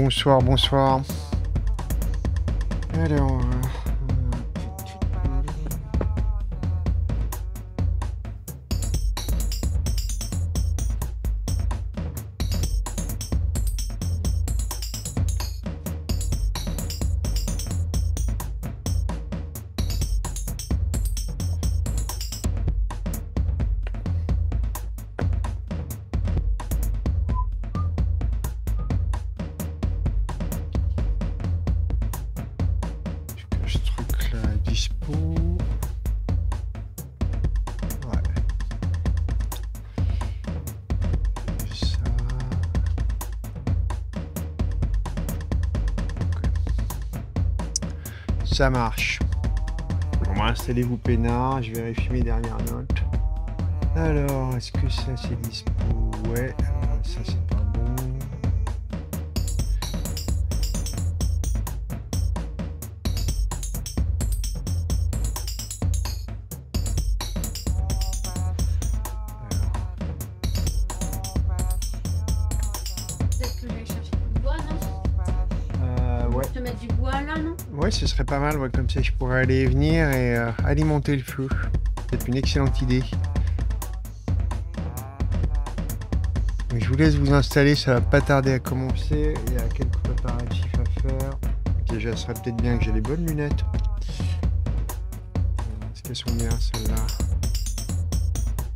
Bonsoir, bonsoir. marche. On va vous peinard, je vérifie mes dernières notes. Alors, est-ce que ça c'est dispo pas mal, comme ça je pourrais aller venir et euh, alimenter le feu. C'est une excellente idée. je vous laisse vous installer, ça va pas tarder à commencer. Il y a quelques préparatifs à faire. Déjà, ce serait peut-être bien que j'ai les bonnes lunettes. Euh, est-ce qu'elles sont bien celles-là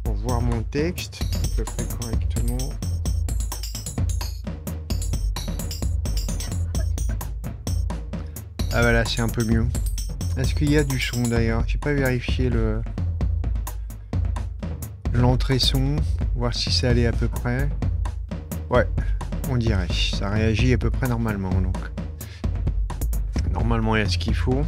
Pour voir mon texte, à correctement. Ah voilà, c'est un peu mieux. Est-ce qu'il y a du son d'ailleurs J'ai pas vérifié le l'entrée son, voir si ça allait à peu près. Ouais, on dirait. Ça réagit à peu près normalement donc. Normalement, il y a ce qu'il faut.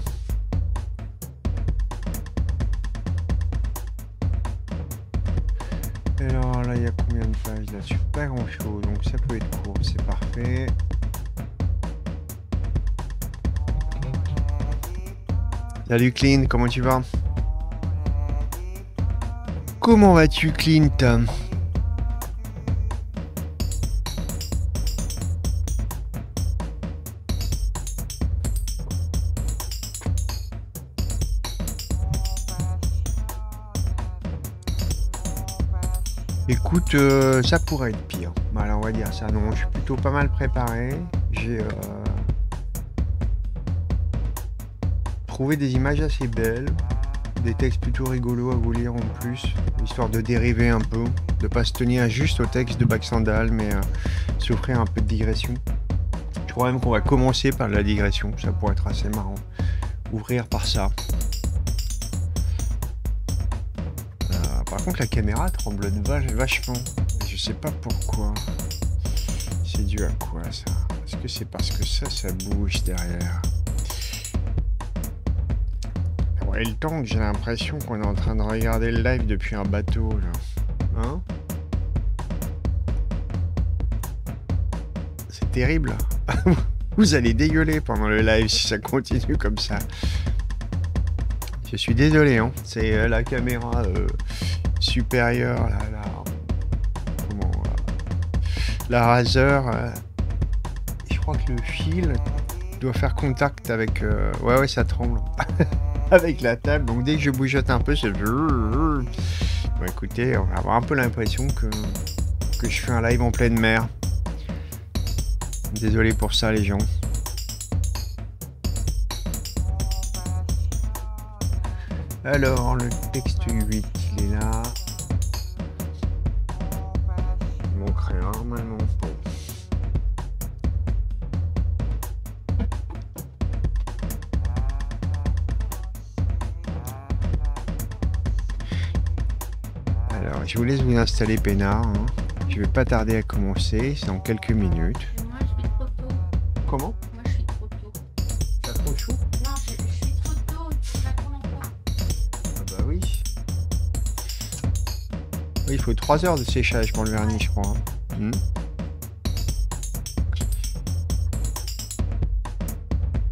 Salut Clint, comment tu vas Comment vas-tu Clint Écoute, euh, ça pourrait être pire. Voilà, bah, on va dire ça. Non, je suis plutôt pas mal préparé. J'ai euh, trouver des images assez belles, des textes plutôt rigolos à vous lire en plus, histoire de dériver un peu, de pas se tenir juste au texte de Baxandal, mais euh, s'offrir un peu de digression. Je crois même qu'on va commencer par la digression, ça pourrait être assez marrant. Ouvrir par ça. Euh, par contre, la caméra tremble vachement. Je sais pas pourquoi. C'est dû à quoi ça Est-ce que c'est parce que ça, ça bouge derrière et le que j'ai l'impression qu'on est en train de regarder le live depuis un bateau, là. Hein C'est terrible. Vous allez dégueuler pendant le live si ça continue comme ça. Je suis désolé, hein. C'est euh, la caméra euh, supérieure, là, là. Comment euh, La raseur... je crois que le fil doit faire contact avec. Ouais, ouais, ça tremble. avec la table. Donc dès que je bougeote un peu, c'est... Bon, écoutez, on va avoir un peu l'impression que... que je fais un live en pleine mer. Désolé pour ça les gens. Alors, le texte 8, il est là. installer Pénard. Hein. Je vais pas tarder à commencer, c'est dans quelques minutes. moi, je suis trop tôt. Comment Moi, je suis trop tôt. T'as trop de chou Non, je, suis trop tôt, il faut pas trop longtemps. Ah bah oui. il faut 3 heures de séchage pour le vernis, je crois. Hein. Hmm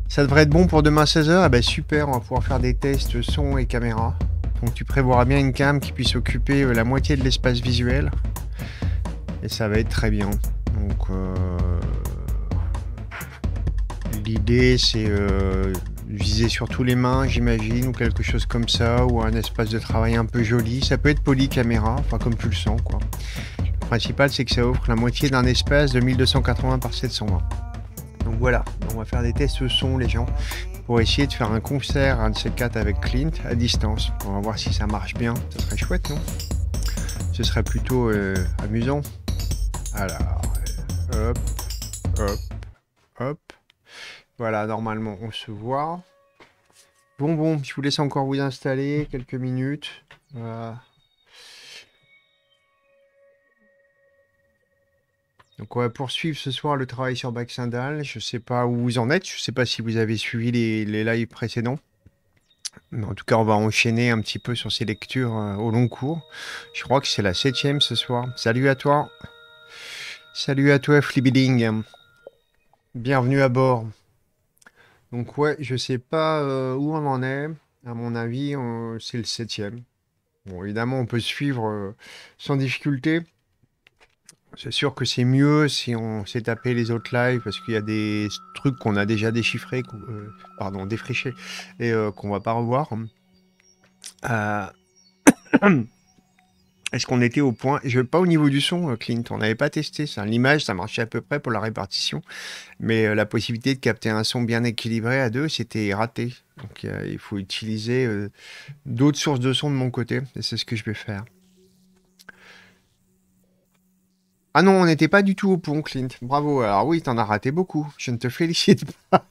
Ça devrait être bon pour demain 16h, ah bah super, on va pouvoir faire des tests son et caméra. Donc tu prévoiras bien une cam qui puisse occuper euh, la moitié de l'espace visuel. Et ça va être très bien. Donc euh, l'idée c'est euh, viser sur tous les mains j'imagine ou quelque chose comme ça ou un espace de travail un peu joli. Ça peut être polycaméra caméra, enfin comme tu le quoi. Le principal c'est que ça offre la moitié d'un espace de 1280 par 720. Donc voilà, on va faire des tests son les gens pour essayer de faire un concert, un de ces quatre avec Clint, à distance. On va voir si ça marche bien. Ce serait chouette, non Ce serait plutôt euh, amusant. Alors, euh, hop, hop, hop. Voilà, normalement, on se voit. Bon, bon, je vous laisse encore vous installer quelques minutes. Voilà. Donc on va poursuivre ce soir le travail sur Baxendal. Je ne sais pas où vous en êtes, je ne sais pas si vous avez suivi les, les, lives précédents. Mais en tout cas, on va enchaîner un petit peu sur ces lectures euh, au long cours. Je crois que c'est la septième ce soir. Salut à toi. Salut à toi, Flibiding, Bienvenue à bord. Donc ouais, je ne sais pas euh, où on en est. À mon avis, c'est le septième. Bon, évidemment, on peut suivre euh, sans difficulté. C'est sûr que c'est mieux si on s'est tapé les autres lives parce qu'il y a des trucs qu'on a déjà déchiffrés, euh, pardon, défrichés et qu'on euh, qu'on va pas revoir. Euh, est-ce qu'on était au point Je pas au niveau du son, Clint. On n'avait pas testé ça. L'image, ça marchait à peu près pour la répartition, mais la possibilité de capter un son bien équilibré à deux, c'était raté. Donc il faut utiliser d'autres sources de son de mon côté, et c'est ce que je vais faire. Ah non, on n'était pas du tout au pont, Clint. Bravo. Alors oui, t'en as raté beaucoup. Je ne te félicite pas.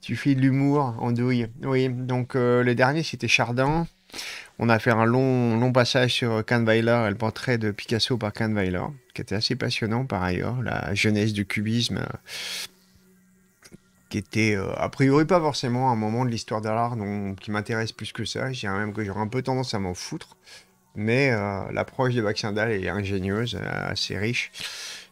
tu fais de l'humour en douille. Oui, donc euh, le dernier, c'était Chardin. On a fait un long, long passage sur Kahnweiler et le portrait de Picasso par Kahnweiler, qui était assez passionnant par ailleurs. La jeunesse du cubisme, qui était euh, a priori pas forcément un moment de l'histoire de l'art qui m'intéresse plus que ça. J'ai même que j'aurais un peu tendance à m'en foutre. Mais euh, l'approche de Baxendal est ingénieuse, euh, assez riche.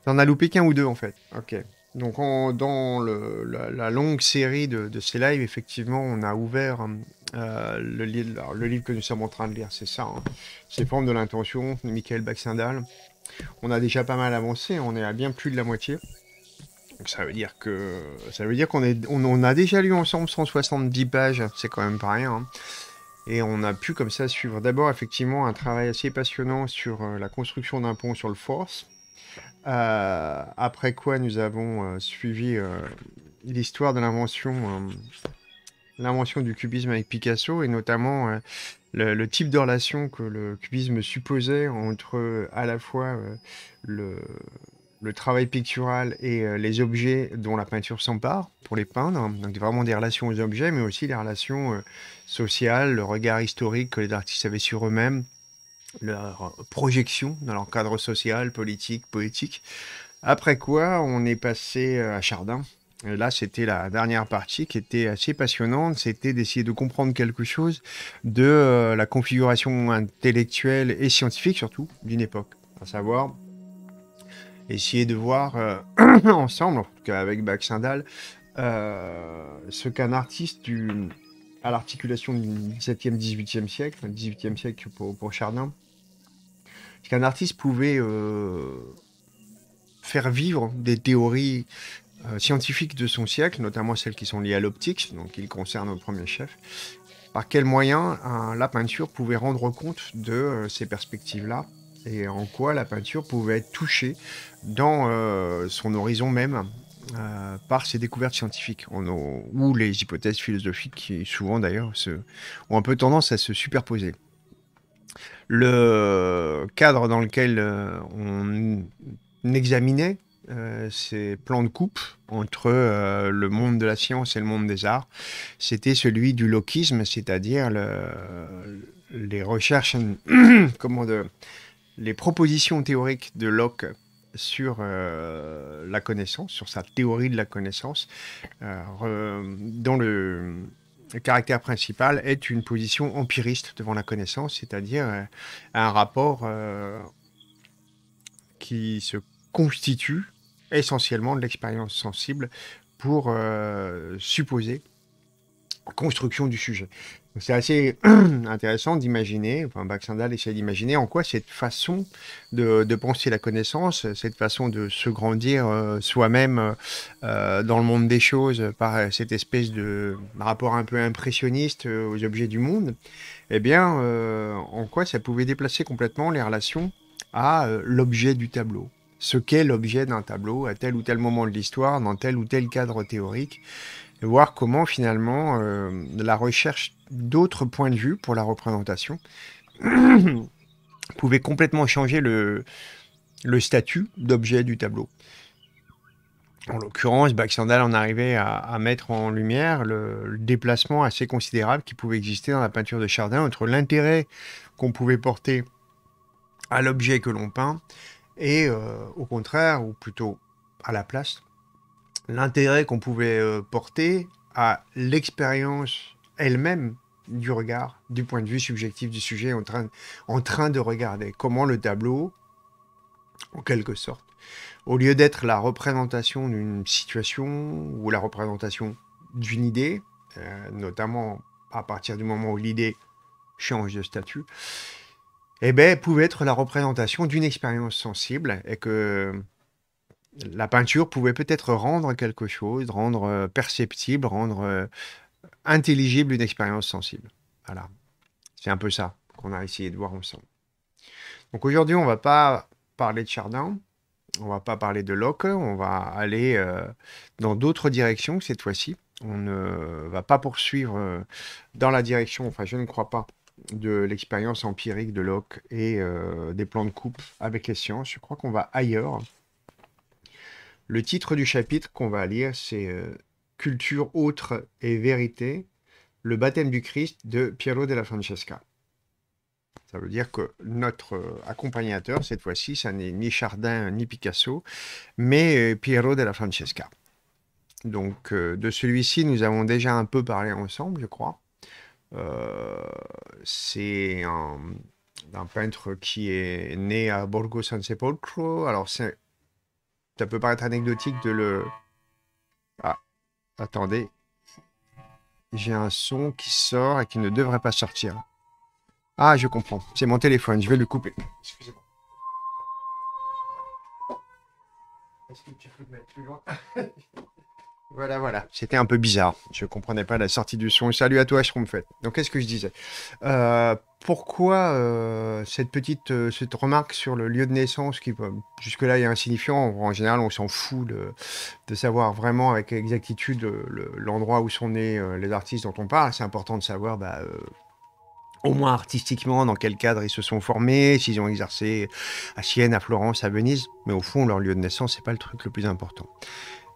T'en a loupé qu'un ou deux en fait. Ok. Donc dans la, longue série de, ces lives, effectivement, on a ouvert euh, le, livre, le, livre que nous sommes en train de lire, c'est ça. Hein. C'est de l'intention, de Michael Baxendal. On a déjà pas mal avancé, on est à bien plus de la moitié. ça veut dire que ça veut dire qu'on on, a déjà lu ensemble 170 pages, c'est quand même pas rien. Hein. Et on a pu comme ça suivre d'abord effectivement un travail assez passionnant sur euh, la construction d'un pont sur le Force. Euh, après quoi nous avons euh, suivi l'histoire de l'invention l'invention du cubisme avec Picasso et notamment le, type de relation que le cubisme supposait entre à la fois le, le, travail pictural et les objets dont la peinture s'empare pour les peindre, donc vraiment des relations aux objets mais aussi les relations social, le regard historique que les artistes avaient sur eux-mêmes, leur projection dans leur cadre social, politique, poétique. Après quoi, on est passé euh, à Chardin. là, c'était la dernière partie qui était assez passionnante. C'était d'essayer de comprendre quelque chose de euh, la configuration intellectuelle et scientifique, surtout, d'une époque. À savoir, essayer de voir euh, ensemble, en tout cas avec Baxindal, ce qu'un artiste du, à l'articulation du 17e, siècle, 18e siècle pour, Chardin. C'est qu'un artiste pouvait euh, faire vivre des théories euh, scientifiques de son siècle, notamment celles qui sont liées à l'optique, donc il concerne au premier chef, par quels moyens la peinture pouvait rendre compte de euh, ces perspectives-là et en quoi la peinture pouvait être touchée dans son horizon même, euh, par ses découvertes scientifiques, ou les hypothèses philosophiques qui souvent d'ailleurs ont un peu tendance à se superposer. Le cadre dans lequel euh, on examinait euh, ces plans de coupe entre le monde de la science et le monde des arts, c'était celui du lochisme, c'est-à-dire le, les recherches, comment les propositions théoriques de Locke sur euh, la connaissance, sur sa théorie de la connaissance, euh, dont le, caractère principal est une position empiriste devant la connaissance, c'est-à-dire euh, un rapport qui se constitue essentiellement de l'expérience sensible pour supposer construction du sujet. C'est assez intéressant d'imaginer, enfin Baxandal essaie d'imaginer en quoi cette façon de, penser la connaissance, cette façon de se grandir euh, soi-même euh, dans le monde des choses par cette espèce de rapport un peu impressionniste euh, aux objets du monde, eh bien, en quoi ça pouvait déplacer complètement les relations à l'objet du tableau ce qu'est l'objet d'un tableau à tel ou tel moment de l'histoire, dans tel ou tel cadre théorique voir comment finalement euh, la recherche d'autres points de vue pour la représentation pouvait complètement changer le, statut d'objet du tableau. En l'occurrence, Baxandal en arrivait à, mettre en lumière le, déplacement assez considérable qui pouvait exister dans la peinture de Chardin entre l'intérêt qu'on pouvait porter à l'objet que l'on peint et euh, au contraire, ou plutôt à la place, l'intérêt qu'on pouvait euh, porter à l'expérience elle-même du regard, du point de vue subjectif du sujet en train, en train de regarder. Comment le tableau, en quelque sorte, au lieu d'être la représentation d'une situation ou la représentation d'une idée, euh, notamment à partir du moment où l'idée change de statut, eh bien, pouvait être la représentation d'une expérience sensible et que la peinture pouvait peut-être rendre quelque chose, rendre euh, perceptible, rendre euh, intelligible une expérience sensible. Voilà. C'est un peu ça qu'on a essayé de voir ensemble. Donc aujourd'hui, on ne va pas parler de Chardin, on ne va pas parler de Locke, on va aller euh, dans d'autres directions cette fois-ci. On ne va pas poursuivre dans la direction, enfin je ne crois pas, de l'expérience empirique de Locke et des plans de coupe avec les sciences. Je crois qu'on va ailleurs. Le titre du chapitre qu'on va lire, c'est euh, Culture autre et vérité, le baptême du Christ de Piero della Francesca. Ça veut dire que notre euh, accompagnateur, cette fois-ci, ça n'est ni Chardin ni Picasso, mais euh, Piero della Francesca. Donc de celui-ci, nous avons déjà un peu parlé ensemble, je crois. c'est un, un, peintre qui est né à Borgo San Sepolcro. Alors c'est ça peut paraître anecdotique de le... Ah, attendez. J'ai un son qui sort et qui ne devrait pas sortir. Ah, je comprends. C'est mon téléphone, je vais le couper. Excusez-moi. Est-ce que tu peux me mettre plus loin Voilà, voilà. C'était un peu bizarre. Je comprenais pas la sortie du son. Salut à toi, fait Donc, qu'est-ce que je disais euh, pourquoi euh, cette petite euh, cette remarque sur le lieu de naissance qui jusque-là est insignifiant En général, on s'en fout de, savoir vraiment avec exactitude euh, l'endroit où sont nés les artistes dont on parle. C'est important de savoir bah, au moins artistiquement, dans quel cadre ils se sont formés, s'ils ont exercé à Sienne, à Florence, à Venise. Mais au fond, leur lieu de naissance, n'est pas le truc le plus important.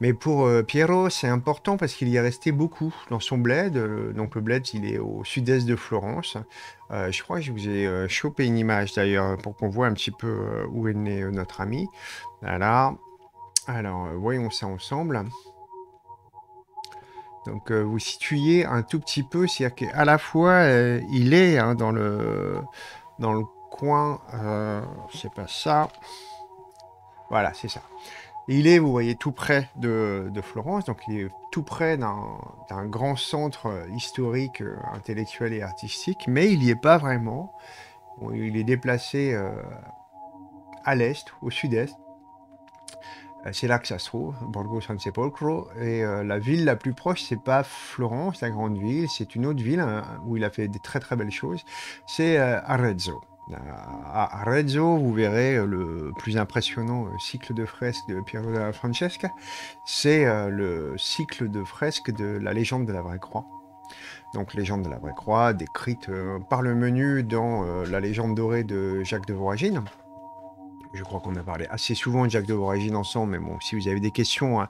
Mais pour euh, Piero, c'est important parce qu'il y est resté beaucoup dans son bled. Euh, donc le bled, il est au sud-est de Florence. Euh, je crois que je vous ai chopé une image d'ailleurs pour qu'on voit un petit peu où est né notre ami. Voilà. Alors, voyons ça ensemble. Donc vous situez un tout petit peu, c'est-à-dire qu'à la fois il est hein, dans, le, dans le coin, c'est pas ça, voilà c'est ça. Il est, vous voyez, tout près de, Florence, donc il est tout près d'un grand centre euh, historique, euh, intellectuel et artistique, mais il n'y est pas vraiment. il est déplacé euh, à l'est, au sud-est. C'est là que ça se trouve, Borgo San Sepolcro. Et la ville la plus proche, n'est pas Florence, la grande ville, c'est une autre ville hein, où il a fait des très très belles choses, c'est Arezzo. À, Arezzo, vous verrez euh, le plus impressionnant euh, cycle de fresques de Piero della Francesca. C'est euh, le cycle de fresques de la légende de la vraie croix. Donc légende de la vraie croix, décrite par le menu dans la légende dorée de Jacques de Voragine. Je crois qu'on a parlé assez souvent de Jacques de Voragine ensemble, mais bon, si vous avez des questions... Hein,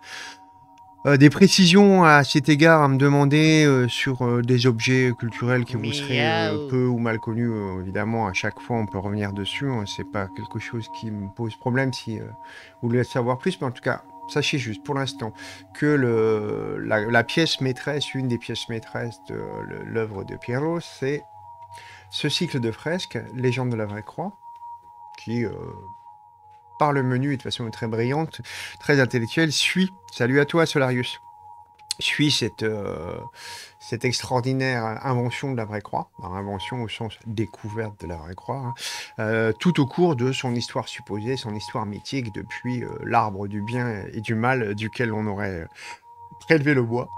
euh, des précisions à cet égard à me demander euh, sur euh, des objets culturels qui vous seraient peu ou mal connus. évidemment, à chaque fois, on peut revenir dessus. Hein. c'est pas quelque chose qui me pose problème si vous voulez savoir plus. Mais en tout cas, sachez juste pour l'instant que la, pièce maîtresse, une des pièces maîtresses de l'œuvre de Pierrot, c'est ce cycle de fresques, Légende de la vraie croix, qui par le menu et de façon très brillante, très intellectuelle. Suis, salut à toi Solarius, suis cette, euh, cette extraordinaire invention de la vraie croix, invention au sens découverte de la vraie croix, hein, euh, tout au cours de son histoire supposée, son histoire mythique depuis euh, l'arbre du bien et du mal duquel on aurait prélevé le bois,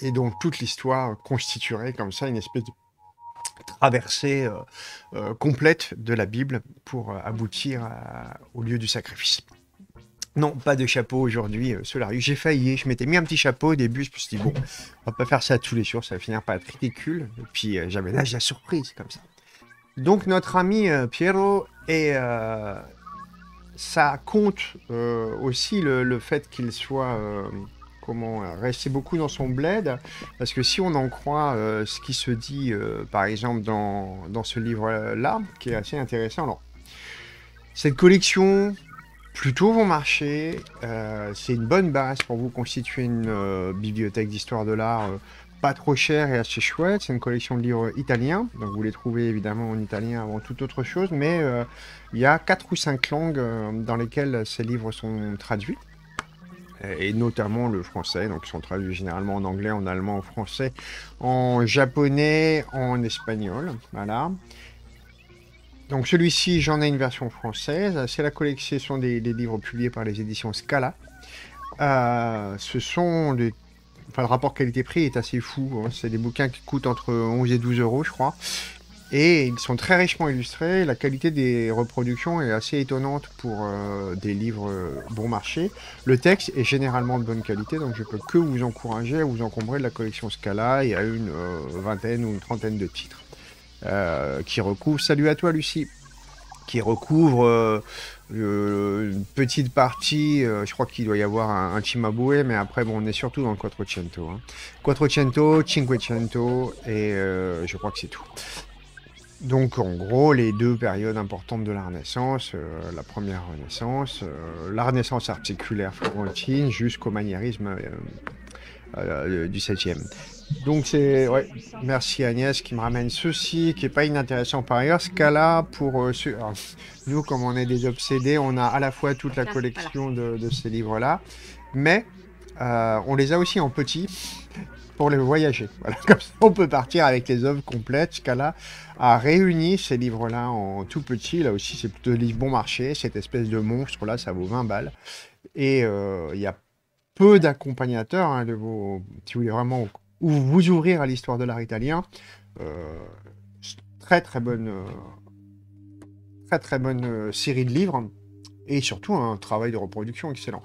et donc toute l'histoire constituerait comme ça une espèce de traversée euh, euh, complète de la Bible pour euh, aboutir au lieu du sacrifice. Non, pas de chapeau aujourd'hui, cela J'ai failli, je m'étais mis un petit chapeau au début, je me suis dit, bon, on va pas faire ça tous les jours, ça va finir par être ridicule. Et puis j'avais l'âge la surprise, comme ça. Donc notre ami Piero, et ça compte aussi le fait qu'il soit comment euh, rester beaucoup dans son bled, parce que si on en croit euh, ce qui se dit, euh, par exemple, dans, ce livre-là, qui est assez intéressant, alors, cette collection, plutôt bon marché, c'est une bonne base pour vous constituer une bibliothèque d'histoire de l'art pas trop chère et assez chouette, c'est une collection de livres italiens, donc vous les trouvez évidemment en italien avant toute autre chose, mais il y a quatre ou cinq langues dans lesquelles ces livres sont traduits et notamment le français. Donc, ils sont traduits généralement en anglais, en allemand, en français, en japonais, en espagnol. Voilà. Donc, celui-ci, j'en ai une version française. C'est la collection des, livres publiés par les éditions Scala. Euh, ce sont des Enfin, le rapport qualité-prix est assez fou. Hein. C'est des bouquins qui coûtent entre 11 et 12 euros, je crois. Et ils sont très richement illustrés. La qualité des reproductions est assez étonnante pour euh, des livres euh, bon marché. Le texte est généralement de bonne qualité, donc je peux que vous encourager à vous encombrer de la collection Scala. Il y a une euh, vingtaine ou une trentaine de titres qui recouvrent. Salut à toi, Lucie qui recouvre une petite partie, je crois qu'il doit y avoir un, un mais après, bon, on est surtout dans le Quattrocento. Hein. Quattrocento, Cinquecento, et je crois que c'est tout. Donc en gros, les deux périodes importantes de la Renaissance, euh, la première Renaissance, euh, la Renaissance articulaire florentine jusqu'au maniérisme euh, du 7e. Donc c'est... Ouais, merci Agnès qui me ramène ceci, qui n'est pas inintéressant par ailleurs. Ce cas-là, pour... nous, comme on est des obsédés, on a à la fois toute la collection de, de ces livres-là, mais on les a aussi en petit pour les voyager. Voilà, on peut partir avec les œuvres complètes. Scala a réuni ces livres-là en tout petit. Là aussi, c'est plutôt livres bon marché. Cette espèce de monstre-là, ça vaut 20 balles. Et euh, il y a peu d'accompagnateurs. Hein, si vous voulez vraiment vous ouvrir à l'histoire de l'art italien, euh, très très bonne, très très bonne euh, série de livres et surtout un travail de reproduction excellent.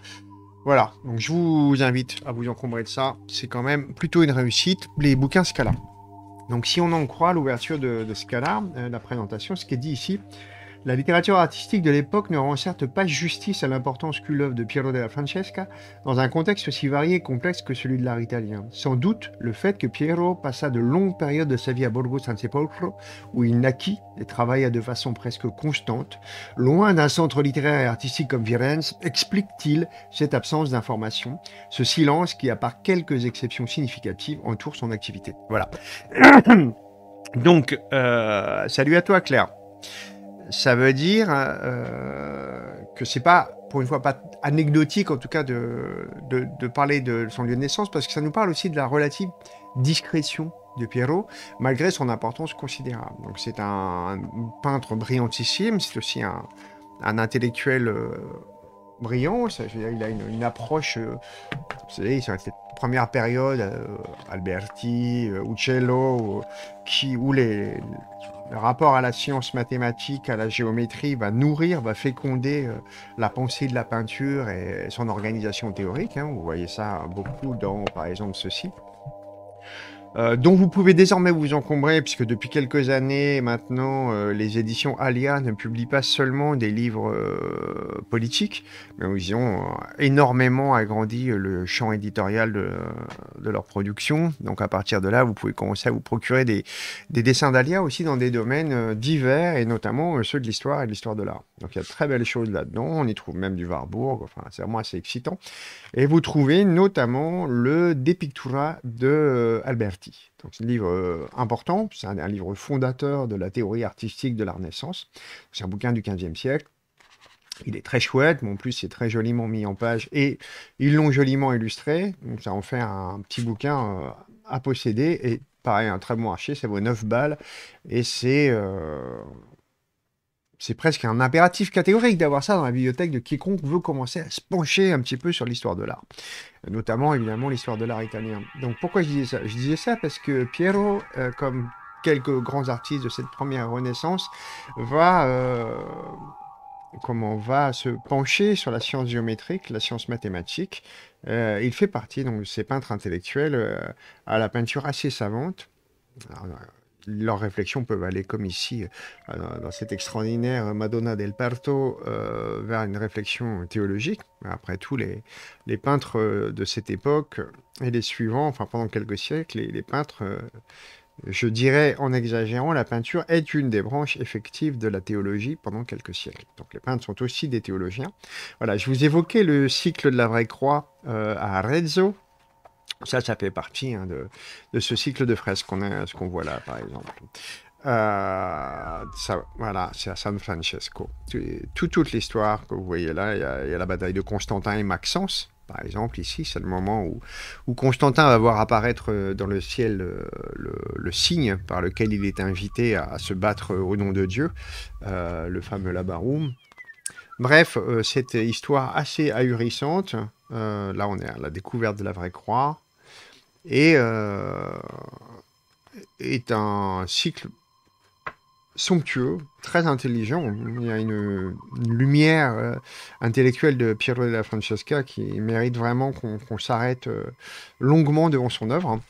Voilà, donc je vous invite à vous encombrer de ça. C'est quand même plutôt une réussite, les bouquins Scala. Donc si on en croit l'ouverture de, Scala, euh, la présentation, ce qui est dit ici, la littérature artistique de l'époque ne rend certes pas justice à l'importance qu'eut l'œuvre de Piero della Francesca dans un contexte aussi varié et complexe que celui de l'art italien. Sans doute, le fait que Piero passa de longues périodes de sa vie à Borgo San Sepolcro, où il naquit et travailla de façon presque constante, loin d'un centre littéraire et artistique comme Virenze, explique-t-il cette absence d'information, ce silence qui, à part quelques exceptions significatives, entoure son activité. Voilà. Donc, euh, salut à toi Claire ça veut dire euh, que c'est pas, pour une fois, pas anecdotique en tout cas de, de, parler de son lieu de naissance, parce que ça nous parle aussi de la relative discrétion de Pierrot, malgré son importance considérable. Donc c'est un, peintre brillantissime, c'est aussi un, un intellectuel euh, brillant. il a une, approche. Euh, vous savez, c'est cette première période, euh, Alberti, euh, Uccello, qui, où les, le rapport à la science mathématique, à la géométrie va nourrir, va féconder la pensée de la peinture et son organisation théorique. Hein. Vous voyez ça beaucoup dans, par exemple, ceci. Euh, dont vous pouvez désormais vous encombrer, puisque depuis quelques années maintenant, euh, les éditions Alia ne publient pas seulement des livres euh, politiques, mais ils ont énormément agrandi le champ éditorial de, leur production. Donc à partir de là, vous pouvez commencer à vous procurer des, dessins d'Alia aussi dans des domaines divers, et notamment ceux de l'histoire et de l'histoire de l'art. Donc il y a très belles choses là-dedans, on y trouve même du Warburg, enfin c'est vraiment assez excitant. Et vous trouvez notamment le De de Alberti donc c'est un livre euh, important, c'est un, livre fondateur de la théorie artistique de la Renaissance. C'est un bouquin du 15e siècle. Il est très chouette, mais en plus c'est très joliment mis en page et ils l'ont joliment illustré. Donc ça en fait un petit bouquin euh, à posséder et pareil, un très bon marché, ça vaut 9 balles et c'est euh, c'est presque un impératif catégorique d'avoir ça dans la bibliothèque de quiconque veut commencer à se pencher un petit peu sur l'histoire de l'art, notamment évidemment l'histoire de l'art italien. Donc pourquoi je disais ça Je disais ça parce que Piero, euh, comme quelques grands artistes de cette première Renaissance, va euh, comment va se pencher sur la science géométrique, la science mathématique. Euh, il fait partie donc de ces peintres intellectuels euh, à la peinture assez savante. Alors, leurs réflexions peuvent aller comme ici, euh, dans cette extraordinaire euh, Madonna del Parto, euh, vers une réflexion théologique. Après tout, les, peintres de cette époque et les suivants, enfin pendant quelques siècles, les, peintres, je dirais en exagérant, la peinture est une des branches effectives de la théologie pendant quelques siècles. Donc les peintres sont aussi des théologiens. Voilà, je vous évoquais le cycle de la vraie croix à Arezzo, ça, ça fait partie hein, de, ce cycle de fresques qu'on ce qu'on voit là, par exemple. Euh, ça, voilà, c'est à San Francesco. toute l'histoire que vous voyez là, il y, a, la bataille de Constantin et Maxence. Par exemple, ici, c'est le moment où, Constantin va voir apparaître euh, dans le ciel euh, le, signe par lequel il est invité à, se battre au nom de Dieu, le fameux Labarum. Bref, euh, cette histoire assez ahurissante. Euh, là, on est à la découverte de la vraie croix. Euh, est un cycle somptueux, très intelligent. Il y a une, lumière intellectuelle de Piero della Francesca qui mérite vraiment qu'on s'arrête longuement devant son œuvre.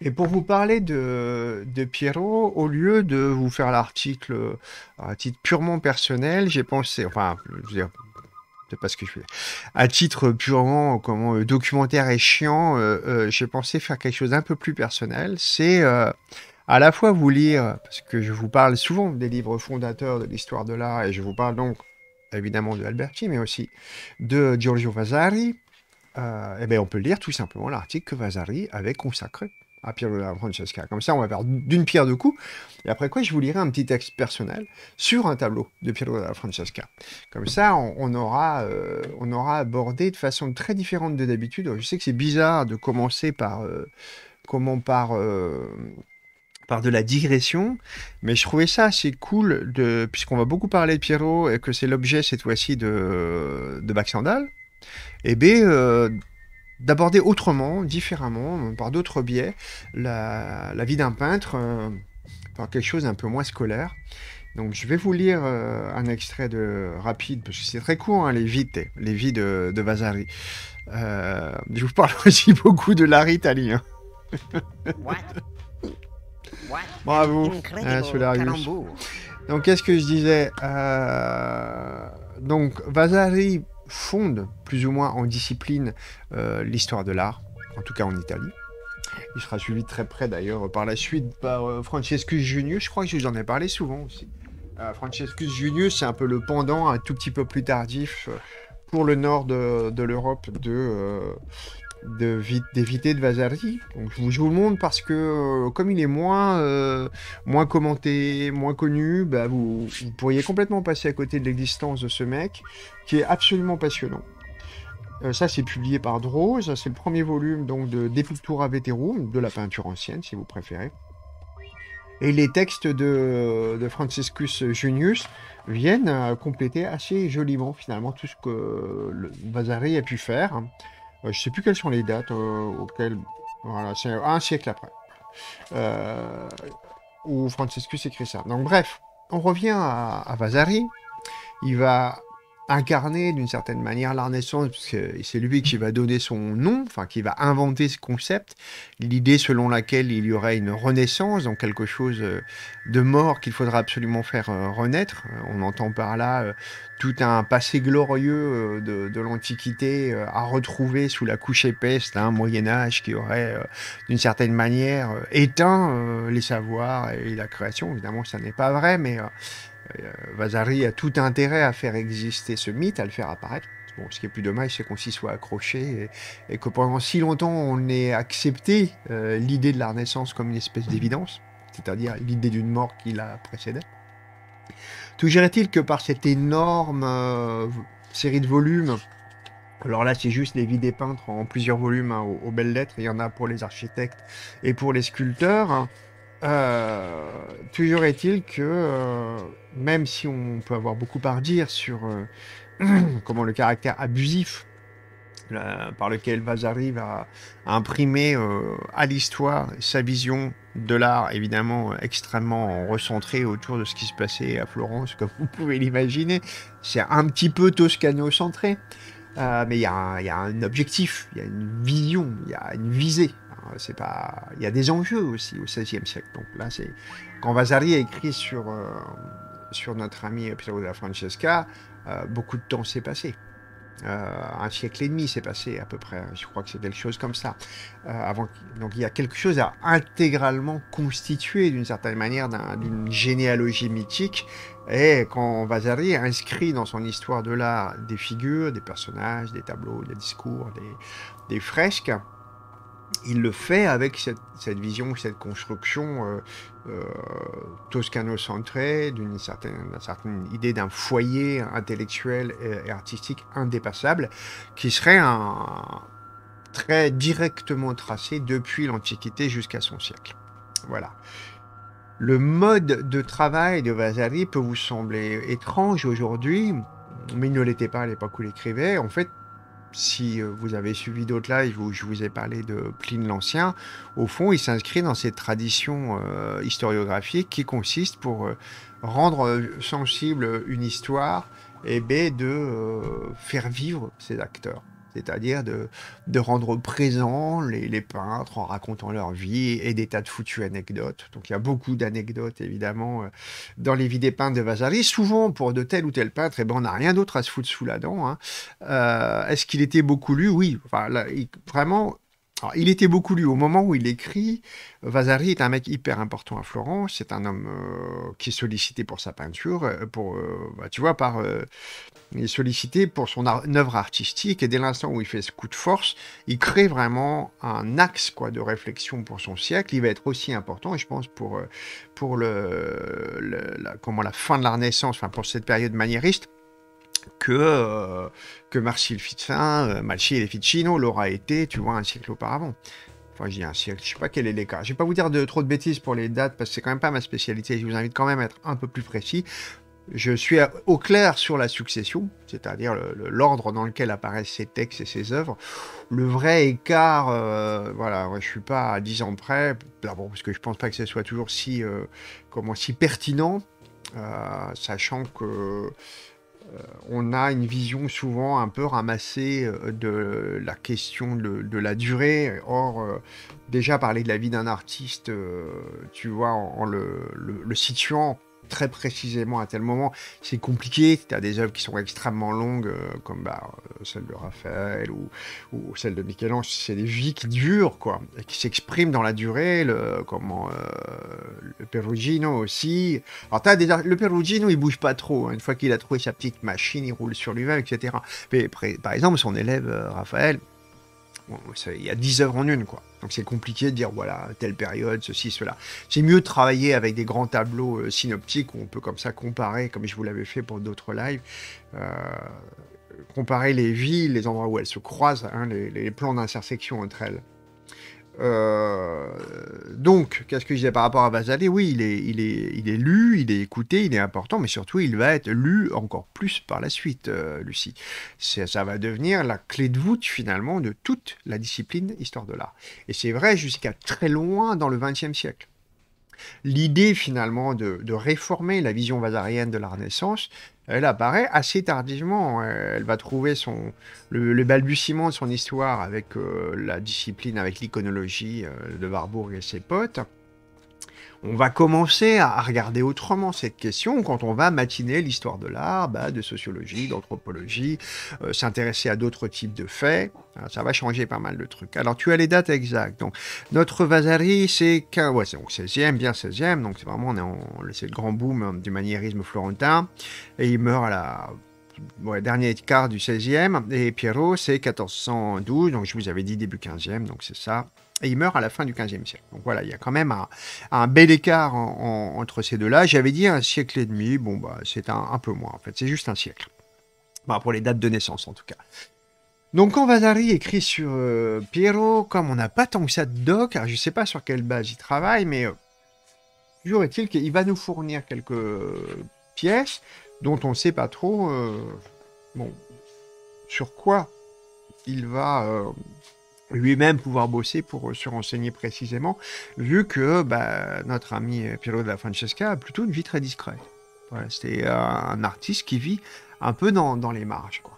Et pour vous parler de, de Pierrot, au lieu de vous faire l'article euh, à titre purement personnel, j'ai pensé, enfin, je veux dire, c'est pas ce que je fais. À titre purement comment euh, documentaire et chiant, euh, j'ai pensé faire quelque chose d'un peu plus personnel. C'est à la fois vous lire, parce que je vous parle souvent des livres fondateurs de l'histoire de l'art, et je vous parle donc évidemment de Alberti, mais aussi de Giorgio Vasari. Eh bien, on peut lire tout simplement l'article que Vasari avait consacré à Piero della Francesca. Comme ça, on va faire d'une pierre deux coups. Et après quoi, je vous lirai un petit texte personnel sur un tableau de Piero della Francesca. Comme ça, on, aura, euh, on aura abordé de façon très différente de d'habitude. Je sais que c'est bizarre de commencer par, euh, comment par, euh, par de la digression, mais je trouvais ça assez cool, de, puisqu'on va beaucoup parler de Piero et que c'est l'objet cette fois-ci de, de Sandal. Et eh B, d'aborder autrement, différemment, par d'autres biais, la, vie d'un peintre, euh, par quelque chose d'un peu moins scolaire. Donc je vais vous lire euh, un extrait de rapide, parce que c'est très court, hein, les vies, les vies de, Vasari. Euh, je vous parle aussi beaucoup de l'art italien. Hein. Bravo, hein, Solarius. Donc qu'est-ce que je disais Donc Vasari fonde plus ou moins en discipline euh, l'histoire de l'art, en tout cas en Italie. Il sera suivi très près d'ailleurs par la suite par euh, Francescus Junius, je crois que j'en ai parlé souvent aussi. Euh, Francescus Junius, c'est un peu le pendant un tout petit peu plus tardif pour le nord de, de l'Europe de, d'éviter de, Vasari. Donc, je, vous, le montre parce que euh, comme il est moins, euh, commenté, moins connu, bah, vous, pourriez complètement passer à côté de l'existence de ce mec qui est absolument passionnant. Euh, ça, c'est publié par Droz, c'est le premier volume donc de Depictura Veterum, de la peinture ancienne si vous préférez. Et les textes de, de Franciscus Junius viennent compléter assez joliment finalement tout ce que Vasari a pu faire je ne sais plus quelles sont les dates euh, auxquelles. Voilà, c'est un siècle après. Euh, où Franciscus écrit ça. Donc, bref, on revient à, à Vasari. Il va incarner d'une certaine manière la Renaissance, puisque c'est lui qui va donner son nom, enfin qui va inventer ce concept, l'idée selon laquelle il y aurait une renaissance, donc quelque chose euh, de mort qu'il faudra absolument faire euh, renaître. Euh, on entend par là tout un passé glorieux de, l'Antiquité à retrouver sous la couche épaisse d'un Moyen Âge qui aurait d'une certaine manière éteint les savoirs et la création. Évidemment, ça n'est pas vrai, mais euh, Vasari a tout intérêt à faire exister ce mythe, à le faire apparaître. ce qui est plus dommage, c'est qu'on s'y soit accroché et, que pendant si longtemps, on ait accepté euh, l'idée de la Renaissance comme une espèce d'évidence, c'est-à-dire l'idée d'une mort qui la précédait. Toujours est-il que par cette énorme euh, série de volumes, alors là, c'est juste les vies des peintres en plusieurs volumes hein, aux, belles lettres, il y en a pour les architectes et pour les sculpteurs. Hein, euh, toujours est-il que euh, même si on peut avoir beaucoup à dire sur euh, comment le caractère abusif par lequel Vasari va imprimer à l'histoire sa vision de l'art, évidemment extrêmement recentrée autour de ce qui se passait à Florence, comme vous pouvez l'imaginer, c'est un petit peu Toscano-centré, mais il y, a un objectif, il y a une vision, il y a une visée c'est pas. Il y a des enjeux aussi au XVIe siècle. Donc là, quand Vasari a écrit sur euh, sur notre ami Piero la Francesca, euh, beaucoup de temps s'est passé. Euh, un siècle et demi s'est passé à peu près. Je crois que c'est quelque chose comme ça. avant, donc il y a quelque chose à intégralement constituer d'une certaine manière d'une généalogie mythique. Et quand Vasari inscrit dans son histoire de l'art des figures, des personnages, des tableaux, des discours, des fresques, il le fait avec cette, vision, cette construction euh, euh, toscano-centrée, d'une certaine, idée d'un foyer intellectuel et, artistique indépassable, qui serait très directement tracé depuis l'Antiquité jusqu'à son siècle. Voilà. Le mode de travail de Vasari peut vous sembler étrange aujourd'hui, mais il ne l'était pas à l'époque où il écrivait. En fait, si euh, vous avez suivi d'autres lives où je vous ai parlé de Pline l'Ancien, au fond, il s'inscrit dans cette tradition euh, historiographique qui consiste pour euh, rendre sensible une histoire et b de faire vivre ses acteurs c'est-à-dire de, de, rendre présents les, peintres en racontant leur vie et des tas de foutues anecdotes. Donc il y a beaucoup d'anecdotes évidemment euh, dans les vies des peintres de Vasari. Souvent pour de tel ou tel peintre, et eh ben, on n'a rien d'autre à se foutre sous la dent. Hein. Euh, est-ce qu'il était beaucoup lu Oui. vraiment, il était beaucoup lu. Au moment où il écrit, Vasari est un mec hyper important à Florence. C'est un homme euh, qui est sollicité pour sa peinture, euh, pour, euh, bah, tu vois, par, il est sollicité pour son œuvre artistique. Et dès l'instant où il fait ce coup de force, il crée vraiment un axe quoi, de réflexion pour son siècle. Il va être aussi important, je pense, pour, pour le, la, comment, la fin de la Renaissance, pour cette période maniériste que, euh, que le Ficin, euh, et Ficino l'aura été, tu vois, un siècle auparavant. Enfin, je dis un siècle, je sais pas quel est l'écart. Je vais pas vous dire de trop de bêtises pour les dates parce que c'est quand même pas ma spécialité. Je vous invite quand même à être un peu plus précis. Je suis au clair sur la succession, c'est-à-dire l'ordre dans lequel apparaissent ces textes et ces œuvres. Le vrai écart, euh, voilà, je suis pas à 10 ans près, bon, parce que je pense pas que ce soit toujours si, euh, comment, si pertinent, sachant que euh, on a une vision souvent un peu ramassée euh, de la question de, la durée. Or, euh, déjà parler de la vie d'un artiste, tu vois, en, le, situant très précisément à tel moment. C'est compliqué. Tu as des œuvres qui sont extrêmement longues, euh, comme bah, euh, celle de Raphaël ou, ou celle de Michel-Ange. C'est des vies qui durent, quoi, qui s'expriment dans la durée. Le, comment, euh, le Perugino aussi. Alors, t'as le Perugino, il bouge pas trop. Hein. Une fois qu'il a trouvé sa petite machine, il roule sur lui-même, etc. Mais par exemple, son élève, Raphaël, il y a 10 œuvres en une, quoi. Donc c'est compliqué de dire, voilà, telle période, ceci, cela. C'est mieux de travailler avec des grands tableaux euh, synoptiques où on peut comme ça comparer, comme je vous l'avais fait pour d'autres lives, euh, comparer les villes, les endroits où elles se croisent, hein, les, les plans d'intersection entre elles. Euh, donc, qu'est-ce que je disais par rapport à Vasari Oui, il est, il, est, lu, il est écouté, il est important, mais surtout, il va être lu encore plus par la suite, euh, Lucie. Ça va devenir la clé de voûte, finalement, de toute la discipline histoire de l'art. Et c'est vrai jusqu'à très loin dans le XXe siècle. L'idée, finalement, de, de réformer la vision vasarienne de la Renaissance, elle apparaît assez tardivement. Hein. Elle va trouver son, le, balbutiement de son histoire avec euh, la discipline, avec l'iconologie euh, de Warburg et ses potes on va commencer à regarder autrement cette question quand on va matiner l'histoire de l'art, bah, de sociologie, d'anthropologie, euh, s'intéresser à d'autres types de faits. Ah, ça va changer pas mal de trucs. Alors, tu as les dates exactes. Donc, notre Vasari, c'est 16e, bien 16e. Donc, c'est vraiment, c'est le grand boom hein, du maniérisme florentin. Et il meurt à la dernière dernier quart du 16e, et Pierrot, c'est 1412, donc je vous avais dit début 15e, donc c'est ça et il meurt à la fin du XVe siècle. Donc voilà, il y a quand même un, bel écart entre ces deux-là. J'avais dit un siècle et demi, bon, bah, c'est un, peu moins en fait, c'est juste un siècle. Bah, pour les dates de naissance en tout cas. Donc quand Vasari écrit sur euh, Pierrot, comme on n'a pas tant que ça de doc, je ne sais pas sur quelle base il travaille, mais jaurais euh, toujours est-il qu'il va nous fournir quelques pièces dont on ne sait pas trop euh, bon, sur quoi il va lui-même pouvoir bosser pour euh, se renseigner précisément, vu que bah, notre ami euh, Piero della Francesca a plutôt une vie très discrète. Voilà, C'était euh, un artiste qui vit un peu dans, les marges. Quoi.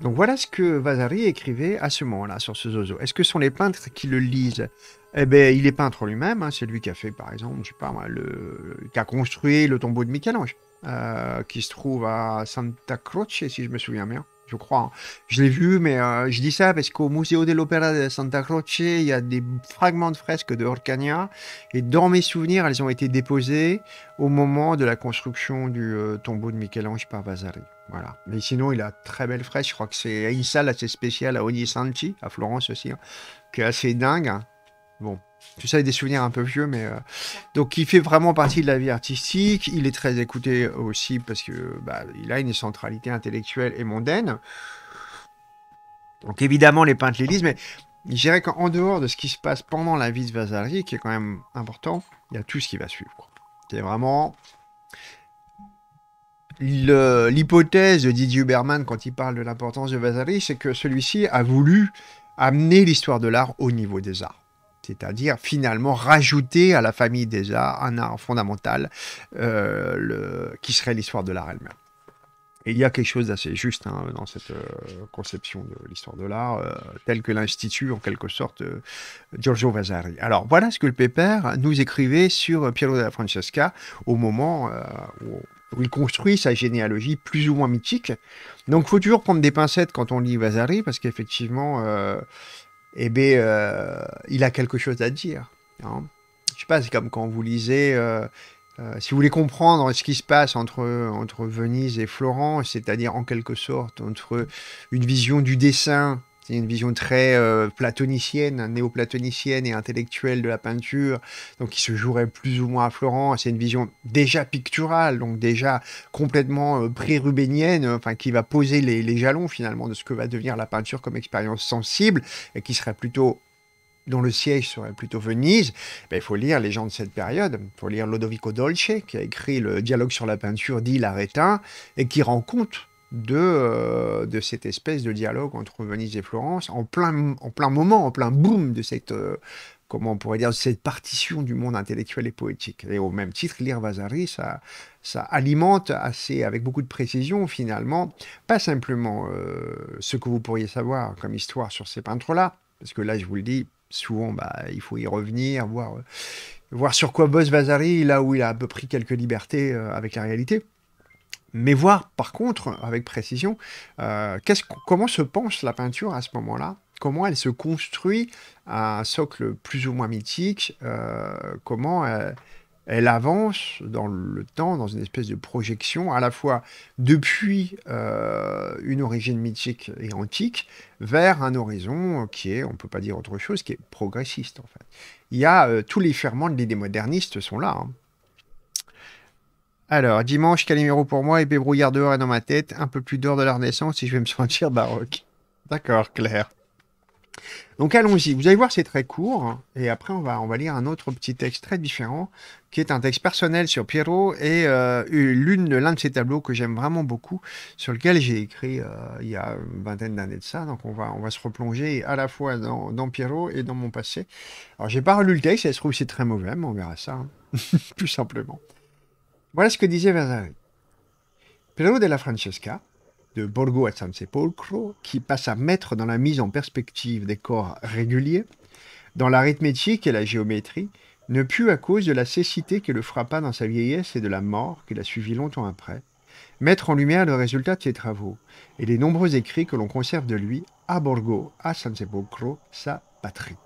Donc voilà ce que Vasari écrivait à ce moment-là sur ce zozo. Est-ce que ce sont les peintres qui le lisent Eh bien, il est peintre lui-même. Hein. c'est lui qui a fait, par exemple, je sais pas le... qui a construit le tombeau de Michel-Ange, qui se trouve à Santa Croce, si je me souviens bien je crois. Hein. Je l'ai vu, mais euh, je dis ça parce qu'au Museo dell'Opera de Santa Croce, il y a des fragments de fresques de Orcagna, et dans mes souvenirs, elles ont été déposées au moment de la construction du euh, tombeau de Michel-Ange par Vasari. Voilà. Mais sinon, il a très belles fresques. Je crois que c'est une salle assez spéciale à Ognissanti, à Florence aussi, hein, qui est assez dingue. Hein. Bon, tout ça des souvenirs un peu vieux, mais euh, donc il fait vraiment partie de la vie artistique. Il est très écouté aussi parce que bah, il a une centralité intellectuelle et mondaine. Donc évidemment les peintres l'élisent. mais je dirais qu'en dehors de ce qui se passe pendant la vie de Vasari, qui est quand même important, il y a tout ce qui va suivre. C'est vraiment l'hypothèse de Didier Berman quand il parle de l'importance de Vasari, c'est que celui-ci a voulu amener l'histoire de l'art au niveau des arts c'est-à-dire finalement rajouter à la famille des arts un art fondamental euh, qui serait l'histoire de l'art elle-même. il y a quelque chose d'assez juste hein, dans cette euh, conception de l'histoire de l'art, euh, telle que l'institue en quelque sorte Giorgio Vasari. Alors voilà ce que le Pépère nous écrivait sur Piero della Francesca au moment où, où il construit sa généalogie plus ou moins mythique. Donc il faut toujours prendre des pincettes quand on lit Vasari, parce qu'effectivement, eh bien, euh, il a quelque chose à dire. Hein. Je sais pas, c'est comme quand vous lisez, euh, euh, si vous voulez comprendre ce qui se passe entre, entre Venise et Florence, c'est-à-dire en quelque sorte entre une vision du dessin c'est une vision très euh, platonicienne, néoplatonicienne et intellectuelle de la peinture, donc qui se jouerait plus ou moins à Florence. C'est une vision déjà picturale, donc déjà complètement euh, pré-rubénienne, enfin qui va poser les, jalons finalement de ce que va devenir la peinture comme expérience sensible, et qui serait plutôt dont le siège serait plutôt Venise, il faut lire les gens de cette période. Il faut lire Lodovico Dolce, qui a écrit le dialogue sur la peinture dit l'arétin, et qui rend compte euh, de, cette espèce de dialogue entre Venise et Florence, en plein, en plein moment, en plein boom de cette, euh, comment on pourrait dire, cette partition du monde intellectuel et poétique. Et au même titre, lire Vasari, ça, ça alimente assez, avec beaucoup de précision finalement, pas simplement euh, ce que vous pourriez savoir comme histoire sur ces peintres-là, parce que là, je vous le dis, souvent, bah, il faut y revenir, voir, voir sur quoi bosse Vasari, là où il a à peu près quelques libertés avec la réalité mais voir par contre avec précision euh, comment se pense la peinture à ce moment-là, comment elle se construit à un socle plus ou moins mythique, euh, comment euh, elle, avance dans le temps, dans une espèce de projection à la fois depuis une origine mythique et antique vers un horizon qui est, on ne peut pas dire autre chose, qui est progressiste en fait. Il y a tous les ferments de l'idée moderniste sont là. Hein. Alors, dimanche, Calimero pour moi, et brouillard dehors et dans ma tête, un peu plus d'or de la Renaissance si je vais me sentir baroque. D'accord, Claire. Donc allons-y, vous allez voir c'est très court, hein, et après on va, on va lire un autre petit texte très différent, qui est un texte personnel sur Pierrot et euh, l'une l'un de ses tableaux que j'aime vraiment beaucoup, sur lequel j'ai écrit euh, il y a une vingtaine d'années de ça, donc on va, on va se replonger à la fois dans, Pierrot et dans mon passé. Alors j'ai pas relu le texte, et se trouve c'est très mauvais, mais on verra ça, plus hein, simplement. Voilà ce que disait Vasari. Pedro della Francesca, de Borgo a Sansepolcro, qui passe à mettre dans la mise en perspective des corps réguliers, dans l'arithmétique et la géométrie, ne put à cause de la cécité qui le frappa dans sa vieillesse et de la mort qui la suivit longtemps après, mettre en lumière le résultat de ses travaux et les nombreux écrits que l'on conserve de lui à Borgo, à Sansepolcro, sa patrie.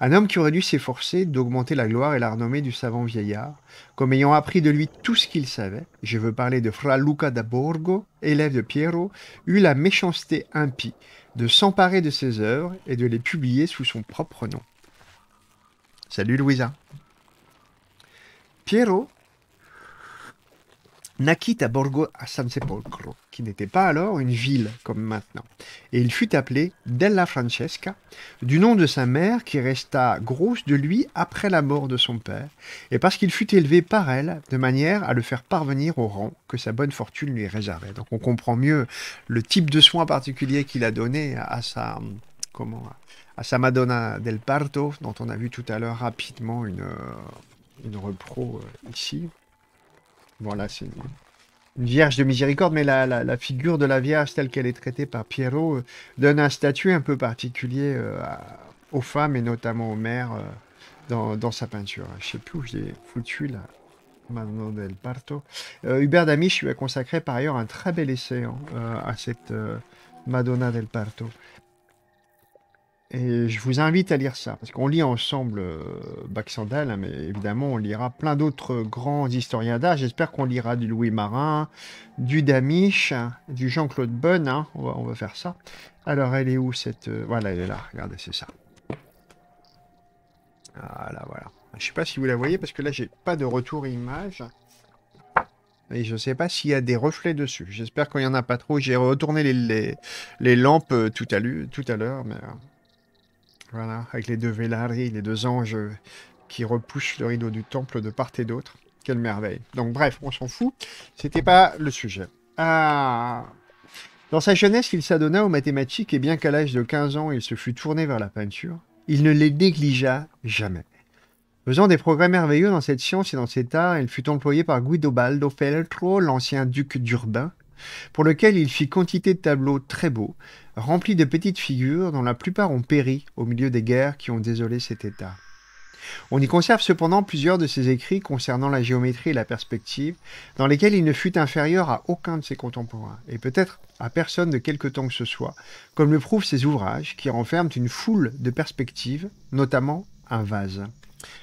Un homme qui aurait dû s'efforcer d'augmenter la gloire et la renommée du savant vieillard, comme ayant appris de lui tout ce qu'il savait, je veux parler de Fra Luca da Borgo, élève de Piero, eut la méchanceté impie de s'emparer de ses œuvres et de les publier sous son propre nom. Salut Louisa. Piero naquit à Borgo a San Sepolcro, qui n'était pas alors une ville comme maintenant, et il fut appelé Della Francesca, du nom de sa mère qui resta grosse de lui après la mort de son père, et parce qu'il fut élevé par elle de manière à le faire parvenir au rang que sa bonne fortune lui réservait. Donc on comprend mieux le type de soins particulier qu'il a donné à sa comment à sa Madonna del Parto, dont on a vu tout à l'heure rapidement une, euh, une repro euh, ici. Voilà, c'est une Vierge de Miséricorde, mais la, figure de la Vierge telle qu'elle est traitée par Pierrot euh, donne un statut un peu particulier euh, aux femmes et notamment aux mères euh, dans, sa peinture. Je sais plus où j'ai foutu la Madonna del Parto. Hubert Damiche lui a consacré par ailleurs un très bel essai hein, à cette Madonna del Parto. Et je vous invite à lire ça, parce qu'on lit ensemble euh, Baxandal, hein, mais évidemment, on lira plein d'autres grands historiens d'art. J'espère qu'on lira du Louis Marin, du Damiche, du Jean-Claude Bonne. Hein. On, va, faire ça. Alors, elle est où cette. Euh, voilà, elle est là. Regardez, c'est ça. Voilà, voilà. Je ne sais pas si vous la voyez, parce que là, j'ai pas de retour image. Et je ne sais pas s'il y a des reflets dessus. J'espère qu'il n'y en a pas trop. J'ai retourné les, les lampes euh, tout à l'heure, mais. Voilà, avec les deux Vélari, les deux anges qui repoussent le rideau du temple de part et d'autre. Quelle merveille. Donc bref, on s'en fout. C'était pas le sujet. Ah Dans sa jeunesse, il s'adonna aux mathématiques et bien qu'à l'âge de 15 ans, il se fût tourné vers la peinture, il ne les négligea jamais. Faisant des progrès merveilleux dans cette science et dans cet art, il fut employé par Guidobaldo Feltro, l'ancien duc d'Urbain, pour lequel il fit quantité de tableaux très beaux, remplis de petites figures dont la plupart ont péri au milieu des guerres qui ont désolé cet état. On y conserve cependant plusieurs de ses écrits concernant la géométrie et la perspective, dans lesquels il ne fut inférieur à aucun de ses contemporains, et peut-être à personne de quelque temps que ce soit, comme le prouvent ses ouvrages qui renferment une foule de perspectives, notamment un vase.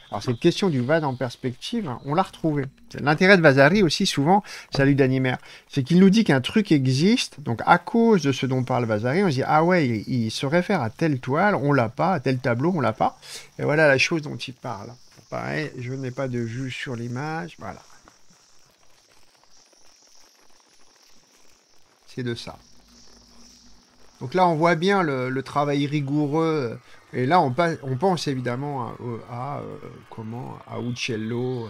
Alors cette question du vase en perspective, on l'a retrouvée. L'intérêt de Vasari aussi souvent, salut Danimer, c'est qu'il nous dit qu'un truc existe, donc à cause de ce dont parle Vasari, on se dit ah ouais, il, se réfère à telle toile, on l'a pas, à tel tableau, on l'a pas, et voilà la chose dont il parle. Pareil, je n'ai pas de vue sur l'image, voilà. C'est de ça. Donc là, on voit bien le travail rigoureux et là, on, on pense évidemment à, euh, euh, à Uccello. Euh.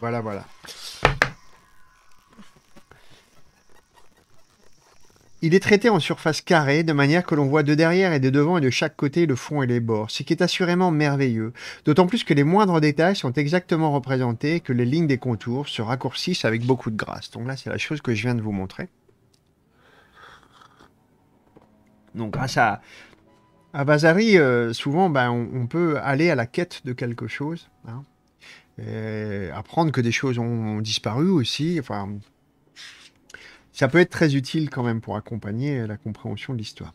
Voilà, voilà. Il est traité en surface carrée, de manière que l'on voit de derrière et de devant et de chaque côté le fond et les bords, ce qui est assurément merveilleux, d'autant plus que les moindres détails sont exactement représentés et que les lignes des contours se raccourcissent avec beaucoup de grâce. Donc là, c'est la chose que je viens de vous montrer. Donc grâce à, à Vasari, euh, souvent, ben, on, peut aller à la quête de quelque chose, hein. apprendre que des choses ont, disparu aussi. Enfin, ça peut être très utile quand même pour accompagner la compréhension de l'histoire.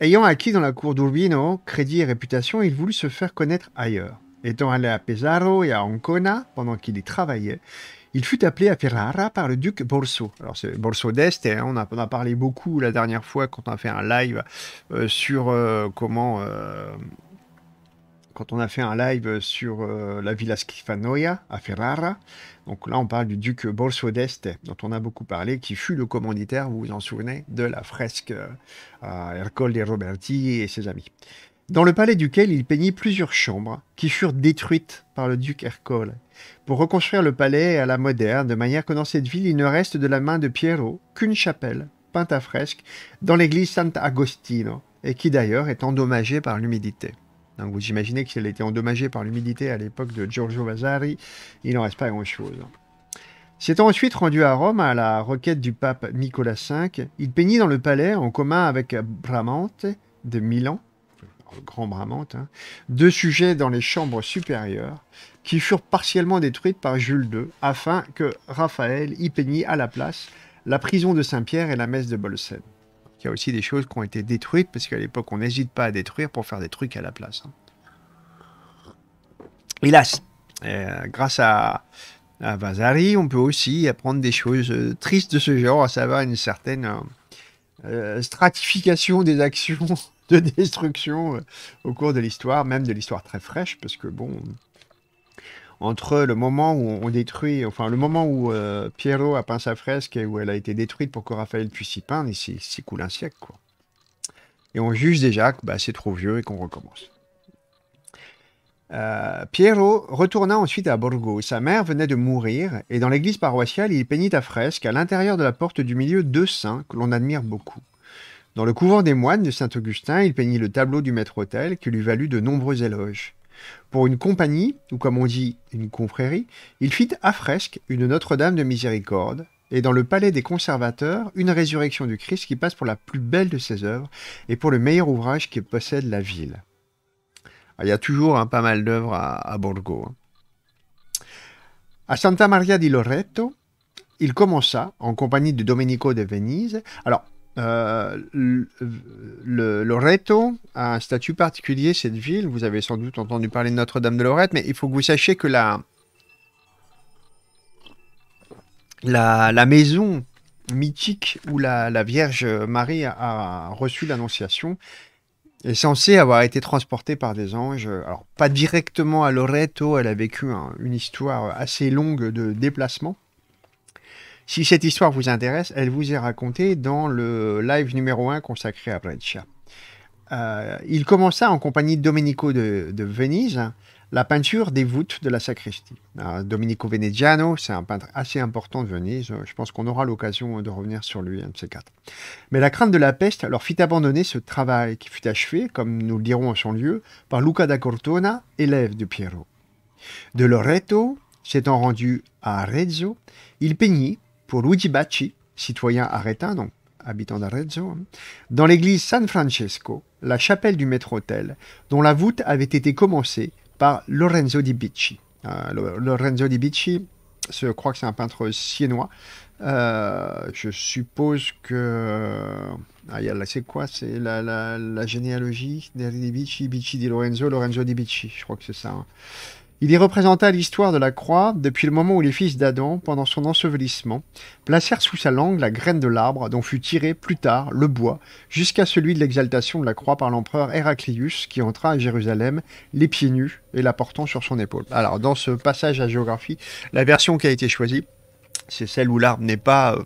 Ayant acquis dans la cour d'Urbino crédit et réputation, il voulut se faire connaître ailleurs. Étant allé à Pesaro et à Ancona pendant qu'il y travaillait, il fut appelé à Ferrara par le duc Borso. Alors, c'est Borso d'Est, on, en a, parlé beaucoup la dernière fois quand on a fait un live euh, sur euh, comment. Euh, quand on a fait un live sur la villa Schifanoia à Ferrara. Donc là, on parle du duc Borso d'Est, dont on a beaucoup parlé, qui fut le commanditaire, vous vous en souvenez, de la fresque à Ercole de Roberti et ses amis dans le palais duquel il peignit plusieurs chambres qui furent détruites par le duc Ercole pour reconstruire le palais à la moderne de manière que dans cette ville il ne reste de la main de Piero qu'une chapelle peinte à fresque dans l'église Sant'Agostino et qui d'ailleurs est endommagée par l'humidité. Donc vous imaginez que si elle était endommagée par l'humidité à l'époque de Giorgio Vasari, il n'en reste pas grand-chose. S'étant ensuite rendu à Rome à la requête du pape Nicolas V, il peignit dans le palais en commun avec Bramante de Milan grand Bramante, hein, deux sujets dans les chambres supérieures qui furent partiellement détruites par Jules II afin que Raphaël y peignît à la place la prison de Saint-Pierre et la messe de Bolsène. Il y a aussi des choses qui ont été détruites parce qu'à l'époque on n'hésite pas à détruire pour faire des trucs à la place. Hein. Hélas, euh, grâce à, Vasari, on peut aussi apprendre des choses euh, tristes de ce genre, à savoir une certaine euh, stratification des actions de destruction euh, au cours de l'histoire, même de l'histoire très fraîche, parce que bon, entre le moment où on détruit, enfin le moment où euh, Piero a peint sa fresque et où elle a été détruite pour que Raphaël puisse y peindre, il s'écoule un siècle, quoi. Et on juge déjà que bah, c'est trop vieux et qu'on recommence. Euh, Piero retourna ensuite à Borgo. Sa mère venait de mourir, et dans l'église paroissiale, il peignit à fresque, à l'intérieur de la porte du milieu, deux saints que l'on admire beaucoup. Dans le couvent des moines de Saint-Augustin, il peignit le tableau du maître-autel qui lui valut de nombreux éloges. Pour une compagnie, ou comme on dit, une confrérie, il fit à fresque une Notre-Dame de Miséricorde, et dans le palais des conservateurs, une résurrection du Christ qui passe pour la plus belle de ses œuvres et pour le meilleur ouvrage qui possède la ville. Ah, il y a toujours un hein, pas mal d'œuvres à, Borgo. Hein. À Santa Maria di Loreto, il commença, en compagnie de Domenico de Venise. Alors, euh, Loretto le, Loreto a un statut particulier, cette ville. Vous avez sans doute entendu parler de Notre-Dame de Lorette, mais il faut que vous sachiez que la, la, maison mythique où la, Vierge Marie a, reçu l'Annonciation est censée avoir été transportée par des anges. Alors, pas directement à Loreto, elle a vécu une histoire assez longue de déplacement. Si cette histoire vous intéresse, elle vous est racontée dans le live numéro 1 consacré à Breccia. Euh, il commença en compagnie de Domenico de, Venise la peinture des voûtes de la sacristie. Domenico Veneziano, c'est un peintre assez important de Venise. Je pense qu'on aura l'occasion de revenir sur lui, un de ces quatre. Mais la crainte de la peste leur fit abandonner ce travail qui fut achevé, comme nous le dirons en son lieu, par Luca da Cortona, élève de Piero. De Loreto, s'étant rendu à Arezzo, il peignit pour Luigi Bacci, citoyen arétin, donc habitant d'Arezzo, hein, dans l'église San Francesco, la chapelle du maître-autel, dont la voûte avait été commencée par Lorenzo di Bicci. Euh, Lorenzo di Bicci, je crois que c'est un peintre siennois. Euh, je suppose que. Ah, c'est quoi C'est la, la, la, généalogie di Bicci, Bicci di Lorenzo, Lorenzo di Bicci. Je crois que c'est ça. Hein. Il y représenta l'histoire de la croix depuis le moment où les fils d'Adam, pendant son ensevelissement, placèrent sous sa langue la graine de l'arbre dont fut tiré plus tard le bois jusqu'à celui de l'exaltation de la croix par l'empereur Héraclius qui entra à Jérusalem les pieds nus et la portant sur son épaule. Alors dans ce passage à géographie, la version qui a été choisie, c'est celle où l'arbre n'est pas euh,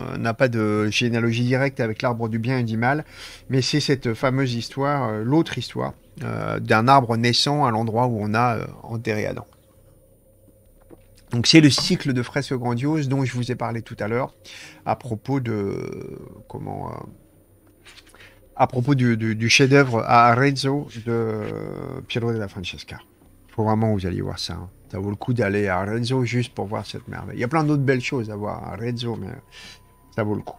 euh, n'a pas de généalogie directe avec l'arbre du bien et du mal, mais c'est cette fameuse histoire, euh, l'autre histoire, euh, d'un arbre naissant à l'endroit où on a enterré Adam. Donc c'est le cycle de fresques grandioses dont je vous ai parlé tout à l'heure à propos de comment à propos du, chef-d'œuvre à Arezzo de Piero della Francesca. Faut vraiment vous alliez voir ça. Hein. Ça vaut le coup d'aller à Arezzo juste pour voir cette merveille. Il y a plein d'autres belles choses à voir à Arezzo, mais ça vaut le coup.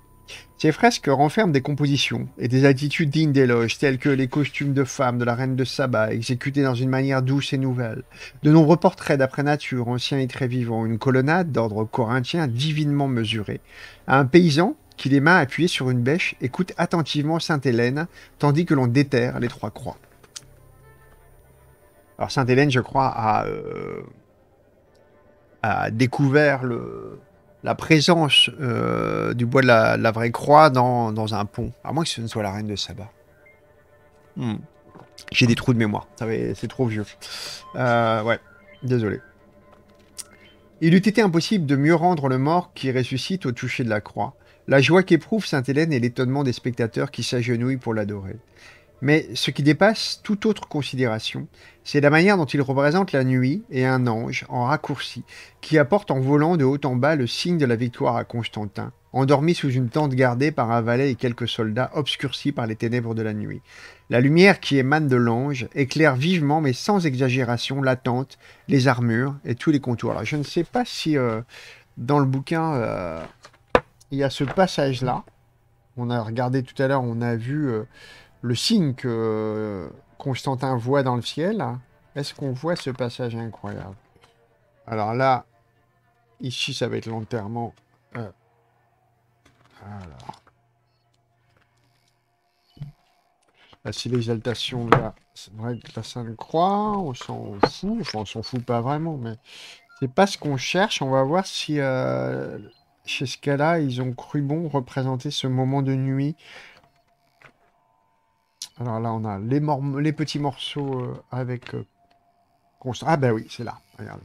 Ces fresques renferment des compositions et des attitudes dignes d'éloges, telles que les costumes de femmes de la reine de Saba, exécutés dans une manière douce et nouvelle, de nombreux portraits d'après nature, anciens et très vivants, une colonnade d'ordre corinthien divinement mesurée, un paysan qui les mains appuyées sur une bêche écoute attentivement Sainte-Hélène, tandis que l'on déterre les trois croix. Alors Sainte-Hélène, je crois, a, euh, découvert le, la présence euh, du bois de la, vraie croix dans, un pont, à moins que ce ne soit la reine de Saba. Hmm. J'ai des trous de mémoire, c'est trop vieux. Euh, ouais, désolé. Il eût été impossible de mieux rendre le mort qui ressuscite au toucher de la croix, la joie qu'éprouve Sainte-Hélène et l'étonnement des spectateurs qui s'agenouillent pour l'adorer. Mais ce qui dépasse toute autre considération, c'est la manière dont il représente la nuit et un ange en raccourci qui apporte en volant de haut en bas le signe de la victoire à Constantin, endormi sous une tente gardée par un valet et quelques soldats obscurcis par les ténèbres de la nuit. La lumière qui émane de l'ange éclaire vivement mais sans exagération la tente, les armures et tous les contours. je ne sais pas si euh, dans le bouquin euh, il y a ce passage-là. On a regardé tout à l'heure, on a vu... Euh, le signe que Constantin voit dans le ciel. Est-ce qu'on voit ce passage incroyable Alors là, ici, ça va être l'enterrement. Euh, là, c'est l'exaltation de la... Sainte Croix. On s'en fout. on s'en fout pas vraiment, mais c'est pas ce qu'on cherche. On va voir si ce euh, chez là ils ont cru bon représenter ce moment de nuit alors là, on a les, petits morceaux euh, avec... Euh, ah ben oui, c'est là. Regardez.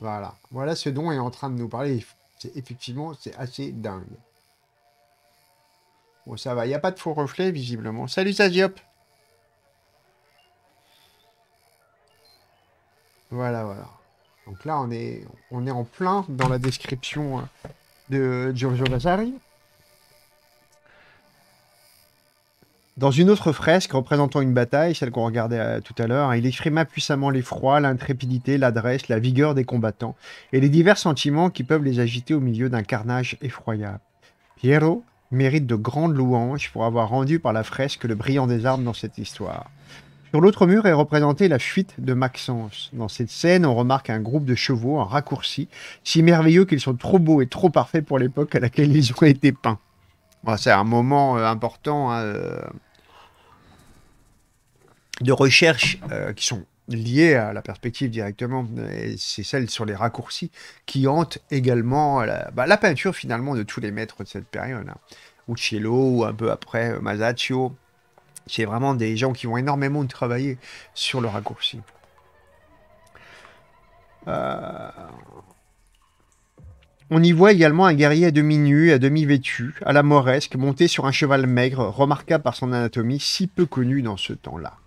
Voilà. Voilà ce dont est en train de nous parler. c'est Effectivement, c'est assez dingue. Bon, ça va. Il n'y a pas de faux reflets visiblement. Salut, Saziop Voilà, voilà. Donc là, on est, on est en plein dans la description euh, de Giorgio Vasari. Dans une autre fresque représentant une bataille, celle qu'on regardait euh, tout à l'heure, hein, il exprima puissamment l'effroi, l'intrépidité, l'adresse, la vigueur des combattants et les divers sentiments qui peuvent les agiter au milieu d'un carnage effroyable. Piero mérite de grandes louanges pour avoir rendu par la fresque le brillant des armes dans cette histoire. Sur l'autre mur est représentée la fuite de Maxence. Dans cette scène, on remarque un groupe de chevaux en raccourci, si merveilleux qu'ils sont trop beaux et trop parfaits pour l'époque à laquelle ils ont été peints. Bah, c'est un moment euh, important hein, euh, de recherche euh, qui sont liées à la perspective directement, c'est celle sur les raccourcis qui hante également bah, la, peinture finalement de tous les maîtres de cette période. Hein. Uccello ou un peu après Masaccio. C'est vraiment des gens qui vont énormément travailler sur le raccourci. Euh, on y voit également un guerrier à demi nu, à demi vêtu, à la moresque, monté sur un cheval maigre, remarquable par son anatomie si peu connue dans ce temps-là.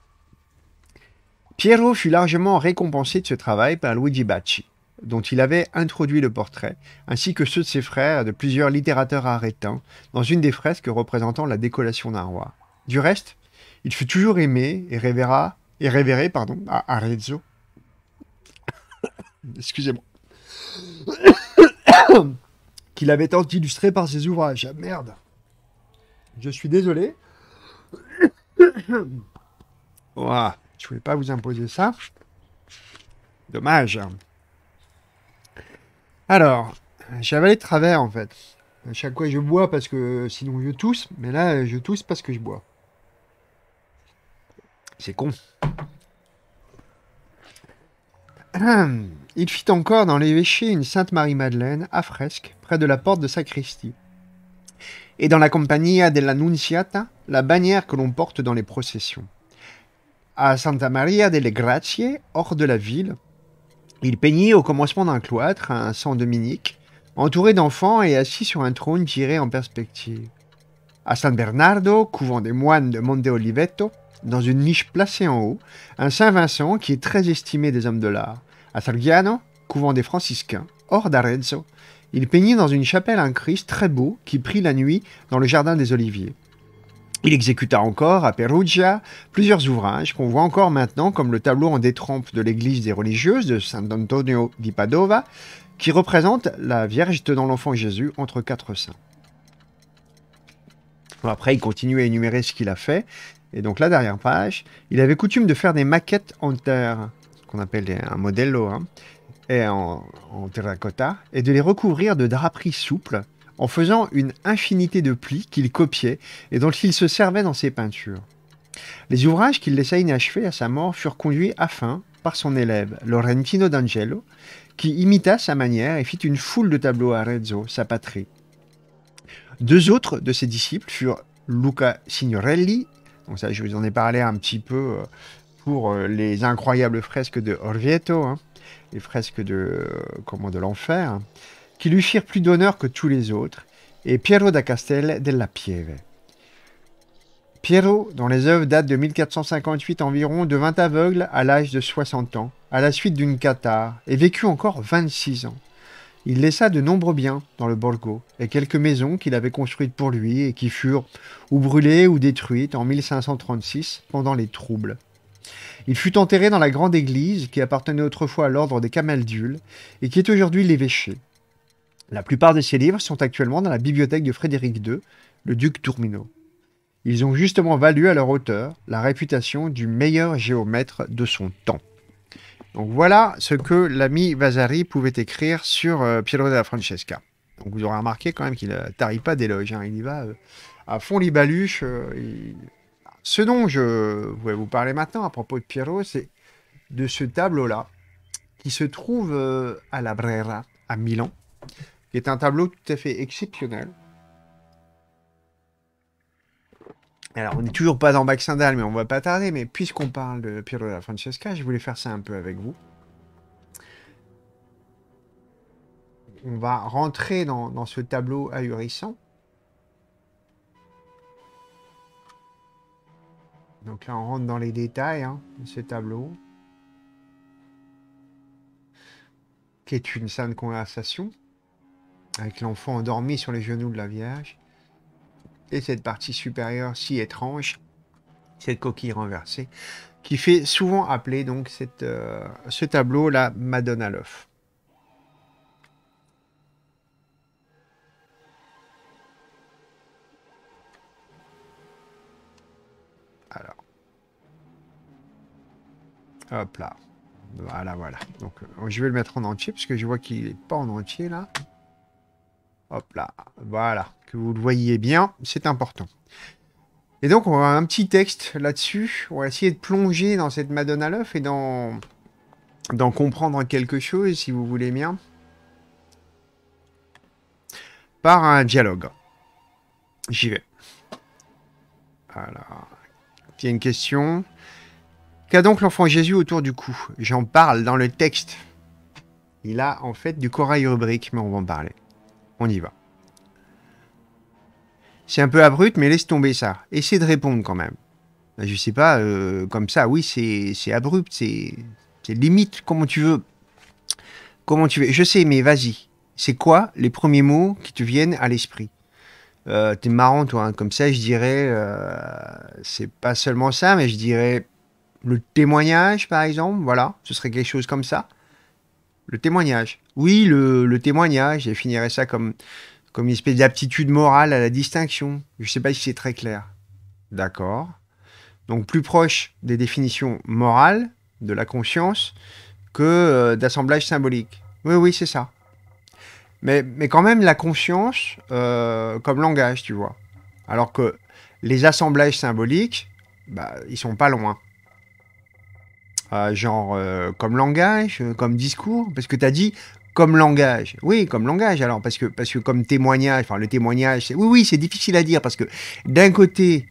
Piero fut largement récompensé de ce travail par Luigi Bacci, dont il avait introduit le portrait, ainsi que ceux de ses frères de plusieurs littérateurs arétins, dans une des fresques représentant la décollation d'un roi. Du reste, il fut toujours aimé et, révéra, et révéré pardon, à Arezzo. Excusez-moi. qu'il avait tant illustré par ses ouvrages. Merde. Je suis désolé. Je je voulais pas vous imposer ça. Dommage. Alors, j'avais les travers en fait. À chaque fois je bois parce que sinon je tousse, mais là je tousse parce que je bois. C'est con. Il fit encore dans l'évêché une Sainte Marie-Madeleine à fresque près de la porte de sacristie. Et dans la Compagnia della la bannière que l'on porte dans les processions. À Santa Maria delle Grazie, hors de la ville, il peignit au commencement d'un cloître un Saint Dominique, entouré d'enfants et assis sur un trône tiré en perspective. À San Bernardo, couvent des moines de Monte Oliveto, dans une niche placée en haut, un Saint-Vincent qui est très estimé des hommes de l'art. À Sargiano, couvent des franciscains, hors d'Arezzo, il peignit dans une chapelle un Christ très beau qui prit la nuit dans le jardin des Oliviers. Il exécuta encore à Perugia plusieurs ouvrages qu'on voit encore maintenant comme le tableau en détrempe de l'église des religieuses de Antonio di Padova qui représente la Vierge tenant l'enfant Jésus entre quatre saints. Après, il continue à énumérer ce qu'il a fait et donc la dernière page, il avait coutume de faire des maquettes en terre, ce qu'on appelle un modello, hein, et en, terracotta, et de les recouvrir de draperies souples en faisant une infinité de plis qu'il copiait et dont il se servait dans ses peintures. Les ouvrages qu'il laissa inachevés à sa mort furent conduits à fin par son élève, Lorentino d'Angelo, qui imita sa manière et fit une foule de tableaux à Arezzo, sa patrie. Deux autres de ses disciples furent Luca Signorelli je vous en ai parlé un petit peu euh, pour euh, les incroyables fresques de Orvieto, hein, les fresques de, euh, comment, de l'enfer, qui lui firent plus d'honneur que tous les autres, et Piero da Castel della Pieve. Piero, dont les œuvres datent de 1458 environ, devint aveugle à l'âge de 60 ans, à la suite d'une cathare, et vécut encore 26 ans. Il laissa de nombreux biens dans le Borgo et quelques maisons qu'il avait construites pour lui et qui furent ou brûlées ou détruites en 1536 pendant les troubles. Il fut enterré dans la grande église qui appartenait autrefois à l'ordre des Camaldules et qui est aujourd'hui l'évêché. La plupart de ses livres sont actuellement dans la bibliothèque de Frédéric II, le duc Tourmino. Ils ont justement valu à leur auteur la réputation du meilleur géomètre de son temps. Donc voilà ce que l'ami Vasari pouvait écrire sur euh, Piero della Francesca. Donc vous aurez remarqué quand même qu'il ne euh, tarit pas d'éloges. Hein. il y va euh, à fond les baluches. Ce dont je voulais vous parler maintenant à propos de Piero, c'est de ce tableau-là, qui se trouve à la Brera, à Milan, qui est un tableau tout à fait exceptionnel, Alors, on n'est toujours pas dans Baxendal, mais on ne va pas tarder. Mais puisqu'on parle de de della Francesca, je voulais faire ça un peu avec vous. On va rentrer dans, ce tableau ahurissant. Donc là, on rentre dans les détails hein, de ce tableau. Qui est une sainte conversation avec l'enfant endormi sur les genoux de la Vierge et cette partie supérieure si étrange, cette coquille renversée, qui fait souvent appeler donc euh, ce tableau la Madonna l'œuf. Alors. Hop là. Voilà, voilà. Donc, euh, je vais le mettre en entier, parce que je vois qu'il n'est pas en entier, là. Hop là, voilà, que vous le voyez bien, c'est important. Et donc, on va un petit texte là-dessus. On va essayer de plonger dans cette Madonna Love et d'en comprendre quelque chose, si vous voulez bien, par un dialogue. J'y vais. Alors, il y a une question. Qu'a donc l'enfant Jésus autour du cou J'en parle dans le texte. Il a en fait du corail rubrique, mais on va en parler. On y va. C'est un peu abrupt, mais laisse tomber ça. Essaie de répondre quand même. Ben, je sais pas, euh, comme ça, oui, c'est abrupt, c'est limite comment tu veux. Comment tu veux. Je sais, mais vas-y. C'est quoi les premiers mots qui te viennent à l'esprit euh, T'es marrant, toi. Hein. Comme ça, je dirais, euh, c'est pas seulement ça, mais je dirais le témoignage, par exemple. Voilà, ce serait quelque chose comme ça le témoignage. Oui, le, témoignage, je finirais ça comme, comme une espèce d'aptitude morale à la distinction. Je ne sais pas si c'est très clair. D'accord. Donc plus proche des définitions morales, de la conscience, que d'assemblages euh, d'assemblage symbolique. Oui, oui, c'est ça. Mais, mais, quand même la conscience euh, comme langage, tu vois. Alors que les assemblages symboliques, bah, ils sont pas loin. Euh, genre euh, comme langage, euh, comme discours Parce que tu as dit comme langage. Oui, comme langage. Alors parce que parce que comme témoignage, enfin le témoignage, oui oui, c'est difficile à dire parce que d'un côté,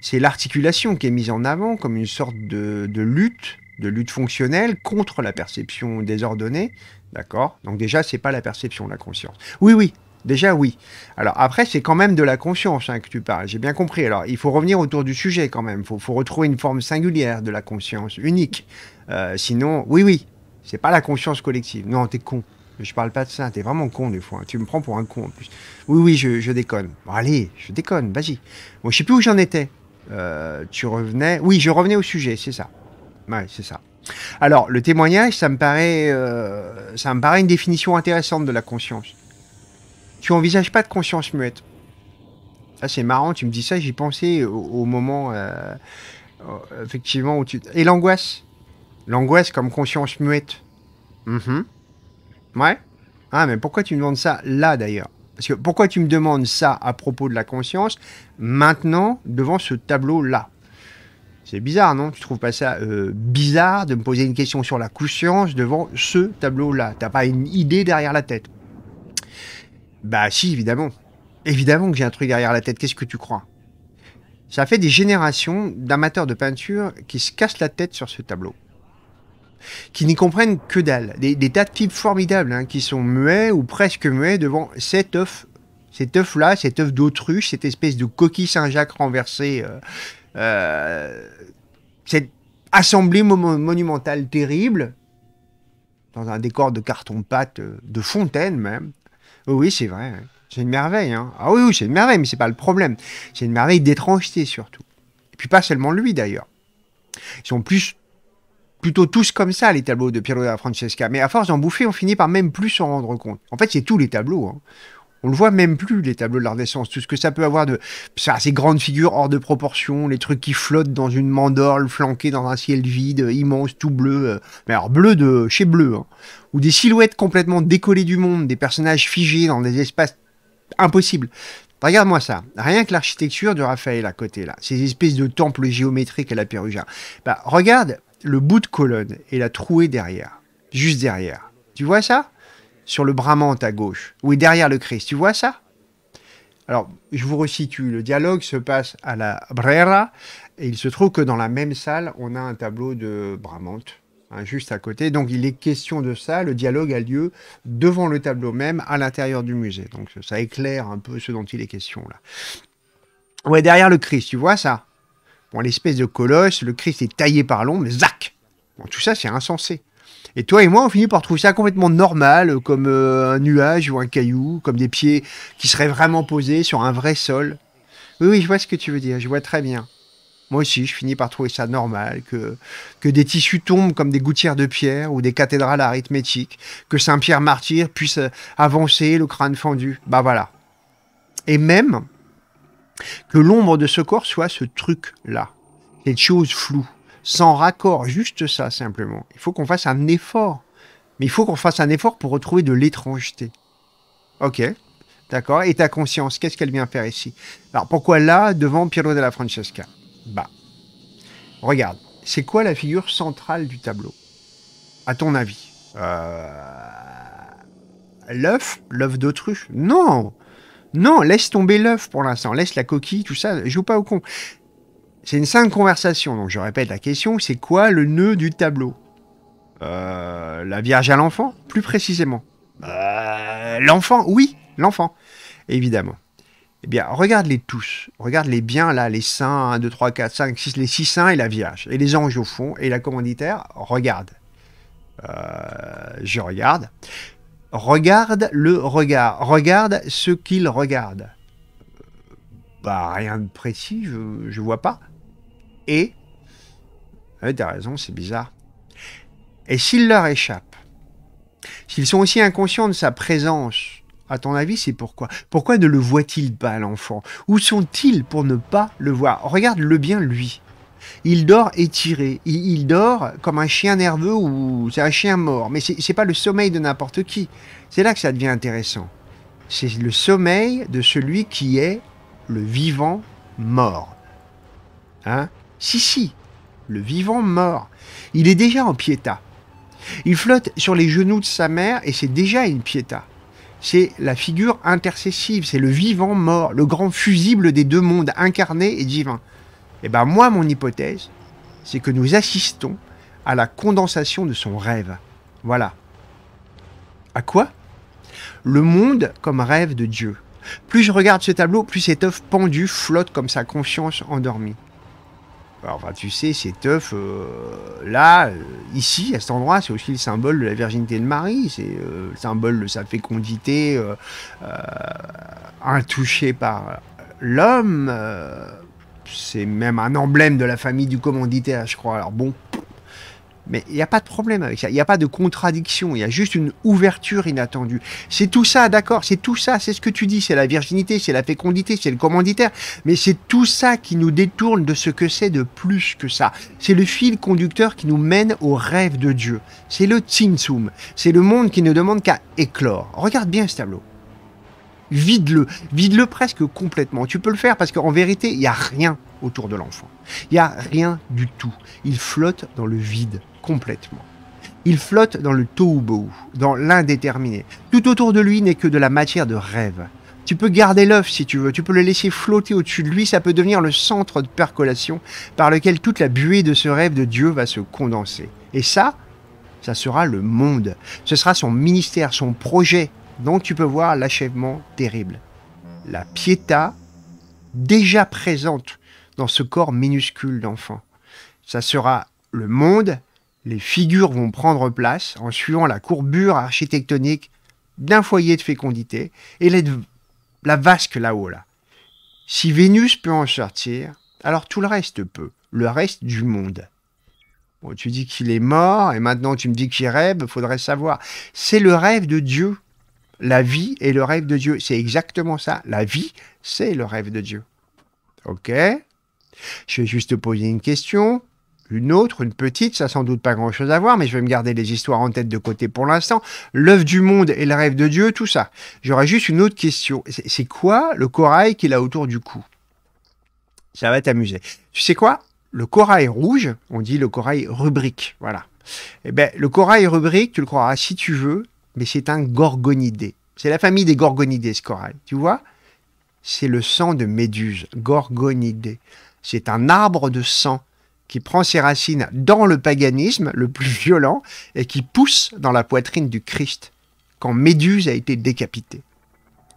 c'est l'articulation qui est mise en avant comme une sorte de, de lutte, de lutte fonctionnelle contre la perception désordonnée, d'accord Donc déjà, c'est pas la perception, la conscience. Oui oui, Déjà, oui. Alors après, c'est quand même de la conscience hein, que tu parles. J'ai bien compris. Alors, il faut revenir autour du sujet quand même. Il faut, retrouver une forme singulière de la conscience, unique. Euh, sinon, oui, oui, c'est pas la conscience collective. Non, t'es con. Je parle pas de ça. T'es vraiment con des fois. Tu me prends pour un con en plus. Oui, oui, je, déconne. allez, je déconne. Vas-y. Bon, je sais plus où j'en étais. Euh, tu revenais. Oui, je revenais au sujet. C'est ça. Ouais, c'est ça. Alors, le témoignage, ça me paraît, euh, ça me paraît une définition intéressante de la conscience tu envisages pas de conscience muette. Ça, c'est marrant, tu me dis ça, j'y pensais au, moment, euh, euh, effectivement, où tu... Et l'angoisse L'angoisse comme conscience muette. Mhm. Ouais. Ah, mais pourquoi tu me demandes ça là, d'ailleurs Parce que pourquoi tu me demandes ça à propos de la conscience, maintenant, devant ce tableau-là C'est bizarre, non Tu trouves pas ça euh, bizarre de me poser une question sur la conscience devant ce tableau-là T'as pas une idée derrière la tête bah si, évidemment. Évidemment que j'ai un truc derrière la tête, qu'est-ce que tu crois Ça fait des générations d'amateurs de peinture qui se cassent la tête sur ce tableau. Qui n'y comprennent que dalle. Des, tas de types formidables hein, qui sont muets ou presque muets devant cet œuf. cet œuf-là, cette œuf d'autruche, cette espèce de coquille Saint-Jacques renversée. Euh, euh, cette assemblée monumentale terrible, dans un décor de carton-pâte, euh, de fontaine même oui, c'est vrai. C'est une merveille. Hein. Ah oui, oui c'est une merveille, mais c'est pas le problème. C'est une merveille d'étrangeté surtout. Et puis pas seulement lui d'ailleurs. Ils sont plus plutôt tous comme ça, les tableaux de Piero da Francesca. Mais à force d'en bouffer, on finit par même plus s'en rendre compte. En fait, c'est tous les tableaux. Hein. On le voit même plus, les tableaux de la Renaissance. Tout ce que ça peut avoir de. ces grandes figures hors de proportion, les trucs qui flottent dans une mandorle flanquée dans un ciel vide, immense, tout bleu. Euh, mais alors, bleu de chez bleu. Hein. ou des silhouettes complètement décollées du monde, des personnages figés dans des espaces impossibles. Regarde-moi ça. Rien que l'architecture de Raphaël à côté, là. Ces espèces de temples géométriques à la Pérugin. Bah, regarde le bout de colonne et la trouée derrière. Juste derrière. Tu vois ça sur le bramante à gauche, oui, derrière le Christ. Tu vois ça alors, je vous resitue, le dialogue se passe à la Brera, et il se trouve que dans la même salle, on a un tableau de Bramante, hein, juste à côté. Donc, il est question de ça, le dialogue a lieu devant le tableau même, à l'intérieur du musée. Donc, ça éclaire un peu ce dont il est question, là. Oui, derrière le Christ, tu vois ça Bon, l'espèce de colosse, le Christ est taillé par l'ombre, zac Bon, tout ça, c'est insensé. Et toi et moi, on finit par trouver ça complètement normal, euh, comme euh, un nuage ou un caillou, comme des pieds qui seraient vraiment posés sur un vrai sol. Oui, oui, je vois ce que tu veux dire, je vois très bien. Moi aussi, je finis par trouver ça normal, que, que des tissus tombent comme des gouttières de pierre ou des cathédrales arithmétiques, que Saint-Pierre martyr puisse euh, avancer le crâne fendu. Bah voilà. Et même que l'ombre de ce corps soit ce truc-là, cette chose floue, sans raccord, juste ça simplement. Il faut qu'on fasse un effort. Mais il faut qu'on fasse un effort pour retrouver de l'étrangeté. Ok, d'accord. Et ta conscience, qu'est-ce qu'elle vient faire ici Alors pourquoi là, devant de della Francesca Bah, regarde, c'est quoi la figure centrale du tableau À ton avis euh... L'œuf L'œuf d'autruche Non Non, laisse tomber l'œuf pour l'instant, laisse la coquille, tout ça, joue pas au con. C'est une simple conversation, donc je répète la question, c'est quoi le nœud du tableau euh, La Vierge à l'enfant, plus précisément. Euh, l'enfant, oui, l'enfant, évidemment. Eh bien, regarde-les tous. Regarde-les bien, là, les saints, 1, 2, 3, 4, 5, 6, les six saints et la Vierge. Et les anges au fond, et la commanditaire, regarde. Euh, je regarde. Regarde le regard. Regarde ce qu'il regarde. Bah, rien de précis, je, je vois pas et... tu ah t'as raison, c'est bizarre. Et s'il leur échappe, s'ils sont aussi inconscients de sa présence, à ton avis, c'est pourquoi Pourquoi ne le voit-il pas, l'enfant Où sont-ils pour ne pas le voir Regarde-le bien, lui. Il dort étiré. Il, il dort comme un chien nerveux ou c'est un chien mort. Mais c'est pas le sommeil de n'importe qui. C'est là que ça devient intéressant. C'est le sommeil de celui qui est le vivant mort. Hein si, si, le vivant mort. Il est déjà en piéta. Il flotte sur les genoux de sa mère et c'est déjà une piéta. C'est la figure intercessive, c'est le vivant mort, le grand fusible des deux mondes, incarné et divin. Eh bien moi, mon hypothèse, c'est que nous assistons à la condensation de son rêve. Voilà. À quoi Le monde comme rêve de Dieu. Plus je regarde ce tableau, plus cette œuvre pendue flotte comme sa conscience endormie. Alors, tu sais, cet œuf, euh, là, euh, ici, à cet endroit, c'est aussi le symbole de la virginité de Marie, c'est euh, le symbole de sa fécondité, intouchée par l'homme. c'est même un emblème de la famille du commanditaire, je crois. Alors bon, mais il n'y a pas de problème avec ça. Il n'y a pas de contradiction. Il y a juste une ouverture inattendue. C'est tout ça, d'accord C'est tout ça. C'est ce que tu dis. C'est la virginité, c'est la fécondité, c'est le commanditaire. Mais c'est tout ça qui nous détourne de ce que c'est de plus que ça. C'est le fil conducteur qui nous mène au rêve de Dieu. C'est le Tsinsum. C'est le monde qui ne demande qu'à éclore. Regarde bien ce tableau vide-le, vide-le presque complètement. Tu peux le faire parce qu'en vérité, il n'y a rien autour de l'enfant. Il n'y a rien du tout. Il flotte dans le vide complètement. Il flotte dans le tohu dans l'indéterminé. Tout autour de lui n'est que de la matière de rêve. Tu peux garder l'œuf si tu veux, tu peux le laisser flotter au-dessus de lui, ça peut devenir le centre de percolation par lequel toute la buée de ce rêve de Dieu va se condenser. Et ça, ça sera le monde. Ce sera son ministère, son projet, dont tu peux voir l'achèvement terrible. La piéta, déjà présente dans ce corps minuscule d'enfant. Ça sera le monde les figures vont prendre place en suivant la courbure architectonique d'un foyer de fécondité et la vasque là-haut. Là. Si Vénus peut en sortir, alors tout le reste peut, le reste du monde. tu dis qu'il est mort et maintenant tu me dis qu'il rêve, faudrait savoir. C'est le rêve de Dieu. La vie est le rêve de Dieu. C'est exactement ça. La vie, c'est le rêve de Dieu. Ok Je vais juste poser une question une autre, une petite, ça sans doute pas grand-chose à voir, mais je vais me garder les histoires en tête de côté pour l'instant. L'œuvre du monde et le rêve de Dieu, tout ça. J'aurais juste une autre question. C'est quoi le corail qu'il a autour du cou Ça va t'amuser. Tu sais quoi Le corail rouge, on dit le corail rubrique, voilà. Eh ben, le corail rubrique, tu le croiras si tu veux, mais c'est un gorgonidé. C'est la famille des gorgonidés, ce corail. Tu vois C'est le sang de méduse, gorgonidé. C'est un arbre de sang qui prend ses racines dans le paganisme le plus violent et qui pousse dans la poitrine du Christ, quand Méduse a été décapitée.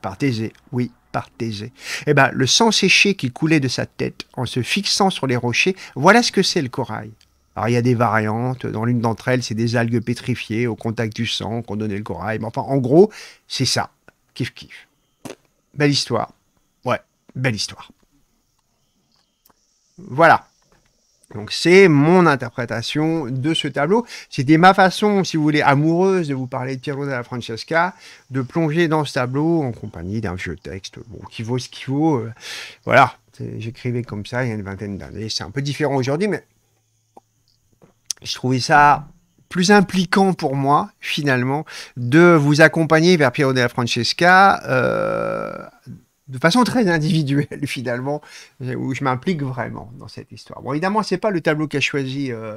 Par Thésée, oui, par Thésée. Eh bien, le sang séché qui coulait de sa tête en se fixant sur les rochers, voilà ce que c'est le corail. Alors il y a des variantes, dans l'une d'entre elles, c'est des algues pétrifiées au contact du sang qu'on donnait le corail. Mais enfin, en gros, c'est ça. Kiff kiff. Belle histoire. Ouais, belle histoire. Voilà. Donc c'est mon interprétation de ce tableau. C'était ma façon, si vous voulez, amoureuse de vous parler de Piero della Francesca, de plonger dans ce tableau en compagnie d'un vieux texte, bon, qui vaut ce qu'il vaut. Euh, voilà, j'écrivais comme ça il y a une vingtaine d'années. C'est un peu différent aujourd'hui, mais je trouvais ça plus impliquant pour moi, finalement, de vous accompagner vers Piero della Francesca. Euh, de façon très individuelle finalement, euh, où je m'implique vraiment dans cette histoire. Bon, évidemment, ce n'est pas le tableau qu'a choisi euh,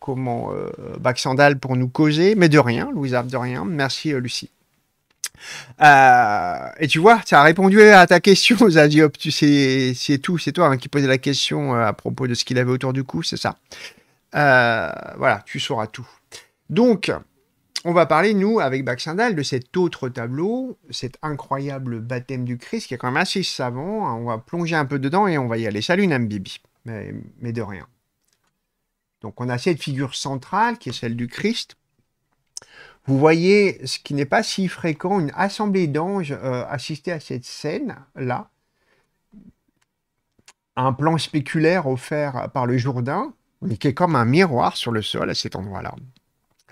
comment euh, Baxandal pour nous causer, mais de rien, Louise de rien. Merci Lucie. et tu vois, ça a répondu à ta question, Zadiop. C'est tout, c'est toi hein, qui posais la question à propos de ce qu'il avait autour du cou, c'est ça. voilà, tu sauras tout. Donc, on va parler, nous, avec Baxendal, de cet autre tableau, cet incroyable baptême du Christ qui est quand même assez savant. Hein. On va plonger un peu dedans et on va y aller. Salut Nambibi, mais, mais de rien. Donc on a cette figure centrale qui est celle du Christ. Vous voyez, ce qui n'est pas si fréquent, une assemblée d'anges euh, assistée à cette scène-là. Un plan spéculaire offert par le Jourdain, mais qui est comme un miroir sur le sol à cet endroit-là.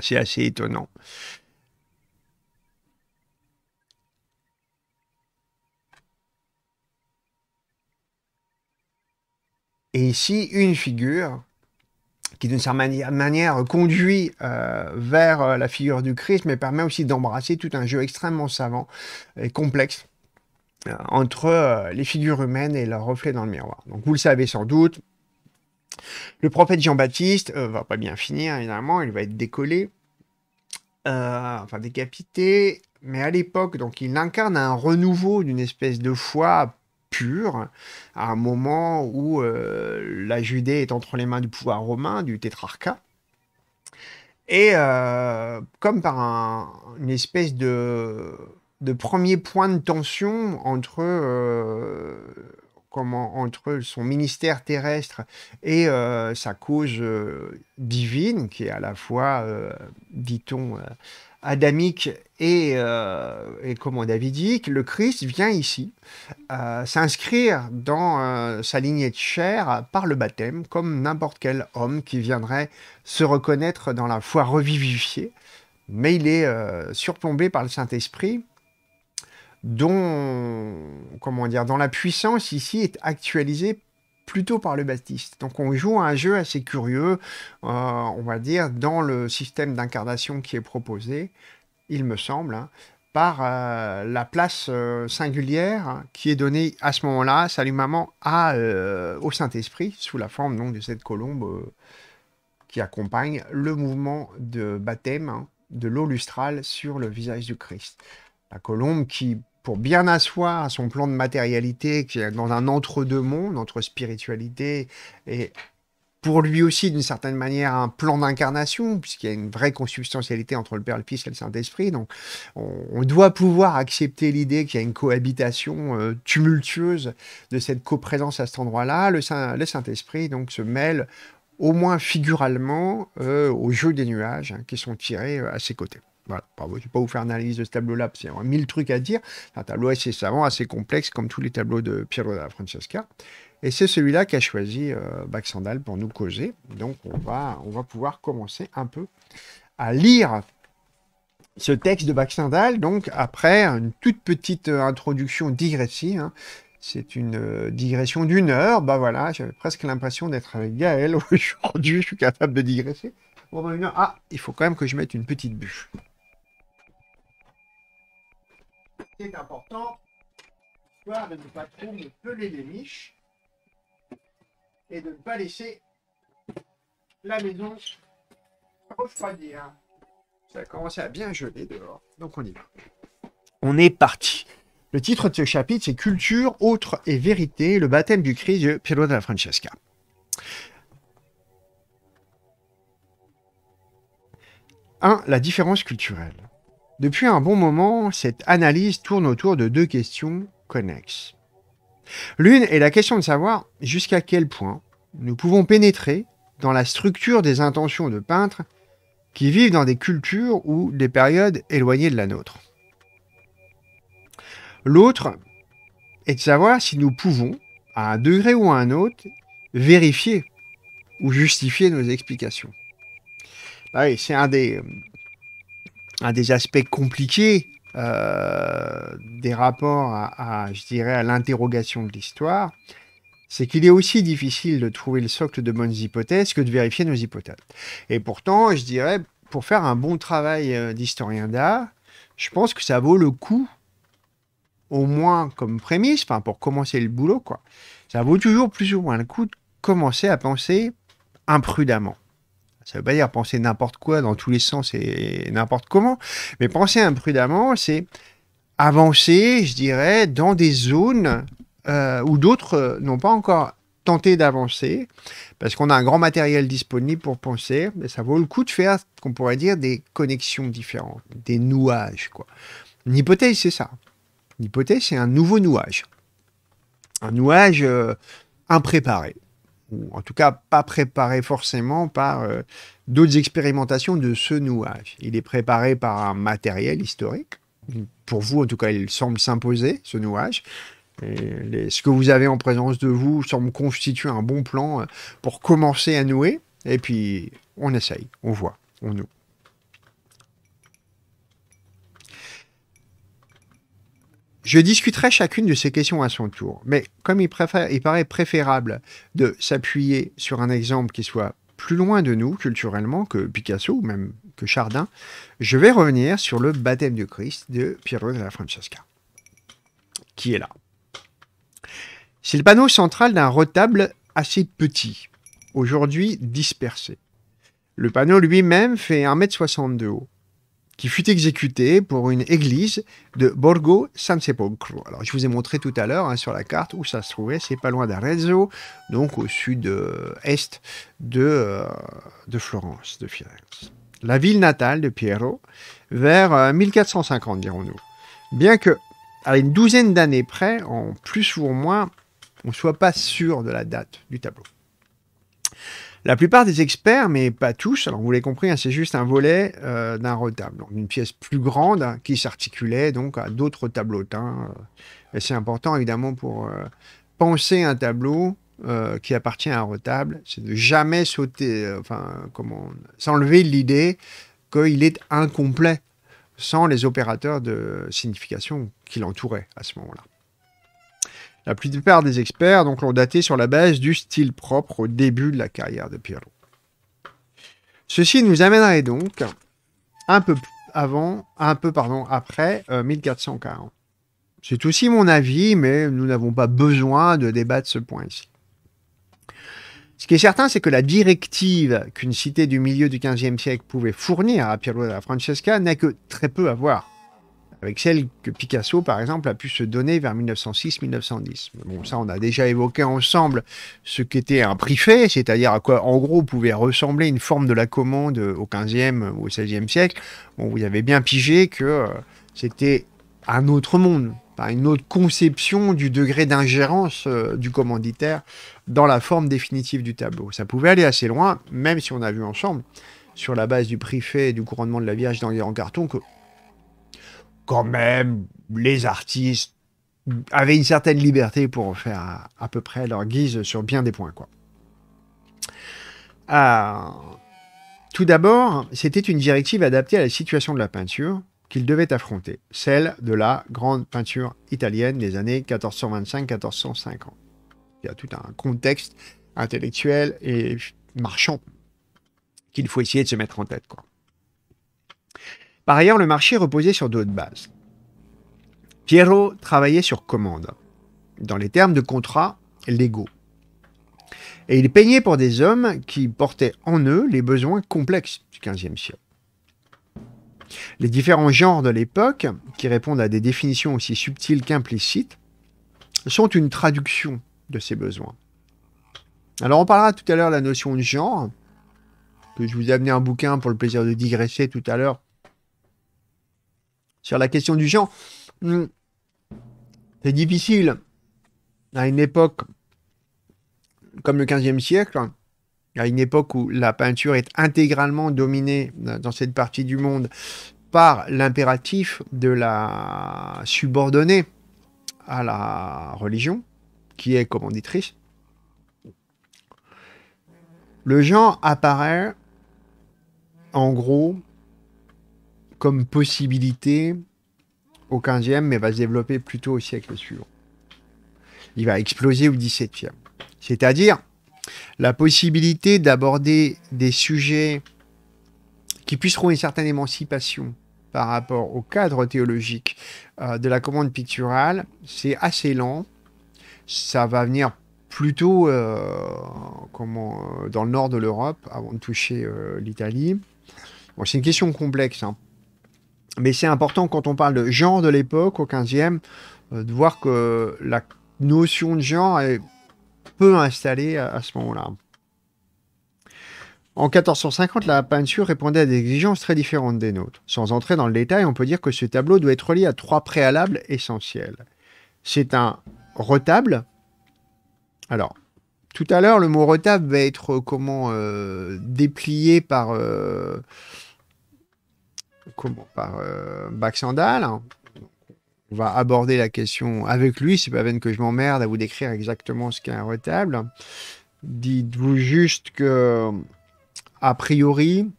C'est assez étonnant. Et ici, une figure qui, d'une certaine manière, conduit euh, vers euh, la figure du Christ, mais permet aussi d'embrasser tout un jeu extrêmement savant et complexe euh, entre les figures humaines et leur reflet dans le miroir. Donc, vous le savez sans doute, le prophète Jean-Baptiste euh, va pas bien finir, évidemment, il va être décollé, euh, enfin décapité, mais à l'époque, donc il incarne un renouveau d'une espèce de foi pure, à un moment où euh, la Judée est entre les mains du pouvoir romain, du Tétrarca, Et comme par une espèce de premier point de tension entre entre son ministère terrestre et euh, sa cause euh, divine, qui est à la fois, euh, dit-on, adamique et, et, comment davidique, le Christ vient ici s'inscrire dans sa lignée de chair par le baptême, comme n'importe quel homme qui viendrait se reconnaître dans la foi revivifiée. Mais il est surplombé par le Saint-Esprit dont, comment dire, dans la puissance ici est actualisée plutôt par le baptiste. Donc on joue un jeu assez curieux, euh, on va dire, dans le système d'incarnation qui est proposé, il me semble, hein, par euh, la place euh, singulière qui est donnée à ce moment-là, salut maman, à, au Saint-Esprit, sous la forme donc, de cette colombe qui accompagne le mouvement de baptême hein, de l'eau lustrale sur le visage du Christ. La colombe qui pour bien asseoir son plan de matérialité qui est dans un entre-deux-mondes, entre spiritualité et pour lui aussi, d'une certaine manière, un plan d'incarnation, puisqu'il y a une vraie consubstantialité entre le Père, le Fils et le Saint-Esprit. Donc, on, doit pouvoir accepter l'idée qu'il y a une cohabitation euh, tumultueuse de cette coprésence à cet endroit-là. Le, Saint, esprit donc, se mêle, au moins figuralement, euh, au jeu des nuages hein, qui sont tirés euh, à ses côtés je ne vais pas vous faire une analyse de ce tableau-là, parce qu'il y a mille trucs à dire. C'est un tableau assez savant, assez complexe, comme tous les tableaux de Piero della Francesca. Et c'est celui-là qu'a choisi euh, pour nous causer. Donc on va, on va pouvoir commencer un peu à lire ce texte de Baxandal. Donc après une toute petite euh, introduction digressive, hein. c'est une euh, digression d'une heure. Bah voilà, j'avais presque l'impression d'être avec Gaël aujourd'hui. Je suis capable de digresser. Bah, ah, il faut quand même que je mette une petite bûche. C'est important de ne pas trop me peler les miches et de ne pas laisser la maison refroidir. Ça a commencé à bien geler dehors, donc on y va. On est parti. Le titre de ce chapitre, c'est Culture, autre et vérité, le baptême du Christ de Piero della Francesca. 1. La différence culturelle. Depuis un bon moment, cette analyse tourne autour de deux questions connexes. L'une est la question de savoir jusqu'à quel point nous pouvons pénétrer dans la structure des intentions de peintres qui vivent dans des cultures ou des périodes éloignées de la nôtre. L'autre est de savoir si nous pouvons, à un degré ou à un autre, vérifier ou justifier nos explications. Bah oui, c'est un des, euh, un des aspects compliqués euh, des rapports à, à, je dirais, à l'interrogation de l'histoire, c'est qu'il est aussi difficile de trouver le socle de bonnes hypothèses que de vérifier nos hypothèses. Et pourtant, je dirais, pour faire un bon travail euh, d'historien d'art, je pense que ça vaut le coup, au moins comme prémisse, enfin pour commencer le boulot, quoi. Ça vaut toujours plus ou moins le coup de commencer à penser imprudemment. Ça ne veut pas dire penser n'importe quoi dans tous les sens et n'importe comment, mais penser imprudemment, c'est avancer, je dirais, dans des zones euh, où d'autres euh, n'ont pas encore tenté d'avancer, parce qu'on a un grand matériel disponible pour penser, mais ça vaut le coup de faire, qu'on pourrait dire, des connexions différentes, des nouages, quoi. Une hypothèse, c'est ça. Une hypothèse, c'est un nouveau nouage. Un nouage euh, impréparé ou en tout cas pas préparé forcément par euh, d'autres expérimentations de ce nouage. Il est préparé par un matériel historique. Pour vous, en tout cas, il semble s'imposer, ce nouage. ce que vous avez en présence de vous semble constituer un bon plan euh, pour commencer à nouer. Et puis, on essaye, on voit, on noue. Je discuterai chacune de ces questions à son tour, mais comme il, paraît préférable de s'appuyer sur un exemple qui soit plus loin de nous culturellement que Picasso ou même que Chardin, je vais revenir sur le baptême du Christ de Piero della Francesca, qui est là. C'est le panneau central d'un retable assez petit, aujourd'hui dispersé. Le panneau lui-même fait 1m60 de haut qui fut exécuté pour une église de Borgo San Sepolcro. Alors, je vous ai montré tout à l'heure hein, sur la carte où ça se trouvait, c'est pas loin d'Arezzo, donc au sud-est euh, de, Florence, de Firenze. La ville natale de Piero, vers 1450, euh, dirons-nous. Bien que, à une douzaine d'années près, en plus ou en moins, on ne soit pas sûr de la date du tableau. La plupart des experts, mais pas tous, alors vous l'avez compris, hein, c'est juste un volet euh, d'un retable, donc une pièce plus grande hein, qui s'articulait donc à d'autres tableaux. Euh, et c'est important évidemment pour euh, penser un tableau qui appartient à un retable, c'est de jamais sauter, enfin comment, s'enlever l'idée qu'il est incomplet sans les opérateurs de signification qui l'entouraient à ce moment-là. La plupart des experts l'ont daté sur la base du style propre au début de la carrière de Pierrot. Ceci nous amènerait donc un peu avant, un peu pardon, après 1440. Euh, c'est aussi mon avis, mais nous n'avons pas besoin de débattre ce point ici. Ce qui est certain, c'est que la directive qu'une cité du milieu du XVe siècle pouvait fournir à Pierrot de la Francesca n'a que très peu à voir avec celle que Picasso, par exemple, a pu se donner vers 1906-1910. Bon, ça, on a déjà évoqué ensemble ce qu'était un préfet, c'est-à-dire à quoi, en gros, pouvait ressembler une forme de la commande au 15e ou au 16e siècle. Bon, vous avez bien pigé que euh, c'était un autre monde, une autre conception du degré d'ingérence euh, du commanditaire dans la forme définitive du tableau. Ça pouvait aller assez loin, même si on a vu ensemble, sur la base du préfet et du couronnement de la Vierge dans les en carton, que quand même, les artistes avaient une certaine liberté pour faire à, peu près leur guise sur bien des points. Quoi. Euh, tout d'abord, c'était une directive adaptée à la situation de la peinture qu'il devait affronter, celle de la grande peinture italienne des années 1425-1450. Il y a tout un contexte intellectuel et marchand qu'il faut essayer de se mettre en tête. Par ailleurs, le marché reposait sur d'autres bases. Piero travaillait sur commande, dans les termes de contrats légaux. Et il peignait pour des hommes qui portaient en eux les besoins complexes du XVe siècle. Les différents genres de l'époque, qui répondent à des définitions aussi subtiles qu'implicites, sont une traduction de ces besoins. Alors on parlera tout à l'heure de la notion de genre, que je vous ai amené un bouquin pour le plaisir de digresser tout à l'heure sur la question du genre. Hmm. C'est difficile à une époque comme le 15e siècle, à une époque où la peinture est intégralement dominée dans cette partie du monde par l'impératif de la subordonner à la religion, qui est commanditrice, le genre apparaît en gros comme possibilité au 15e, mais va se développer plutôt au siècle suivant. Il va exploser au 17e. C'est-à-dire la possibilité d'aborder des sujets qui puissent trouver une certaine émancipation par rapport au cadre théologique euh, de la commande picturale, c'est assez lent. Ça va venir plutôt euh, comment, euh, dans le nord de l'Europe avant de toucher l'Italie. Bon, c'est une question complexe. Hein mais c'est important quand on parle de genre de l'époque, au 15e, euh, de voir que la notion de genre est peu installée à, ce moment-là. En 1450, la peinture répondait à des exigences très différentes des nôtres. Sans entrer dans le détail, on peut dire que ce tableau doit être relié à trois préalables essentiels. C'est un retable. Alors, tout à l'heure, le mot retable va être comment euh, déplié par euh, comment par euh, Baxandal. Hein. On va aborder la question avec lui. C'est pas peine que je m'emmerde à vous décrire exactement ce qu'est un retable. Dites-vous juste que, a priori,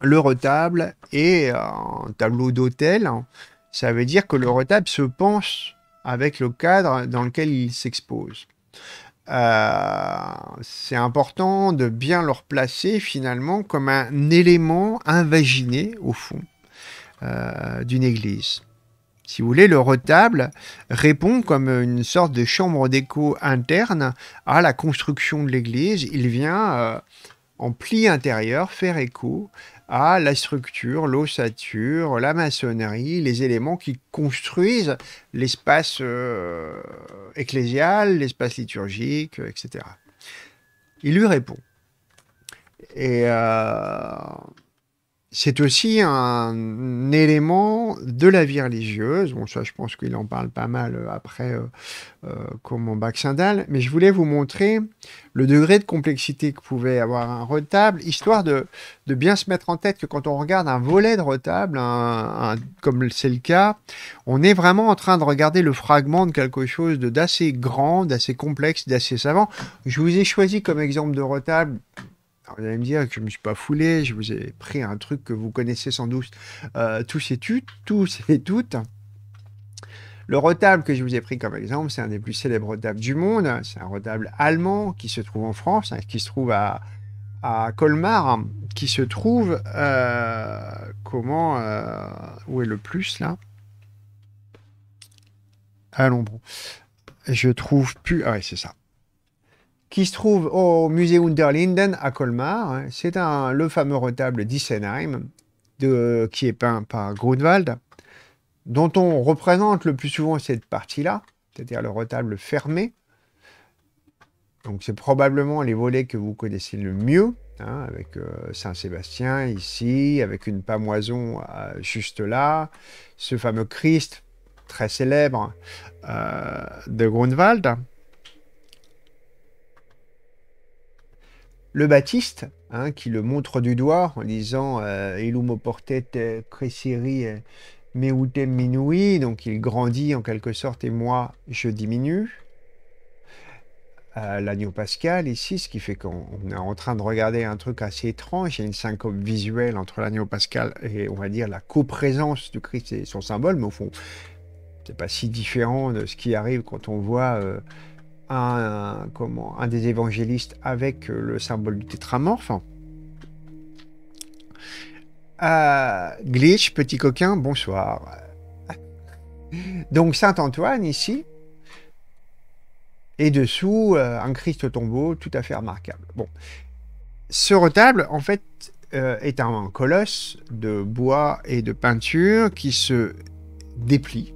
le retable est un tableau d'hôtel. Ça veut dire que le retable se pense avec le cadre dans lequel il s'expose. Euh, c'est important de bien le replacer finalement comme un élément invaginé au fond euh, d'une église. Si vous voulez, le retable répond comme une sorte de chambre d'écho interne à la construction de l'église. Il vient euh, en pli intérieur faire écho à la structure, l'ossature, la maçonnerie, les éléments qui construisent l'espace euh, ecclésial, l'espace liturgique, etc. Il lui répond. Et euh, c'est aussi un élément de la vie religieuse. Bon, ça, je pense qu'il en parle pas mal euh, après, euh, euh, comme en bac Mais je voulais vous montrer le degré de complexité que pouvait avoir un retable, histoire de, bien se mettre en tête que quand on regarde un volet de retable, comme c'est le cas, on est vraiment en train de regarder le fragment de quelque chose d'assez grand, d'assez complexe, d'assez savant. Je vous ai choisi comme exemple de retable vous allez me dire que je ne me suis pas foulé, je vous ai pris un truc que vous connaissez sans doute euh, tous et toutes, tous et toutes. Le retable que je vous ai pris comme exemple, c'est un des plus célèbres retables du monde. C'est un retable allemand qui se trouve en France, hein, qui se trouve à, à Colmar, qui se trouve... Euh, comment... Euh, où est le plus là À Lombre. Je trouve plus... Ah ouais, c'est ça qui se trouve au musée Unterlinden à Colmar. Hein. C'est le fameux retable d'Isenheim qui est peint par Grunewald, dont on représente le plus souvent cette partie-là, c'est-à-dire le retable fermé. Donc c'est probablement les volets que vous connaissez le mieux, hein, avec euh, Saint-Sébastien ici, avec une pamoison euh, juste là, ce fameux Christ très célèbre euh, de Grunewald. Le Baptiste, hein, qui le montre du doigt en disant euh, Illumo portet me euh, utem minui, donc il grandit en quelque sorte et moi je diminue. Euh, l'agneau pascal ici, ce qui fait qu'on est en train de regarder un truc assez étrange, il y a une syncope visuelle entre l'agneau pascal et on va dire la coprésence du Christ et son symbole, mais au fond, c'est pas si différent de ce qui arrive quand on voit. Euh, un, comment, un des évangélistes avec euh, le symbole du tétramorphe. Euh, glitch, petit coquin, bonsoir. Donc Saint Antoine ici, et dessous euh, un Christ tombeau tout à fait remarquable. Bon, ce retable en fait est un colosse de bois et de peinture qui se déplie.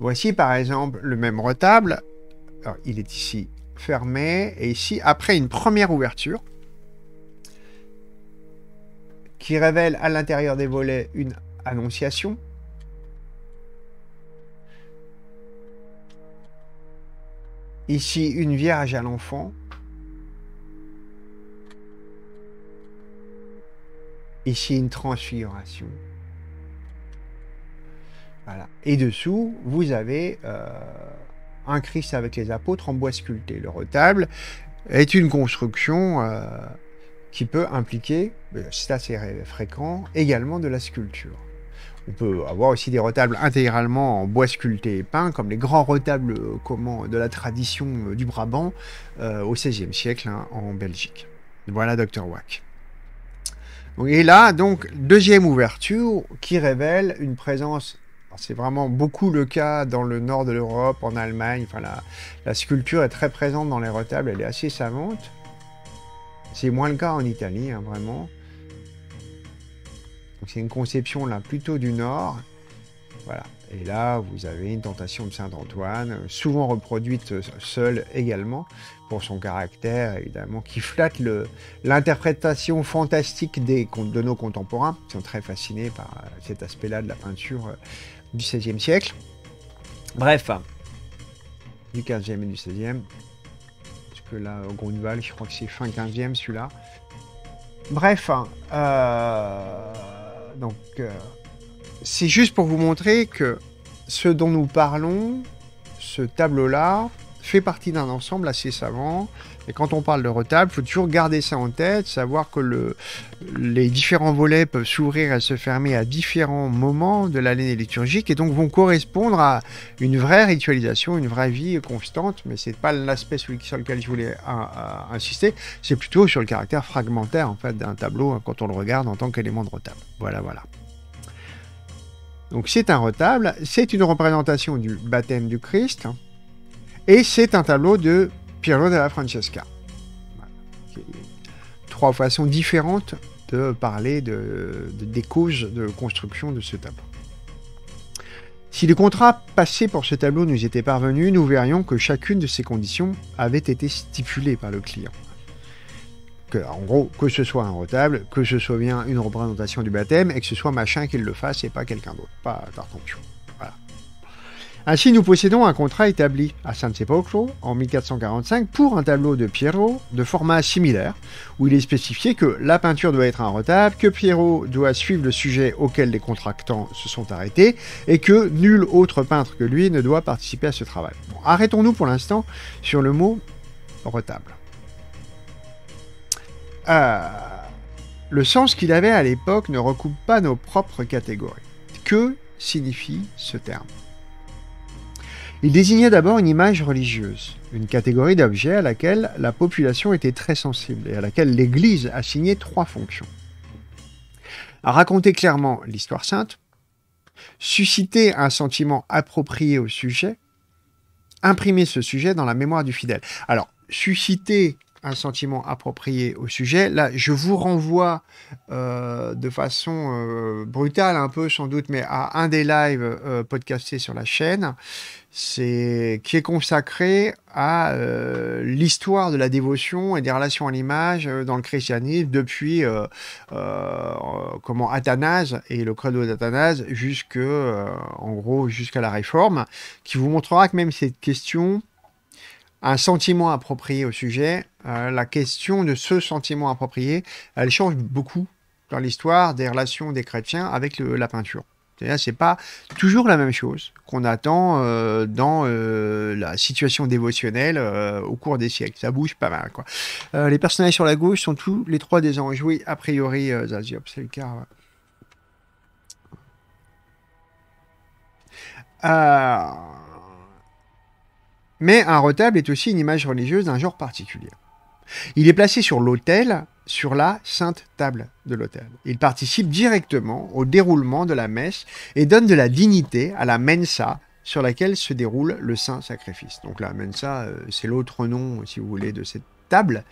Voici par exemple le même retable il est ici fermé. Et ici, après une première ouverture, qui révèle à l'intérieur des volets une annonciation. Ici, une vierge à l'enfant. Ici, une transfiguration. Voilà. Et dessous, vous avez euh, un Christ avec les apôtres en bois sculpté. Le retable est une construction euh, qui peut impliquer, euh, c'est assez fréquent, également de la sculpture. On peut avoir aussi des retables intégralement en bois sculpté et peint, comme les grands retables euh, de la tradition du Brabant au XVIe siècle hein, en Belgique. Voilà docteur Wack. Et là, donc, deuxième ouverture qui révèle une présence c'est vraiment beaucoup le cas dans le nord de l'Europe, en Allemagne. Enfin, la, sculpture est très présente dans les retables, elle est assez savante. C'est moins le cas en Italie, hein, vraiment. c'est une conception là plutôt du nord. Voilà. Et là, vous avez une tentation de Saint-Antoine, euh, souvent reproduite euh, seule également, pour son caractère, évidemment, qui flatte l'interprétation fantastique des, de nos contemporains, qui sont très fascinés par euh, cet aspect-là de la peinture du XVIe siècle. Bref, du 15e et du 16e. Parce que là, au Grunewald, je crois que c'est fin 15e celui-là. Bref, hein, euh, donc euh, c'est juste pour vous montrer que ce dont nous parlons, ce tableau-là, fait partie d'un ensemble assez savant et quand on parle de retable, il faut toujours garder ça en tête, savoir que les différents volets peuvent s'ouvrir et se fermer à différents moments de l'année liturgique et donc vont correspondre à une vraie ritualisation, une vraie vie constante, mais ce n'est pas l'aspect sur lequel je voulais euh, insister, c'est plutôt sur le caractère fragmentaire en fait d'un tableau hein, quand on le regarde en tant qu'élément de retable. Voilà, voilà. Donc c'est un retable, c'est une représentation du baptême du Christ, et c'est un tableau de de la Francesca. Trois façons différentes de parler des causes de construction de ce tableau. Si le contrat passé pour ce tableau nous était parvenu, nous verrions que chacune de ces conditions avait été stipulée par le client. Que, en gros, que ce soit un retable, que ce soit bien une représentation du baptême, et que ce soit machin qui le fasse et pas quelqu'un d'autre, pas Tartampion. Ainsi, nous possédons un contrat établi à San Sepolcro en 1445 pour un tableau de Piero de format similaire, où il est spécifié que la peinture doit être un retable, que Piero doit suivre le sujet auquel les contractants se sont arrêtés, et que nul autre peintre que lui ne doit participer à ce travail. Arrêtons-nous pour l'instant sur le mot retable. Euh, le sens qu'il avait à l'époque ne recoupe pas nos propres catégories. Que signifie ce terme il désignait d'abord une image religieuse, une catégorie d'objets à laquelle la population était très sensible et à laquelle l'Église assignait trois fonctions. raconter clairement l'histoire sainte, susciter un sentiment approprié au sujet, imprimer ce sujet dans la mémoire du fidèle. Alors, susciter un sentiment approprié au sujet. Là, je vous renvoie euh, de façon euh, brutale un peu sans doute, mais à un des lives euh, podcastés sur la chaîne, c'est qui est consacré à l'histoire de la dévotion et des relations à l'image dans le christianisme depuis comment Athanase et le credo d'Athanase jusque en gros jusqu'à la réforme, qui vous montrera que même cette question un sentiment approprié au sujet, euh, la question de ce sentiment approprié, elle change beaucoup dans l'histoire des relations des chrétiens avec la peinture. C'est-à-dire, c'est pas toujours la même chose qu'on attend euh, dans euh, la situation dévotionnelle au cours des siècles. Ça bouge pas mal, quoi. les personnages sur la gauche sont tous les trois des anges. Oui, a priori, Zaziop, c'est le cas mais un retable est aussi une image religieuse d'un genre particulier. Il est placé sur l'autel, sur la sainte table de l'autel. Il participe directement au déroulement de la messe et donne de la dignité à la mensa sur laquelle se déroule le saint sacrifice. Donc la mensa, euh, c'est l'autre nom, si vous voulez, de cette table,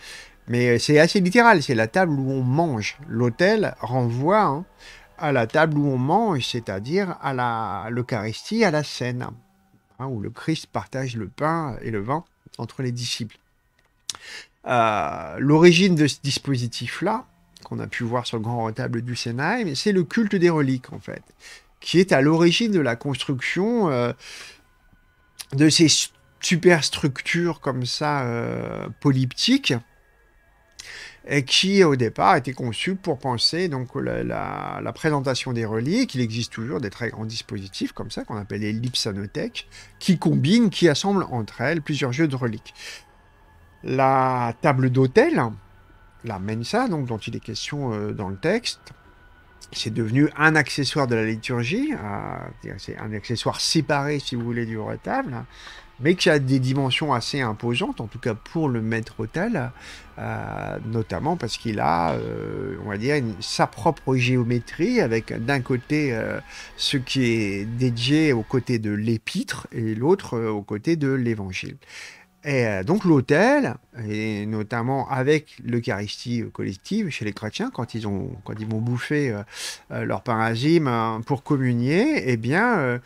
mais c'est assez littéral, c'est la table où on mange. L'autel renvoie hein, à la table où on mange, c'est-à-dire à l'Eucharistie, à la scène. Hein, où le Christ partage le pain et le vin entre les disciples. Euh, l'origine de ce dispositif-là, qu'on a pu voir sur le grand retable du Sénat, c'est le culte des reliques, en fait, qui est à l'origine de la construction euh, de ces superstructures comme ça, euh, polyptiques, et qui au départ a été conçu pour penser donc la, présentation des reliques. Il existe toujours des très grands dispositifs comme ça qu'on appelle les lipsanothèques, qui combinent, qui assemblent entre elles plusieurs jeux de reliques. La table d'hôtel, la mensa, donc dont il est question euh, dans le texte, c'est devenu un accessoire de la liturgie, euh, c'est un accessoire séparé si vous voulez du retable mais qui a des dimensions assez imposantes, en tout cas pour le maître hôtel, euh, notamment parce qu'il a, euh, on va dire, sa propre géométrie, avec d'un côté euh, ce qui est dédié aux côtés de l'épître et l'autre aux côtés de l'évangile. Et donc l'hôtel, et notamment avec l'Eucharistie collective chez les chrétiens, quand ils, ont, quand ils vont bouffer leur pain hein, pour communier, eh bien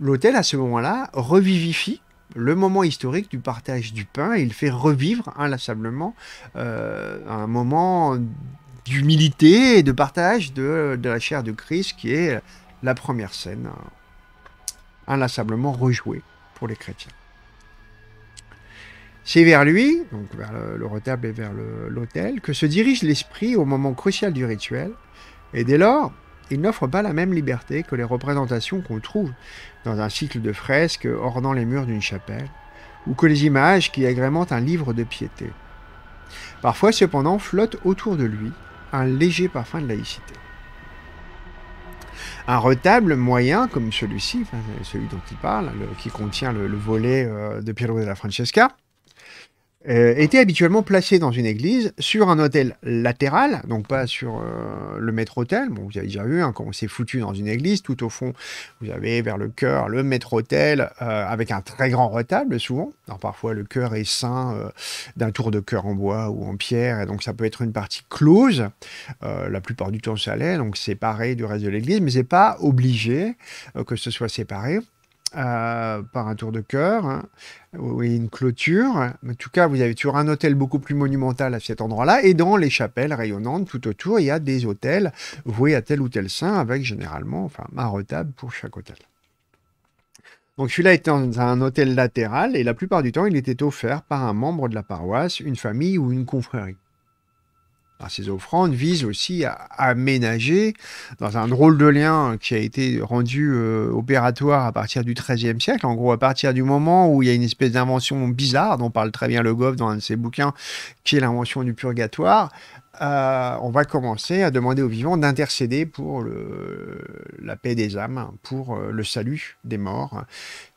l'hôtel, à ce moment-là revivifie le moment historique du partage du pain il fait revivre inlassablement euh, un moment d'humilité et de partage de, la chair de Christ qui est la première scène euh, inlassablement rejouée pour les chrétiens. C'est vers lui, donc vers le retable et vers l'autel, que se dirige l'esprit au moment crucial du rituel. Et dès lors, il n'offre pas la même liberté que les représentations qu'on trouve dans un cycle de fresques ornant les murs d'une chapelle, ou que les images qui agrémentent un livre de piété. Parfois cependant flotte autour de lui un léger parfum de laïcité. Un retable moyen comme celui-ci, celui dont il parle, qui contient le, volet euh, de Piero della Francesca, euh, était habituellement placé dans une église sur un hôtel latéral, donc pas sur euh, le maître-hôtel. Bon, vous avez déjà vu, hein, quand on s'est foutu dans une église, tout au fond, vous avez vers le cœur le maître autel euh, avec un très grand retable, souvent. parfois, le cœur est sain d'un tour de cœur en bois ou en pierre, et donc ça peut être une partie close. la plupart du temps, ça l'est, donc séparé du reste de l'église, mais c'est pas obligé que ce soit séparé. Euh, par un tour de cœur hein, ou une clôture. En tout cas, vous avez toujours un hôtel beaucoup plus monumental à cet endroit-là. Et dans les chapelles rayonnantes tout autour, il y a des hôtels voués à tel ou tel saint, avec généralement enfin, un retable pour chaque hôtel. Donc celui-là était dans un hôtel latéral et la plupart du temps, il était offert par un membre de la paroisse, une famille ou une confrérie par ces offrandes vise aussi à aménager, dans un drôle de lien qui a été rendu euh, opératoire à partir du XIIIe siècle, en gros à partir du moment où il y a une espèce d'invention bizarre, dont parle très bien Le Goff dans un de ses bouquins, qui est l'invention du purgatoire, on va commencer à demander aux vivants d'intercéder pour la paix des âmes, pour euh, le salut des morts.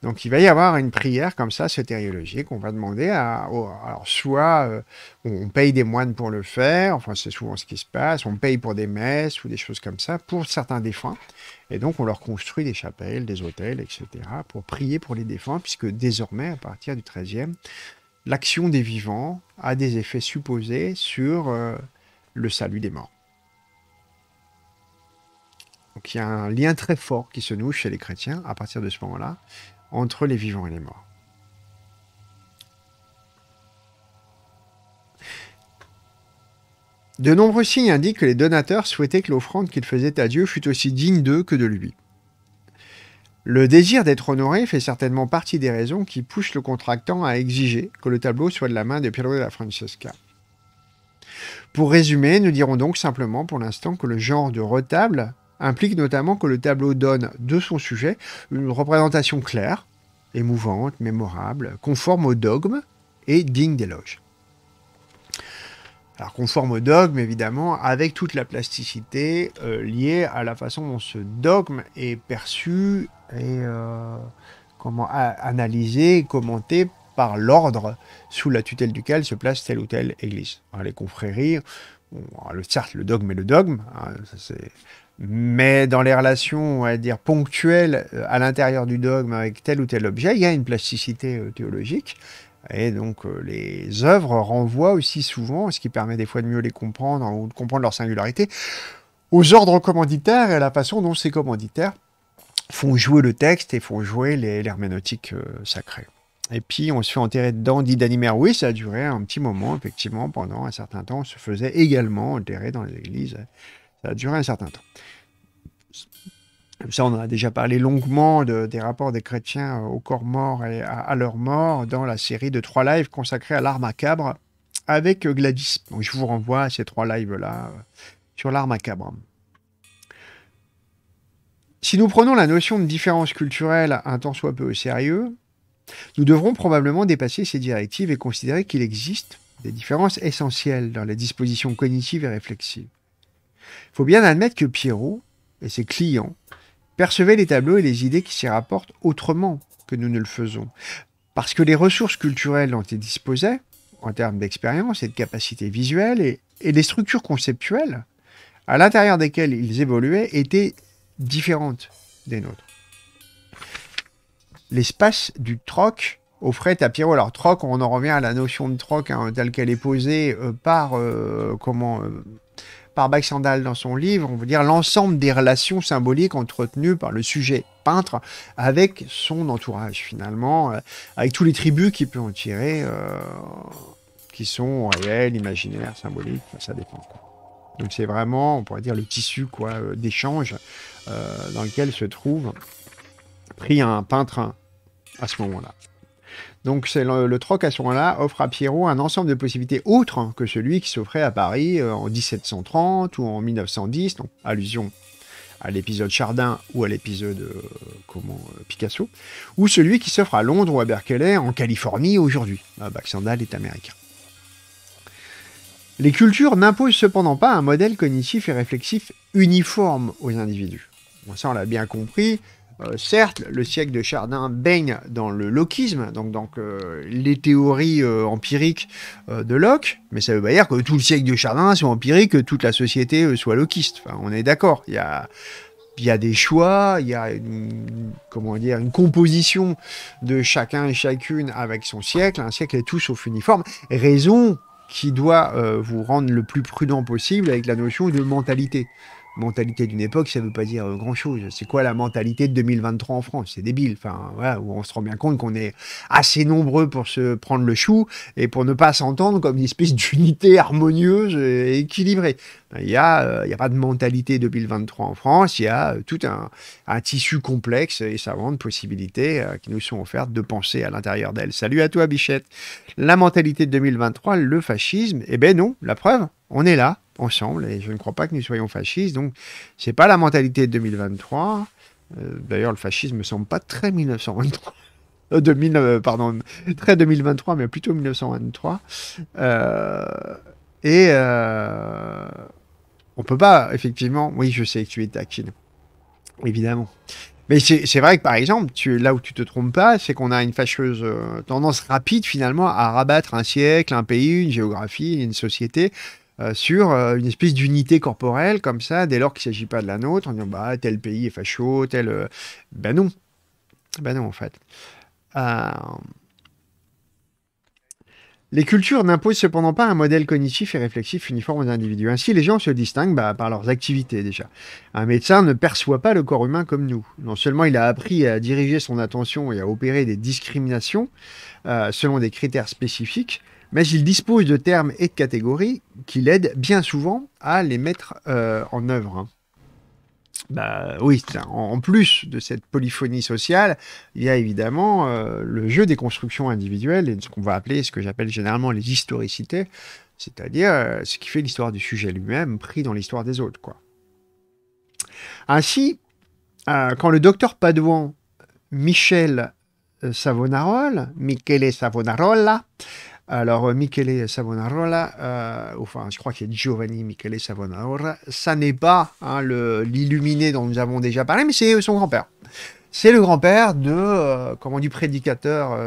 Donc il va y avoir une prière comme ça, c'est théologique. on va demander à... alors soit euh, on paye des moines pour le faire, enfin c'est souvent ce qui se passe, on paye pour des messes ou des choses comme ça, pour certains défunts. Et donc on leur construit des chapelles, des hôtels, etc., pour prier pour les défunts, puisque désormais, à partir du XIIIe, l'action des vivants a des effets supposés sur... Euh, le salut des morts. Donc il y a un lien très fort qui se noue chez les chrétiens à partir de ce moment-là entre les vivants et les morts. De nombreux signes indiquent que les donateurs souhaitaient que l'offrande qu'ils faisaient à Dieu fût aussi digne d'eux que de lui. Le désir d'être honoré fait certainement partie des raisons qui poussent le contractant à exiger que le tableau soit de la main de Piero la Francesca. Pour résumer, nous dirons donc simplement pour l'instant que le genre de retable implique notamment que le tableau donne de son sujet une représentation claire, émouvante, mémorable, conforme au dogme et digne d'éloge. Alors conforme au dogme, évidemment, avec toute la plasticité euh, liée à la façon dont ce dogme est perçu et euh, comment, analysé, commenté par l'ordre sous la tutelle duquel se place telle ou telle église. Hein, les confréries, le, certes, le dogme est le dogme, hein, mais dans les relations, à dire, ponctuelles euh, à l'intérieur du dogme avec tel ou tel objet, il y a une plasticité euh, théologique. Et donc, euh, les œuvres renvoient aussi souvent, ce qui permet des fois de mieux les comprendre ou de comprendre leur singularité, aux ordres commanditaires et à la façon dont ces commanditaires font jouer le texte et font jouer l'herméneutique sacrée. Et puis, on se fait enterrer dedans, dit d'animer. Oui, ça a duré un petit moment, effectivement, pendant un certain temps. On se faisait également enterrer dans les églises. Ça a duré un certain temps. Ça, on en a déjà parlé longuement des rapports des chrétiens au corps mort et à, leur mort dans la série de trois lives consacrés à l'art macabre avec Gladys. je vous renvoie à ces trois lives-là euh, sur l'art macabre. Si nous prenons la notion de différence culturelle un tant soit peu au sérieux, nous devrons probablement dépasser ces directives et considérer qu'il existe des différences essentielles dans les dispositions cognitives et réflexives. Il faut bien admettre que Pierrot et ses clients percevaient les tableaux et les idées qui s'y rapportent autrement que nous ne le faisons, parce que les ressources culturelles dont ils disposaient, en termes d'expérience et de capacité visuelle, et, et les structures conceptuelles, à l'intérieur desquelles ils évoluaient, étaient différentes des nôtres l'espace du troc offrait à Pierrot. Alors, troc, on en revient à la notion de troc hein, telle qu'elle est posée euh, par, euh, comment, euh, par Baxandal dans son livre. On veut dire l'ensemble des relations symboliques entretenues par le sujet peintre avec son entourage, finalement, avec tous les tributs qu'il peut en tirer, qui sont réels, imaginaires, symboliques, ça dépend. Donc, c'est vraiment, on pourrait dire, le tissu quoi d'échange dans lequel se trouve pris un peintre à ce moment-là. Donc c'est le, troc à ce moment-là offre à Pierrot un ensemble de possibilités autres que celui qui s'offrait à Paris euh, en 1730 ou en 1910, allusion à l'épisode Chardin ou à l'épisode euh, euh, Picasso, ou celui qui s'offre à Londres ou à Berkeley en Californie aujourd'hui. Ah, Baxendal est américain. Les cultures n'imposent cependant pas un modèle cognitif et réflexif uniforme aux individus. ça on l'a bien compris, euh, certes, le siècle de Chardin baigne dans le lochisme, donc, euh, les théories euh, empiriques de Locke, mais ça veut pas dire que tout le siècle de Chardin soit empirique, que toute la société soit loquiste. on est d'accord. Il y a, des choix, il y a une composition de chacun et chacune avec son siècle. Un siècle est tout sauf uniforme. Raison qui doit vous rendre le plus prudent possible avec la notion de mentalité mentalité d'une époque, ça ne veut pas dire euh, grand-chose. C'est quoi la mentalité de 2023 en France C'est débile. Enfin, où on se rend bien compte qu'on est assez nombreux pour se prendre le chou et pour ne pas s'entendre comme une espèce d'unité harmonieuse et équilibrée. Il n'y a, euh, y a, pas de mentalité 2023 en France. Il y a euh, tout un, tissu complexe et savant de possibilités qui nous sont offertes de penser à l'intérieur d'elle. Salut à toi, Bichette. La mentalité de 2023, le fascisme, eh ben non, la preuve, on est là ensemble et je ne crois pas que nous soyons fascistes. Donc, c'est pas la mentalité de 2023. Euh, d'ailleurs, le fascisme me semble pas très 1923. Euh, euh, pardon, très 2023, mais plutôt 1923. et euh, on peut pas, effectivement, oui, je sais que tu es taquine, évidemment. Mais c'est vrai que, par exemple, tu, là où tu te trompes pas, c'est qu'on a une fâcheuse tendance rapide, finalement, à rabattre un siècle, un pays, une géographie, une société, euh, sur euh, une espèce d'unité corporelle comme ça, dès lors qu'il ne s'agit pas de la nôtre, en disant bah, tel pays est facho, tel... Euh, ben non. Ben non, en fait. Les cultures n'imposent cependant pas un modèle cognitif et réflexif uniforme aux individus. Ainsi, les gens se distinguent bah, par leurs activités déjà. Un médecin ne perçoit pas le corps humain comme nous. Non seulement il a appris à diriger son attention et à opérer des discriminations selon des critères spécifiques, mais il dispose de termes et de catégories qui l'aident bien souvent à les mettre euh, en œuvre. Hein. Bah, oui, en plus de cette polyphonie sociale, il y a évidemment euh, le jeu des constructions individuelles et ce qu'on va appeler, ce que j'appelle généralement les historicités, c'est-à-dire euh, ce qui fait l'histoire du sujet lui-même pris dans l'histoire des autres. Ainsi, quand le docteur padouan Michel Savonarole, Michele Savonarola, alors, euh, Michele Savonarola, euh, enfin, je crois qu'il est Giovanni Michele Savonarola, ça n'est pas hein, l'illuminé dont nous avons déjà parlé, mais c'est son grand-père. C'est le grand-père de, euh, comment, du prédicateur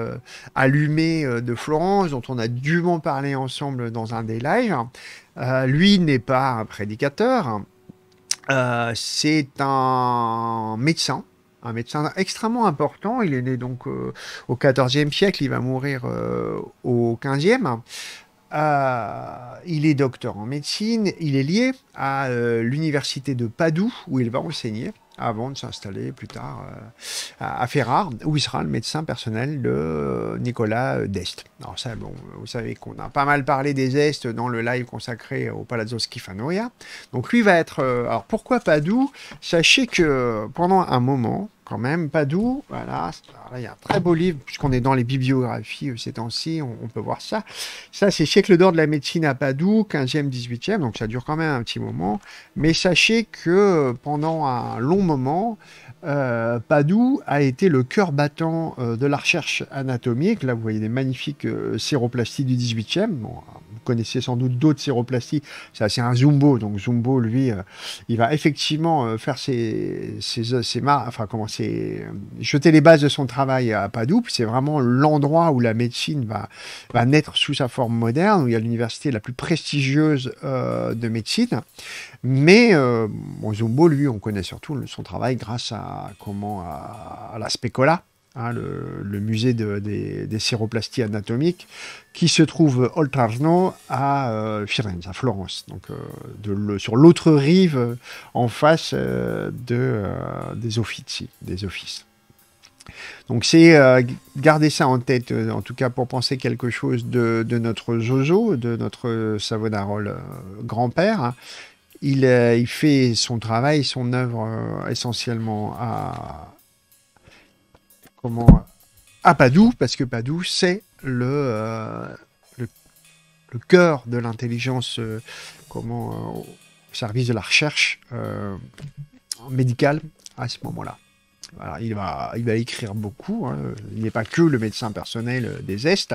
allumé de Florence, dont on a dûment parlé ensemble dans un des lives. lui n'est pas un prédicateur, c'est un médecin un médecin extrêmement important. Il est né donc euh, au XIVe siècle, il va mourir euh, au XVe. Euh, il est docteur en médecine, il est lié à l'université de Padoue où il va enseigner avant de s'installer plus tard à Ferrare, où il sera le médecin personnel de Nicolas d'Este. Alors ça, bon, vous savez qu'on a pas mal parlé des Est dans le live consacré au Palazzo Schifanoia. Donc lui va être... alors pourquoi Padoue Sachez que pendant un moment, quand même, Padoue, voilà, il y a un très beau livre, puisqu'on est dans les bibliographies euh, ces temps-ci, on, peut voir ça. Ça, c'est Siècle d'or de la médecine à Padoue, 15e, 18e, donc ça dure quand même un petit moment. Mais sachez que pendant un long moment, euh, Padoue a été le cœur battant euh, de la recherche anatomique. Là, vous voyez des magnifiques euh, du 18e, bon, connaissez sans doute d'autres séroplasties. c'est un Zumbo. Donc Zumbo, lui, euh, il va effectivement euh, faire ses, ses, euh, enfin comment jeter les bases de son travail à Padoue. C'est vraiment l'endroit où la médecine va, naître sous sa forme moderne, où il y a l'université la plus prestigieuse de médecine. Mais Zumbo, lui, on connaît surtout son travail grâce à comment à, la spécola. Hein, le, musée de, des, des, séroplasties anatomiques, qui se trouve Oltrarno à euh, Firenze, à Florence, donc euh, de, le, sur l'autre rive euh, en face de, des offices des offices. Donc c'est garder ça en tête, en tout cas pour penser quelque chose de, notre Jojo, de notre Savonarole grand-père. Hein. Il, il, fait son travail, son œuvre essentiellement à, euh, à Padoue, parce que Padoue, c'est euh, le, le, cœur de l'intelligence, euh, au service de la recherche médicale à ce moment-là il, va, il va écrire beaucoup. Hein. Il n'est pas que le médecin personnel euh, des Estes.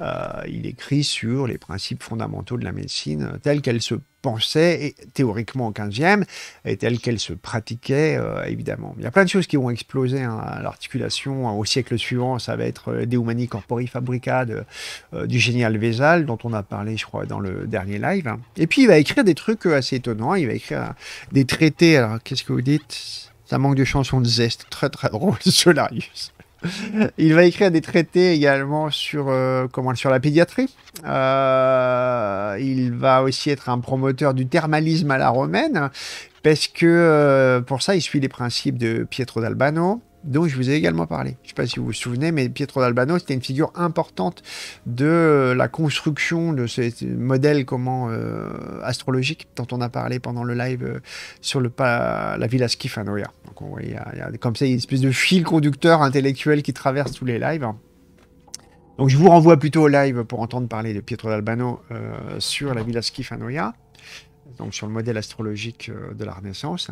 Euh, il écrit sur les principes fondamentaux de la médecine euh, tels qu'elle se pensait théoriquement au 15e et telle qu'elle se pratiquait, évidemment. Il y a plein de choses qui vont exploser hein, à l'articulation. Hein. au siècle suivant, ça va être De Humani Corpori Fabrica du génial Vésal, dont on a parlé, je crois, dans le dernier live. Et puis, il va écrire des trucs assez étonnants. Il va écrire des traités. Alors, qu'est-ce que vous dites ça manque de chansons de zeste. Très très drôle, Solarius. Il va écrire des traités également sur, euh, sur la pédiatrie. Euh, il va aussi être un promoteur du thermalisme à la romaine, parce que euh, pour ça, il suit les principes de Pietro d'Albano dont je vous ai également parlé. Je ne sais pas si vous vous souvenez, mais Pietro d'Albano, c'était une figure importante de euh, la construction de ce modèle comment, euh, astrologique dont on a parlé pendant le live euh, sur le la Villa Schifanoia. Donc on voit, il y, a, comme ça une espèce de fil conducteur intellectuel qui traverse tous les lives. Donc je vous renvoie plutôt au live pour entendre parler de Pietro d'Albano sur la Villa Schifanoia, donc sur le modèle astrologique de la Renaissance.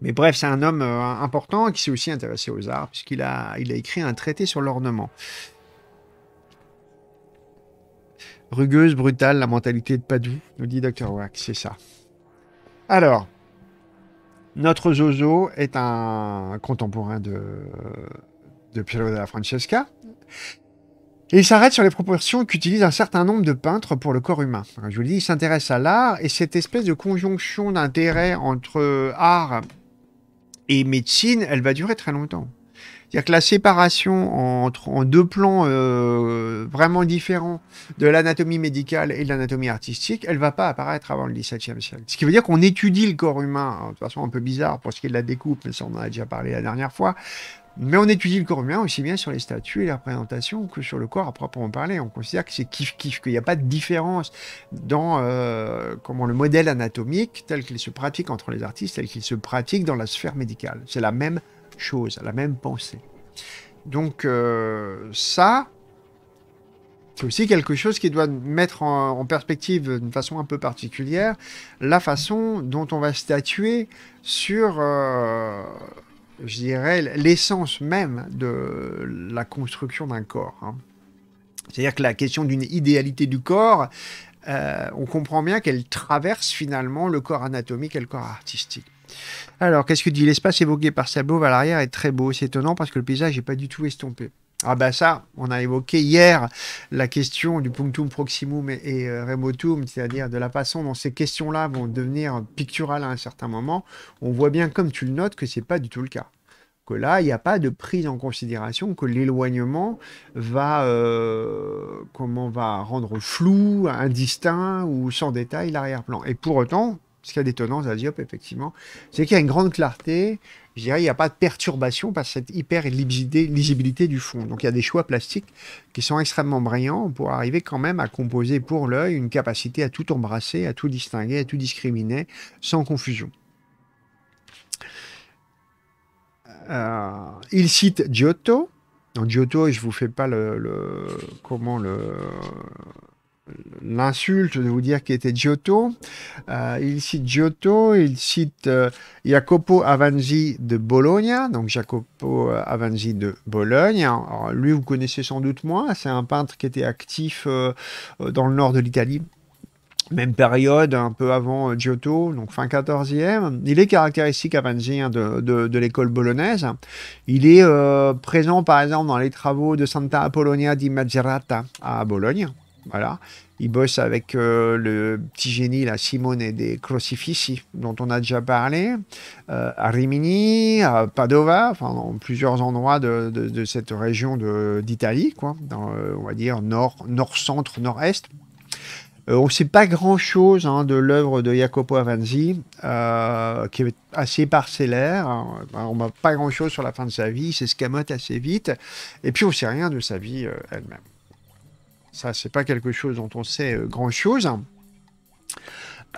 Mais bref, c'est un homme euh, important qui s'est aussi intéressé aux arts, puisqu'il a, il a écrit un traité sur l'ornement. Rugueuse, brutale, la mentalité de Padoue, nous dit Dr. Wax, c'est ça. Alors, notre Zozo est un contemporain de, de Piero della Francesca. Et il s'arrête sur les proportions qu'utilisent un certain nombre de peintres pour le corps humain. Je vous le dis, il s'intéresse à l'art et cette espèce de conjonction d'intérêt entre art et médecine, elle va durer très longtemps. C'est-à-dire que la séparation entre, en deux plans euh, vraiment différents de l'anatomie médicale et de l'anatomie artistique, elle va pas apparaître avant le XVIIe siècle. Ce qui veut dire qu'on étudie le corps humain, hein, de toute façon un peu bizarre pour ce qui est de la découpe, mais ça on en a déjà parlé la dernière fois, mais on étudie le corps humain aussi bien sur les statues et les représentations que sur le corps à proprement parler. On considère que c'est kiff-kiff, qu'il n'y a pas de différence dans euh, comment le modèle anatomique tel qu'il se pratique entre les artistes, tel qu'il se pratique dans la sphère médicale. C'est la même chose, la même pensée. Donc euh, ça, c'est aussi quelque chose qui doit mettre en, perspective d'une façon un peu particulière la façon dont on va statuer sur... Euh, je dirais, l'essence même de la construction d'un corps. Hein. C'est-à-dire que la question d'une idéalité du corps, euh, on comprend bien qu'elle traverse finalement le corps anatomique et le corps artistique. Alors, qu'est-ce que dit l'espace évoqué par Sabo à l'arrière est très beau. C'est étonnant parce que le paysage n'est pas du tout estompé. Ah ben ça, on a évoqué hier la question du punctum proximum et, euh, remotum, c'est-à-dire de la façon dont ces questions-là vont devenir picturales à un certain moment. On voit bien, comme tu le notes, que c'est pas du tout le cas. Que là, il n'y a pas de prise en considération que l'éloignement va, euh, va rendre flou, indistinct ou sans détail l'arrière-plan. Et pour autant, ce qui y a d'étonnant dans effectivement, c'est qu'il y a une grande clarté. Je dirais, il n'y a pas de perturbation par cette hyper lisibilité du fond. Donc, il y a des choix plastiques qui sont extrêmement brillants pour arriver quand même à composer pour l'œil une capacité à tout embrasser, à tout distinguer, à tout discriminer sans confusion. Euh, il cite Giotto. Dans Giotto, je ne vous fais pas le comment le l'insulte de vous dire qu'il était Giotto. Euh, il cite Giotto, il cite euh, Jacopo Avanzi de Bologna, donc Jacopo euh, Avanzi de Bologne. lui, vous connaissez sans doute moins, c'est un peintre qui était actif dans le nord de l'Italie. Même période, un peu avant Giotto, donc fin 14e. Il est caractéristique Avanzi hein, de, de, l'école bolognaise. Il est présent par exemple dans les travaux de Santa Apollonia di Macerata à Bologne, voilà. Il bosse avec euh, le petit génie, la Simone des Crocifici, dont on a déjà parlé, euh, à Rimini, à Padova, enfin, plusieurs endroits de, cette région d'Italie, quoi, euh, on va dire nord-centre, nord nord est on ne sait pas grand-chose hein, de l'œuvre de Jacopo Avanzi, qui est assez parcellaire. Hein. On ne sait pas grand-chose sur la fin de sa vie, il s'escamote assez vite. Et puis, on ne sait rien de sa vie elle-même. Ça, c'est pas quelque chose dont on sait euh, grand-chose.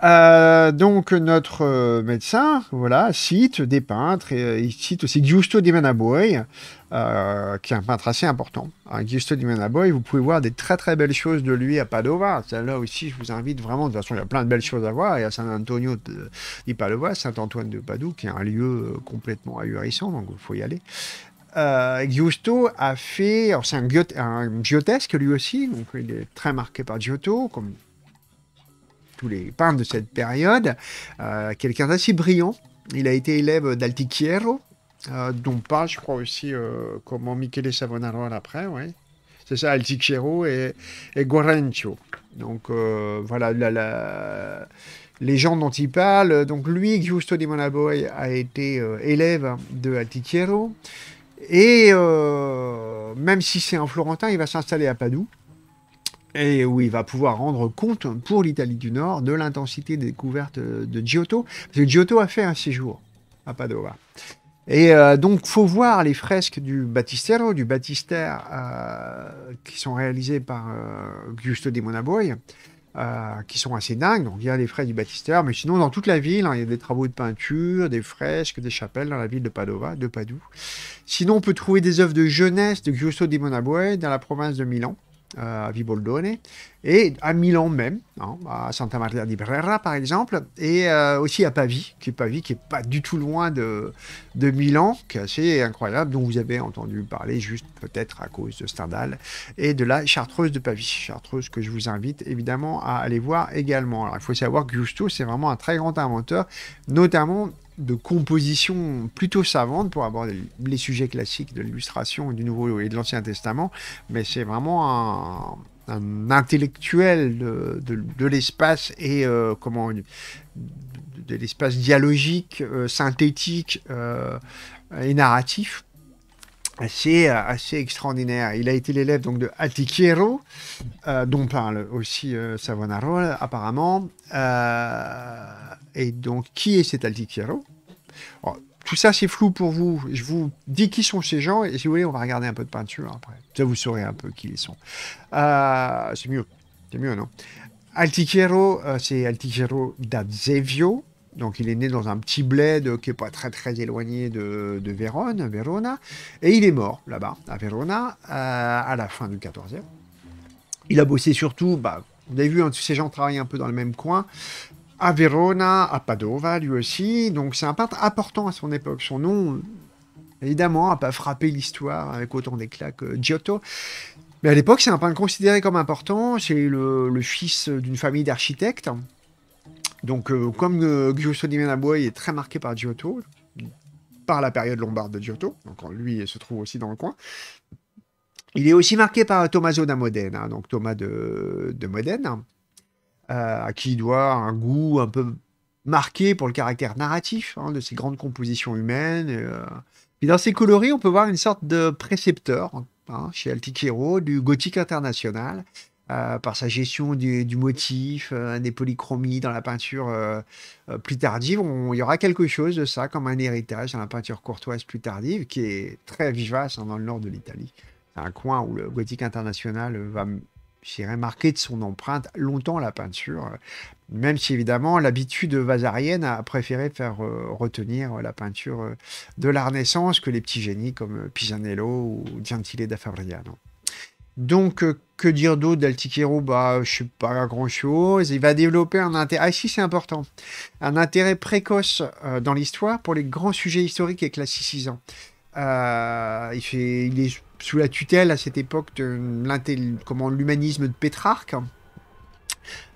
Euh, donc notre euh, médecin, voilà, cite des peintres et il cite aussi Giusto di Manaboy, qui est un peintre assez important. Hein, Giusto di Manaboy, vous pouvez voir des très très belles choses de lui à Padova. Là aussi, je vous invite vraiment. De toute façon, il y a plein de belles choses à voir. Il y a San Antonio di Padova, Saint Antoine de Padoue, qui est un lieu complètement ahurissant, donc il faut y aller. Euh, Giusto a fait, c'est un, un, Giotesque lui aussi, donc il est très marqué par Giotto, comme tous les peintres de cette période, euh, quelqu'un d'assez brillant. Il a été élève d'Altichiero, euh, dont pas, je crois aussi, comment Michele Savonarola après, ouais. C'est ça, Altichiero et, et Donc voilà, la, la les gens dont il parle. Donc lui, Giusto di Monaboy, a été élève d'Altichiero. Et euh, même si c'est un Florentin, il va s'installer à Padoue, et où il va pouvoir rendre compte pour l'Italie du Nord de l'intensité des découvertes de Giotto, parce que Giotto a fait un séjour à Padova. Et euh, donc, faut voir les fresques du Battistero, du Battistère, euh, qui sont réalisées par Gusto de Monaboy. Euh, qui sont assez dingues. Donc il y a les frais du baptistère, mais sinon dans toute la ville, hein, il y a des travaux de peinture, des fresques, des chapelles dans la ville de Padova, de Padoue. Sinon on peut trouver des œuvres de jeunesse de Giusto di Monabue dans la province de Milan. Euh, à Viboldone, et à Milan même, hein, à Santa Maria di Brera par exemple, et euh, aussi à Pavie, qui est qui est pas du tout loin de, de Milan, qui est assez incroyable, dont vous avez entendu parler juste peut-être à cause de Stendhal, et de la Chartreuse de Pavie, Chartreuse que je vous invite évidemment à aller voir également. Alors il faut savoir que Giusto c'est vraiment un très grand inventeur, notamment de composition plutôt savante pour aborder les sujets classiques de l'illustration du Nouveau et de l'Ancien Testament, mais c'est vraiment un, intellectuel de, l'espace et euh, comment de, l'espace dialogique, euh, synthétique euh, et narratif assez, euh, assez extraordinaire. Il a été l'élève donc de Altichiero, euh, dont parle aussi euh, Savonarola apparemment. et donc, qui est cet Altichiero oh, Tout ça, c'est flou pour vous. Je vous dis qui sont ces gens, et si vous voulez, on va regarder un peu de peinture après. Ça, vous saurez un peu qui ils sont. c'est mieux. C'est mieux, non Altichiero, c'est Altichiero d'Azevio. Donc il est né dans un petit bled qui n'est pas très très éloigné de, de Vérone, Verona, et il est mort là-bas, à Verona, euh, à la fin du 14e. Il a bossé surtout, bah, vous avez vu, hein, ces gens travaillent un peu dans le même coin, à Verona, à Padova lui aussi, donc c'est un peintre important à son époque. Son nom, évidemment, n'a pas frappé l'histoire avec autant d'éclat que Giotto. Mais à l'époque, c'est un peintre considéré comme important, c'est le fils d'une famille d'architectes. Donc, euh, comme euh, Giusto est très marqué par Giotto, par la période lombarde de Giotto, donc lui se trouve aussi dans le coin, il est aussi marqué par Tommaso da Modena, donc Thomas de, de Modène, euh, à qui il doit un goût un peu marqué pour le caractère narratif hein, de ses grandes compositions humaines. Euh, puis dans ses coloris, on peut voir une sorte de précepteur hein, chez Altichiro, du gothique international, euh, par sa gestion du, motif, euh, des polychromies dans la peinture euh, plus tardive. il y aura quelque chose de ça, comme un héritage dans la peinture courtoise plus tardive, qui est très vivace hein, dans le nord de l'Italie. C'est un coin où le gothique international va marquer de son empreinte longtemps la peinture, même si évidemment l'habitude vasarienne a préféré faire retenir la peinture de la Renaissance que les petits génies comme Pisanello ou Gentile da Fabriano. Donc, que dire d'autre d'Altiquero Bah, je sais pas grand-chose. Il va développer un intérêt... Ici, ah, c'est important. Un intérêt précoce euh, dans l'histoire pour les grands sujets historiques et classicisants. Euh, il, fait, il est sous la tutelle à cette époque de l'humanisme de Pétrarque.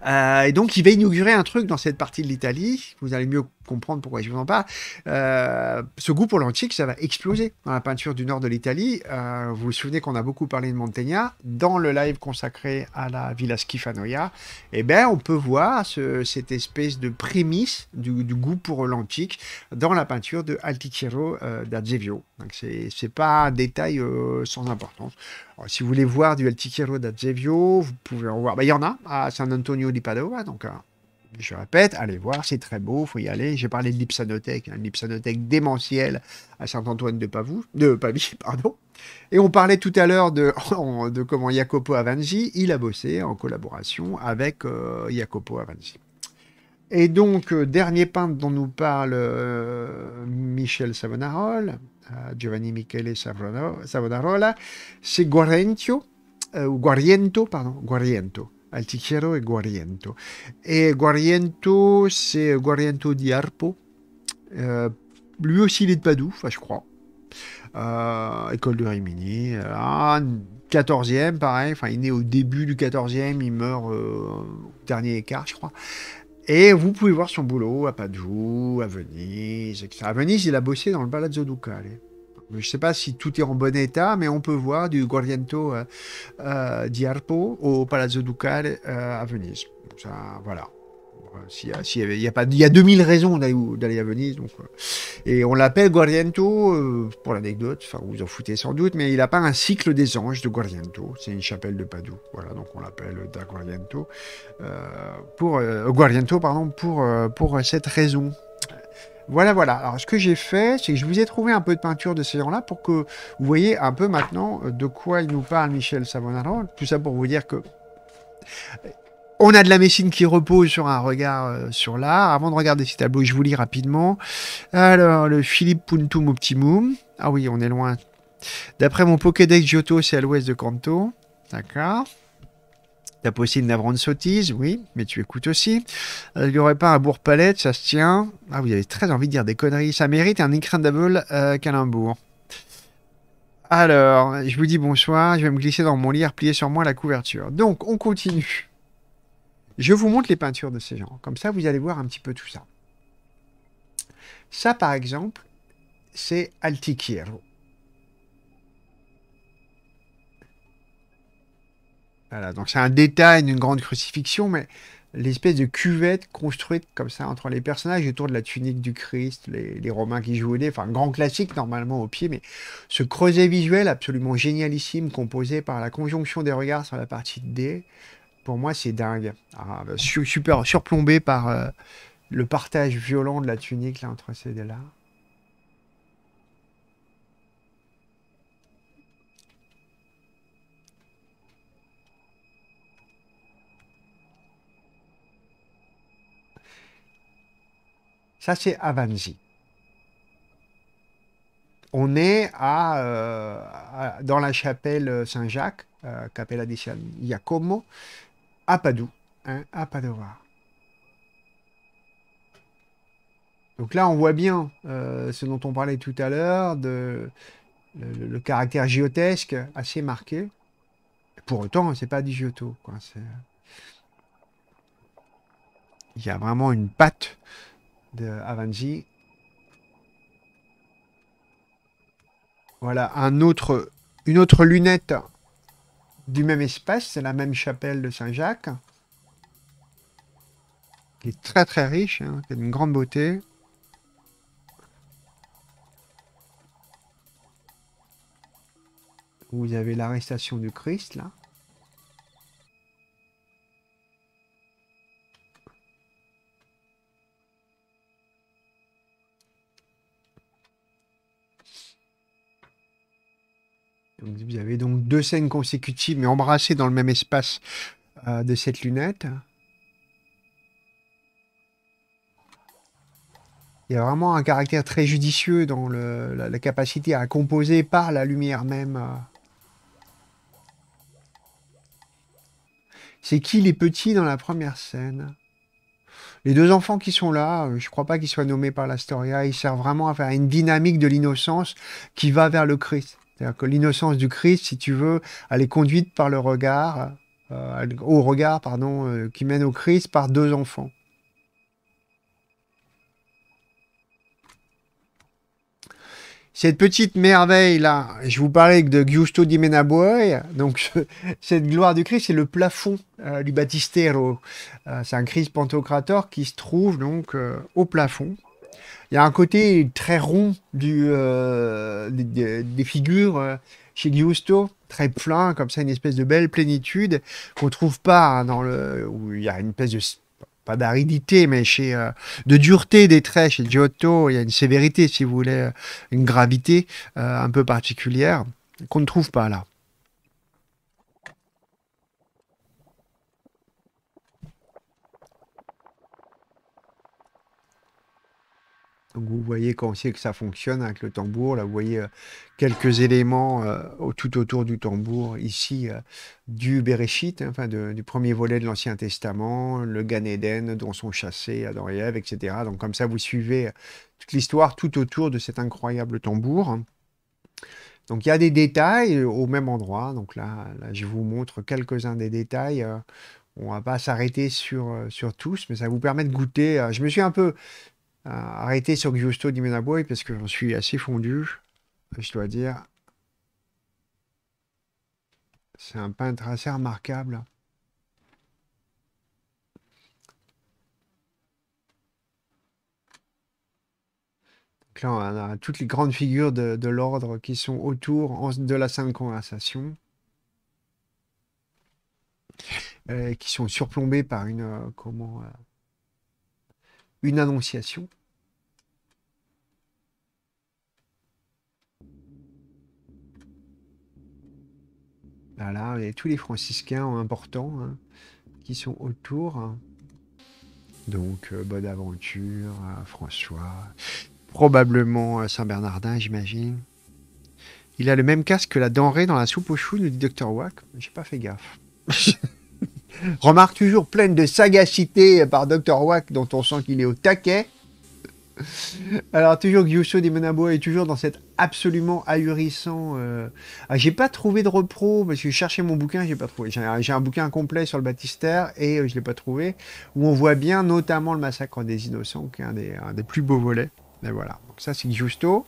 Euh, et donc, il va inaugurer un truc dans cette partie de l'Italie. Vous allez mieux comprendre pourquoi je vous en parle. Euh, ce goût pour l'antique, ça va exploser dans la peinture du nord de l'Italie. Euh, vous vous souvenez qu'on a beaucoup parlé de Mantegna dans le live consacré à la Villa Schifanoia. et eh ben on peut voir cette espèce de prémisse du, goût pour l'antique dans la peinture de Altichiero euh, Donc, c'est pas un détail euh, sans importance. si vous voulez voir du Altichiero d'Azeglio, vous pouvez en voir. Ben, il y en a à ah, San Antonio di Padova, donc hein je répète, allez voir, c'est très beau, faut y aller. J'ai parlé de l'Ipsanothèque, une hein, démentielle à Saint-Antoine de Pavou, de Pavie, pardon. Et on parlait tout à l'heure de, comment Jacopo Avanzi, il a bossé en collaboration avec euh, Jacopo Avanzi. Et donc, euh, dernier peintre dont nous parle euh, Michel Savonarola, Giovanni Michele Savonarola, c'est Guarentio, pardon, Guariento. Altichiero et Guariento. Et Guariento, c'est Guariento di Arpo. Euh, lui aussi, il est de Padoue, je crois. Euh, école de Rimini. 14e, euh, pareil. Enfin, il naît né au début du 14e, il meurt au dernier écart, je crois. Et vous pouvez voir son boulot à Padoue, à Venise, etc. À Venise, il a bossé dans le Palazzo Ducale je ne sais pas si tout est en bon état, mais on peut voir du Guariento euh, euh, di Arpo au Palazzo Ducale euh, à Venise. ça, voilà. Il y, a, il y a 2000 raisons d'aller à Venise. Donc, et on l'appelle Guardianto, pour l'anecdote, enfin vous en foutez sans doute, mais il n'a pas un cycle des anges de Guariento. c'est une chapelle de Padoue. Voilà, donc on l'appelle da Guariento. pour, euh, pardon, pour, pour cette raison. Voilà, voilà. Alors, ce que j'ai fait, c'est que je vous ai trouvé un peu de peinture de ces gens-là pour que vous voyez un peu maintenant euh, de quoi il nous parle, Michel Savonaro. Tout ça pour vous dire que euh, on a de la Messine qui repose sur un regard euh, sur l'art. Avant de regarder ces tableaux, je vous lis rapidement. Alors, le Philippe Puntum Optimum. Ah oui, on est loin. D'après mon Pokédex, Giotto, c'est à l'ouest de Canto. D'accord. T'as possible une sottise, oui, mais tu écoutes aussi. Euh, il n'y y aurait pas un bourg-palette, ça se tient. Ah, vous avez très envie de dire des conneries. Ça mérite un incredible euh, Alors, je vous dis bonsoir. Je vais me glisser dans mon lit, replier sur moi la couverture. Donc, on continue. Je vous montre les peintures de ces gens. Comme ça, vous allez voir un petit peu tout ça. Ça, par exemple, c'est Altikiro. Voilà, donc c'est un détail d'une grande crucifixion, mais l'espèce de cuvette construite comme ça entre les personnages autour de la tunique du Christ, les, Romains qui jouent jouaient, enfin grand classique normalement au pied, mais ce creuset visuel absolument génialissime composé par la conjonction des regards sur la partie D, pour moi c'est dingue. Ah, bah, super surplombé par euh, le partage violent de la tunique là, entre ces deux-là. Ça, c'est Avanzi. On est à, euh, dans la chapelle Saint-Jacques, à euh, Capella di San Giacomo, à Padoue, hein, à Padova. Donc là, on voit bien euh, ce dont on parlait tout à l'heure, de le, caractère giotesque assez marqué. Pour autant, n'est pas du Giotto. Il y a vraiment une patte de Avanji. Voilà, un autre, une autre lunette du même espace, c'est la même chapelle de Saint-Jacques, qui est très très riche, qui hein, a une grande beauté. Vous avez l'arrestation du Christ, là. vous avez donc deux scènes consécutives, mais embrassées dans le même espace euh, de cette lunette. Il y a vraiment un caractère très judicieux dans la, capacité à composer par la lumière même. Euh. C'est qui les petits dans la première scène Les deux enfants qui sont là, euh, je ne crois pas qu'ils soient nommés par la Storia, ils servent vraiment à faire une dynamique de l'innocence qui va vers le Christ. C'est-à-dire que l'innocence du Christ, si tu veux, elle est conduite par le regard, euh, au regard, pardon, euh, qui mène au Christ par deux enfants. Cette petite merveille là, je vous parlais de Giusto di Menaboy, donc cette gloire du Christ, c'est le plafond euh, du Battistero. c'est un Christ pantocrator qui se trouve donc au plafond il y a un côté très rond du, euh, des, figures euh, chez Giusto, très plein, comme ça, une espèce de belle plénitude qu'on trouve pas hein, dans le. où il y a une espèce de. pas d'aridité, mais chez. Euh, de dureté des traits. Chez Giotto, il y a une sévérité, si vous voulez, une gravité un peu particulière qu'on ne trouve pas là. Donc vous voyez quand c'est sait que ça fonctionne avec le tambour, là vous voyez euh, quelques éléments euh, tout autour du tambour ici euh, du Bereshit, hein, enfin du premier volet de l'Ancien Testament, le Gan Eden dont sont chassés Adam et etc. Donc comme ça vous suivez toute l'histoire tout autour de cet incroyable tambour. Donc il y a des détails au même endroit. Donc là, je vous montre quelques-uns des détails. On on va pas s'arrêter sur, sur tous, mais ça vous permet de goûter. Je me suis un peu, euh, arrêter sur Giusto Di parce que j'en suis assez fondu, je dois dire. C'est un peintre assez remarquable. Donc là, on a toutes les grandes figures de, l'ordre qui sont autour de la Sainte Conversation. Euh, qui sont surplombées par une... Euh, comment une annonciation. Voilà, et tous les franciscains importants hein, qui sont autour. Donc, euh, bonne aventure euh, François, probablement euh, Saint-Bernardin, j'imagine. Il a le même casque que la denrée dans la soupe aux choux, nous dit Dr. Wack. J'ai pas fait gaffe. Remarque toujours pleine de sagacité par Dr. Wack, dont on sent qu'il est au taquet. Alors toujours Gyusho Dimonabo est toujours dans cet absolument ahurissant. Euh, ah, j'ai pas trouvé de repro parce que je cherchais mon bouquin, j'ai pas trouvé. J'ai un, bouquin complet sur le Baptistère et euh, je l'ai pas trouvé où on voit bien notamment le massacre des innocents, qui est un des, plus beaux volets. Mais voilà, ça c'est Giusto.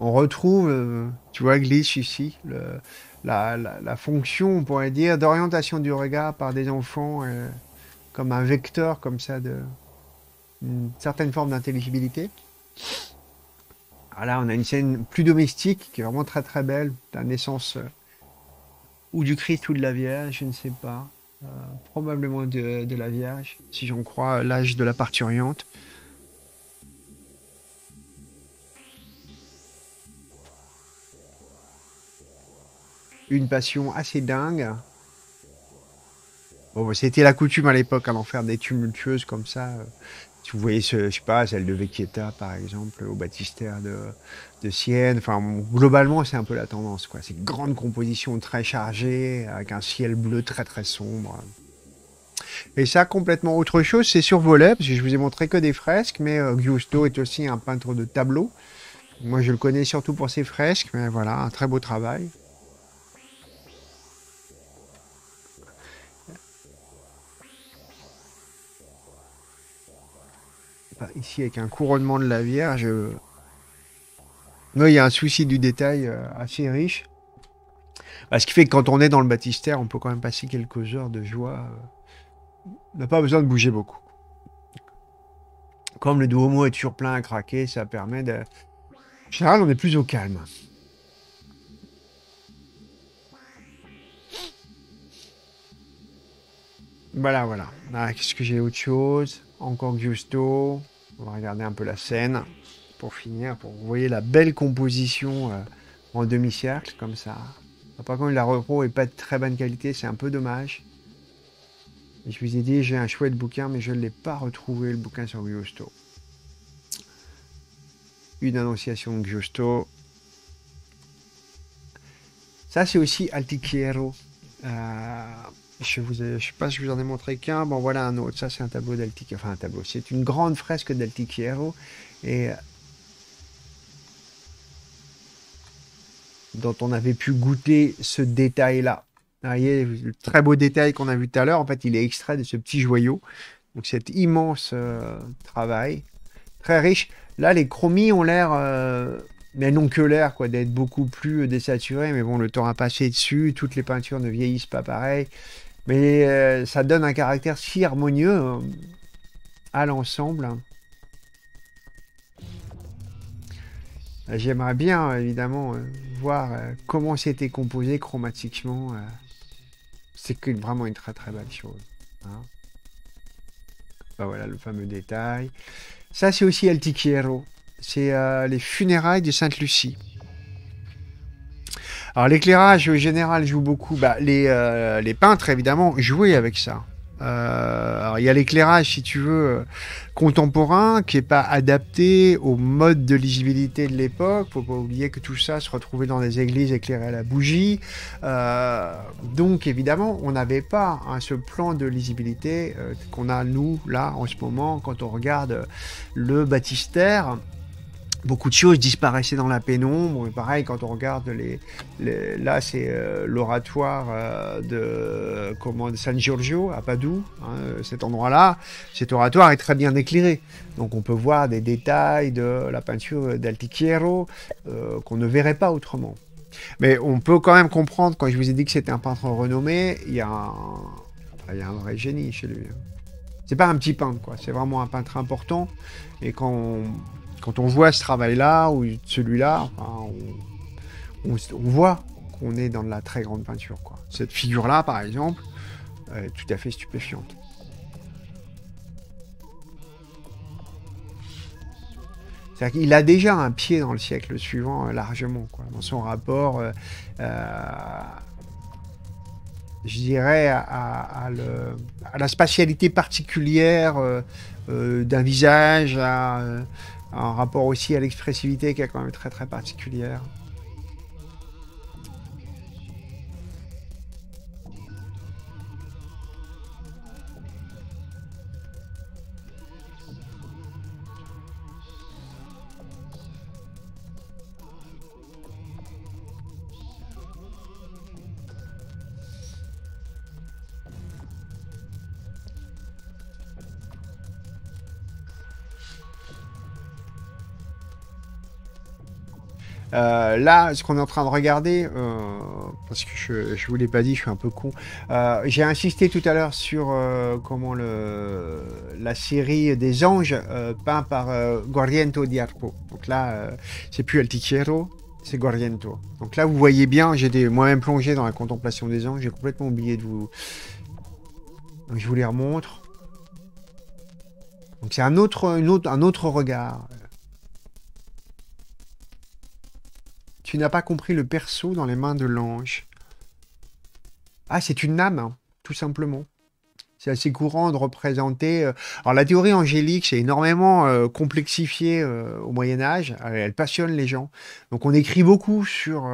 on retrouve, euh, tu vois, glitch ici, la, fonction, on pourrait dire, d'orientation du regard par des enfants euh, comme un vecteur, comme ça, de une certaine forme d'intelligibilité. Là, on a une scène plus domestique, qui est vraiment très très belle, la naissance euh, ou du Christ ou de la Vierge, je ne sais pas. probablement de, de, la Vierge, si j'en crois l'âge de la Oriente. une passion assez dingue. Bah, c'était la coutume à l'époque à hein, l'enfer faire des tumultueuses comme ça. Si vous voyez, ce, celle de Vecchietta, par exemple, au baptistère de, Sienne. Enfin, globalement, c'est un peu la tendance, C'est une grandes compositions très chargée, avec un ciel bleu très très sombre. Et ça, complètement autre chose, c'est survolé, parce que je vous ai montré que des fresques, mais euh, Giusto est aussi un peintre de tableaux. Moi, je le connais surtout pour ses fresques, mais voilà, un très beau travail. ici avec un couronnement de la Vierge. Euh, mais il y a un souci du détail euh, assez riche. Bah, ce qui fait que quand on est dans le baptistère, on peut quand même passer quelques heures de joie. Euh, on n'a pas besoin de bouger beaucoup. Comme le Duomo est toujours plein à craquer, ça permet de... En on est plus au calme. Voilà, voilà. Ah, qu'est-ce que j'ai autre chose encore Giusto. On va regarder un peu la scène pour finir, pour vous voyez la belle composition euh, en demi-cercle, comme ça. Par contre, la repro est pas de très bonne qualité, c'est un peu dommage. je vous ai dit, j'ai un chouette bouquin, mais je ne l'ai pas retrouvé, le bouquin sur Giusto. Une annonciation de Giusto. Ça, c'est aussi Altichiero. Euh, je ne sais pas si je vous en ai montré qu'un. Bon, voilà un autre. Ça, c'est un tableau d'Altic. Enfin, un tableau. C'est une grande fresque d'Altichiero. Et dont on avait pu goûter ce détail-là. Vous voyez, le très beau détail qu'on a vu tout à l'heure, en fait, il est extrait de ce petit joyau. Donc, cet immense euh, travail, très riche. Là, les chromies ont l'air, euh, mais n'ont que l'air, quoi, d'être beaucoup plus euh, désaturées. Mais bon, le temps a passé dessus, toutes les peintures ne vieillissent pas pareil. Mais euh, ça donne un caractère si harmonieux euh, à l'ensemble. J'aimerais bien, évidemment, euh, voir comment c'était composé chromatiquement. C'est vraiment une très très belle chose. Hein. voilà le fameux détail. Ça, c'est aussi El C'est les funérailles de Sainte-Lucie. Alors l'éclairage général joue beaucoup. Bah, euh, les, peintres, évidemment, jouaient avec ça. Euh, il y a l'éclairage, si tu veux, contemporain, qui n'est pas adapté au mode de lisibilité de l'époque. Faut pas oublier que tout ça se retrouvait dans des églises éclairées à la bougie. Euh, donc évidemment, on n'avait pas hein, ce plan de lisibilité qu'on a nous là en ce moment quand on regarde le baptistère beaucoup de choses disparaissaient dans la pénombre. pareil, quand on regarde les, là, c'est euh, l'oratoire euh, de San Giorgio à Padoue, hein, cet endroit-là. Cet oratoire est très bien éclairé, donc on peut voir des détails de la peinture d'Altichiero euh, qu'on ne verrait pas autrement. Mais on peut quand même comprendre quand je vous ai dit que c'était un peintre renommé, il y a un, vrai génie chez lui. c'est pas un petit peintre, quoi. C'est vraiment un peintre important. Et quand on quand on voit ce travail-là ou celui-là, on, voit qu'on est dans de la très grande peinture. Cette figure-là, par exemple, est tout à fait stupéfiante. cest qu'il a déjà un pied dans le siècle suivant euh, largement, dans son rapport, euh, euh, je dirais, à, à, la spatialité particulière d'un visage, à en rapport aussi à l'expressivité qui est quand même très très particulière. Euh, là, ce qu'on est en train de regarder, euh, parce que je, ne vous l'ai pas dit, je suis un peu con. Euh, j'ai insisté tout à l'heure sur comment le la série des anges peint par Guardiento di Donc là, c'est plus Altichiero, c'est Guardiento. Donc là, vous voyez bien, j'étais moi-même plongé dans la contemplation des anges. J'ai complètement oublié de vous. Donc je vous les remontre. Donc c'est un autre, autre, un autre regard. Tu n'as pas compris le perso dans les mains de l'ange. Ah, c'est une âme, hein, tout simplement. C'est assez courant de représenter. Euh, alors la théorie angélique, c'est énormément euh, complexifié euh, au Moyen Âge. Elle, passionne les gens. Donc on écrit beaucoup sur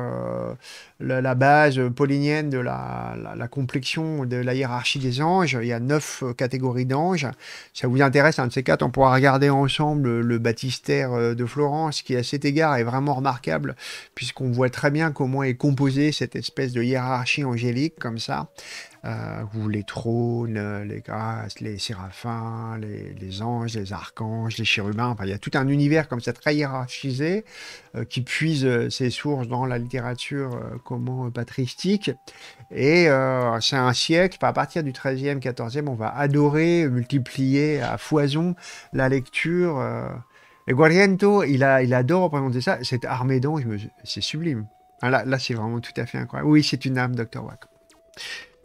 la, base paulinienne de la, la, complexion de la hiérarchie des anges. Il y a neuf catégories d'anges. Ça vous intéresse, un de ces quatre, on pourra regarder ensemble le baptistère de Florence, qui à cet égard est vraiment remarquable, puisqu'on voit très bien comment est composée cette espèce de hiérarchie angélique comme ça. Euh, où les trônes, les grâces, les séraphins, les, anges, les archanges, les chérubins, enfin, il y a tout un univers comme ça très hiérarchisé euh, qui puise euh, ses sources dans la littérature comment patristique. Et c'est un siècle, à partir du 13e, 14e, on va adorer, multiplier à foison la lecture. Et Guariento, il, a, il adore représenter ça. Cette armée d'anges, c'est sublime. Là, là c'est vraiment tout à fait incroyable. Oui, c'est une âme, Dr. Wack.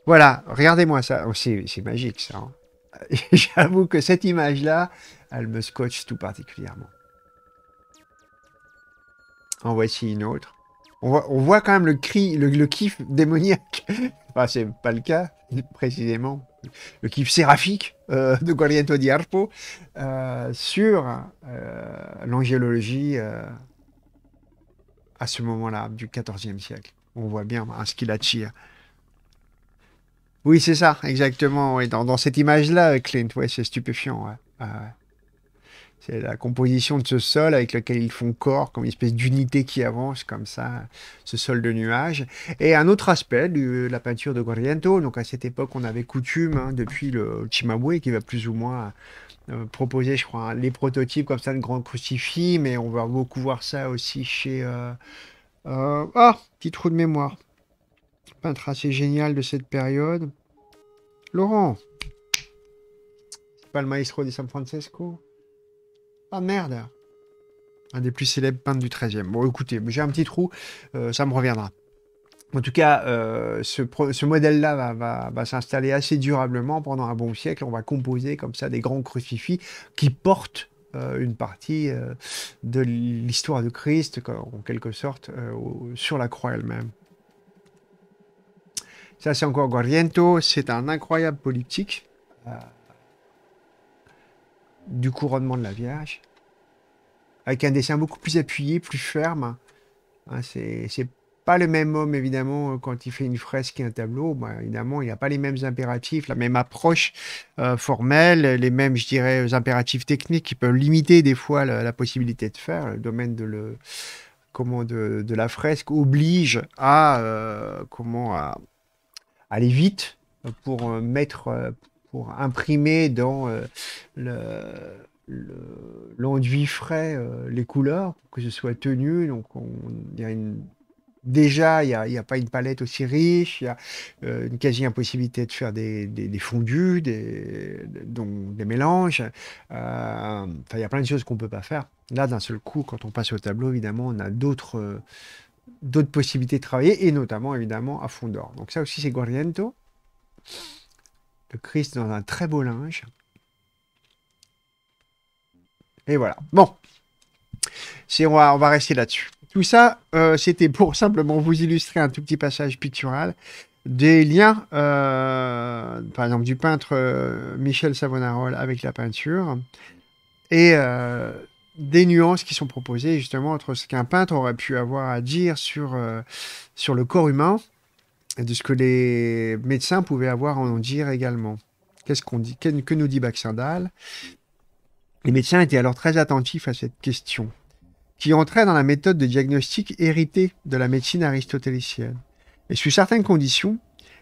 Voilà, regardez-moi ça. Oh, c'est magique, ça. Hein. J'avoue que cette image-là, elle me scotche tout particulièrement. En voici une autre. On voit, quand même le cri, le, kiff démoniaque. enfin, c'est pas le cas, précisément. Le kiff séraphique euh, de Gualtiero di Arpo euh, sur euh, l'angéologie à ce moment-là du XIVe siècle. On voit bien hein, ce qu'il attire. Oui, c'est ça, exactement. et Dans, cette image-là, Clint, ouais, c'est stupéfiant. c'est la composition de ce sol avec lequel ils font corps, comme une espèce d'unité qui avance comme ça, ce sol de nuages. Et un autre aspect de la peinture de Gorriento, donc à cette époque on avait coutume, hein, depuis le Chimabue, qui va plus ou moins euh, proposer, je crois, les prototypes comme ça de grands crucifix, mais on va beaucoup voir ça aussi chez... Euh, euh, ah, petit trou de mémoire peintre assez génial de cette période. Laurent C'est pas le maestro de San Francesco. Ah merde Un des plus célèbres peintres du 13e. Bon, écoutez, j'ai un petit trou, euh, ça me reviendra. En tout cas, euh, ce, modèle-là va, s'installer assez durablement pendant un bon siècle. On va composer comme ça des grands crucifix qui portent euh, une partie de l'histoire de Christ, en quelque sorte, sur la croix elle-même. Ça, c'est encore Gorriento. C'est un incroyable politique euh, du couronnement de la Vierge. Avec un dessin beaucoup plus appuyé, plus ferme. Hein, Ce c'est pas le même homme, évidemment, quand il fait une fresque et un tableau. Bah, évidemment, il n'y a pas les mêmes impératifs, la même approche euh, formelle, les mêmes, je dirais, impératifs techniques qui peuvent limiter des fois la, possibilité de faire. Le domaine de, le, comment de, la fresque oblige à, euh, comment à, aller vite euh, pour euh, mettre, euh, pour imprimer dans l'enduit frais les couleurs pour que ce soit tenu. Donc, Déjà, il n'y a, pas une palette aussi riche, il y a une quasi-impossibilité de faire des, des fondus, des, mélanges. il y a plein de choses qu'on ne peut pas faire. Là, d'un seul coup, quand on passe au tableau, évidemment, on a d'autres d'autres possibilités de travailler, et notamment évidemment à fond d'or. Donc ça aussi c'est Guardiento. Le Christ dans un très beau linge. Et voilà. Bon. on, va, on va rester là-dessus. Tout ça, euh, c'était pour simplement vous illustrer un tout petit passage pictural des liens, euh, par exemple, du peintre euh, Michel Savonarole avec la peinture. Et des nuances qui sont proposées justement entre ce qu'un peintre aurait pu avoir à dire sur, euh, sur le corps humain et de ce que les médecins pouvaient avoir à en dire également. Qu'est-ce qu'on dit que, que, nous dit Baxendal Les médecins étaient alors très attentifs à cette question, qui entrait dans la méthode de diagnostic héritée de la médecine aristotélicienne. Et sous certaines conditions,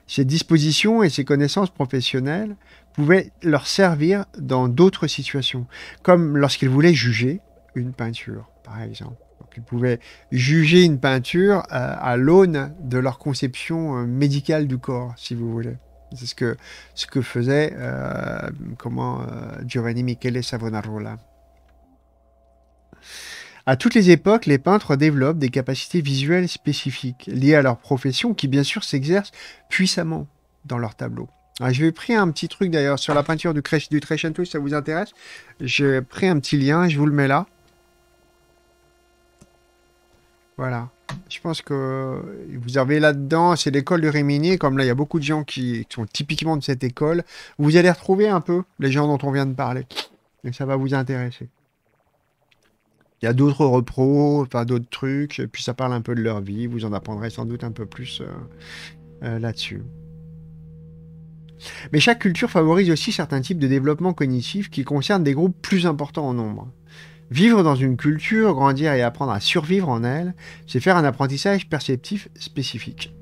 ces dispositions et ces connaissances professionnelles pouvaient leur servir dans d'autres situations, comme lorsqu'ils voulaient juger une peinture, par exemple. Donc, ils pouvaient juger une peinture euh, à l'aune de leur conception euh, médicale du corps, si vous voulez. C'est ce que, ce que faisait euh, comment, Giovanni Michele Savonarola. À toutes les époques, les peintres développent des capacités visuelles spécifiques liées à leur profession qui, bien sûr, s'exercent puissamment dans leurs tableaux. Ah, je vais pris un petit truc d'ailleurs sur la peinture du, du Trecento, si ça vous intéresse. J'ai pris un petit lien, je vous le mets là. Voilà. Je pense que vous avez là-dedans, c'est l'école de Réminier, comme là, il y a beaucoup de gens qui, sont typiquement de cette école. Vous allez retrouver un peu les gens dont on vient de parler. Et ça va vous intéresser. Il y a d'autres repros, enfin d'autres trucs, puis ça parle un peu de leur vie. Vous en apprendrez sans doute un peu plus euh, euh, là-dessus. Mais chaque culture favorise aussi certains types de développement cognitif qui concernent des groupes plus importants en nombre. Vivre dans une culture, grandir et apprendre à survivre en elle, c'est faire un apprentissage perceptif spécifique.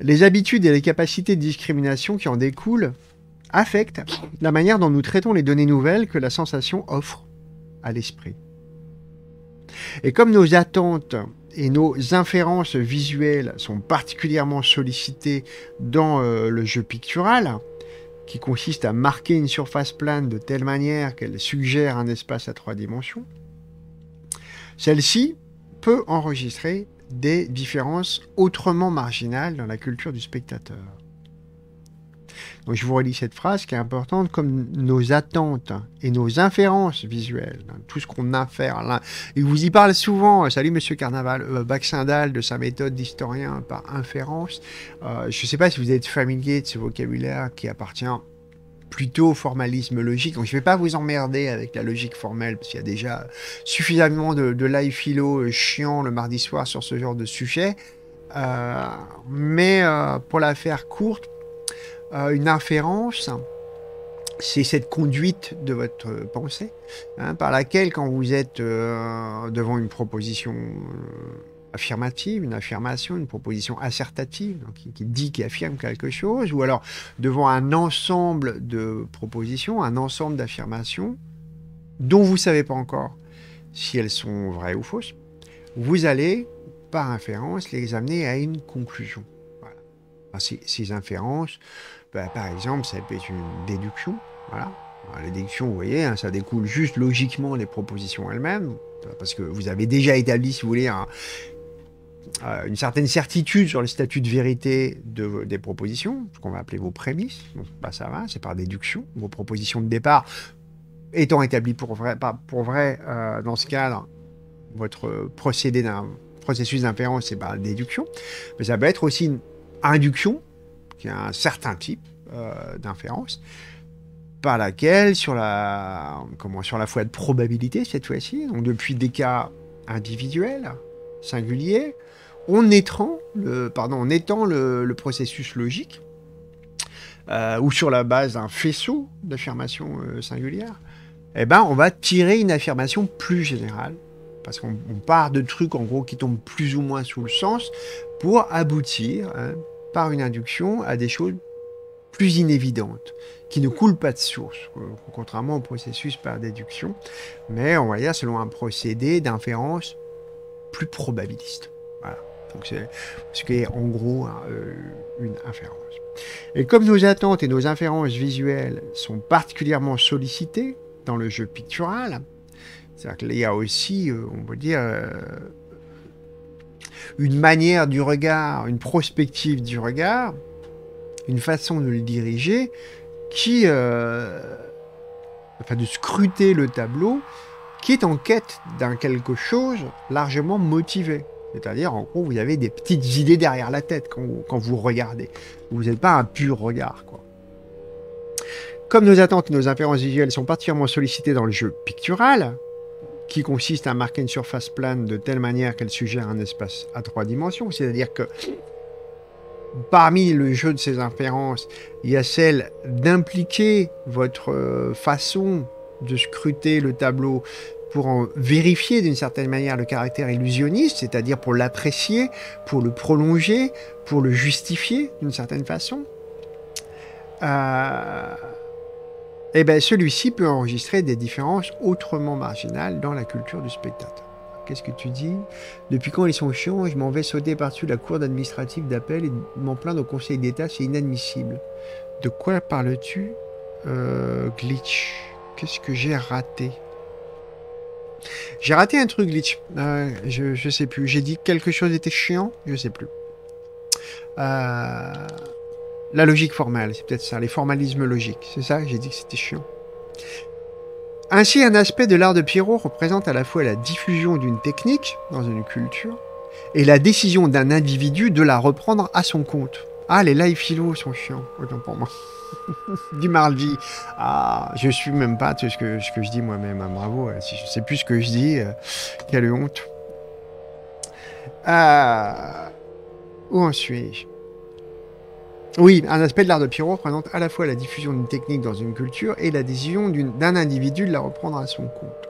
Les habitudes et les capacités de discrimination qui en découlent affectent la manière dont nous traitons les données nouvelles que la sensation offre à l'esprit. Et comme nos attentes et nos inférences visuelles sont particulièrement sollicitées dans euh, le jeu pictural, qui consiste à marquer une surface plane de telle manière qu'elle suggère un espace à trois dimensions, celle-ci peut enregistrer des différences autrement marginales dans la culture du spectateur. Donc je vous relis cette phrase qui est importante, comme nos attentes et nos inférences visuelles, hein, tout ce qu'on a faire Là. Il vous y parle souvent, euh, salut monsieur Carnaval, euh, de sa méthode d'historien par inférence. Euh, je ne sais pas si vous êtes familier de ce vocabulaire qui appartient plutôt au formalisme logique. Donc je ne vais pas vous emmerder avec la logique formelle, parce qu'il y a déjà suffisamment de, live philo euh, chiant le mardi soir sur ce genre de sujet. mais pour la faire courte, une inférence, c'est cette conduite de votre pensée, hein, par laquelle, quand vous êtes euh, devant une proposition euh, affirmative, une affirmation, une proposition assertative, qui, dit, qui affirme quelque chose, ou alors devant un ensemble de propositions, un ensemble d'affirmations, dont vous ne savez pas encore si elles sont vraies ou fausses, vous allez, par inférence, les amener à une conclusion. Voilà. ces, ces inférences, bah, par exemple, ça peut être une déduction. Voilà. Bah, la déduction, vous voyez, hein, ça découle juste logiquement des propositions elles-mêmes, parce que vous avez déjà établi, si vous voulez, euh, une certaine certitude sur le statut de vérité de, des propositions, ce qu'on va appeler vos prémices. Donc, bah, ça va, c'est par déduction. Vos propositions de départ étant établies pour vrai, pour vrai euh, dans ce cadre, votre procédé processus d'inférence, c'est par déduction. Mais ça peut être aussi une induction, a un certain type euh, d'inférence par laquelle, sur la, comment, sur la foi de probabilité cette fois-ci, donc depuis des cas individuels, singuliers, on étend le, pardon, le, processus logique, euh, ou sur la base d'un faisceau d'affirmations euh, singulières, eh ben, on va tirer une affirmation plus générale, parce qu'on part de trucs en gros qui tombent plus ou moins sous le sens, pour aboutir hein, par une induction à des choses plus inévidentes, qui ne coulent pas de source, euh, contrairement au processus par déduction, mais on va dire selon un procédé d'inférence plus probabiliste. Voilà. Donc c'est ce qui est en gros hein, euh, une inférence. Et comme nos attentes et nos inférences visuelles sont particulièrement sollicitées dans le jeu pictural, c'est-à-dire qu'il y a aussi, euh, on peut dire, une manière du regard, une prospective du regard, une façon de le diriger qui... Euh, enfin, de scruter le tableau qui est en quête d'un quelque chose largement motivé. C'est-à-dire, en gros, vous avez des petites idées derrière la tête quand vous, regardez. Vous n'êtes pas un pur regard, quoi. Comme nos attentes et nos inférences visuelles sont particulièrement sollicitées dans le jeu pictural, qui consiste à marquer une surface plane de telle manière qu'elle suggère un espace à trois dimensions. C'est-à-dire que parmi le jeu de ces inférences, il y a celle d'impliquer votre euh, façon de scruter le tableau pour en vérifier d'une certaine manière le caractère illusionniste, c'est-à-dire pour l'apprécier, pour le prolonger, pour le justifier d'une certaine façon. Euh, eh bien, celui-ci peut enregistrer des différences autrement marginales dans la culture du spectateur. Qu'est-ce que tu dis Depuis quand ils sont chiants, je m'en vais sauter par-dessus la cour d'administratif d'appel et m'en plaindre au Conseil d'État, c'est inadmissible. De quoi parles-tu euh, Glitch. Qu'est-ce que j'ai raté J'ai raté un truc, Glitch. Euh, je, ne sais plus. J'ai dit que quelque chose était chiant Je sais plus. Euh... La logique formelle, c'est peut-être ça, les formalismes logiques. C'est ça, j'ai dit que c'était chiant. Ainsi, un aspect de l'art de Pierrot représente à la fois la diffusion d'une technique dans une culture et la décision d'un individu de la reprendre à son compte. Ah, les live philo sont chiants, autant pour moi. Du mardi ah, je suis même pas ce que, ce que je dis moi-même. Hein, bravo, hein. si je sais plus ce que je dis, euh, quelle honte. Ah, où en suis-je oui, un aspect de l'art de Pierrot représente à la fois la diffusion d'une technique dans une culture et la décision d'un individu de la reprendre à son compte.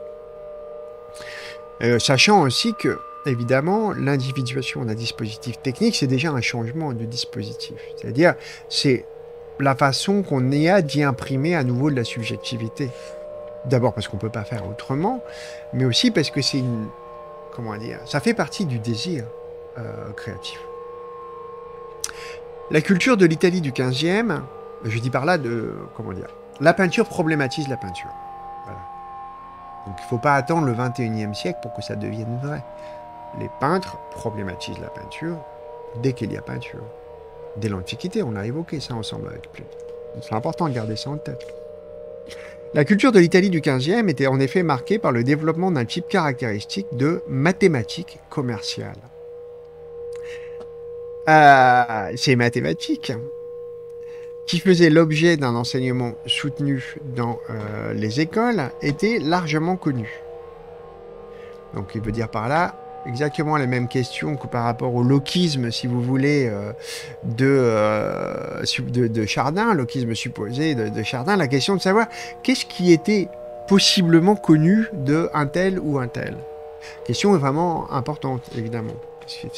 Euh, sachant aussi que, évidemment, l'individuation d'un dispositif technique, c'est déjà un changement de dispositif. C'est-à-dire, c'est la façon qu'on est à d'y imprimer à nouveau de la subjectivité. D'abord parce qu'on ne peut pas faire autrement, mais aussi parce que c'est une... Comment dire Ça fait partie du désir euh, créatif. La culture de l'Italie du 15e, je dis par là de. Comment dire La peinture problématise la peinture. Donc il ne faut pas attendre le 21 siècle pour que ça devienne vrai. Les peintres problématisent la peinture dès qu'il y a peinture. Dès l'Antiquité, on a évoqué ça ensemble avec Pluton. C'est important de garder ça en tête. La culture de l'Italie du XVe était en effet marquée par le développement d'un type caractéristique de mathématiques commerciales ces mathématiques, qui faisaient l'objet d'un enseignement soutenu dans euh, les écoles, étaient largement connues. Donc il veut dire par là exactement les mêmes questions que par rapport au loquisme, si vous voulez, euh, euh, de, de, Chardin, loquisme supposé de, de Chardin, la question de savoir qu'est-ce qui était possiblement connu de un tel ou un tel. Question vraiment importante, évidemment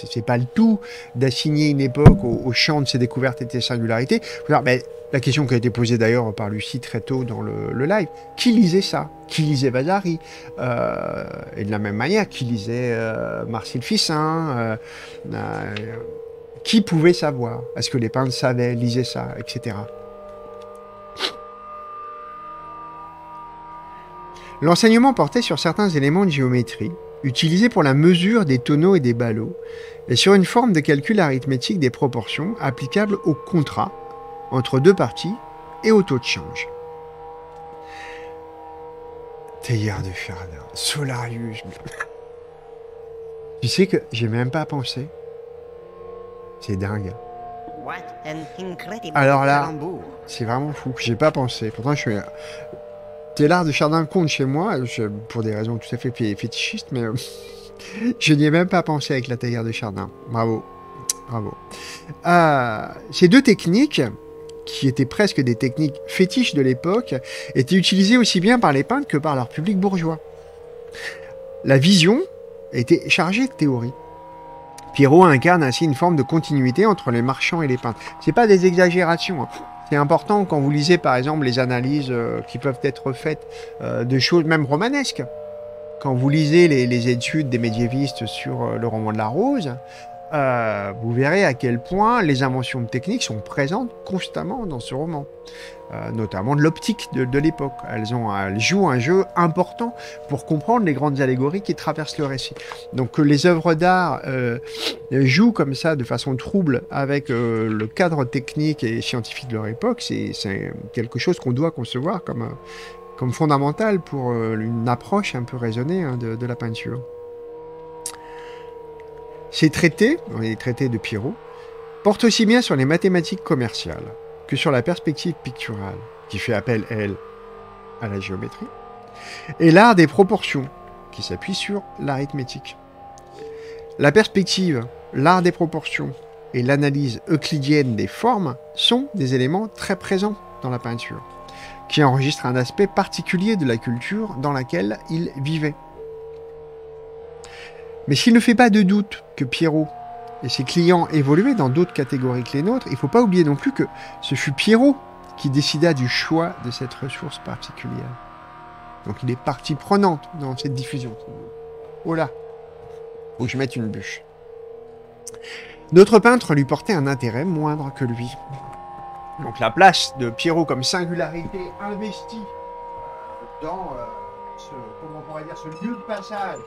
c'est pas le tout d'assigner une époque au, champ de ses découvertes et de ses singularités. Ben, la question qui a été posée d'ailleurs par Lucie très tôt dans le, live, qui lisait ça Qui lisait Vasari euh, Et de la même manière, qui lisait euh, Marcel Fissin euh, euh, Qui pouvait savoir Est-ce que les peintres savaient, lisaient ça, etc. L'enseignement portait sur certains éléments de géométrie, utilisé pour la mesure des tonneaux et des ballots, et sur une forme de calcul arithmétique des proportions applicable au contrat entre deux parties et au taux de change. Théière de Ferdinand, Solarius. tu sais que j'ai même pas pensé. C'est dingue. Alors là, c'est vraiment fou. J'ai pas pensé. Pourtant, je suis l'art de chardin compte chez moi, euh, pour des raisons tout à fait fétichistes, mais je n'y ai même pas pensé avec la taillère de Chardin. Bravo, bravo. Euh, ces deux techniques, qui étaient presque des techniques fétiches de l'époque, étaient utilisées aussi bien par les peintres que par leur public bourgeois. La vision était chargée de théorie. Pierrot incarne ainsi une forme de continuité entre les marchands et les peintres. Ce n'est pas des exagérations. Hein. C'est important quand vous lisez par exemple les analyses euh, qui peuvent être faites euh, de choses même romanesques. Quand vous lisez les, études des médiévistes sur euh, le roman de la rose, euh, vous verrez à quel point les inventions techniques sont présentes constamment dans ce roman, euh, notamment de l'optique de, l'époque. Elles, jouent un jeu important pour comprendre les grandes allégories qui traversent le récit. Donc que les œuvres d'art euh, jouent comme ça de façon trouble avec le cadre technique et scientifique de leur époque, c'est quelque chose qu'on doit concevoir comme, comme fondamental pour une approche un peu raisonnée hein, de la peinture. Ces traités, les traités de Pierrot, portent aussi bien sur les mathématiques commerciales que sur la perspective picturale, qui fait appel, elle, à la géométrie, et l'art des proportions, qui s'appuie sur l'arithmétique. La perspective, l'art des proportions et l'analyse euclidienne des formes sont des éléments très présents dans la peinture, qui enregistrent un aspect particulier de la culture dans laquelle il vivait. Mais s'il ne fait pas de doute que Pierrot et ses clients évoluaient dans d'autres catégories que les nôtres, il ne faut pas oublier non plus que ce fut Pierrot qui décida du choix de cette ressource particulière. Donc il est partie prenante dans cette diffusion. Oh là Faut que je mette une bûche. D'autres peintres lui portaient un intérêt moindre que lui. Donc la place de Pierrot comme singularité investie dans euh, ce, comment pourrait dire, ce lieu de passage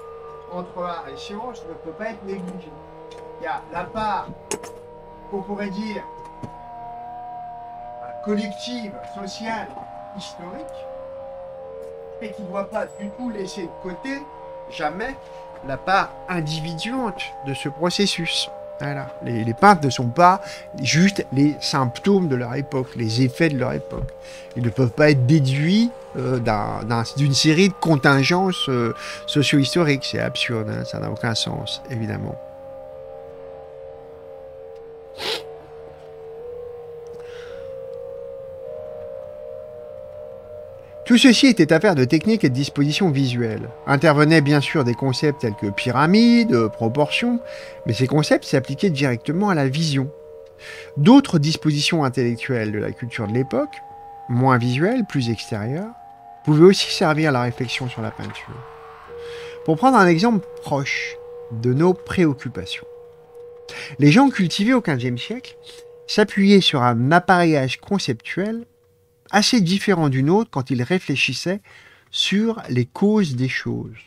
entre art et science ne peut pas être négligé. Il y a la part qu'on pourrait dire collective, sociale, historique, et qui ne doit pas du tout laisser de côté, jamais, la part individuante de ce processus. Les, peintres ne sont pas juste les symptômes de leur époque, les effets de leur époque. Ils ne peuvent pas être déduits euh, d'une série de contingences euh, socio-historiques. C'est absurde, hein. ça n'a aucun sens, évidemment. Tout ceci était affaire de techniques et de dispositions visuelles. Intervenaient bien sûr des concepts tels que pyramide, euh, proportion, mais ces concepts s'appliquaient directement à la vision. D'autres dispositions intellectuelles de la culture de l'époque, moins visuelles, plus extérieures, pouvaient aussi servir à la réflexion sur la peinture. Pour prendre un exemple proche de nos préoccupations. Les gens cultivés au XVe siècle s'appuyaient sur un appareillage conceptuel assez différent d'une autre quand il réfléchissait sur les causes des choses,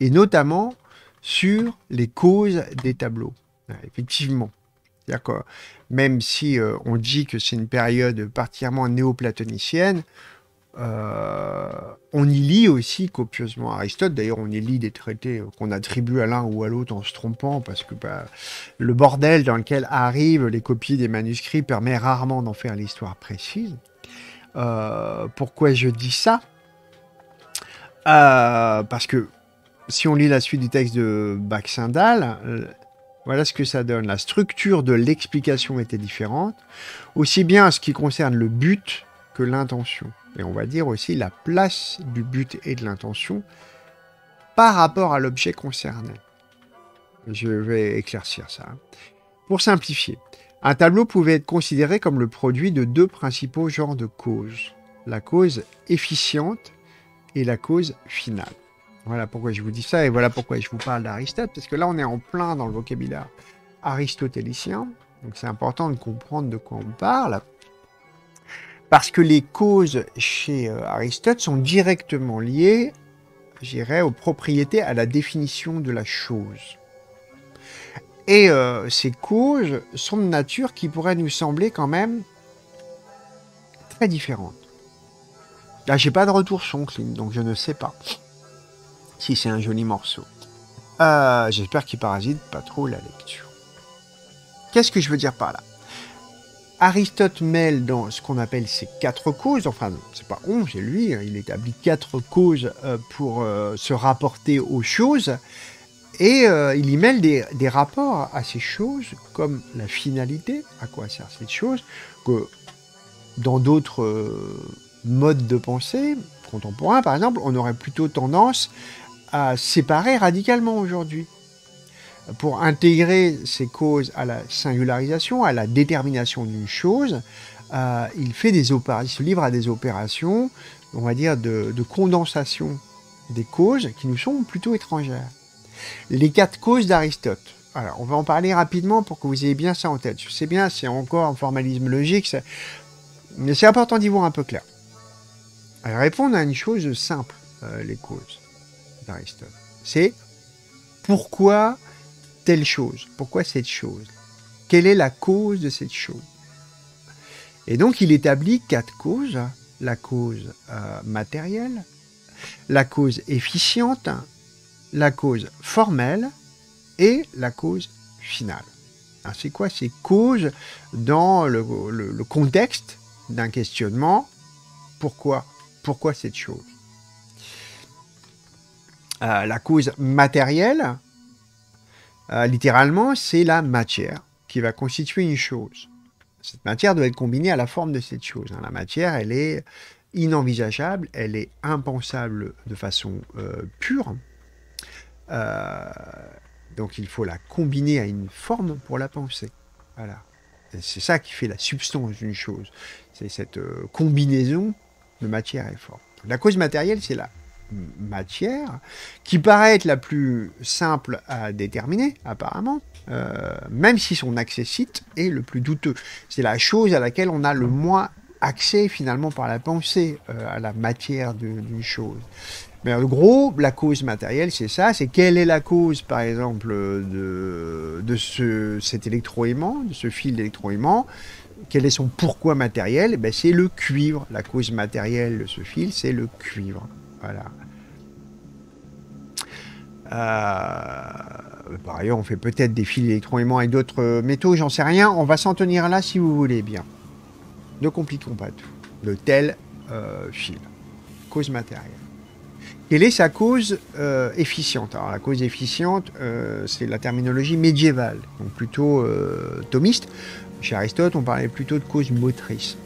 et notamment sur les causes des tableaux. Effectivement. même si euh, on dit que c'est une période particulièrement néoplatonicienne, platonicienne euh, on y lit aussi copieusement Aristote. D'ailleurs, on y lit des traités qu'on attribue à l'un ou à l'autre en se trompant, parce que bah, le bordel dans lequel arrivent les copies des manuscrits permet rarement d'en faire l'histoire précise. Euh, pourquoi je dis ça euh, Parce que si on lit la suite du texte de Bach-Sindal, euh, voilà ce que ça donne. La structure de l'explication était différente, aussi bien en ce qui concerne le but que l'intention. Et on va dire aussi la place du but et de l'intention par rapport à l'objet concerné. Je vais éclaircir ça. Pour simplifier, un tableau pouvait être considéré comme le produit de deux principaux genres de causes, la cause efficiente et la cause finale. Voilà pourquoi je vous dis ça et voilà pourquoi je vous parle d'Aristote, parce que là on est en plein dans le vocabulaire aristotélicien, donc c'est important de comprendre de quoi on parle, parce que les causes chez euh, Aristote sont directement liées, dirais, aux propriétés, à la définition de la chose. Et euh, ces causes sont de nature qui pourraient nous sembler quand même très différentes. Là, j'ai pas de retour son clean, donc je ne sais pas si c'est un joli morceau. Euh, j'espère qu'il parasite pas trop la lecture. Qu'est-ce que je veux dire par là Aristote mêle dans ce qu'on appelle ses quatre causes, enfin, c'est pas on, c'est lui, hein, il établit quatre causes euh, pour se rapporter aux choses, et euh, il y mêle des, rapports à ces choses, comme la finalité, à quoi sert cette chose, que dans d'autres euh, modes de pensée contemporains, par exemple, on aurait plutôt tendance à séparer radicalement aujourd'hui. Pour intégrer ces causes à la singularisation, à la détermination d'une chose, euh, il, fait des se livre à des opérations, on va dire, de condensation des causes qui nous sont plutôt étrangères les quatre causes d'Aristote. Alors, on va en parler rapidement pour que vous ayez bien ça en tête. Je sais bien, c'est encore un formalisme logique, mais c'est important d'y voir un peu clair. répondre à une chose simple, euh, les causes d'Aristote. C'est pourquoi telle chose Pourquoi cette chose Quelle est la cause de cette chose Et donc, il établit quatre causes. La cause euh, matérielle, la cause efficiente, la cause formelle et la cause finale. C'est quoi ces causes dans le, contexte d'un questionnement Pourquoi Pourquoi cette chose euh, La cause matérielle, euh, littéralement, c'est la matière qui va constituer une chose. Cette matière doit être combinée à la forme de cette chose. Hein. La matière, elle est inenvisageable, elle est impensable de façon euh, pure. Euh, donc il faut la combiner à une forme pour la penser. Voilà. C'est ça qui fait la substance d'une chose. C'est cette euh, combinaison de matière et forme. La cause matérielle, c'est la matière qui paraît être la plus simple à déterminer, apparemment, euh, même si son accès est le plus douteux. C'est la chose à laquelle on a le moins accès finalement par la pensée à la matière d'une chose. Mais en gros, la cause matérielle, c'est ça, c'est quelle est la cause, par exemple, euh, de, de ce, cet électroaimant, de ce fil d'électroaimant, quel est son pourquoi matériel eh ben, C'est le cuivre. La cause matérielle de ce fil, c'est le cuivre. Voilà. Euh, par ailleurs, on fait peut-être des fils d'électroaimants et d'autres euh, métaux, j'en sais rien. On va s'en tenir là si vous voulez bien. Ne compliquons pas tout. De tel fil. Cause matérielle. Quelle est sa cause euh, efficiente Alors la cause efficiente, euh, c'est la terminologie médiévale, donc plutôt euh, thomiste. Chez Aristote, on parlait plutôt de cause motrice.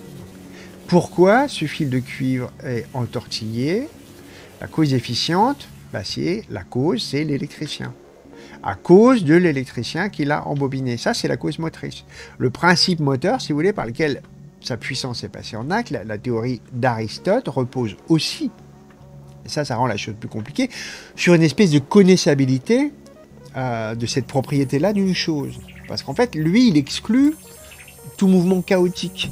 Pourquoi ce fil de cuivre est entortillé La cause efficiente, bah, c'est la cause, c'est l'électricien à cause de l'électricien qui l'a embobiné. Ça, c'est la cause motrice. Le principe moteur, si vous voulez, par lequel sa puissance est passée en acte, la théorie d'Aristote repose aussi ça, ça rend la chose plus compliquée. Sur une espèce de connaissabilité euh, de cette propriété-là d'une chose. Parce qu'en fait, lui, il exclut tout mouvement chaotique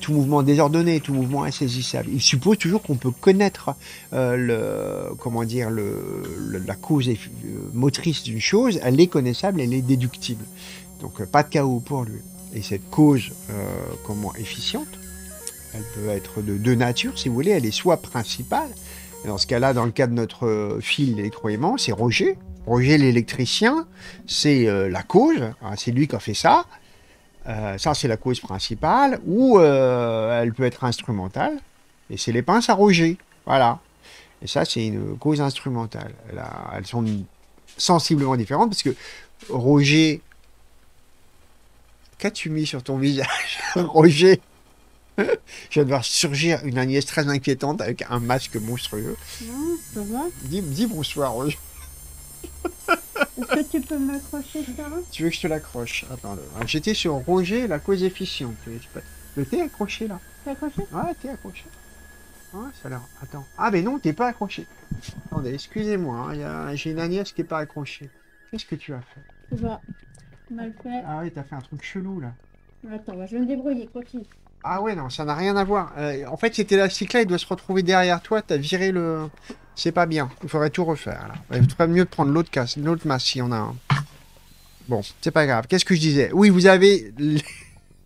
tout mouvement désordonné, tout mouvement insaisissable. Il suppose toujours qu'on peut connaître euh, le, comment dire, le, la cause euh, motrice d'une chose, elle est connaissable, elle est déductible. Donc pas de chaos pour lui. Et cette cause, comment efficiente, elle peut être de deux natures, si vous voulez, elle est soit principale, dans ce cas-là, dans le cas de notre euh, fil d'électroaimant, c'est Roger. Roger l'électricien, c'est euh, la cause, hein, c'est lui qui a fait ça. Euh, ça, c'est la cause principale, ou elle peut être instrumentale, et c'est les pinces à Roger. Voilà. Et ça, c'est une cause instrumentale. elles sont sensiblement différentes, parce que Roger. Qu'as-tu mis sur ton visage, Roger je vais devoir surgir une Agnès très inquiétante avec un masque monstrueux. Non, Dis, bonsoir Roger. Est-ce que tu peux m'accrocher ça Tu veux que je te l'accroche Attends, ah, ah, j'étais sur Roger, la cause efficiente. Le thé accroché là. T'es accroché Ouais, t'es accroché. Ouais, ça l'air... Attends. Ah, mais non, t'es pas accroché. Attendez, excusez-moi, hein, j'ai une Agnès qui est pas accrochée. Qu'est-ce que tu as fait Tu vas. Mal fait. Ah oui, t'as fait un truc chelou là. Attends, je vais me débrouiller, continue. Ah ouais, non, ça n'a rien à voir. Euh, en fait, c'était élastique là, il doit se retrouver derrière toi, t'as viré le... C'est pas bien, il faudrait tout refaire Il faudrait mieux prendre l'autre casse, l'autre masse si on a un. Bon, c'est pas grave. Qu'est-ce que je disais Oui, vous avez...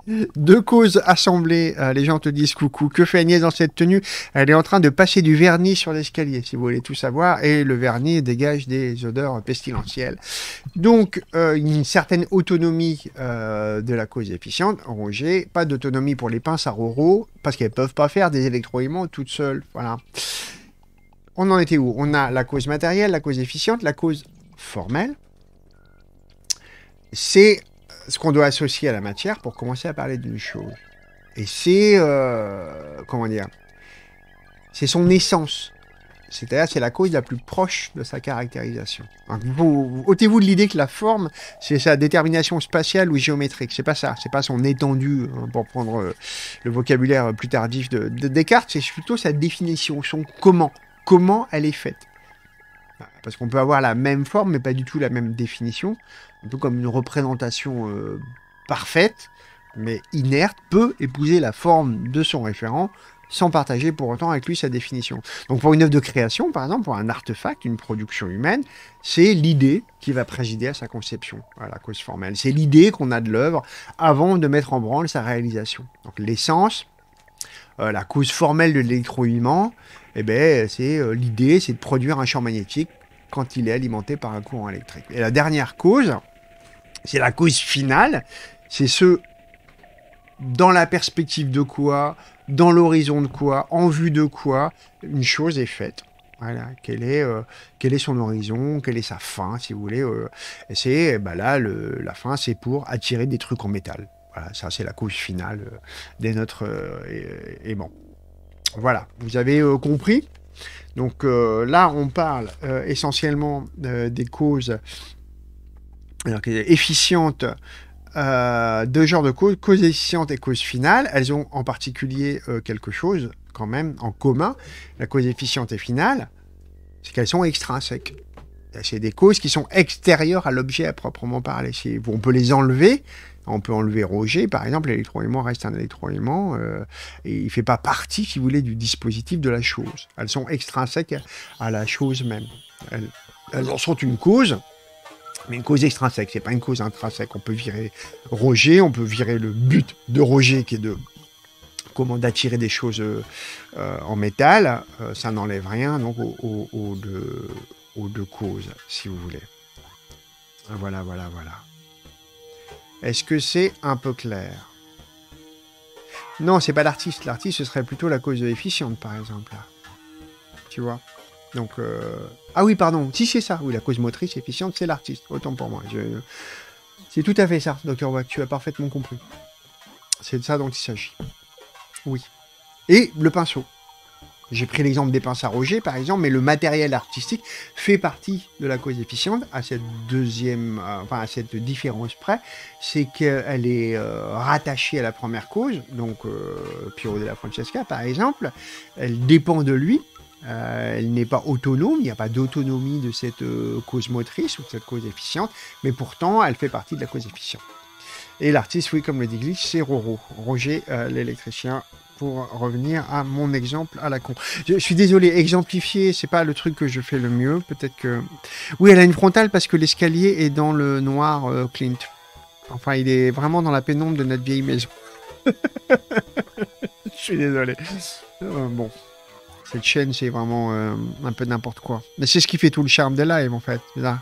Deux causes assemblées, euh, les gens te disent coucou. Que fait Agnès dans cette tenue Elle est en train de passer du vernis sur l'escalier, si vous voulez tout savoir. Et le vernis dégage des odeurs pestilentielles. Donc, euh, une certaine autonomie euh, de la cause efficiente, Roger. Pas d'autonomie pour les pinces à Roro, parce qu'elles peuvent pas faire des électroaimants toutes seules. Voilà. On en était où On a la cause matérielle, la cause efficiente, la cause formelle. C'est ce qu'on doit associer à la matière pour commencer à parler d'une chose. Et c'est, euh, comment dire, c'est son essence. C'est-à-dire, c'est la cause la plus proche de sa caractérisation. Ôtez-vous de l'idée que la forme, c'est sa détermination spatiale ou géométrique. C'est pas ça. C'est pas son étendue, hein, pour prendre euh, le vocabulaire plus tardif de Descartes. C'est plutôt sa définition, son comment. Comment elle est faite. Parce qu'on peut avoir la même forme, mais pas du tout la même définition. Un peu comme une représentation euh, parfaite, mais inerte, peut épouser la forme de son référent sans partager pour autant avec lui sa définition. Donc pour une œuvre de création, par exemple, pour un artefact, une production humaine, c'est l'idée qui va présider à sa conception, à la cause formelle. C'est l'idée qu'on a de l'œuvre avant de mettre en branle sa réalisation. Donc l'essence, euh, la cause formelle de lélectro eh ben, c'est euh, l'idée, c'est de produire un champ magnétique quand il est alimenté par un courant électrique. Et la dernière cause, c'est la cause finale, c'est ce dans la perspective de quoi, dans l'horizon de quoi, en vue de quoi, une chose est faite. Voilà, quel est, euh, est son horizon, quelle est sa fin, si vous voulez. Euh, c'est, bah là, la fin, c'est pour attirer des trucs en métal. Voilà, ça, c'est la cause finale euh, des notre aimant. Voilà, vous avez compris donc euh, là, on parle euh, essentiellement euh, des causes efficientes deux genres de causes, causes efficientes et causes finales. Elles ont en particulier quelque chose quand même en commun. La cause efficiente et finale, c'est qu'elles sont extrinsèques. C'est des causes qui sont extérieures à l'objet à proprement parler. On peut les enlever, on peut enlever Roger, par exemple, l'électroaimant reste un électro élément euh, et il ne fait pas partie, si vous voulez, du dispositif de la chose. Elles sont extrinsèques à la chose même. Elles, en sont une cause, mais une cause extrinsèque, c'est pas une cause intrinsèque. On peut virer Roger, on peut virer le but de Roger qui est de comment d'attirer des choses euh, euh, en métal, ça n'enlève rien donc aux deux causes, si vous voulez. Voilà, voilà, voilà. Est-ce que c'est un peu clair Non, c'est pas l'artiste. L'artiste, ce serait plutôt la cause efficiente, par exemple. Tu vois Donc. Euh, ah oui, pardon. Si c'est ça. Oui, la cause motrice efficiente, c'est l'artiste. Autant pour moi. C'est tout à fait ça, Dr. Watt, Tu as parfaitement compris. C'est de ça dont il s'agit. Oui. Et le pinceau. J'ai pris l'exemple des pinces à Roger, par exemple, mais le matériel artistique fait partie de la cause à cette deuxième, euh, enfin à cette différence près, c'est qu'elle est, euh, rattachée à la première cause, donc euh, Piero della Francesca, par exemple, elle dépend de lui. Euh, elle n'est pas autonome, il n'y a pas d'autonomie de cette cause motrice ou de cette cause efficiente, mais pourtant elle fait partie de la cause efficiente. Et l'artiste, oui, comme le dit Glitch, c'est Roro, Roger l'électricien pour revenir à mon exemple à la con. Je, suis désolé, exemplifier, c'est pas le truc que je fais le mieux. Peut-être que. Oui, elle a une frontale parce que l'escalier est dans le noir, euh, Clint. Enfin, il est vraiment dans la pénombre de notre vieille maison. je suis désolé. Euh, bon. Cette chaîne, c'est vraiment euh, un peu n'importe quoi. Mais c'est ce qui fait tout le charme des lives, en fait. Là.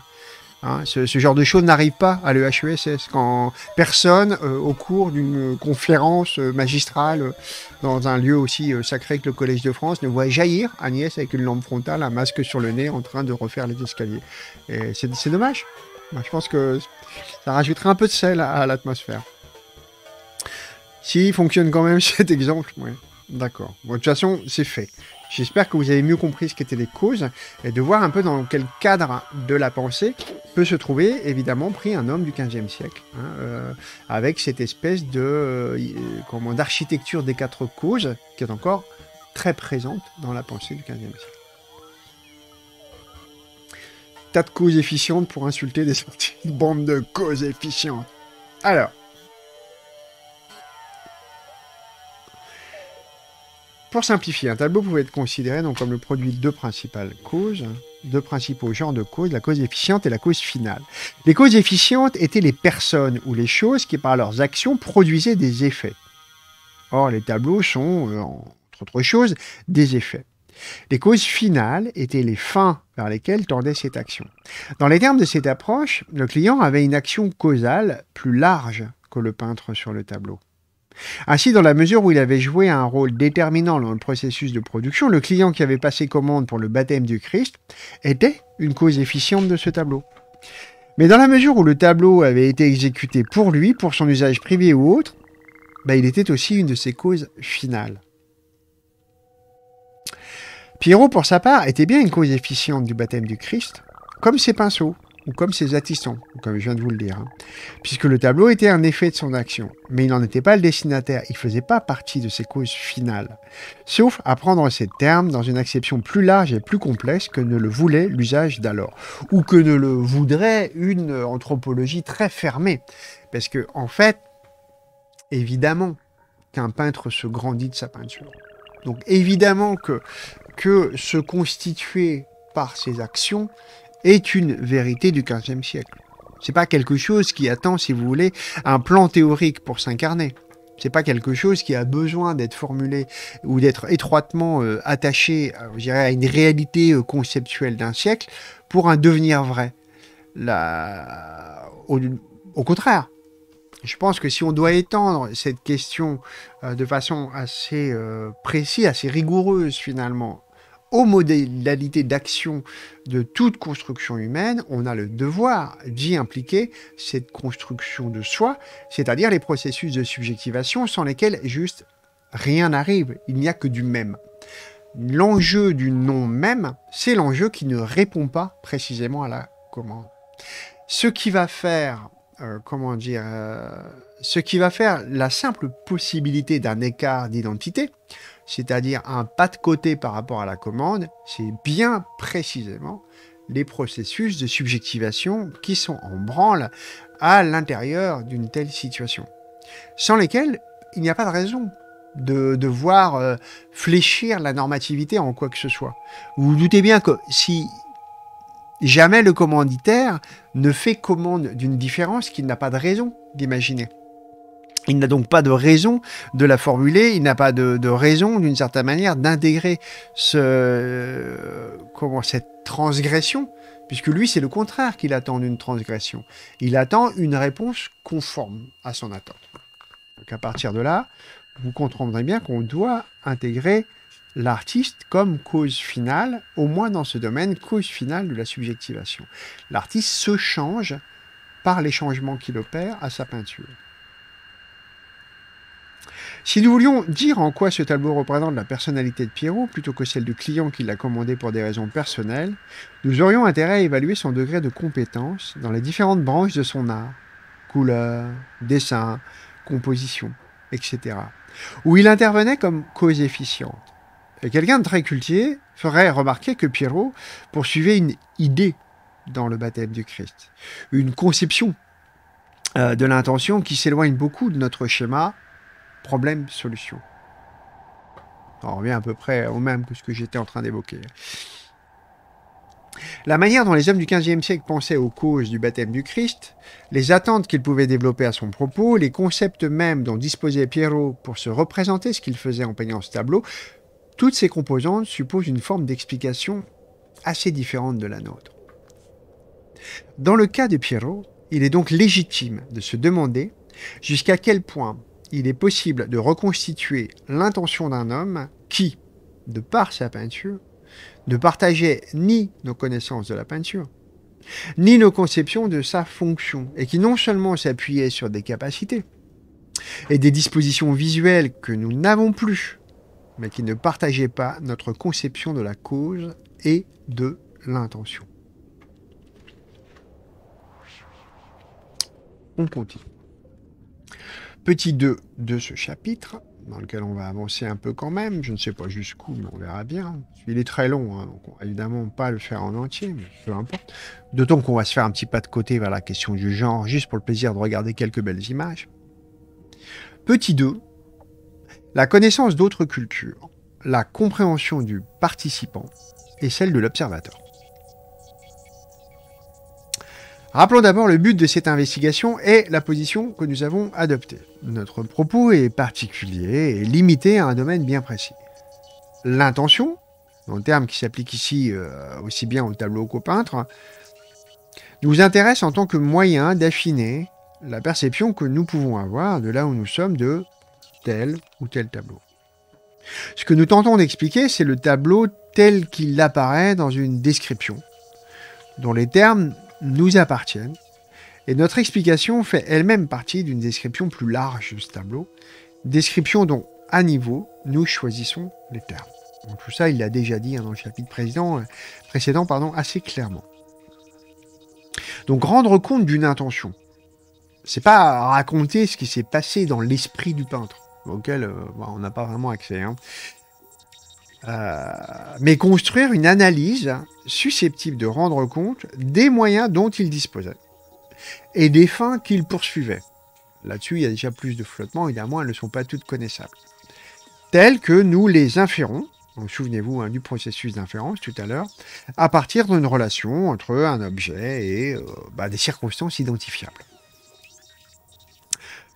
Hein, ce, genre de choses n'arrive pas à l'EHESS quand personne, euh, au cours d'une conférence euh, magistrale euh, dans un lieu aussi sacré que le Collège de France, ne voit jaillir Agnès avec une lampe frontale, un masque sur le nez, en train de refaire les escaliers. c'est dommage. je pense que ça rajouterait un peu de sel à, l'atmosphère. Si fonctionne quand même cet exemple, D'accord. Bon, de toute façon, c'est fait. J'espère que vous avez mieux compris ce qu'étaient les causes et de voir un peu dans quel cadre de la pensée peut se trouver évidemment pris un homme du 15 siècle, hein, euh, avec cette espèce de euh, d'architecture des quatre causes qui est encore très présente dans la pensée du 15 siècle. Tas de causes efficientes pour insulter des sorties de bande de causes efficientes. Alors, Pour simplifier, un tableau pouvait être considéré donc comme le produit de deux principales causes, deux principaux genres de causes, la cause efficiente et la cause finale. Les causes efficientes étaient les personnes ou les choses qui, par leurs actions, produisaient des effets. Or, les tableaux sont, euh, entre autres choses, des effets. Les causes finales étaient les fins vers lesquelles tendait cette action. Dans les termes de cette approche, le client avait une action causale plus large que le peintre sur le tableau. Ainsi, dans la mesure où il avait joué un rôle déterminant dans le processus de production, le client qui avait passé commande pour le baptême du Christ était une cause efficiente de ce tableau. Mais dans la mesure où le tableau avait été exécuté pour lui, pour son usage privé ou autre, bah, il était aussi une de ses causes finales. Pierrot, pour sa part, était bien une cause efficiente du baptême du Christ, comme ses pinceaux, ou comme ses assistants, comme je viens de vous le dire, hein. puisque le tableau était un effet de son action, mais il n'en était pas le destinataire, il ne faisait pas partie de ses causes finales, sauf à prendre ces termes dans une acception plus large et plus complexe que ne le voulait l'usage d'alors, ou que ne le voudrait une anthropologie très fermée, parce que en fait, évidemment qu'un peintre se grandit de sa peinture. Donc évidemment que, que se constituer par ses actions est une vérité du XVe siècle. C'est pas quelque chose qui attend, si vous voulez, un plan théorique pour s'incarner. C'est pas quelque chose qui a besoin d'être formulé ou d'être étroitement euh, attaché, euh, à une réalité euh, conceptuelle d'un siècle pour un devenir vrai. La... Au, contraire, je pense que si on doit étendre cette question de façon assez précise, assez rigoureuse finalement, aux modalités d'action de toute construction humaine, on a le devoir d'y impliquer cette construction de soi, c'est-à-dire les processus de subjectivation sans lesquels juste rien n'arrive, il n'y a que du même. L'enjeu du non-même, c'est l'enjeu qui ne répond pas précisément à la commande. Ce qui va faire, euh, comment dire, euh, ce qui va faire la simple possibilité d'un écart d'identité, c'est-à-dire un pas de côté par rapport à la commande, c'est bien précisément les processus de subjectivation qui sont en branle à l'intérieur d'une telle situation, sans lesquels il n'y a pas de raison de, voir euh, fléchir la normativité en quoi que ce soit. Vous vous doutez bien que si jamais le commanditaire ne fait commande d'une différence qu'il n'a pas de raison d'imaginer, il n'a donc pas de raison de la formuler, il n'a pas de, raison, d'une certaine manière, d'intégrer ce, comment, cette transgression, puisque lui, c'est le contraire qu'il attend d'une transgression. Il attend une réponse conforme à son attente. Donc à partir de là, vous comprendrez bien qu'on doit intégrer l'artiste comme cause finale, au moins dans ce domaine, cause finale de la subjectivation. L'artiste se change par les changements qu'il opère à sa peinture. Si nous voulions dire en quoi ce tableau représente la personnalité de Pierrot plutôt que celle du client qui l'a commandé pour des raisons personnelles, nous aurions intérêt à évaluer son degré de compétence dans les différentes branches de son art, couleur, dessin, composition, etc., où il intervenait comme cause efficiente. Et quelqu'un de très cultivé ferait remarquer que Pierrot poursuivait une idée dans le baptême du Christ, une conception euh, de l'intention qui s'éloigne beaucoup de notre schéma problème-solution. On revient à peu près au même que ce que j'étais en train d'évoquer. La manière dont les hommes du XVe siècle pensaient aux causes du baptême du Christ, les attentes qu'ils pouvaient développer à son propos, les concepts mêmes dont disposait Pierrot pour se représenter ce qu'il faisait en peignant ce tableau, toutes ces composantes supposent une forme d'explication assez différente de la nôtre. Dans le cas de Pierrot, il est donc légitime de se demander jusqu'à quel point il est possible de reconstituer l'intention d'un homme qui, de par sa peinture, ne partageait ni nos connaissances de la peinture, ni nos conceptions de sa fonction, et qui non seulement s'appuyait sur des capacités et des dispositions visuelles que nous n'avons plus, mais qui ne partageait pas notre conception de la cause et de l'intention. On continue petit 2 de ce chapitre, dans lequel on va avancer un peu quand même. Je ne sais pas jusqu'où, mais on verra bien. Il est très long, hein, donc évidemment pas le faire en entier, mais peu importe. D'autant qu'on va se faire un petit pas de côté vers la question du genre, juste pour le plaisir de regarder quelques belles images. Petit 2, la connaissance d'autres cultures, la compréhension du participant et celle de l'observateur. Rappelons d'abord le but de cette investigation et la position que nous avons adoptée. Notre propos est particulier et limité à un domaine bien précis. L'intention, un terme qui s'applique ici euh, aussi bien au tableau qu'au peintre, nous intéresse en tant que moyen d'affiner la perception que nous pouvons avoir de là où nous sommes de tel ou tel tableau. Ce que nous tentons d'expliquer, c'est le tableau tel qu'il apparaît dans une description, dont les termes nous appartiennent, et notre explication fait elle-même partie d'une description plus large de ce tableau, description dont, à niveau, nous choisissons les termes. tout ça, il l'a déjà dit hein, dans le chapitre précédent, euh, précédent pardon, assez clairement. Donc rendre compte d'une intention, c'est pas raconter ce qui s'est passé dans l'esprit du peintre, auquel euh, bah, on n'a pas vraiment accès. Hein. Euh, mais construire une analyse susceptible de rendre compte des moyens dont il disposait et des fins qu'il poursuivait. Là-dessus, il y a déjà plus de flottements, évidemment, elles ne sont pas toutes connaissables. Telles que nous les inférons, souvenez-vous hein, du processus d'inférence tout à l'heure, à partir d'une relation entre un objet et euh, bah, des circonstances identifiables.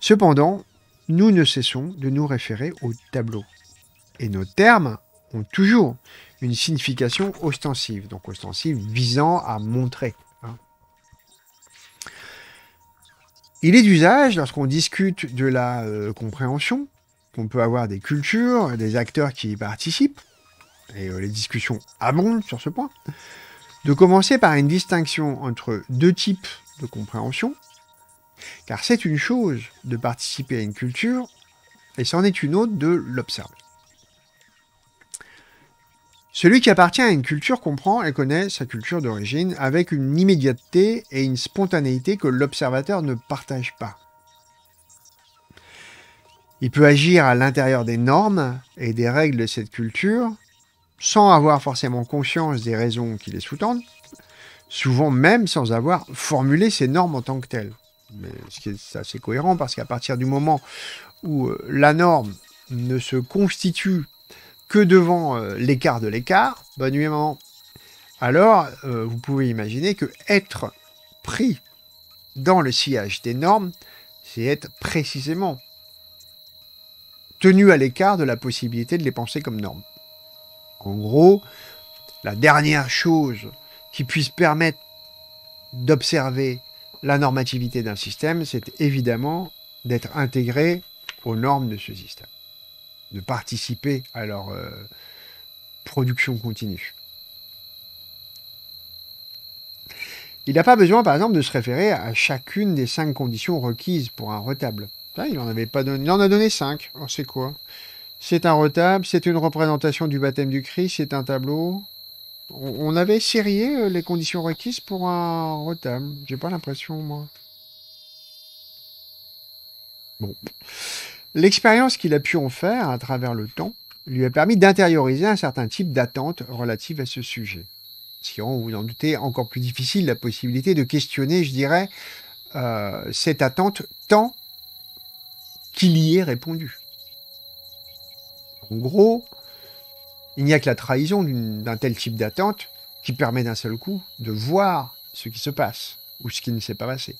Cependant, nous ne cessons de nous référer au tableau. Et nos termes toujours une signification ostensive, donc ostensive visant à montrer. Hein. Il est d'usage, lorsqu'on discute de la euh, compréhension, qu'on peut avoir des cultures, des acteurs qui y participent, et euh, les discussions abondent sur ce point, de commencer par une distinction entre deux types de compréhension, car c'est une chose de participer à une culture, et c'en est une autre de l'observer. Celui qui appartient à une culture comprend et connaît sa culture d'origine avec une immédiateté et une spontanéité que l'observateur ne partage pas. Il peut agir à l'intérieur des normes et des règles de cette culture sans avoir forcément conscience des raisons qui les sous-tendent, souvent même sans avoir formulé ces normes en tant que telles. Mais ce qui est assez cohérent parce qu'à partir du moment où euh, la norme ne se constitue que devant euh, l'écart de l'écart, bonne alors euh, vous pouvez imaginer que être pris dans le sillage des normes, c'est être précisément tenu à l'écart de la possibilité de les penser comme normes. En gros, la dernière chose qui puisse permettre d'observer la normativité d'un système, c'est évidemment d'être intégré aux normes de ce système de participer à leur euh, production continue. Il n'a pas besoin, par exemple, de se référer à chacune des cinq conditions requises pour un retable. il en avait pas donné. en a donné cinq. Oh, c'est quoi C'est un retable, c'est une représentation du baptême du Christ, c'est un tableau. On avait serré euh, les conditions requises pour un retable. J'ai pas l'impression, moi. Bon. L'expérience qu'il a pu en faire à travers le temps lui a permis d'intérioriser un certain type d'attente relative à ce sujet, ce qui rend, vous en doutez, encore plus difficile la possibilité de questionner, je dirais, euh, cette attente tant qu'il y ait répondu. En gros, il n'y a que la trahison d'un tel type d'attente qui permet d'un seul coup de voir ce qui se passe ou ce qui ne s'est pas passé.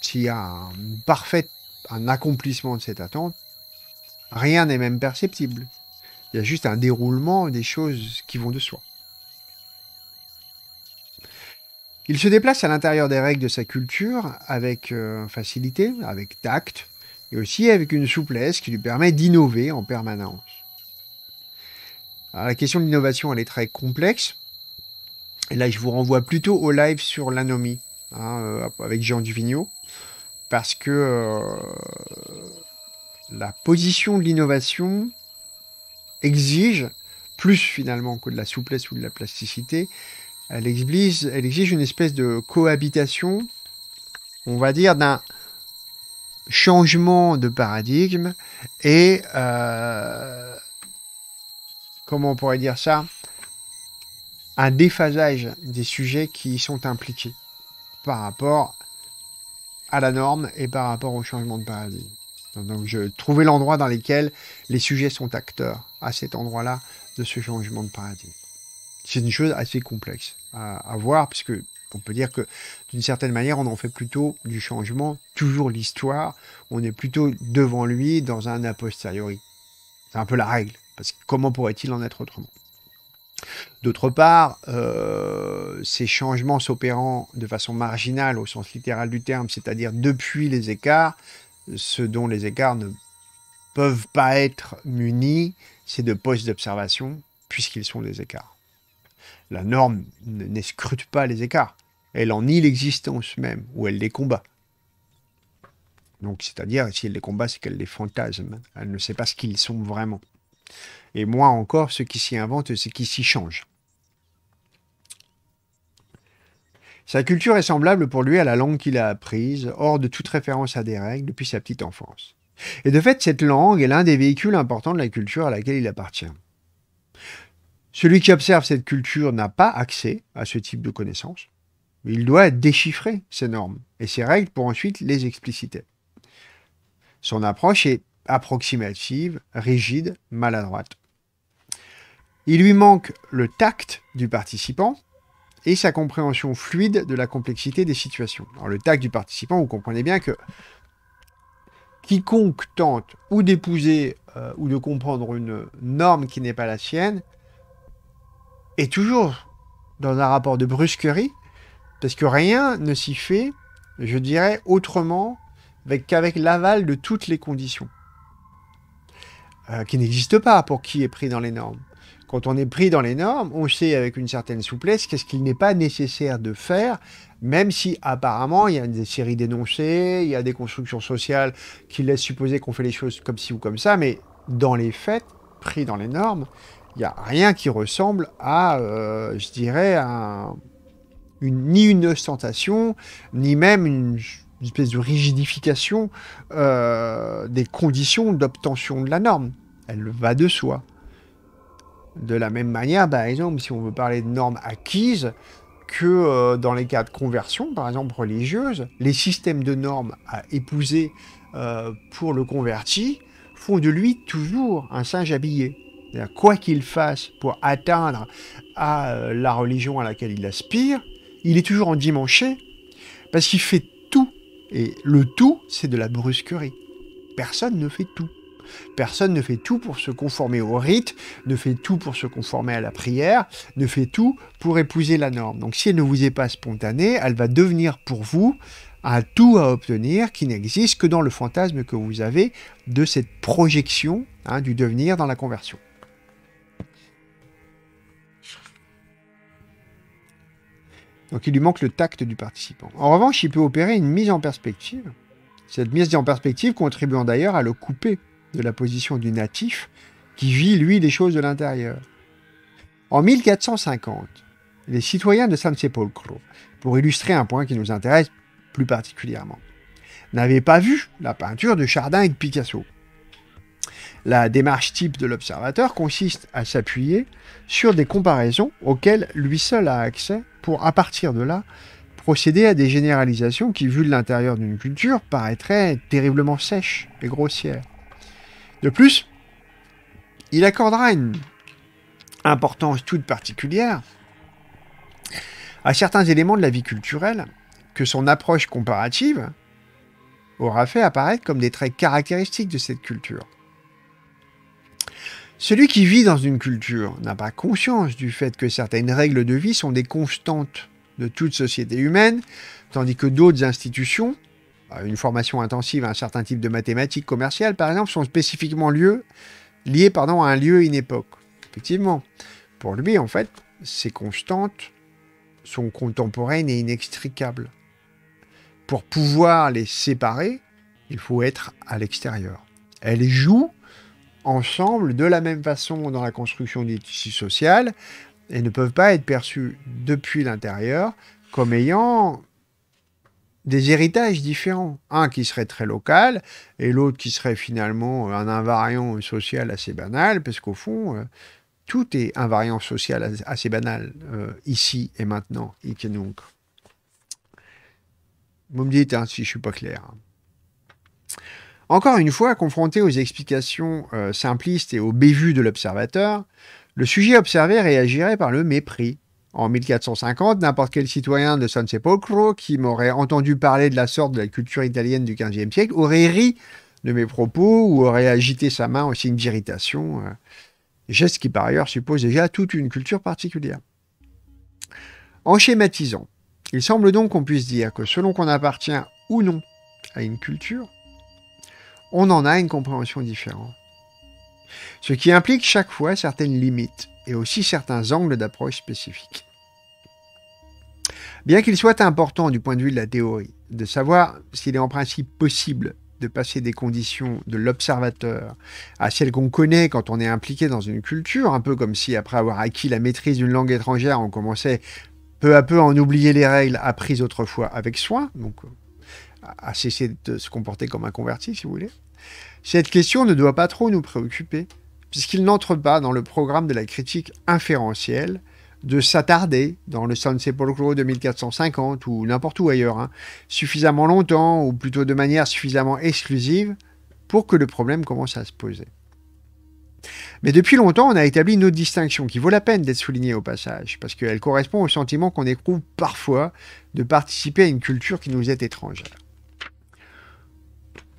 S'il y a une parfaite un accomplissement de cette attente, rien n'est même perceptible. Il y a juste un déroulement des choses qui vont de soi. Il se déplace à l'intérieur des règles de sa culture avec euh, facilité, avec tact, et aussi avec une souplesse qui lui permet d'innover en permanence. la question de l'innovation, elle est très complexe. Et là, je vous renvoie plutôt au live sur l'anomie, hein, euh, avec Jean Duvigneau parce que euh, la position de l'innovation exige, plus finalement que de la souplesse ou de la plasticité, elle exige, elle exige une espèce de cohabitation, on va dire, d'un changement de paradigme et, euh, comment on pourrait dire ça, un déphasage des sujets qui y sont impliqués par rapport à à la norme et par rapport au changement de paradigme. Donc, je trouvais l'endroit dans lequel les sujets sont acteurs, à cet endroit-là, de ce changement de paradigme. C'est une chose assez complexe à, voir, puisque on peut dire que d'une certaine manière, on en fait plutôt du changement, toujours l'histoire, on est plutôt devant lui dans un a posteriori. C'est un peu la règle, parce que comment pourrait-il en être autrement D'autre part, euh, ces changements s'opérant de façon marginale au sens littéral du terme, c'est-à-dire depuis les écarts, ce dont les écarts ne peuvent pas être munis, c'est de postes d'observation, puisqu'ils sont des écarts. La norme n'escrute pas les écarts, elle en nie l'existence même, ou elle les combat. Donc, c'est-à-dire, si elle les combat, c'est qu'elle les fantasme, elle ne sait pas ce qu'ils sont vraiment. Et moins encore, ce qui s'y invente, c'est qui s'y change. Sa culture est semblable pour lui à la langue qu'il a apprise, hors de toute référence à des règles depuis sa petite enfance. Et de fait, cette langue est l'un des véhicules importants de la culture à laquelle il appartient. Celui qui observe cette culture n'a pas accès à ce type de connaissances. Il doit déchiffrer ses normes et ses règles pour ensuite les expliciter. Son approche est approximative, rigide, maladroite. Il lui manque le tact du participant et sa compréhension fluide de la complexité des situations. Alors le tact du participant, vous comprenez bien que quiconque tente ou d'épouser euh, ou de comprendre une norme qui n'est pas la sienne est toujours dans un rapport de brusquerie, parce que rien ne s'y fait, je dirais, autrement qu'avec l'aval de toutes les conditions. Euh, qui n'existe pas pour qui est pris dans les normes. Quand on est pris dans les normes, on sait avec une certaine souplesse qu'est-ce qu'il n'est pas nécessaire de faire, même si apparemment il y a des séries dénoncées, il y a des constructions sociales qui laissent supposer qu'on fait les choses comme ci ou comme ça, mais dans les faits, pris dans les normes, il n'y a rien qui ressemble à, euh, je dirais, ni une ostentation, ni même une une espèce de rigidification euh, des conditions d'obtention de la norme. Elle va de soi. De la même manière, par exemple, si on veut parler de normes acquises, que euh, dans les cas de conversion, par exemple religieuse, les systèmes de normes à épouser euh, pour le converti font de lui toujours un singe habillé. Quoi qu'il fasse pour atteindre à la religion à laquelle il aspire, il est toujours endimanché parce qu'il fait et le tout, c'est de la brusquerie. Personne ne fait tout. Personne ne fait tout pour se conformer au rite, ne fait tout pour se conformer à la prière, ne fait tout pour épouser la norme. Donc si elle ne vous est pas spontanée, elle va devenir pour vous un tout à obtenir qui n'existe que dans le fantasme que vous avez de cette projection hein, du devenir dans la conversion. Donc il lui manque le tact du participant. En revanche, il peut opérer une mise en perspective. Cette mise en perspective contribuant d'ailleurs à le couper de la position du natif qui vit, lui, les choses de l'intérieur. En 1450, les citoyens de San Sepolcro, pour illustrer un point qui nous intéresse plus particulièrement, n'avaient pas vu la peinture de Chardin et de Picasso. La démarche type de l'observateur consiste à s'appuyer sur des comparaisons auxquelles lui seul a accès pour, à partir de là, procéder à des généralisations qui, vu de l'intérieur d'une culture, paraîtraient terriblement sèches et grossières. De plus, il accordera une importance toute particulière à certains éléments de la vie culturelle que son approche comparative aura fait apparaître comme des traits caractéristiques de cette culture. Celui qui vit dans une culture n'a pas conscience du fait que certaines règles de vie sont des constantes de toute société humaine, tandis que d'autres institutions, une formation intensive à un certain type de mathématiques commerciales par exemple, sont spécifiquement liées pardon, à un lieu, une époque. Effectivement, pour lui en fait, ces constantes sont contemporaines et inextricables. Pour pouvoir les séparer, il faut être à l'extérieur. Elles jouent ensemble de la même façon dans la construction du tissu social et ne peuvent pas être perçus depuis l'intérieur comme ayant des héritages différents. Un qui serait très local et l'autre qui serait finalement euh, un invariant social assez banal, parce qu'au fond, euh, tout est invariant social assez banal euh, ici et maintenant. Et donc, vous me dites hein, si je suis pas clair. Hein. Encore une fois, confronté aux explications euh, simplistes et aux bévues de l'observateur, le sujet observé réagirait par le mépris. En 1450, n'importe quel citoyen de San Sepolcro qui m'aurait entendu parler de la sorte de la culture italienne du XVe siècle aurait ri de mes propos ou aurait agité sa main au signe d'irritation, euh, geste qui par ailleurs suppose déjà toute une culture particulière. En schématisant, il semble donc qu'on puisse dire que selon qu'on appartient ou non à une culture, on en a une compréhension différente. Ce qui implique chaque fois certaines limites et aussi certains angles d'approche spécifiques. Bien qu'il soit important du point de vue de la théorie de savoir s'il est en principe possible de passer des conditions de l'observateur à celles qu'on connaît quand on est impliqué dans une culture, un peu comme si après avoir acquis la maîtrise d'une langue étrangère, on commençait peu à peu à en oublier les règles apprises autrefois avec soin, donc à cesser de se comporter comme un converti, si vous voulez, cette question ne doit pas trop nous préoccuper, puisqu'il n'entre pas dans le programme de la critique inférentielle de s'attarder dans le San Sepolcro de 1450 ou n'importe où ailleurs, hein, suffisamment longtemps ou plutôt de manière suffisamment exclusive pour que le problème commence à se poser. Mais depuis longtemps, on a établi une autre distinction qui vaut la peine d'être soulignée au passage, parce qu'elle correspond au sentiment qu'on éprouve parfois de participer à une culture qui nous est étrangère.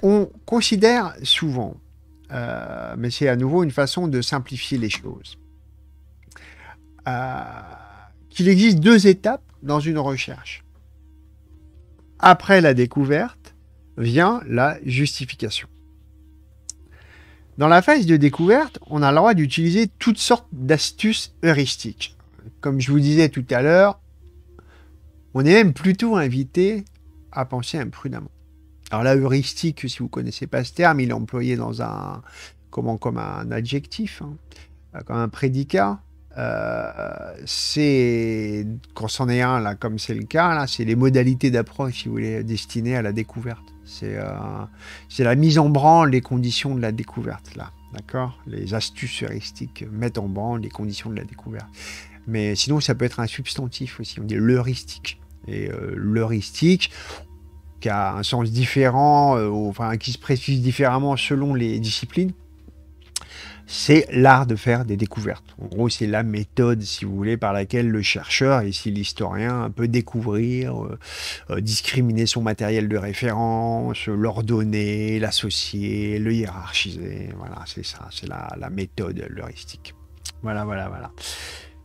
On considère souvent, euh, mais c'est à nouveau une façon de simplifier les choses, euh, qu'il existe deux étapes dans une recherche. Après la découverte vient la justification. Dans la phase de découverte, on a le droit d'utiliser toutes sortes d'astuces heuristiques. Comme je vous disais tout à l'heure, on est même plutôt invité à penser imprudemment. Alors la heuristique, si vous connaissez pas ce terme, il est employé dans un, comment, comme un adjectif, hein, comme un prédicat. Euh, c'est quand c'en est un là, comme c'est le cas là, c'est les modalités d'approche, si vous voulez, destinées à la découverte. C'est euh, c'est la mise en branle des conditions de la découverte là, d'accord Les astuces heuristiques mettent en branle les conditions de la découverte. Mais sinon, ça peut être un substantif aussi. On dit l'heuristique. Et euh, l'heuristique, qui a un sens différent, euh, enfin qui se précise différemment selon les disciplines, c'est l'art de faire des découvertes. En gros, c'est la méthode, si vous voulez, par laquelle le chercheur, ici l'historien, peut découvrir, euh, euh, discriminer son matériel de référence, l'ordonner, l'associer, le hiérarchiser. Voilà, c'est ça, c'est la, la méthode heuristique. Voilà, voilà, voilà.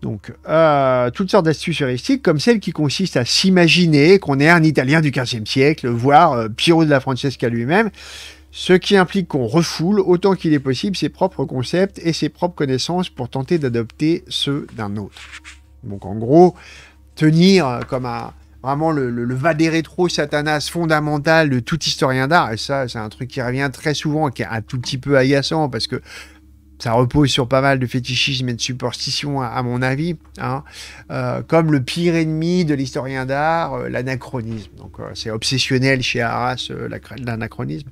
Donc, euh, toutes sortes d'astuces heuristiques, comme celle qui consiste à s'imaginer qu'on est un Italien du XVe siècle, voire euh, Piero de la Francesca lui-même, ce qui implique qu'on refoule autant qu'il est possible ses propres concepts et ses propres connaissances pour tenter d'adopter ceux d'un autre. Donc, en gros, tenir euh, comme un, vraiment le, le, le rétro satanas fondamental de tout historien d'art, et ça, c'est un truc qui revient très souvent, qui est un tout petit peu agaçant, parce que ça repose sur pas mal de fétichisme et de superstitions, à, mon avis, hein. euh, comme le pire ennemi de l'historien d'art, euh, l'anachronisme. Donc euh, c'est obsessionnel chez Arras, l'anachronisme.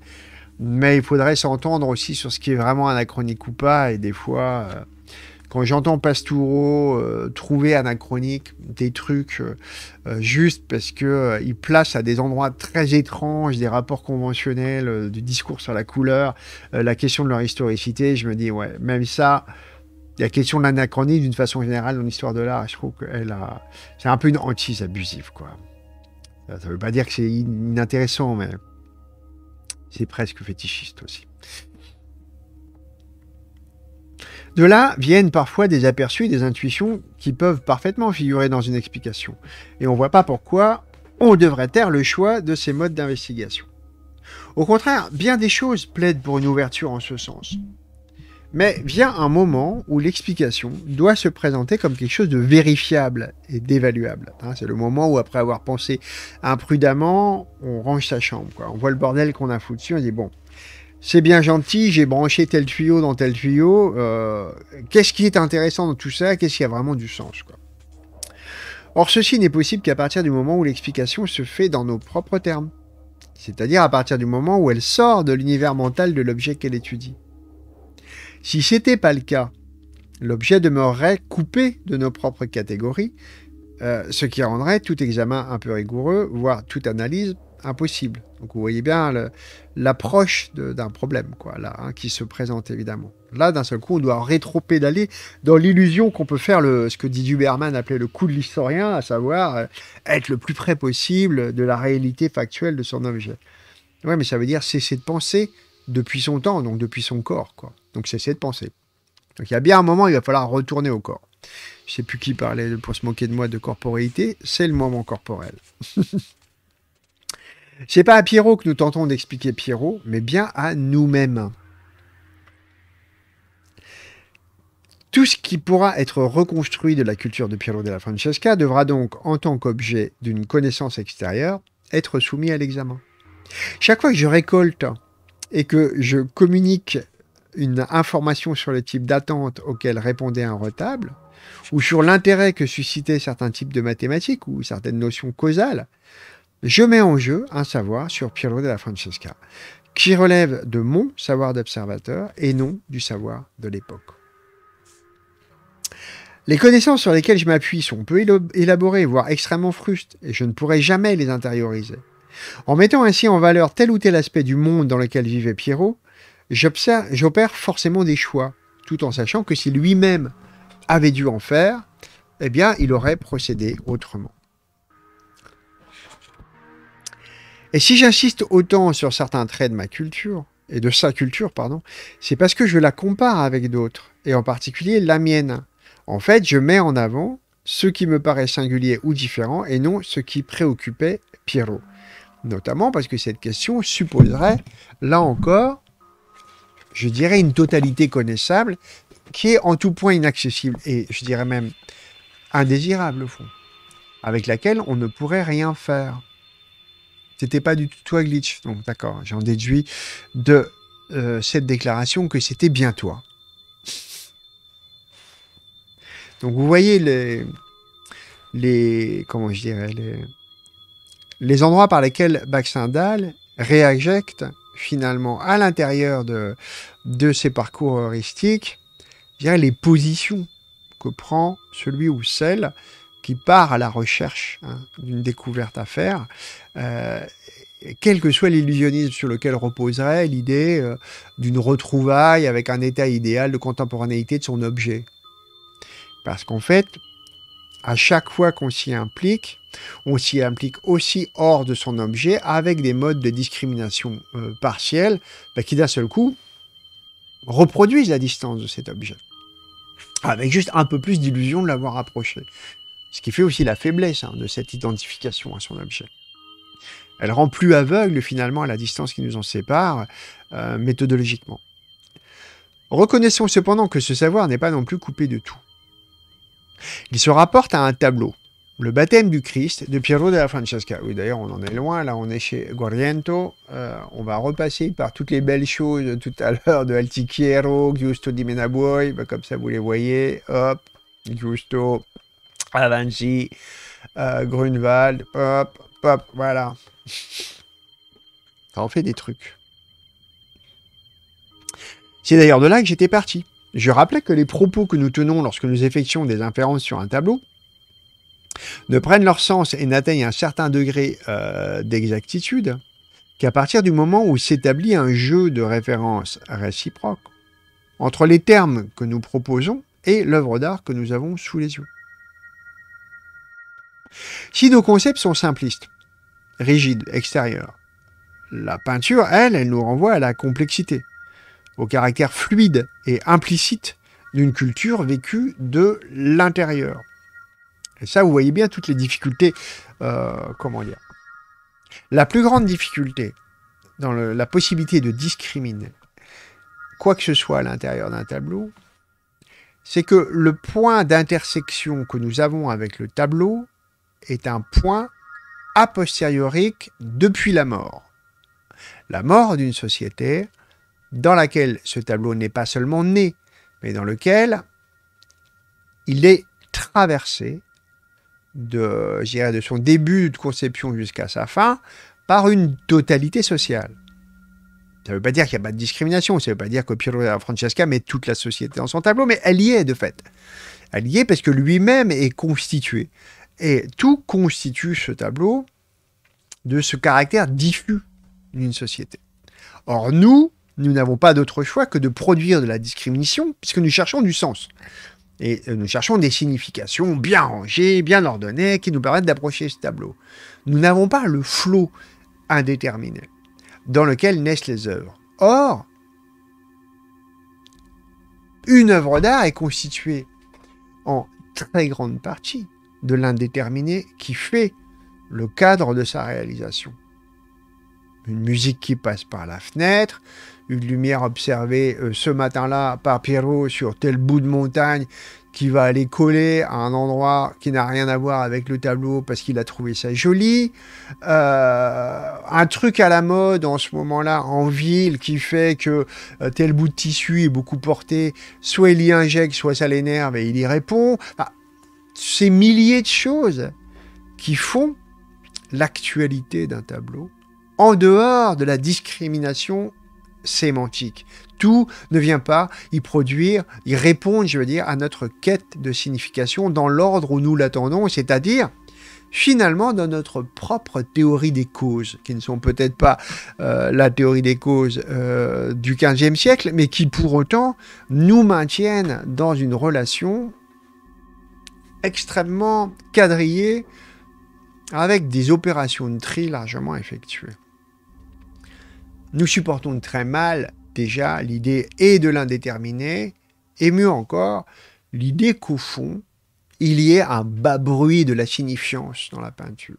Mais il faudrait s'entendre aussi sur ce qui est vraiment anachronique ou pas, et des fois quand j'entends Pastoureau euh, trouver anachronique des trucs euh, euh, juste parce que place à des endroits très étranges des rapports conventionnels, du discours sur la couleur, la question de leur historicité, je me dis ouais, même ça, la question de l'anachronie d'une façon générale dans l'histoire de l'art, je trouve que a, c'est un peu une hantise abusive quoi. Ça ne veut pas dire que c'est inintéressant, mais c'est presque fétichiste aussi. De là viennent parfois des aperçus et des intuitions qui peuvent parfaitement figurer dans une explication, et on ne voit pas pourquoi on devrait taire le choix de ces modes d'investigation. Au contraire, bien des choses plaident pour une ouverture en ce sens. Mais vient un moment où l'explication doit se présenter comme quelque chose de vérifiable et d'évaluable. Hein, c'est le moment où, après avoir pensé imprudemment, on range sa chambre. On voit le bordel qu'on a foutu, on dit bon, c'est bien gentil, j'ai branché tel tuyau dans tel tuyau. Euh, qu'est-ce qui est intéressant dans tout ça Qu'est-ce qui a vraiment du sens quoi Or, ceci n'est possible qu'à partir du moment où l'explication se fait dans nos propres termes, c'est-à-dire à partir du moment où elle sort de l'univers mental de l'objet qu'elle étudie. Si c'était pas le cas, l'objet demeurerait coupé de nos propres catégories, euh, ce qui rendrait tout examen un peu rigoureux, voire toute analyse impossible. Donc vous voyez bien l'approche d'un problème quoi, là, hein, qui se présente évidemment. Là, d'un seul coup, on doit rétro-pédaler dans l'illusion qu'on peut faire le, ce que Didier Berman appelait le coup de l'historien, à savoir euh, être le plus près possible de la réalité factuelle de son objet. Ouais, mais ça veut dire cesser de penser depuis son temps, donc depuis son corps. Quoi. Donc cesser de penser. Donc il y a bien un moment, il va falloir retourner au corps. Je sais plus qui parlait pour se moquer de moi de corporéité, c'est le moment corporel. C'est pas à Pierrot que nous tentons d'expliquer Pierrot, mais bien à nous-mêmes. Tout ce qui pourra être reconstruit de la culture de de della Francesca devra donc, en tant qu'objet d'une connaissance extérieure, être soumis à l'examen. Chaque fois que je récolte et que je communique une information sur le type d'attente auquel répondait un retable, ou sur l'intérêt que suscitaient certains types de mathématiques ou certaines notions causales, je mets en jeu un savoir sur Pierrot de la Francesca, qui relève de mon savoir d'observateur et non du savoir de l'époque. Les connaissances sur lesquelles je m'appuie sont peu élaborées, voire extrêmement frustes, et je ne pourrai jamais les intérioriser. En mettant ainsi en valeur tel ou tel aspect du monde dans lequel vivait Pierrot, j'opère forcément des choix, tout en sachant que si lui-même avait dû en faire, eh bien, il aurait procédé autrement. Et si j'insiste autant sur certains traits de ma culture, et de sa culture, pardon, c'est parce que je la compare avec d'autres, et en particulier la mienne. En fait, je mets en avant ce qui me paraît singulier ou différent, et non ce qui préoccupait Pierrot. Notamment parce que cette question supposerait, là encore, je dirais une totalité connaissable qui est en tout point inaccessible, et je dirais même indésirable au fond, avec laquelle on ne pourrait rien faire. C'était pas du tout toi, Glitch. Donc, d'accord. J'en déduis de euh, cette déclaration que c'était bien toi. Donc, vous voyez les. les comment je dirais les, les endroits par lesquels Baxendal réinjecte finalement à l'intérieur de, de ses parcours heuristiques les positions que prend celui ou celle qui part à la recherche hein, d'une découverte à faire, euh, quel que soit l'illusionnisme sur lequel reposerait l'idée euh, d'une retrouvaille avec un état idéal de contemporanéité de son objet. Parce qu'en fait, à chaque fois qu'on s'y implique, on s'y implique aussi hors de son objet avec des modes de discrimination euh, partiels partielle bah, qui d'un seul coup reproduisent la distance de cet objet avec juste un peu plus d'illusion de l'avoir approché. Ce qui fait aussi la faiblesse hein, de cette identification à son objet. Elle rend plus aveugle finalement à la distance qui nous en sépare euh, méthodologiquement. Reconnaissons cependant que ce savoir n'est pas non plus coupé de tout. Il se rapporte à un tableau, le baptême du Christ de Piero della Francesca. Oui, d'ailleurs, on en est loin. Là, on est chez Goriento, euh, on va repasser par toutes les belles choses tout à l'heure de Altichiero, Giusto di Menabuoi. Bah, comme ça, vous les voyez. Hop, Giusto, Avanji, euh, hop, hop, voilà. Ça en fait des trucs. C'est d'ailleurs de là que j'étais parti. Je rappelais que les propos que nous tenons lorsque nous effectuons des inférences sur un tableau ne prennent leur sens et n'atteignent un certain degré euh, d'exactitude qu'à partir du moment où s'établit un jeu de référence réciproque entre les termes que nous proposons et l'œuvre d'art que nous avons sous les yeux. Si nos concepts sont simplistes, rigides, extérieurs, la peinture, elle, elle nous renvoie à la complexité, au caractère fluide et implicite d'une culture vécue de l'intérieur. Et ça, vous voyez bien toutes les difficultés, euh, comment dire. La plus grande difficulté dans la possibilité de discriminer quoi que ce soit à l'intérieur d'un tableau, c'est que le point d'intersection que nous avons avec le tableau est un point a posteriori depuis la mort. La mort d'une société dans laquelle ce tableau n'est pas seulement né, mais dans lequel il est traversé de, de son début de conception jusqu'à sa fin par une totalité sociale. Ça ne veut pas dire qu'il n'y a pas de discrimination, ça ne veut pas dire que Piero Francesca met toute la société dans son tableau, mais elle y est de fait. Elle y est parce que lui-même est constitué et tout constitue ce tableau de ce caractère diffus d'une société. Or, nous, nous n'avons pas d'autre choix que de produire de la discrimination, puisque nous cherchons du sens. Et euh, nous cherchons des significations bien rangées, bien ordonnées, qui nous permettent d'approcher ce tableau. Nous n'avons pas le flot indéterminé dans lequel naissent les œuvres. Or, une œuvre d'art est constituée en très grande partie de l'indéterminé qui fait le cadre de sa réalisation. Une musique qui passe par la fenêtre, une lumière observée euh, ce matin-là par Pierrot sur tel bout de montagne qui va aller coller à un endroit qui n'a rien à voir avec le tableau parce qu'il a trouvé ça joli. Euh, un truc à la mode en ce moment-là en ville qui fait que euh, tel bout de tissu est beaucoup porté, soit il y injecte, soit ça l'énerve et il y répond ces milliers de choses qui font l'actualité d'un tableau, en dehors de la discrimination sémantique. Tout ne vient pas y produire, y répondre, je veux dire, à notre quête de signification dans l'ordre où nous l'attendons, c'est-à-dire finalement dans notre propre théorie des causes, qui ne sont peut-être pas euh, la théorie des causes euh, du XVe siècle, mais qui pour autant nous maintiennent dans une relation extrêmement quadrillé, avec des opérations de tri largement effectuées. Nous supportons très mal déjà l'idée et de l'indéterminé, et mieux encore, l'idée qu'au fond, il y ait un bas bruit de la signifiance dans la peinture.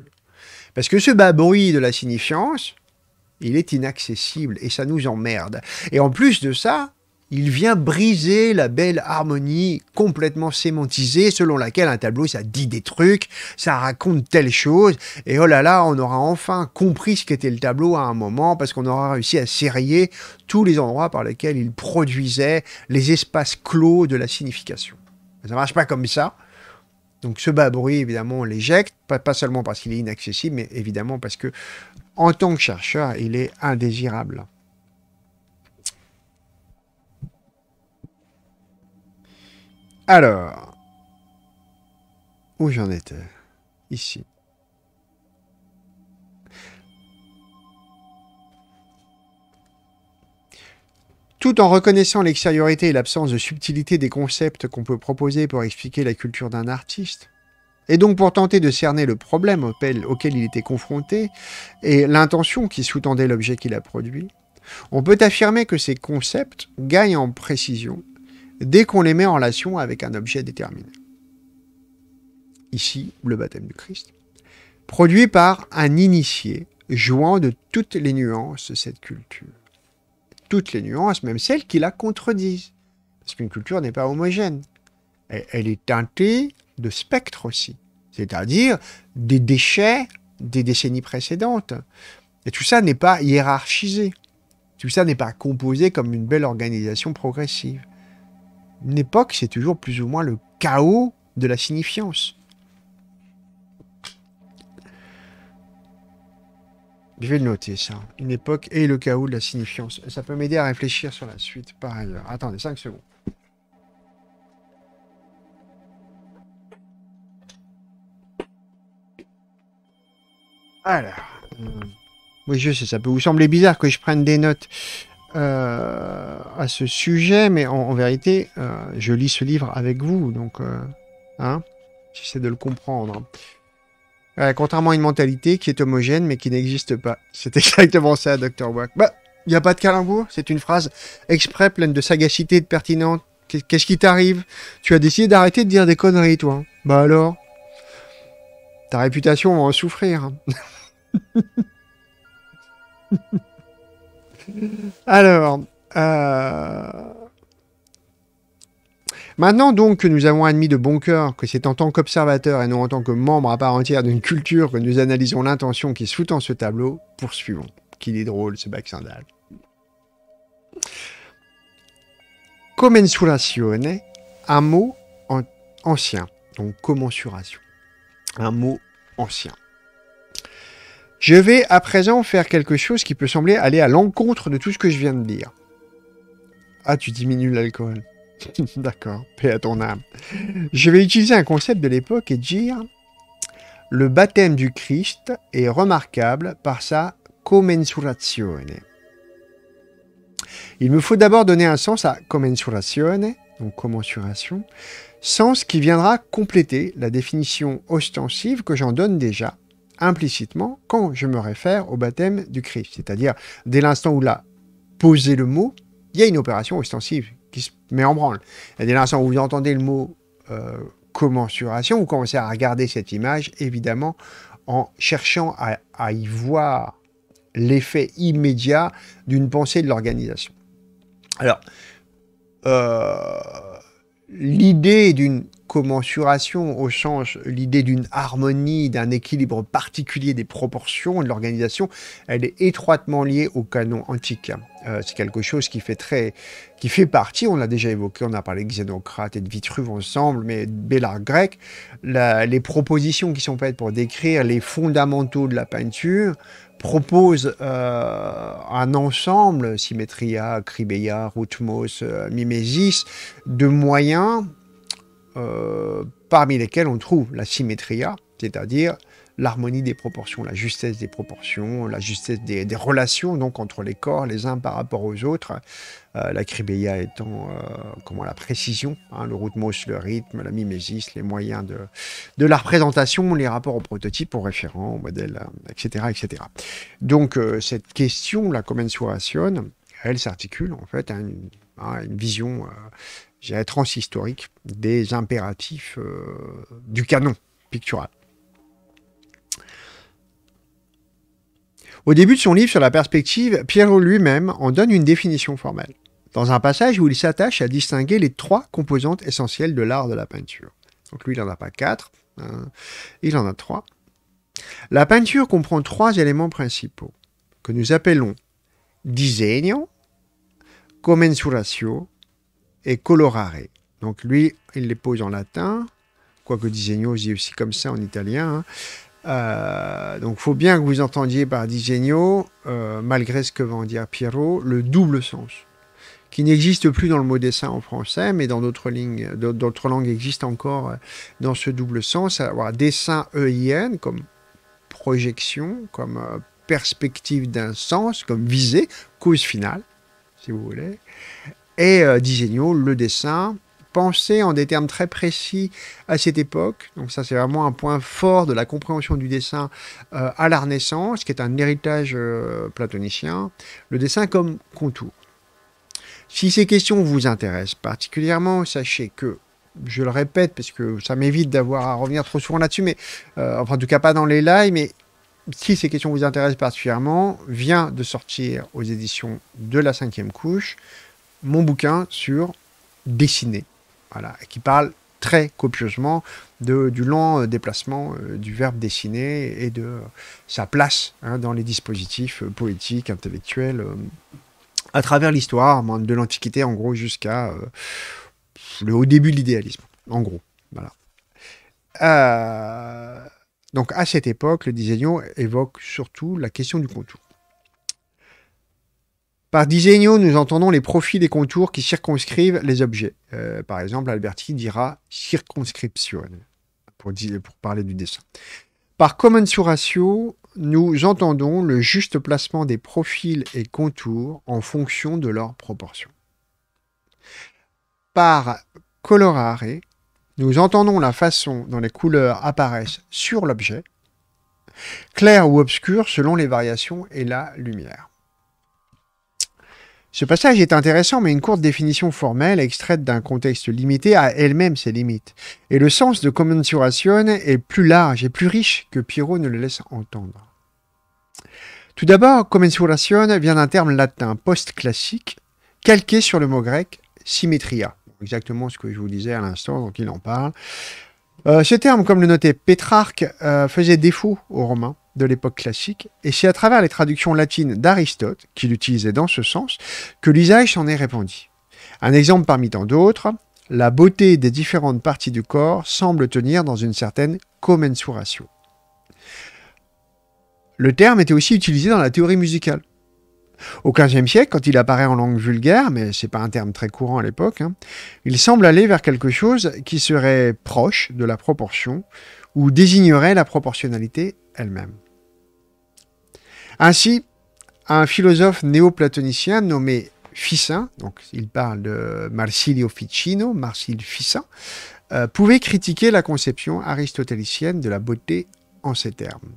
Parce que ce bas bruit de la signifiance, il est inaccessible et ça nous emmerde. Et en plus de ça, il vient briser la belle harmonie complètement sémantisée selon laquelle un tableau ça dit des trucs, ça raconte telle chose, et oh là là, on aura enfin compris ce qu'était le tableau à un moment parce qu'on aura réussi à serrer tous les endroits par lesquels il produisait les espaces clos de la signification. Mais ça marche pas comme ça. Donc ce bas bruit, évidemment, on l'éjecte, pas, pas seulement parce qu'il est inaccessible, mais évidemment parce que, en tant que chercheur, il est indésirable. Alors, où j'en étais Ici. Tout en reconnaissant l'extériorité et l'absence de subtilité des concepts qu'on peut proposer pour expliquer la culture d'un artiste, et donc pour tenter de cerner le problème auquel il était confronté et l'intention qui sous-tendait l'objet qu'il a produit, on peut affirmer que ces concepts gagnent en précision dès qu'on les met en relation avec un objet déterminé. Ici, le baptême du Christ, produit par un initié jouant de toutes les nuances de cette culture. Toutes les nuances, même celles qui la contredisent. Parce qu'une culture n'est pas homogène. Elle, est teintée de spectres aussi, c'est-à-dire des déchets des décennies précédentes. Et tout ça n'est pas hiérarchisé. Tout ça n'est pas composé comme une belle organisation progressive une époque, c'est toujours plus ou moins le chaos de la signifiance. Je vais le noter, ça. Une époque et le chaos de la signifiance. Ça peut m'aider à réfléchir sur la suite par ailleurs. Attendez, 5 secondes. Alors. Euh, oui, je sais, ça peut vous sembler bizarre que je prenne des notes. Euh, à ce sujet, mais en, vérité, euh, je lis ce livre avec vous, donc euh, hein, j'essaie de le comprendre. contrairement à une mentalité qui est homogène mais qui n'existe pas. C'est exactement ça, Dr. Wack. Bah, il n'y a pas de calembour, c'est une phrase exprès, pleine de sagacité et de pertinence. Qu'est-ce qui t'arrive Tu as décidé d'arrêter de dire des conneries, toi. Bah alors Ta réputation va en souffrir. Alors, euh, maintenant donc que nous avons admis de bon cœur que c'est en tant qu'observateur et non en tant que membre à part entière d'une culture que nous analysons l'intention qui sous-tend ce tableau, poursuivons. Qu'il est drôle ce bac sandal. Commensurazione, un mot ancien, donc commensuration, un mot ancien. Je vais à présent faire quelque chose qui peut sembler aller à l'encontre de tout ce que je viens de dire. Ah, tu diminues l'alcool. D'accord, paix à ton âme. Je vais utiliser un concept de l'époque et dire le baptême du Christ est remarquable par sa commensuration. »« Il me faut d'abord donner un sens à donc commensuration, sens qui viendra compléter la définition ostensive que j'en donne déjà implicitement quand je me réfère au baptême du Christ. C'est-à-dire, dès l'instant où l'a posé le mot, il y a une opération ostensive qui se met en branle. Et dès l'instant où vous entendez le mot euh, commensuration, vous commencez à regarder cette image, évidemment, en cherchant à, y voir l'effet immédiat d'une pensée de l'organisation. Alors, euh, l'idée d'une commensuration au change, l'idée d'une harmonie, d'un équilibre particulier des proportions de l'organisation, elle est étroitement liée au canon antique. Euh, c'est quelque chose qui fait très, qui fait partie, on l'a déjà évoqué, on a parlé de Xénocrate et de Vitruve ensemble, mais de grec, les propositions qui sont faites pour décrire les fondamentaux de la peinture proposent euh, un ensemble, Symétria, Cribeia, Routmos, euh, Mimesis, de moyens euh, parmi lesquels on trouve la symétria, c'est-à-dire l'harmonie des proportions, la justesse des proportions, la justesse des, relations donc entre les corps les uns par rapport aux autres. Euh, la cribeia étant euh, comment la précision, hein, le routmos, le rythme, la mimesis, les moyens de, de la représentation, les rapports aux prototypes, aux référents, aux modèles, etc. etc. Donc cette question, la commensuration, elle s'articule en fait à une vision la transhistorique des impératifs euh, du canon pictural. Au début de son livre sur la perspective, Pierrot lui-même en donne une définition formelle, dans un passage où il s'attache à distinguer les trois composantes essentielles de l'art de la peinture. Donc lui, il n'en a pas quatre, hein, il en a trois. La peinture comprend trois éléments principaux, que nous appelons disegno, commensuratio et colorare. Donc lui, il les pose en latin, quoique disegno, dit aussi comme ça en italien. Hein. Euh, donc, faut bien que vous entendiez par disegno, euh, malgré ce que va en dire Pierrot, le double sens, qui n'existe plus dans le mot dessin en français, mais dans d'autres langues, d'autres langues existe encore euh, dans ce double sens, à savoir dessin EIN comme projection, comme euh, perspective d'un sens, comme visée, cause finale, si vous voulez, et euh, le dessin, pensé en des termes très précis à cette époque. Donc ça, c'est vraiment un point fort de la compréhension du dessin euh, à la Renaissance, qui est un héritage euh, platonicien. Le dessin comme contour. Si ces questions vous intéressent particulièrement, sachez que je le répète parce que ça m'évite d'avoir à revenir trop souvent là-dessus, mais euh, enfin, en tout cas pas dans les lives, mais si ces questions vous intéressent particulièrement, vient de sortir aux éditions de la cinquième couche mon bouquin sur dessiner, voilà, qui parle très copieusement de, du lent euh, déplacement euh, du verbe dessiner et de sa place hein, dans les dispositifs euh, poétiques, intellectuels, à travers l'histoire ben, de l'Antiquité en gros jusqu'à le haut début de l'idéalisme, en gros. Voilà. donc à cette époque, le disegno e évoque surtout la question du contour. Par disegno, nous entendons les profils et contours qui circonscrivent les objets. Euh, par exemple, Alberti dira circonscription pour, pour parler du dessin. Par commensuratio, nous entendons le juste placement des profils et contours en fonction de leurs proportions. Par colorare, nous entendons la façon dont les couleurs apparaissent sur l'objet, clair ou obscur selon les variations et la lumière. Ce passage est intéressant, mais une courte définition formelle extraite d'un contexte limité à elle-même ses limites. Et le sens de commensuration est plus large et plus riche que Pierrot ne le laisse entendre. Tout d'abord, commensuration vient d'un terme latin post-classique, calqué sur le mot grec symétria. Exactement ce que je vous disais à l'instant, donc il en parle. Euh, ce Terme, comme le notait Pétrarque, euh, faisait défaut aux Romains de l'époque classique, et c'est à travers les traductions latines d'Aristote, qu'il l'utilisait dans ce sens, que l'usage s'en est répandu. Un exemple parmi tant d'autres, la beauté des différentes parties du corps semble tenir dans une certaine commensuration. Le terme était aussi utilisé dans la théorie musicale. Au XVe siècle, quand il apparaît en langue vulgaire, mais ce n'est pas un terme très courant à l'époque, hein, il semble aller vers quelque chose qui serait proche de la proportion ou désignerait la proportionnalité elle-même. Ainsi, un philosophe néoplatonicien nommé Ficin, donc il parle de Marsilio Ficino, Marsil Ficin, euh, pouvait critiquer la conception aristotélicienne de la beauté en ces termes.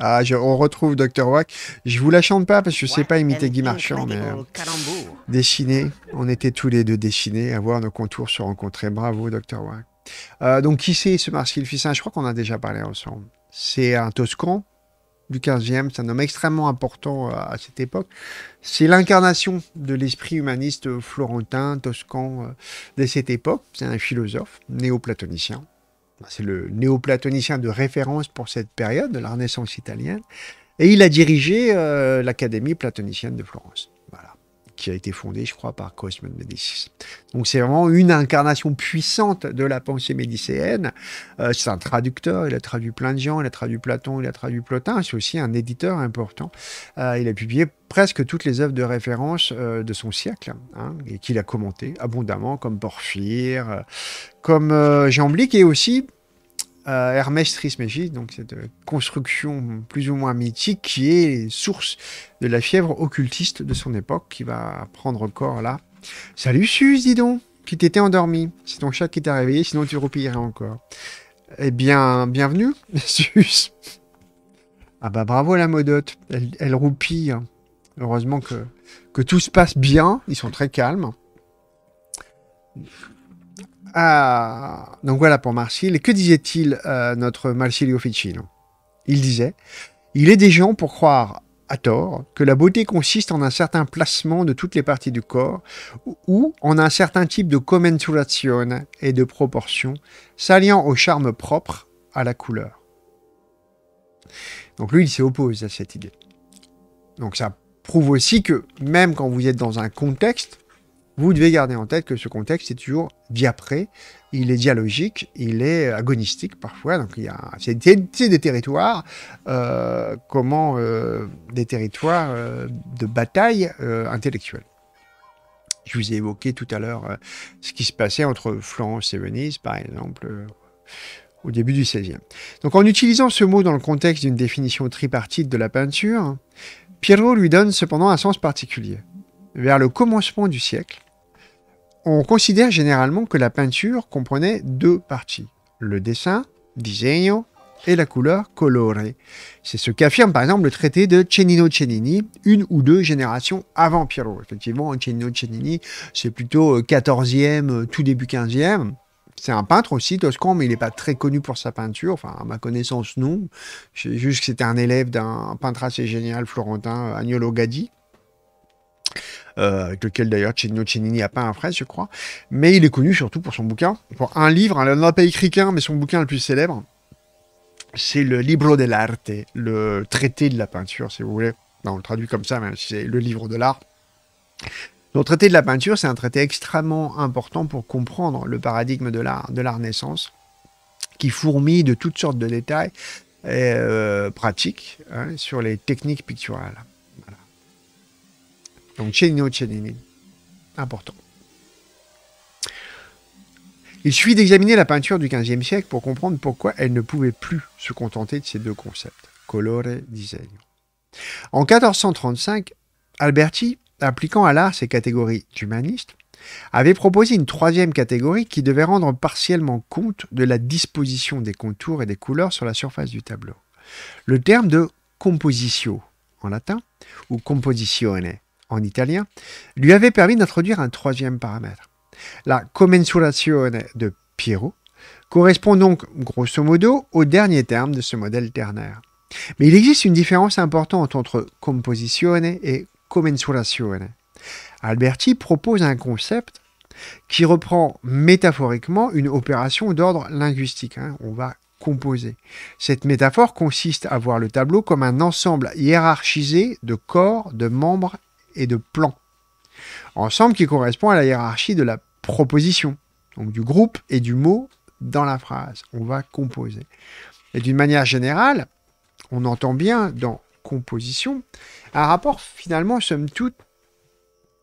Ah, on retrouve Dr. Wack. Je vous la chante pas parce que je sais pas imiter Guy Marchand, mais euh, On était tous les deux dessinés, à voir nos contours se rencontrer. Bravo, Dr. Wack. Euh, donc, qui c'est ce Marcel Fissin Je crois qu'on a déjà parlé ensemble. C'est un Toscan du 15e, c'est un homme extrêmement important euh, à, cette époque. C'est l'incarnation de l'esprit humaniste florentin, toscan de cette époque. C'est un philosophe néo-platonicien, c'est le néoplatonicien de référence pour cette période de la Renaissance italienne, et il a dirigé euh, l'Académie platonicienne de Florence qui a été fondée, je crois, par Cosme de Médicis. Donc c'est vraiment une incarnation puissante de la pensée médicéenne. Euh, c'est un traducteur, il a traduit plein de gens, il a traduit Platon, il a traduit Plotin, c'est aussi un éditeur important. Euh, il a publié presque toutes les œuvres de référence euh, de son siècle, hein, et qu'il a commentées abondamment, comme Porphyre, comme Jean Blic, et aussi euh, Hermès donc cette euh, construction plus ou moins mythique qui est source de la fièvre occultiste de son époque qui va prendre corps là. Salut Suze, dis donc, qui t'étais endormi. C'est ton chat qui t'a réveillé, sinon tu roupillerais encore. Eh bien, bienvenue, sus Ah bah bravo la modote, elle, elle roupille. Heureusement que, que tout se passe bien, ils sont très calmes. Ah, donc voilà pour Marcil. Que disait-il euh, notre Marsilio Ficino Il disait Il est des gens pour croire, à tort, que la beauté consiste en un certain placement de toutes les parties du corps ou en un certain type de commensuration et de proportion s'alliant au charme propre à la couleur. Donc lui, il s'est opposé à cette idée. Donc ça prouve aussi que même quand vous êtes dans un contexte, vous devez garder en tête que ce contexte est toujours diapré, il est dialogique, il est euh, agonistique parfois. Donc il c'est des, territoires, euh, comment euh, des territoires de bataille intellectuelle. Je vous ai évoqué tout à l'heure ce qui se passait entre Florence et Venise, par exemple, au début du XVIe. Donc en utilisant ce mot dans le contexte d'une définition tripartite de la peinture, Pierrot lui donne cependant un sens particulier. Vers le commencement du siècle, on considère généralement que la peinture comprenait deux parties, le dessin, disegno, et la couleur colorée. C'est ce qu'affirme par exemple le traité de Cennino Cennini, une ou deux générations avant Piero. Effectivement, Cennino Cennini, c'est plutôt 14e, euh, euh, tout début 15e. C'est un peintre aussi, Toscan, mais il n'est pas très connu pour sa peinture. Enfin, à ma connaissance, non. C'est juste que c'était un élève d'un peintre assez génial florentin, euh, Agnolo Gaddi. Euh, avec lequel d'ailleurs Cennino Cennini a peint un frais, je crois. Mais il est connu surtout pour son bouquin, pour un livre, on il n'en pas écrit qu'un, mais son bouquin le plus célèbre, c'est le Libro dell'arte, le traité de la peinture, si vous voulez. on le traduit comme ça, mais c'est le livre de l'art. Le traité de la peinture, c'est un traité extrêmement important pour comprendre le paradigme de l'art, de l'art naissance, qui fourmille de toutes sortes de détails euh, pratiques hein, sur les techniques picturales. Donc Cennino Cennini. Important. Il suffit d'examiner la peinture du XVe siècle pour comprendre pourquoi elle ne pouvait plus se contenter de ces deux concepts, colore et En 1435, Alberti, appliquant à l'art ses catégories humanistes, avait proposé une troisième catégorie qui devait rendre partiellement compte de la disposition des contours et des couleurs sur la surface du tableau. Le terme de compositio en latin, ou compositione en italien, lui avait permis d'introduire un troisième paramètre. La commensurazione de Piero correspond donc grosso modo au dernier terme de ce modèle ternaire. Mais il existe une différence importante entre composition et commensurazione. Alberti propose un concept qui reprend métaphoriquement une opération d'ordre linguistique. Hein, on va composer. Cette métaphore consiste à voir le tableau comme un ensemble hiérarchisé de corps, de membres et de plan. Ensemble qui correspond à la hiérarchie de la proposition, donc du groupe et du mot dans la phrase. On va composer. Et d'une manière générale, on entend bien dans composition un rapport finalement, somme toute,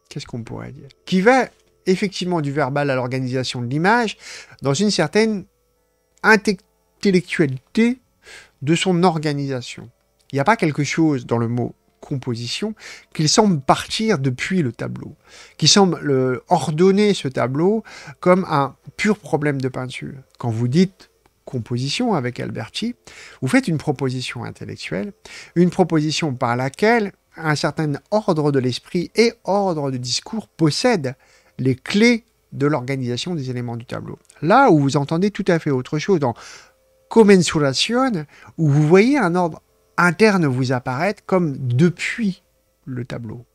qu'est-ce qu'on pourrait dire Qui va effectivement du verbal à l'organisation de l'image dans une certaine intellectualité de son organisation. Il n'y a pas quelque chose dans le mot composition, qu'il semble partir depuis le tableau, qui semble euh, ordonner ce tableau comme un pur problème de peinture. Quand vous dites composition avec Alberti, vous faites une proposition intellectuelle, une proposition par laquelle un certain ordre de l'esprit et ordre de discours possède les clés de l'organisation des éléments du tableau. Là où vous entendez tout à fait autre chose, dans commensuration, où vous voyez un ordre interne vous apparaître comme depuis le tableau.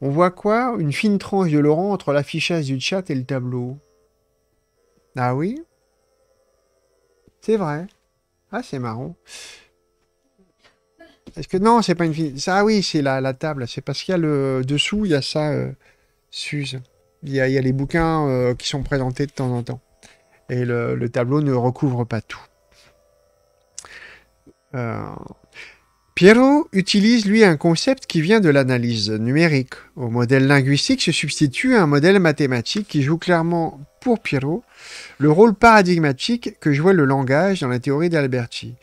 On voit quoi Une fine tranche de Laurent entre l'affichage du chat et le tableau. Ah oui C'est vrai. Ah, c'est marrant. Est-ce que non, c'est pas une fine... Ah oui, c'est la, table. C'est parce qu'il y a le dessous, il y a ça, euh, Suze. Il y, a, les bouquins euh, qui sont présentés de temps en temps. Et le tableau ne recouvre pas tout. Euh, Pierrot utilise, lui, un concept qui vient de l'analyse numérique. Au modèle linguistique se substitue un modèle mathématique qui joue clairement, pour Pierrot le rôle paradigmatique que jouait le langage dans la théorie d'Alberti.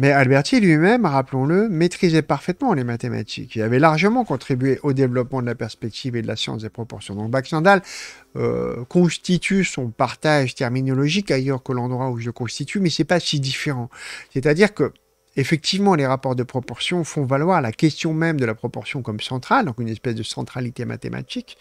Mais Alberti lui-même, rappelons-le, maîtrisait parfaitement les mathématiques et avait largement contribué au développement de la perspective et de la science des proportions. Donc Baxendal euh, constitue son partage terminologique ailleurs que l'endroit où je le constitue, mais c'est pas si différent. C'est-à-dire que effectivement, les rapports de proportion font valoir la question même de la proportion comme centrale, donc une espèce de centralité mathématique,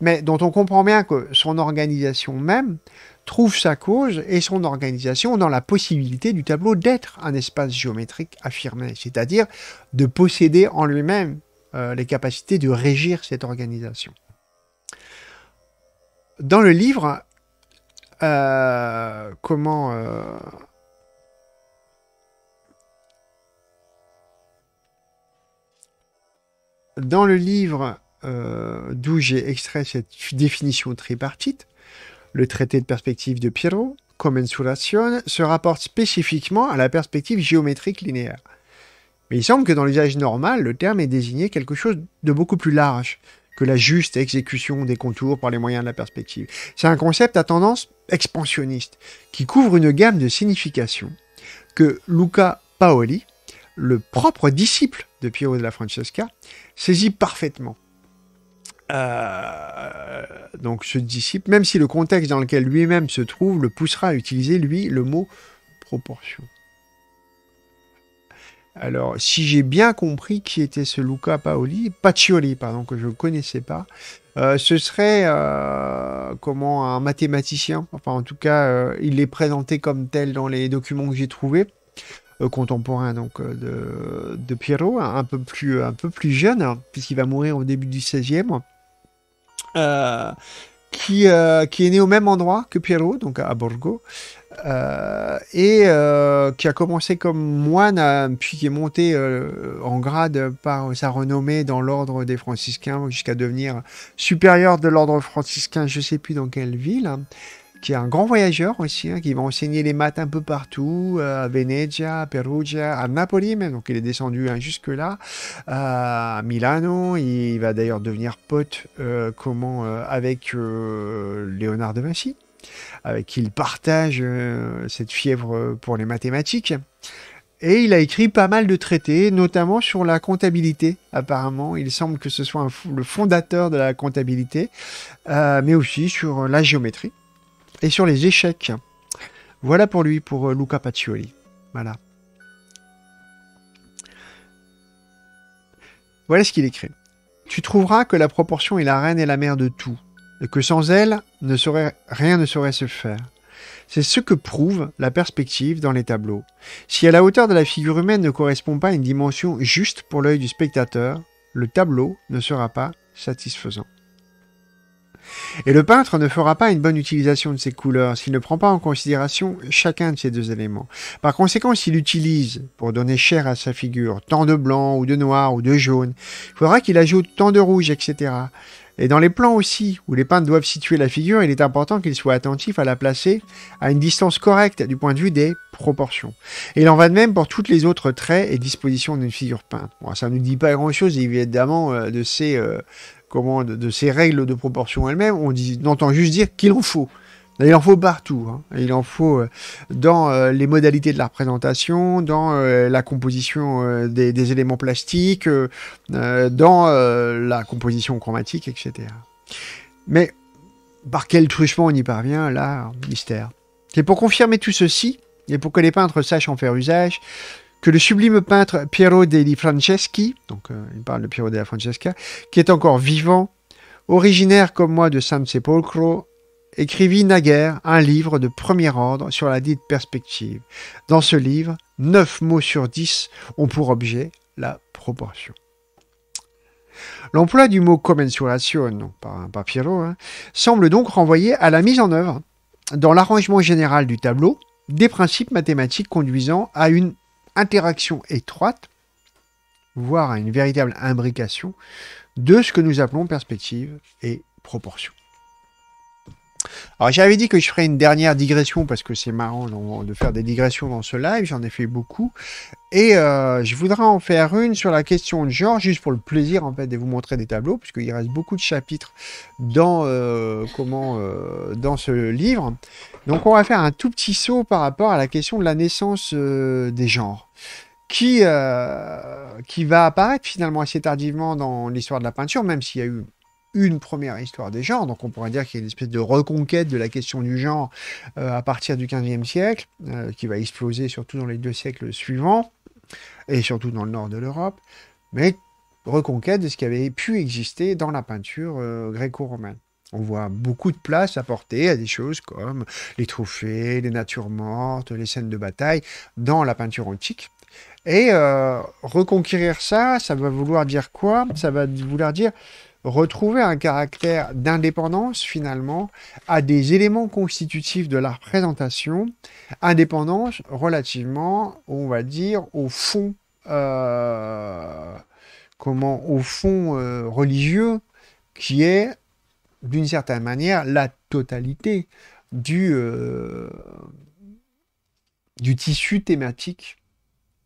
mais dont on comprend bien que son organisation même trouve sa cause et son organisation dans la possibilité du tableau d'être un espace géométrique affirmé, c'est-à-dire de posséder en lui-même euh, les capacités de régir cette organisation. Dans le livre, euh, comment... Euh, dans le livre euh, d'où j'ai extrait cette définition tripartite, le traité de perspective de Piero, Commensuration, se rapporte spécifiquement à la perspective géométrique linéaire. Mais il semble que dans l'usage normal, le terme est désigné quelque chose de beaucoup plus large que la juste exécution des contours par les moyens de la perspective. C'est un concept à tendance expansionniste qui couvre une gamme de significations que Luca Paoli, le propre disciple de Piero de la Francesca, saisit parfaitement. Euh, donc ce disciple, même si le contexte dans lequel lui-même se trouve le poussera à utiliser, lui, le mot proportion. Alors, si j'ai bien compris qui était ce Luca Paoli, Pacioli, pardon, que je ne connaissais pas, euh, ce serait euh, comment un mathématicien. Enfin, en tout cas, il est présenté comme tel dans les documents que j'ai trouvés. Euh, contemporain donc euh, de, de Pierrot, un, peu plus, un peu plus jeune, hein, puisqu'il va mourir au début du 16e. Euh, qui, qui, est né au même endroit que Pierrot, donc à Borgo, et qui a commencé comme moine, hein, puis qui est monté en grade par sa renommée dans l'ordre des franciscains, jusqu'à devenir supérieur de l'ordre franciscain, je ne sais plus dans quelle ville. Hein qui est un grand voyageur aussi, hein, qui va enseigner les maths un peu partout, euh, à Venezia, à Perugia, à Napoli mais donc il est descendu hein, jusque-là, à Milano, il va d'ailleurs devenir pote euh, comment, euh, avec Léonard de Vinci, avec qui il partage cette fièvre pour les mathématiques. Et il a écrit pas mal de traités, notamment sur la comptabilité, apparemment. Il semble que ce soit le fondateur de la comptabilité, mais aussi sur la géométrie et sur les échecs. Voilà pour lui, pour euh, Luca Pacioli. Voilà. Voilà ce qu'il écrit. Tu trouveras que la proportion est la reine et la mère de tout, et que sans elle, rien ne saurait se faire. C'est ce que prouve la perspective dans les tableaux. Si à la hauteur de la figure humaine ne correspond pas à une dimension juste pour l'œil du spectateur, le tableau ne sera pas satisfaisant. Et le peintre ne fera pas une bonne utilisation de ses couleurs s'il ne prend pas en considération chacun de ces deux éléments. Par conséquent, s'il utilise, pour donner chair à sa figure, tant de blanc ou de noir ou de jaune, il faudra qu'il ajoute tant de rouge, etc. Et dans les plans aussi, où les peintres doivent situer la figure, il est important qu'ils soient attentifs à la placer à une distance correcte du point de vue des proportions. Et il en va de même pour toutes les autres traits et dispositions d'une figure peinte. Bon, ça ne nous dit pas grand-chose, évidemment, euh, de ces euh, comment, de, ces règles de proportion elles-mêmes, on, entend juste dire qu'il en faut. Il en faut partout. Hein. Il en faut euh, dans euh, les modalités de la représentation, dans euh, la composition des, des, éléments plastiques, dans la composition chromatique, etc. Mais par quel truchement on y parvient Là, mystère. Et pour confirmer tout ceci, et pour que les peintres sachent en faire usage, que le sublime peintre Piero della Franceschi, donc euh, il parle de Piero della Francesca, qui est encore vivant, originaire comme moi de San Sepolcro, écrivit naguère un livre de premier ordre sur la dite perspective. Dans ce livre, neuf mots sur dix ont pour objet la proportion. L'emploi du mot commensuration, par pas Piero, hein, semble donc renvoyer à la mise en œuvre, dans l'arrangement général du tableau, des principes mathématiques conduisant à une interaction étroite, voire à une véritable imbrication de ce que nous appelons perspective et proportion. Alors j'avais dit que je ferais une dernière digression parce que c'est marrant de faire des digressions dans ce live, j'en ai fait beaucoup. Et euh, je voudrais en faire une sur la question de genre, juste pour le plaisir en fait de vous montrer des tableaux, puisqu'il reste beaucoup de chapitres dans, euh, comment, euh, dans ce livre. Donc on va faire un tout petit saut par rapport à la question de la naissance des genres. Qui, qui va apparaître finalement assez tardivement dans l'histoire de la peinture, même s'il y a eu une première histoire des genres, donc on pourrait dire qu'il y a une espèce de reconquête de la question du genre euh, à partir du 15 siècle, euh, qui va exploser surtout dans les deux siècles suivants, et surtout dans le nord de l'Europe, mais reconquête de ce qui avait pu exister dans la peinture euh, gréco-romaine. On voit beaucoup de place apportée à des choses comme les trophées, les natures mortes, les scènes de bataille dans la peinture antique, et euh, reconquérir ça, ça va vouloir dire quoi Ça va vouloir dire retrouver un caractère d'indépendance finalement à des éléments constitutifs de la représentation, indépendance relativement, on va dire, au fond, euh, comment, au fond euh, religieux, qui est d'une certaine manière la totalité du, du tissu thématique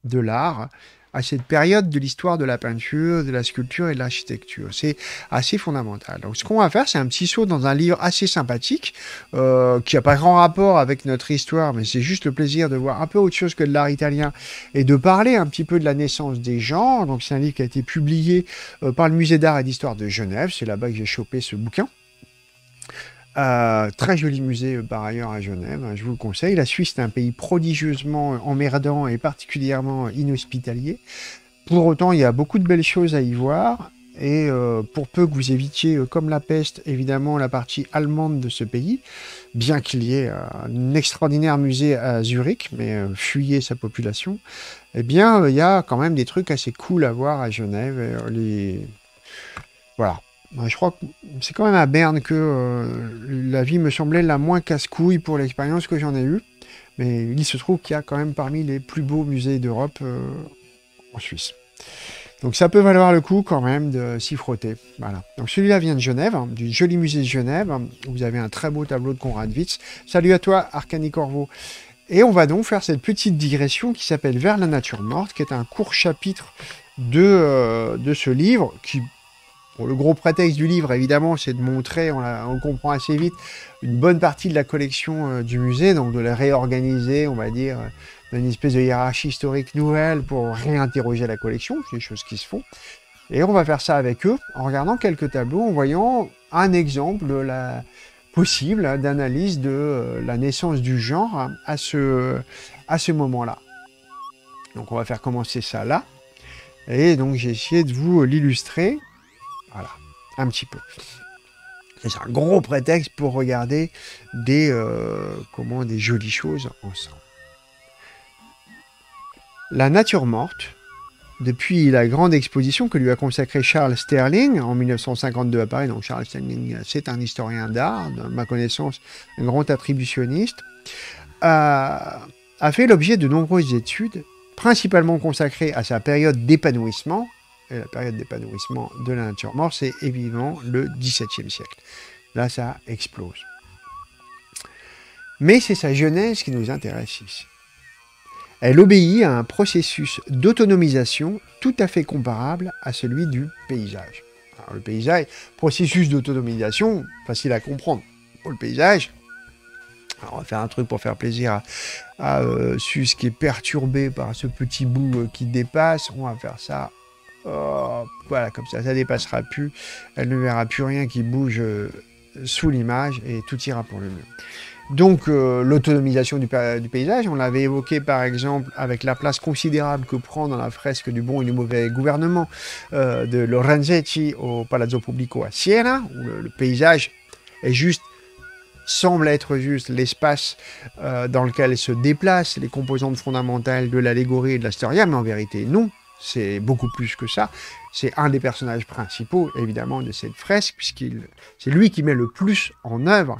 de l'art à cette période de l'histoire de la peinture, de la sculpture et de l'architecture. C'est assez fondamental. Donc ce qu'on va faire, c'est un petit saut dans un livre assez sympathique, euh, qui n'a pas grand rapport avec notre histoire, mais c'est juste le plaisir de voir un peu autre chose que de l'art italien et de parler un petit peu de la naissance des genres. Donc c'est un livre qui a été publié euh, par le Musée d'art et d'histoire de Genève. C'est là-bas que j'ai chopé ce bouquin très joli musée euh, par ailleurs à Genève, hein, je vous le conseille. La Suisse est un pays prodigieusement emmerdant et particulièrement inhospitalier. Pour autant, il y a beaucoup de belles choses à y voir. Et euh, pour peu que vous évitiez, euh, comme la peste, évidemment, la partie allemande de ce pays, bien qu'il y ait un extraordinaire musée à Zurich, mais fuyez sa population, eh bien, il y a quand même des trucs assez cool à voir à Genève. les... Voilà. Bah, je crois que c'est quand même à Berne que euh, la vie me semblait la moins casse-couille pour l'expérience que j'en ai eue. Mais il se trouve qu'il y a quand même parmi les plus beaux musées d'Europe euh, en Suisse. Donc ça peut valoir le coup quand même de s'y frotter. Voilà. Donc celui-là vient de Genève, hein, du joli musée de Genève. où vous avez un très beau tableau de Konrad Witz. Salut à toi, Arcani Corvo. Et on va donc faire cette petite digression qui s'appelle Vers la nature morte, qui est un court chapitre de, euh, de ce livre qui le gros prétexte du livre, évidemment, c'est de montrer, on, le comprend assez vite, une bonne partie de la collection euh, du musée, donc de la réorganiser, on va dire, dans euh, une espèce de hiérarchie historique nouvelle pour réinterroger la collection, c'est des choses qui se font. Et on va faire ça avec eux, en regardant quelques tableaux, en voyant un exemple la possible hein, d'analyse de euh, la naissance du genre à ce, à ce moment-là. Donc on va faire commencer ça là. Et donc j'ai essayé de vous l'illustrer voilà, un petit peu. C'est un gros prétexte pour regarder des, euh, des jolies choses ensemble. La nature morte, depuis la grande exposition que lui a consacrée Charles Sterling en 1952 à Paris, donc Charles Sterling, euh, c'est un historien d'art, de ma connaissance, un grand attributionniste, euh, a fait l'objet de nombreuses études, principalement consacrées à sa période d'épanouissement, et la période d'épanouissement de la nature morte, c'est évidemment le XVIIe siècle. Là, ça explose. Mais c'est sa jeunesse qui nous intéresse ici. Elle obéit à un processus d'autonomisation tout à fait comparable à celui du paysage. Alors, le paysage, processus d'autonomisation, facile à comprendre. Pour le paysage, on va faire un truc pour faire plaisir à, ce euh, qui est perturbé par ce petit bout euh, qui dépasse. On va faire ça Oh, voilà, comme ça, ça dépassera plus. Elle ne verra plus rien qui bouge euh, sous l'image et tout ira pour le mieux. Donc euh, l'autonomisation du, paysage, on l'avait évoqué par exemple avec la place considérable que prend dans la fresque du bon et du mauvais gouvernement euh, de Lorenzetti au Palazzo Pubblico à Siena, où le, paysage est juste semble être juste l'espace dans lequel se déplacent les composantes fondamentales de l'allégorie et de la storia, mais en vérité non, c'est beaucoup plus que ça. C'est un des personnages principaux, évidemment, de cette fresque, puisqu'il, c'est lui qui met le plus en œuvre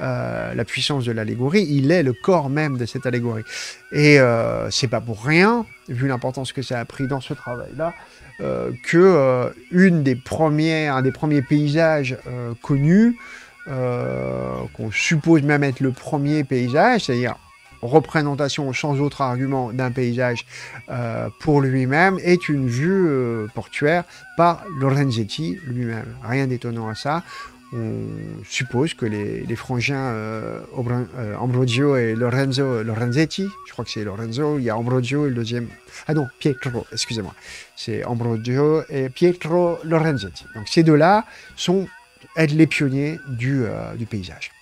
euh, la puissance de l'allégorie. Il est le corps même de cette allégorie. Et euh, c'est pas pour rien, vu l'importance que ça a pris dans ce travail-là, euh, que euh, une des premières, un des premiers paysages euh, connus, qu'on suppose même être le premier paysage, c'est-à-dire représentation, sans autre argument, d'un paysage euh, pour lui-même est une vue euh, portuaire par Lorenzetti lui-même. Rien d'étonnant à ça. On suppose que les, les frangins euh, Ambrogio et Lorenzo Lorenzetti, je crois que c'est Lorenzo, il y a Ambrogio et le deuxième. Ah non, Pietro, excusez-moi. C'est Ambrogio et Pietro Lorenzetti. Donc ces deux-là sont les pionniers du paysage.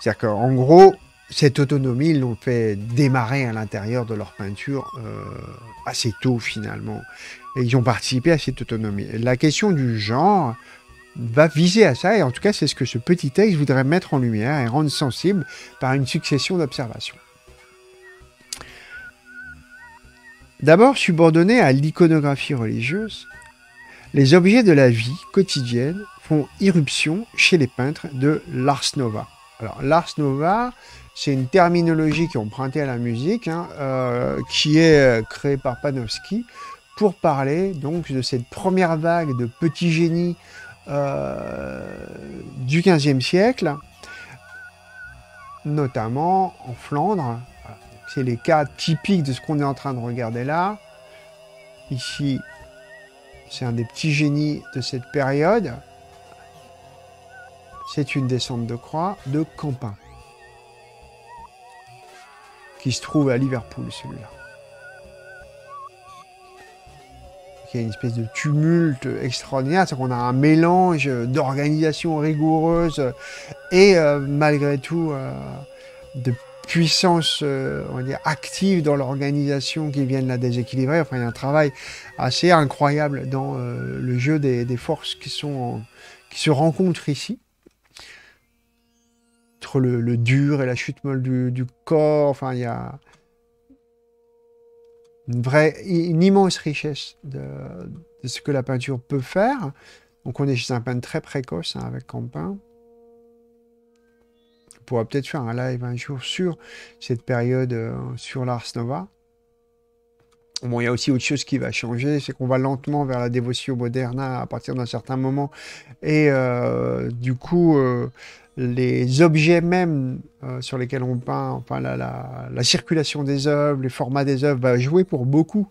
C'est-à-dire qu'en gros, cette autonomie, ils l'ont fait démarrer à l'intérieur de leur peinture euh, assez tôt finalement. Et ils ont participé à cette autonomie. La question du genre va viser à ça, et en tout cas c'est ce que ce petit texte voudrait mettre en lumière et rendre sensible par une succession d'observations. D'abord subordonnés à l'iconographie religieuse, les objets de la vie quotidienne font irruption chez les peintres de l'Ars Nova. Alors l'Ars Nova, c'est une terminologie qui est empruntée à la musique, hein, euh, qui est euh, créée par Panofsky pour parler donc de cette première vague de petits génies euh, du XVe siècle, notamment en Flandre. C'est les cas typiques de ce qu'on est en train de regarder là. Ici, c'est un des petits génies de cette période. C'est une descente de croix de Campin qui se trouve à Liverpool, celui-là. Il y a une espèce de tumulte extraordinaire, c'est qu'on a un mélange d'organisation rigoureuse et euh, malgré tout euh, de puissance euh, on va active dans l'organisation qui viennent la déséquilibrer. Enfin, il y a un travail assez incroyable dans le jeu des, forces qui, sont qui se rencontrent ici le, dur et la chute molle du, corps. Enfin, il y a une immense richesse de, ce que la peinture peut faire. Donc, on est chez un peintre très précoce hein, avec Campin. On pourra peut-être faire un live un jour sur cette période, euh, sur l'Ars Nova. Bon, il y a aussi autre chose qui va changer, c'est qu'on va lentement vers la dévotion moderne à partir d'un certain moment. Et euh, du coup, euh, les objets même euh, sur lesquels on peint, enfin la, circulation des œuvres, les formats des œuvres, va jouer pour beaucoup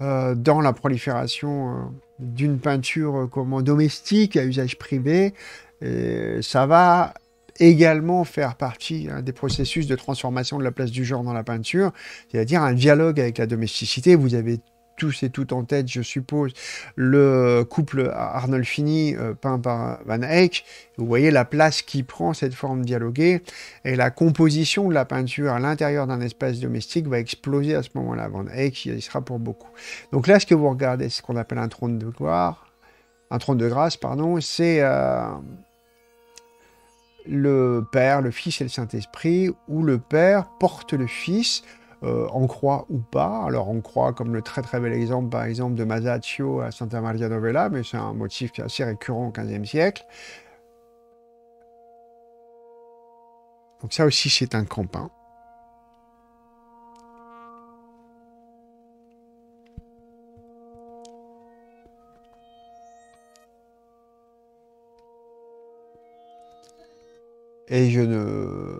euh, dans la prolifération euh, d'une peinture comment, domestique à usage privé. ça va également faire partie hein, des processus de transformation de la place du genre dans la peinture, c'est-à-dire un dialogue avec la domesticité. Vous avez tous et en tête, je suppose, le couple Arnolfini euh, peint par Van Eyck. Vous voyez la place qui prend cette forme dialoguée et la composition de la peinture à l'intérieur d'un espace domestique va exploser à ce moment-là. Van Eyck y sera pour beaucoup. Donc là, ce que vous regardez, c'est ce qu'on appelle un trône de gloire, un trône de grâce, pardon, c'est euh, le Père, le Fils et le Saint-Esprit, où le Père porte le Fils euh, on en croix ou pas. Alors on croit comme le très très bel exemple par exemple de Masaccio à Santa Maria Novella, mais c'est un motif qui assez récurrent au XVe siècle. Donc ça aussi c'est un campain. Et je ne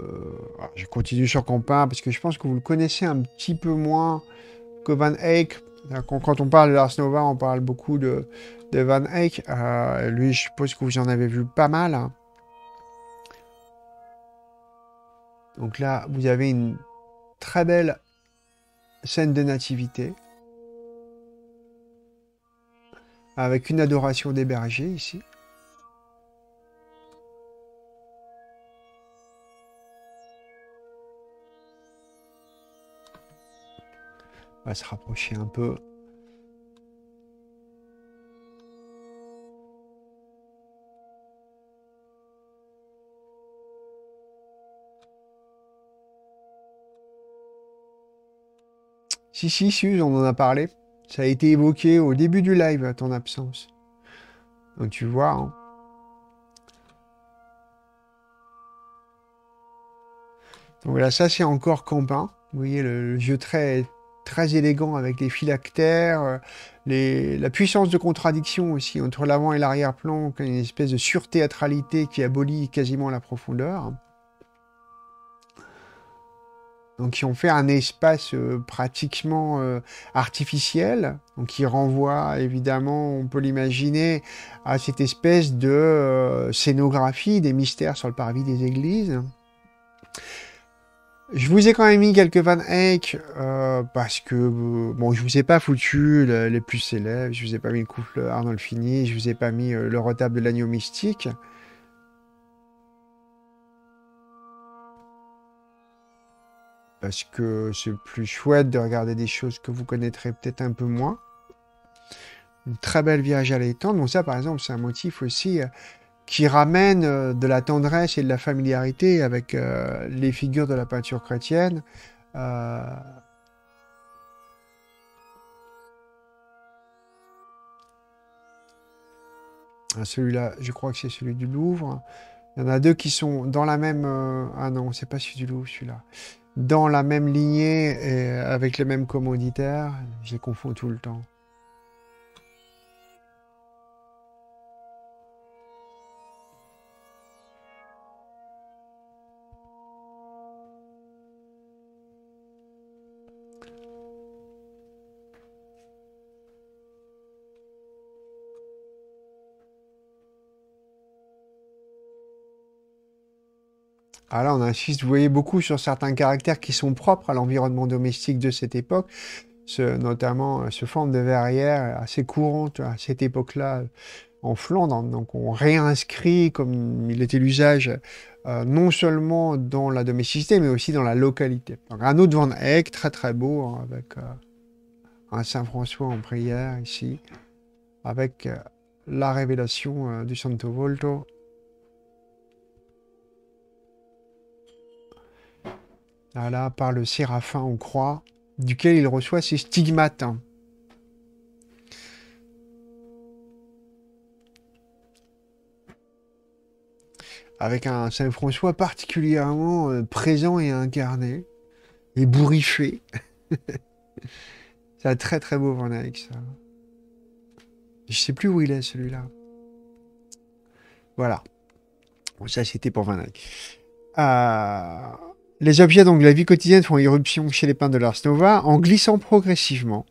je continue sur Compain parce que je pense que vous le connaissez un petit peu moins que Van Eyck. Quand on parle de Lars Nova, on parle beaucoup de, Van Eyck. Euh, lui, je suppose que vous en avez vu pas mal. Donc là, vous avez une très belle scène de nativité. Avec une adoration des bergers ici. On va se rapprocher un peu. Si, si, Suze, on en a parlé. Ça a été évoqué au début du live à ton absence. Donc tu vois. Hein. Donc là, ça c'est encore Campin. Vous voyez le, le vieux trait très élégant avec des phylactères, euh, les, la puissance de contradiction aussi entre l'avant et l'arrière-plan, une espèce de surthéâtralité qui abolit quasiment la profondeur. Donc ils ont fait un espace euh, pratiquement euh, artificiel, donc qui renvoie évidemment, on peut l'imaginer, à cette espèce de scénographie des mystères sur le parvis des églises. Je vous ai quand même mis quelques Van Eyck, euh, parce que euh, bon, je vous ai pas foutu les plus célèbres, je vous ai pas mis le couple Arnold Fini, je vous ai pas mis euh, le retable de l'agneau mystique. Parce que c'est plus chouette de regarder des choses que vous connaîtrez peut-être un peu moins. Une très belle virage à l'étang. Donc ça par exemple c'est un motif aussi qui ramène euh, de la tendresse et de la familiarité avec euh, les figures de la peinture chrétienne. Euh, celui-là, je crois que c'est celui du Louvre. Il y en a deux qui sont dans la même... Ah non, c'est pas celui du Louvre, celui-là. Dans la même lignée et avec les mêmes commanditaires. Je les confonds tout le temps. Ah là, on insiste, vous voyez beaucoup sur certains caractères qui sont propres à l'environnement domestique de cette époque, notamment euh, ce forme de verrière assez courante à cette époque-là euh, en Flandre. Donc on réinscrit, comme il était l'usage, euh, non seulement dans la domesticité, mais aussi dans la localité. un autre Van Eyck, très très beau, hein, avec un Saint-François en prière ici, avec la révélation du Santo Volto là, par le séraphin on croix, duquel il reçoit ses stigmates. Avec un Saint François particulièrement euh, présent et incarné, et bourriché. C'est un très très beau Van Eyck, ça. Je sais plus où il est celui-là. Voilà. Bon, ça c'était pour Van Eyck. Euh, les objets donc de la vie quotidienne font irruption chez les peintres de l'Ars Nova en glissant progressivement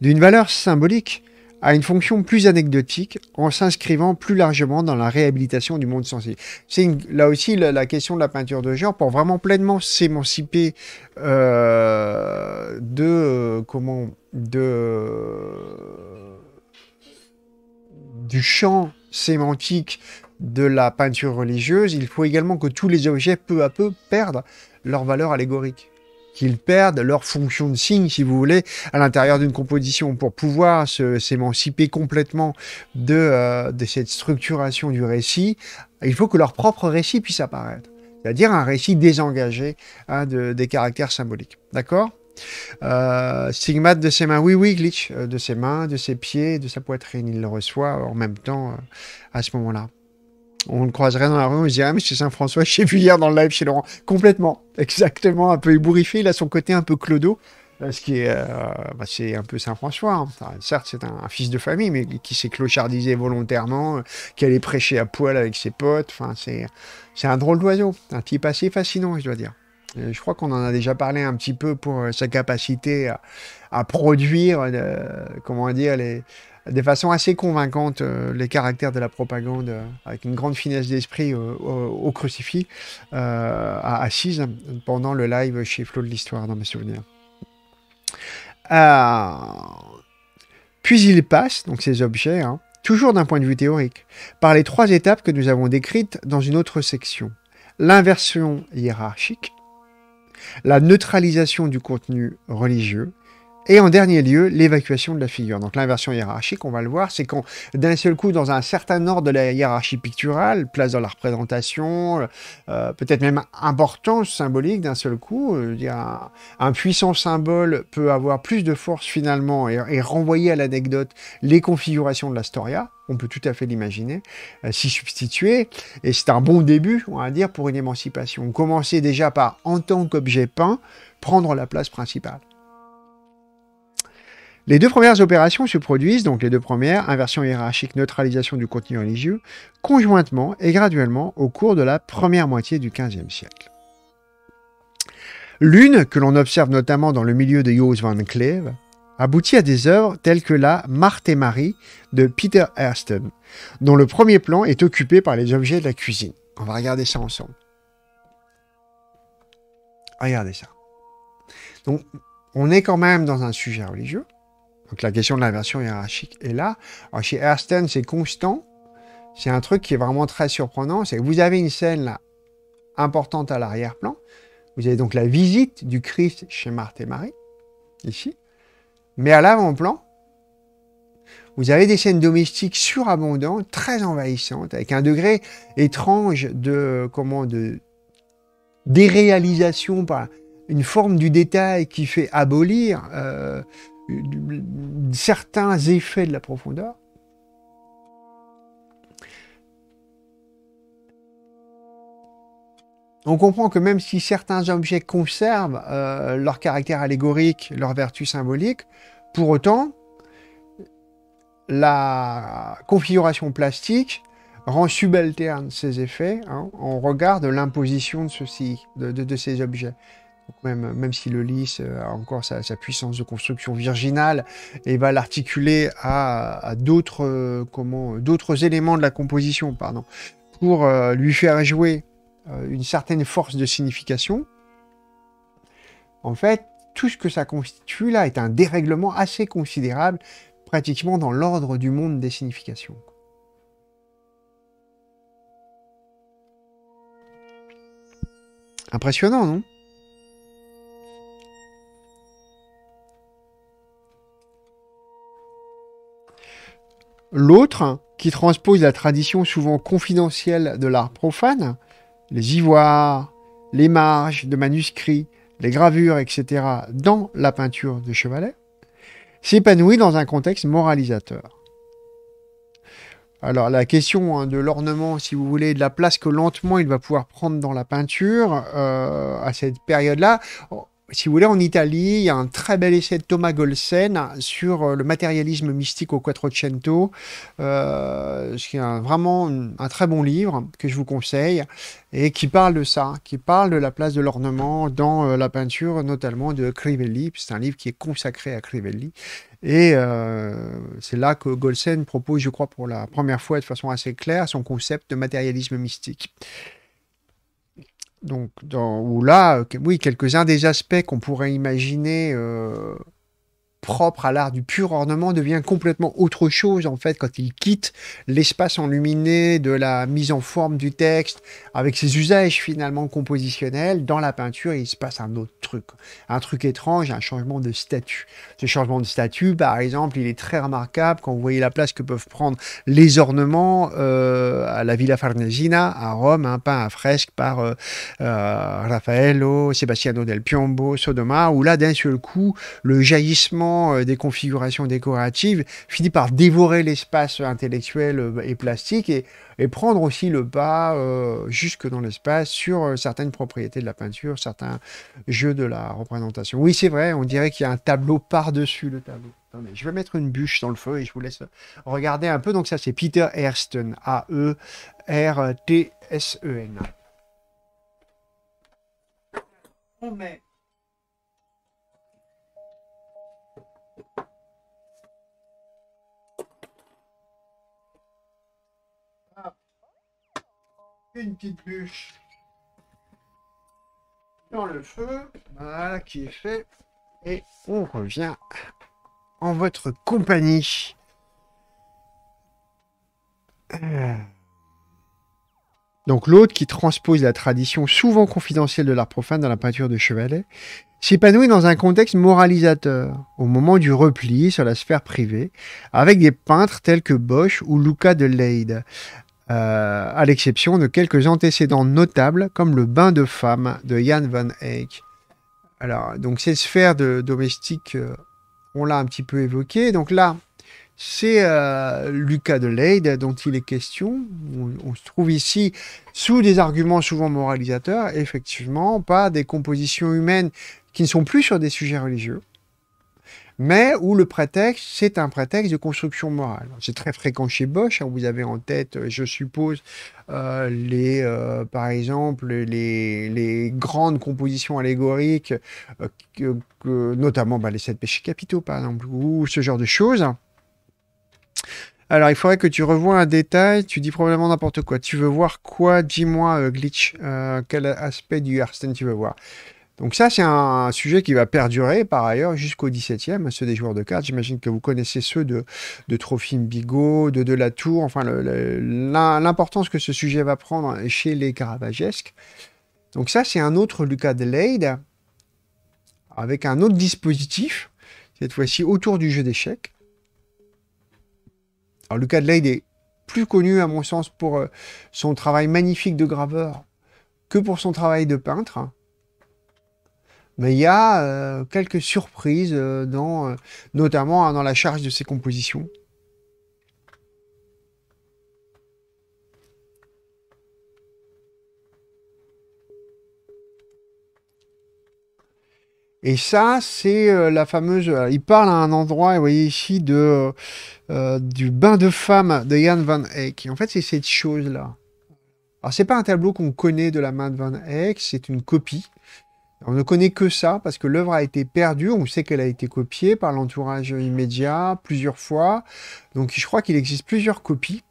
d'une valeur symbolique à une fonction plus anecdotique en s'inscrivant plus largement dans la réhabilitation du monde sensible. C'est là aussi la, question de la peinture de genre pour vraiment pleinement s'émanciper euh, de euh, comment de euh, du champ sémantique de la peinture religieuse, il faut également que tous les objets peu à peu perdent leur valeur allégorique qu'ils perdent leur fonction de signe, si vous voulez, à l'intérieur d'une composition pour pouvoir s'émanciper complètement euh, de, cette structuration du récit. Il faut que leur propre récit puisse apparaître, c'est-à-dire un récit désengagé hein, de, des caractères symboliques. D'accord euh, stigmate de ses mains, oui, oui, glitch, euh, de ses mains, de ses pieds, de sa poitrine, il le reçoit en même temps euh, à ce moment-là on le croiserait dans la rue, on se dirait, ah, mais c'est Saint-François, j'ai vu hier dans le live chez Laurent. Complètement, exactement, un peu ébouriffé. Il a son côté un peu clodo. Euh, ce qui euh, bah, c'est un peu Saint-François. Hein. certes, c'est un, fils de famille, mais qui s'est clochardisé volontairement, euh, qui allait prêcher à poil avec ses potes. Enfin, c'est, c'est un drôle d'oiseau, un type assez fascinant, je dois dire. je crois qu'on en a déjà parlé un petit peu pour sa capacité à, à produire, comment dire, les, de façon assez convaincante euh, les caractères de la propagande euh, avec une grande finesse d'esprit au, crucifix euh, à Assise pendant le live chez Flo de l'Histoire, dans mes souvenirs. Puis il passe, donc ces objets, hein, toujours d'un point de vue théorique, par les trois étapes que nous avons décrites dans une autre section. L'inversion hiérarchique, la neutralisation du contenu religieux et en dernier lieu, l'évacuation de la figure. Donc l'inversion hiérarchique, on va le voir, c'est quand d'un seul coup, dans un certain ordre de la hiérarchie picturale, place dans la représentation, euh, peut-être même importance symbolique d'un seul coup, euh, un, puissant symbole peut avoir plus de force finalement et, renvoyer à l'anecdote les configurations de la storia, on peut tout à fait l'imaginer, euh, s'y substituer. Et c'est un bon début, on va dire, pour une émancipation. Commencer déjà par, en tant qu'objet peint, prendre la place principale. Les deux premières opérations se produisent, donc les deux premières, inversion hiérarchique, neutralisation du contenu religieux, conjointement et graduellement au cours de la première moitié du XVe siècle. L'une, que l'on observe notamment dans le milieu de Jos van Cleve, aboutit à des œuvres telles que la Marthe et Marie de Peter Erston, dont le premier plan est occupé par les objets de la cuisine. On va regarder ça ensemble. Regardez ça. Donc, on est quand même dans un sujet religieux. Donc la question de l'inversion hiérarchique est là. chez Ersten, c'est constant. C'est un truc qui est vraiment très surprenant. C'est que vous avez une scène là, importante à l'arrière-plan. Vous avez donc la visite du Christ chez Marthe et Marie, ici. Mais à l'avant-plan, vous avez des scènes domestiques surabondantes, très envahissantes, avec un degré étrange de comment de déréalisation par une forme du détail qui fait abolir euh, euh, certains effets de la profondeur. On comprend que même si certains objets conservent euh, leur caractère allégorique, leur vertu symbolique, pour autant, la configuration plastique rend subalterne ces effets hein, en regard de l'imposition de de ces objets même, si le lys a euh, encore sa, puissance de construction virginale et va l'articuler à, d'autres euh, d'autres éléments de la composition, pardon, pour euh, lui faire jouer une certaine force de signification. En fait, tout ce que ça constitue là est un dérèglement assez considérable, pratiquement dans l'ordre du monde des significations. Impressionnant, non L'autre, qui transpose la tradition souvent confidentielle de l'art profane, les ivoires, les marges de manuscrits, les gravures, etc., dans la peinture de Chevalet, s'épanouit dans un contexte moralisateur. Alors la question hein, de l'ornement, si vous voulez, de la place que lentement il va pouvoir prendre dans la peinture euh, à cette période-là, si vous voulez, en Italie, il y a un très bel essai de Thomas Golsen sur euh, le matérialisme mystique au Quattrocento, euh, ce qui est vraiment un très bon livre que je vous conseille et qui parle de ça, qui parle de la place de l'ornement dans euh, la peinture, notamment de Crivelli. C'est un livre qui est consacré à Crivelli. Et c'est là que Golsen propose, je crois, pour la première fois de façon assez claire, son concept de matérialisme mystique donc dans, ou là, euh, oui, quelques-uns des aspects qu'on pourrait imaginer euh, propre à l'art du pur ornement devient complètement autre chose en fait quand il quitte l'espace enluminé de la mise en forme du texte avec ses usages finalement compositionnels dans la peinture il se passe un autre truc un truc étrange un changement de statut ce changement de statut par exemple il est très remarquable quand vous voyez la place que peuvent prendre les ornements euh, à la Villa Farnesina à Rome un hein, pain à fresque par euh, euh, Raffaello Sebastiano del Piombo Sodoma où là d'un seul coup le jaillissement euh, des configurations décoratives, finit par dévorer l'espace intellectuel euh, et plastique et, prendre aussi le pas euh, jusque dans l'espace sur certaines propriétés de la peinture, certains jeux de la représentation. Oui, c'est vrai, on dirait qu'il y a un tableau par-dessus le tableau. Attendez, je vais mettre une bûche dans le feu et je vous laisse regarder un peu. Donc ça, c'est Peter Ersten, A-E-R-T-S-E-N. On met une petite bûche dans le feu. Voilà qui est fait. Et on revient en votre compagnie. Euh. Donc l'autre qui transpose la tradition souvent confidentielle de l'art profane dans la peinture de Chevalet s'épanouit dans un contexte moralisateur au moment du repli sur la sphère privée avec des peintres tels que Bosch ou Luca de Leyde euh, à l'exception de quelques antécédents notables, comme le bain de femme de Jan van Eyck. Alors, donc ces sphères domestiques, euh, on l'a un petit peu évoqué. Donc là, c'est euh, Lucas de Leyde dont il est question. On, se trouve ici sous des arguments souvent moralisateurs, effectivement, pas des compositions humaines qui ne sont plus sur des sujets religieux, mais où le prétexte, c'est un prétexte de construction morale. C'est très fréquent chez Bosch. Hein, vous avez en tête, euh, je suppose, euh, les, euh, par exemple, les, grandes compositions allégoriques, que, notamment bah, les sept péchés capitaux, par exemple, ou ce genre de choses. Alors, il faudrait que tu revois un détail. Tu dis probablement n'importe quoi. Tu veux voir quoi Dis-moi, Glitch, quel aspect du Hearthstone tu veux voir donc ça, c'est un sujet qui va perdurer par ailleurs jusqu'au 17e, ceux des joueurs de cartes. J'imagine que vous connaissez ceux de, de Trophime Bigot, de Delatour, enfin l'importance que ce sujet va prendre chez les Caravagesques. Donc ça, c'est un autre Lucas Leyde, avec un autre dispositif, cette fois-ci autour du jeu d'échecs. Alors Lucas Leyde est plus connu à mon sens pour euh, son travail magnifique de graveur que pour son travail de peintre mais il y a euh, quelques surprises, euh, dans, euh, notamment hein, dans la charge de ses compositions. Et ça, c'est la fameuse... il parle à un endroit, vous voyez ici, de, du bain de femme de Jan van Eyck. en fait, c'est cette chose-là. Alors, n'est pas un tableau qu'on connaît de la main de Van Eyck, c'est une copie. On ne connaît que ça parce que l'œuvre a été perdue. On sait qu'elle a été copiée par l'entourage immédiat plusieurs fois. Donc je crois qu'il existe plusieurs copies.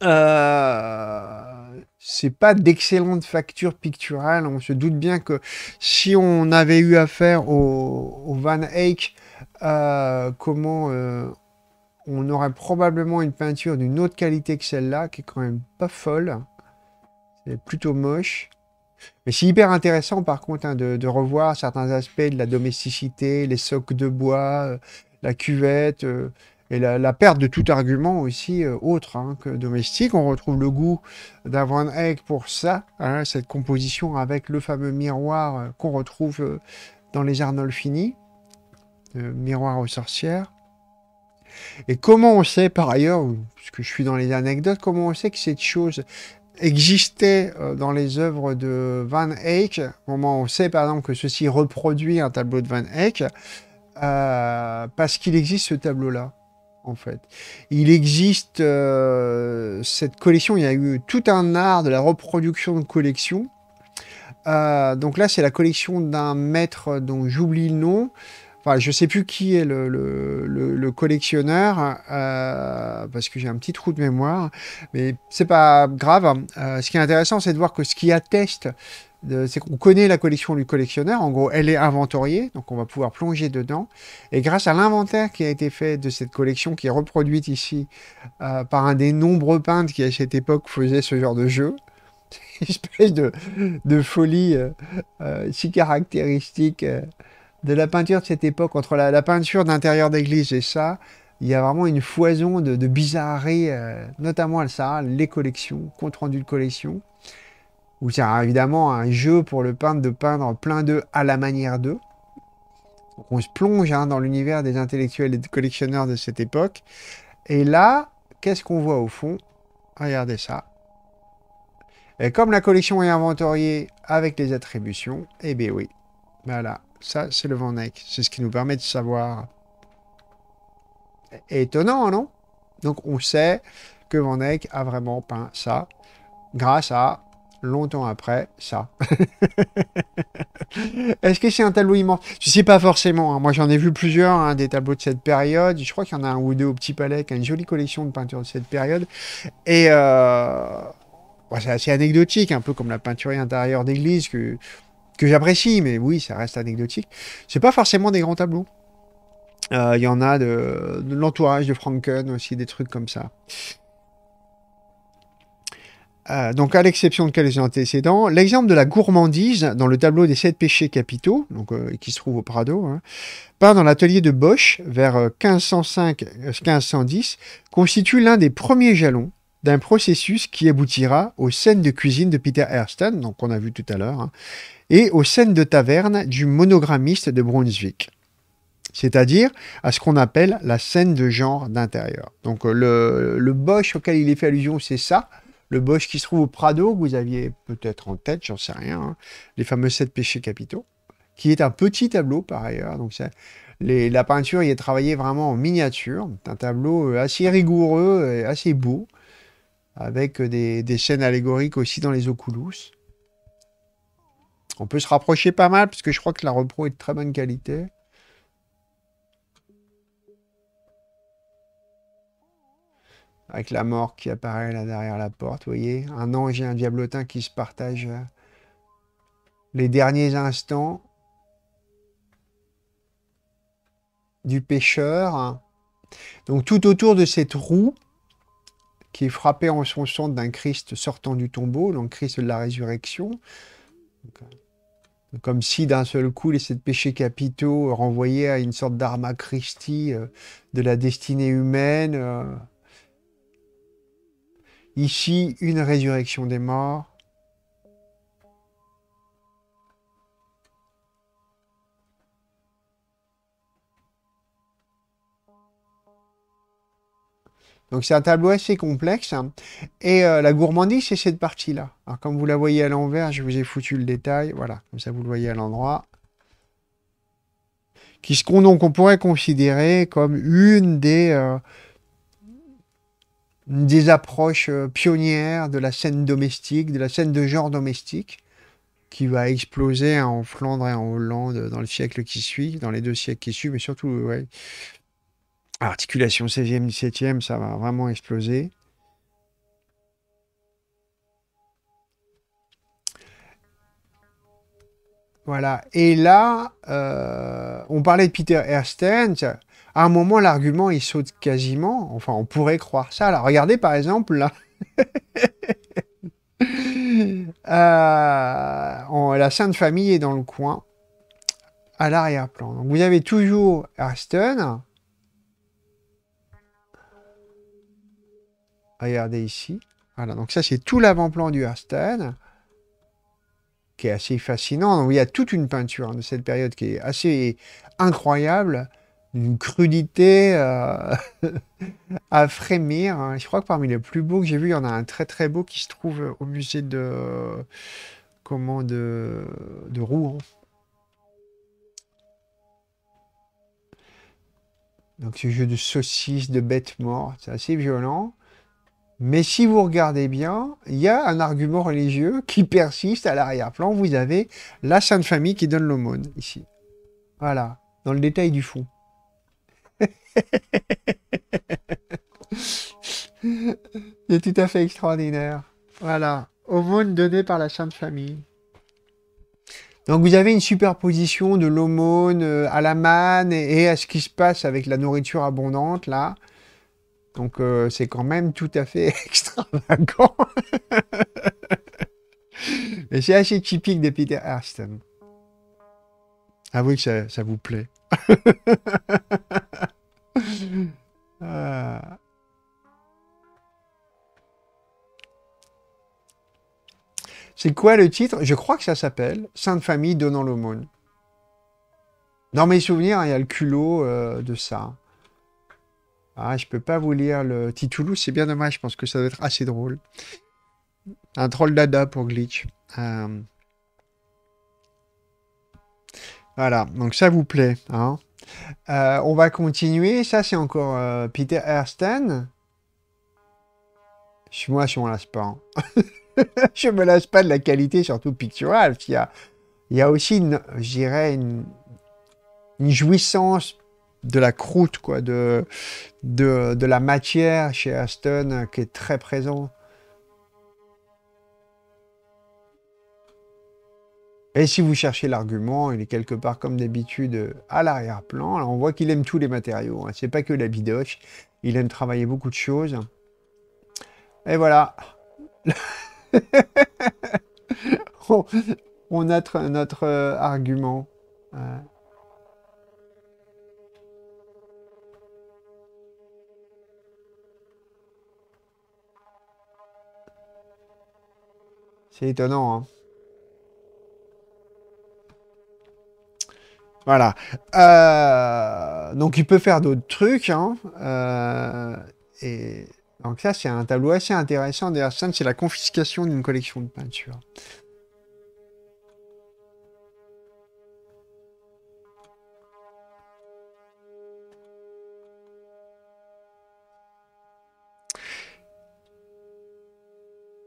Ce euh, C'est pas d'excellente facture picturale. On se doute bien que si on avait eu affaire au, Van Eyck, euh, comment euh, on aurait probablement une peinture d'une autre qualité que celle-là, qui est quand même pas folle. C'est plutôt moche. Mais c'est hyper intéressant, par contre, hein, de, revoir certains aspects de la domesticité, les socs de bois, euh, la cuvette, euh, et la, perte de tout argument aussi euh, autre hein, que domestique. On retrouve le goût d'avoir une pour ça, hein, cette composition avec le fameux miroir qu'on retrouve dans les Arnolfini, miroir aux sorcières. Et comment on sait par ailleurs, puisque je suis dans les anecdotes, comment on sait que cette chose existait euh, dans les œuvres de Van Eyck, au moment où on sait par exemple que ceci reproduit un tableau de Van Eyck, euh, parce qu'il existe ce tableau-là, en fait. Il existe euh, cette collection, il y a eu tout un art de la reproduction de collection. donc là, c'est la collection d'un maître dont j'oublie le nom, je ne sais plus qui est le, collectionneur, euh, parce que j'ai un petit trou de mémoire, mais ce n'est pas grave. Euh, ce qui est intéressant, c'est de voir que ce qui atteste, c'est qu'on connaît la collection du collectionneur, en gros, elle est inventoriée, donc on va pouvoir plonger dedans. Et grâce à l'inventaire qui a été fait de cette collection, qui est reproduite ici euh, par un des nombreux peintres qui, à cette époque, faisait ce genre de jeu, espèce de folie si caractéristique de la peinture de cette époque, entre la, peinture d'intérieur d'église et ça, il y a vraiment une foison de, de bizarreries, euh, notamment ça, les collections, compte rendu de collection, où c'est évidemment un jeu pour le peintre de peindre plein d'eux à la manière d'eux. on se plonge hein, dans l'univers des intellectuels et des collectionneurs de cette époque. Et là, qu'est-ce qu'on voit au fond Regardez ça. Et comme la collection est inventoriée avec les attributions, eh bien oui, voilà, ça, c'est le Van Eyck. C'est ce qui nous permet de savoir. Étonnant, non Donc, on sait que Van Eyck a vraiment peint ça grâce à, longtemps après, ça. Est-ce que c'est un tableau immense Je sais pas forcément. Hein. Moi, j'en ai vu plusieurs, hein, des tableaux de cette période. Je crois qu'il y en a un ou deux au Petit Palais qui a une jolie collection de peintures de cette période. Et... Euh, c'est assez anecdotique, un peu comme la peinture intérieure d'église que que j'apprécie, mais oui, ça reste anecdotique. C'est pas forcément des grands tableaux. Euh, il y en a de, l'entourage de Franken aussi, des trucs comme ça. Euh, donc, à l'exception de quelques antécédents, l'exemple de la gourmandise dans le tableau des sept péchés capitaux, donc, euh, qui se trouve au Prado, hein, peint dans l'atelier de Bosch vers 1505-1510, constitue l'un des premiers jalons d'un processus qui aboutira aux scènes de cuisine de Peter Erston, donc qu'on a vu tout à l'heure, hein, et aux scènes de taverne du monogrammiste de Brunswick c'est-à-dire à ce qu'on appelle la scène de genre d'intérieur. Donc euh, le, Bosch auquel il est fait allusion, c'est ça. Le Bosch qui se trouve au Prado, que vous aviez peut-être en tête, j'en sais rien, hein, les fameux sept péchés capitaux, qui est un petit tableau par ailleurs. Donc la peinture y est travaillée vraiment en miniature, un tableau euh, assez rigoureux et assez beau, avec des, scènes allégoriques aussi dans les Oculus. On peut se rapprocher pas mal, parce que je crois que la repro est de très bonne qualité. Avec la mort qui apparaît là derrière la porte, vous voyez. Un ange et un diablotin qui se partagent euh, les derniers instants du pêcheur. Donc tout autour de cette roue, qui est frappé en son centre d'un Christ sortant du tombeau, donc Christ de la résurrection. Euh, comme si d'un seul coup les sept péchés capitaux renvoyaient à une sorte d'arma Christi euh, de la destinée humaine. Euh. Ici, une résurrection des morts, Donc c'est un tableau assez complexe. Hein. Et euh, la gourmandise, c'est cette partie-là. Alors comme vous la voyez à l'envers, je vous ai foutu le détail. Voilà, comme ça vous le voyez à l'endroit. Qui ce qu'on donc on pourrait considérer comme une des, euh, des approches euh, pionnières de la scène domestique, de la scène de genre domestique, qui va exploser hein, en Flandre et en Hollande dans le siècle qui suit, dans les deux siècles qui suivent, mais surtout ouais, Articulation 16e, 17e, ça va vraiment exploser. Voilà. Et là, euh, on parlait de Peter Erstein. À un moment, l'argument, il saute quasiment. Enfin, on pourrait croire ça. Alors, regardez, par exemple, là. Euh, la Sainte Famille est dans le coin, à l'arrière-plan. Donc, vous avez toujours Erstein. Regardez ici. Voilà, donc ça, c'est tout l'avant-plan du Hearthstone, qui est assez fascinant. il y a toute une peinture de cette période qui est assez incroyable, une crudité euh, à frémir. Hein. Je crois que parmi les plus beaux que j'ai vus, il y en a un très très beau qui se trouve au musée de... Comment de... de Rouen. Donc ce jeu de saucisses, de bêtes mortes, c'est assez violent. Mais si vous regardez bien, il y a un argument religieux qui persiste à l'arrière-plan. Vous avez la Sainte Famille qui donne l'aumône ici. Voilà, dans le détail du fond. C'est tout à fait extraordinaire. Voilà, aumône donnée par la Sainte Famille. Donc vous avez une superposition de l'aumône euh, à la manne et à ce qui se passe avec la nourriture abondante là. Donc euh, c'est quand même tout à fait extravagant. Mais c'est assez typique de Peter Ah Avouez que ça, vous plaît. Ah. C'est quoi le titre Je crois que ça s'appelle Sainte Famille donnant l'aumône. Dans mes souvenirs, il y a le culot euh, de ça. Ah, je peux pas vous lire le Titoulou, c'est bien dommage, je pense que ça doit être assez drôle. Un troll dada pour Glitch. Euh, voilà, donc ça vous plaît. Hein. Euh, on va continuer. Ça, c'est encore euh, Peter suis Moi, hein. je me lasse pas. Je je me lasse pas de la qualité, surtout picturale. Il y a, il y aussi, je dirais, une jouissance de la croûte, quoi, de, de, la matière chez Aston euh, qui est très présent. Et si vous cherchez l'argument, il est quelque part comme d'habitude euh, à l'arrière-plan. on voit qu'il aime tous les matériaux, hein. c'est pas que la bidoche, il aime travailler beaucoup de choses. Et voilà. on, a notre euh, argument. C'est étonnant, hein. Voilà. Euh, donc il peut faire d'autres trucs. Hein. Euh, et donc ça, c'est un tableau assez intéressant. D'ailleurs, ça, c'est la confiscation d'une collection de peintures.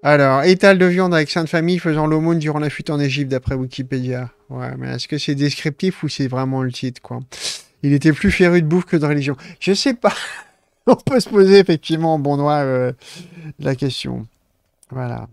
Alors, étal de viande avec sainte famille faisant l'aumône durant la fuite en Égypte, d'après Wikipédia. Ouais, mais est-ce que c'est descriptif ou c'est vraiment le titre, quoi Il était plus féru de bouffe que de religion. Je sais pas. On peut se poser effectivement, bon noir, euh, la question. Voilà.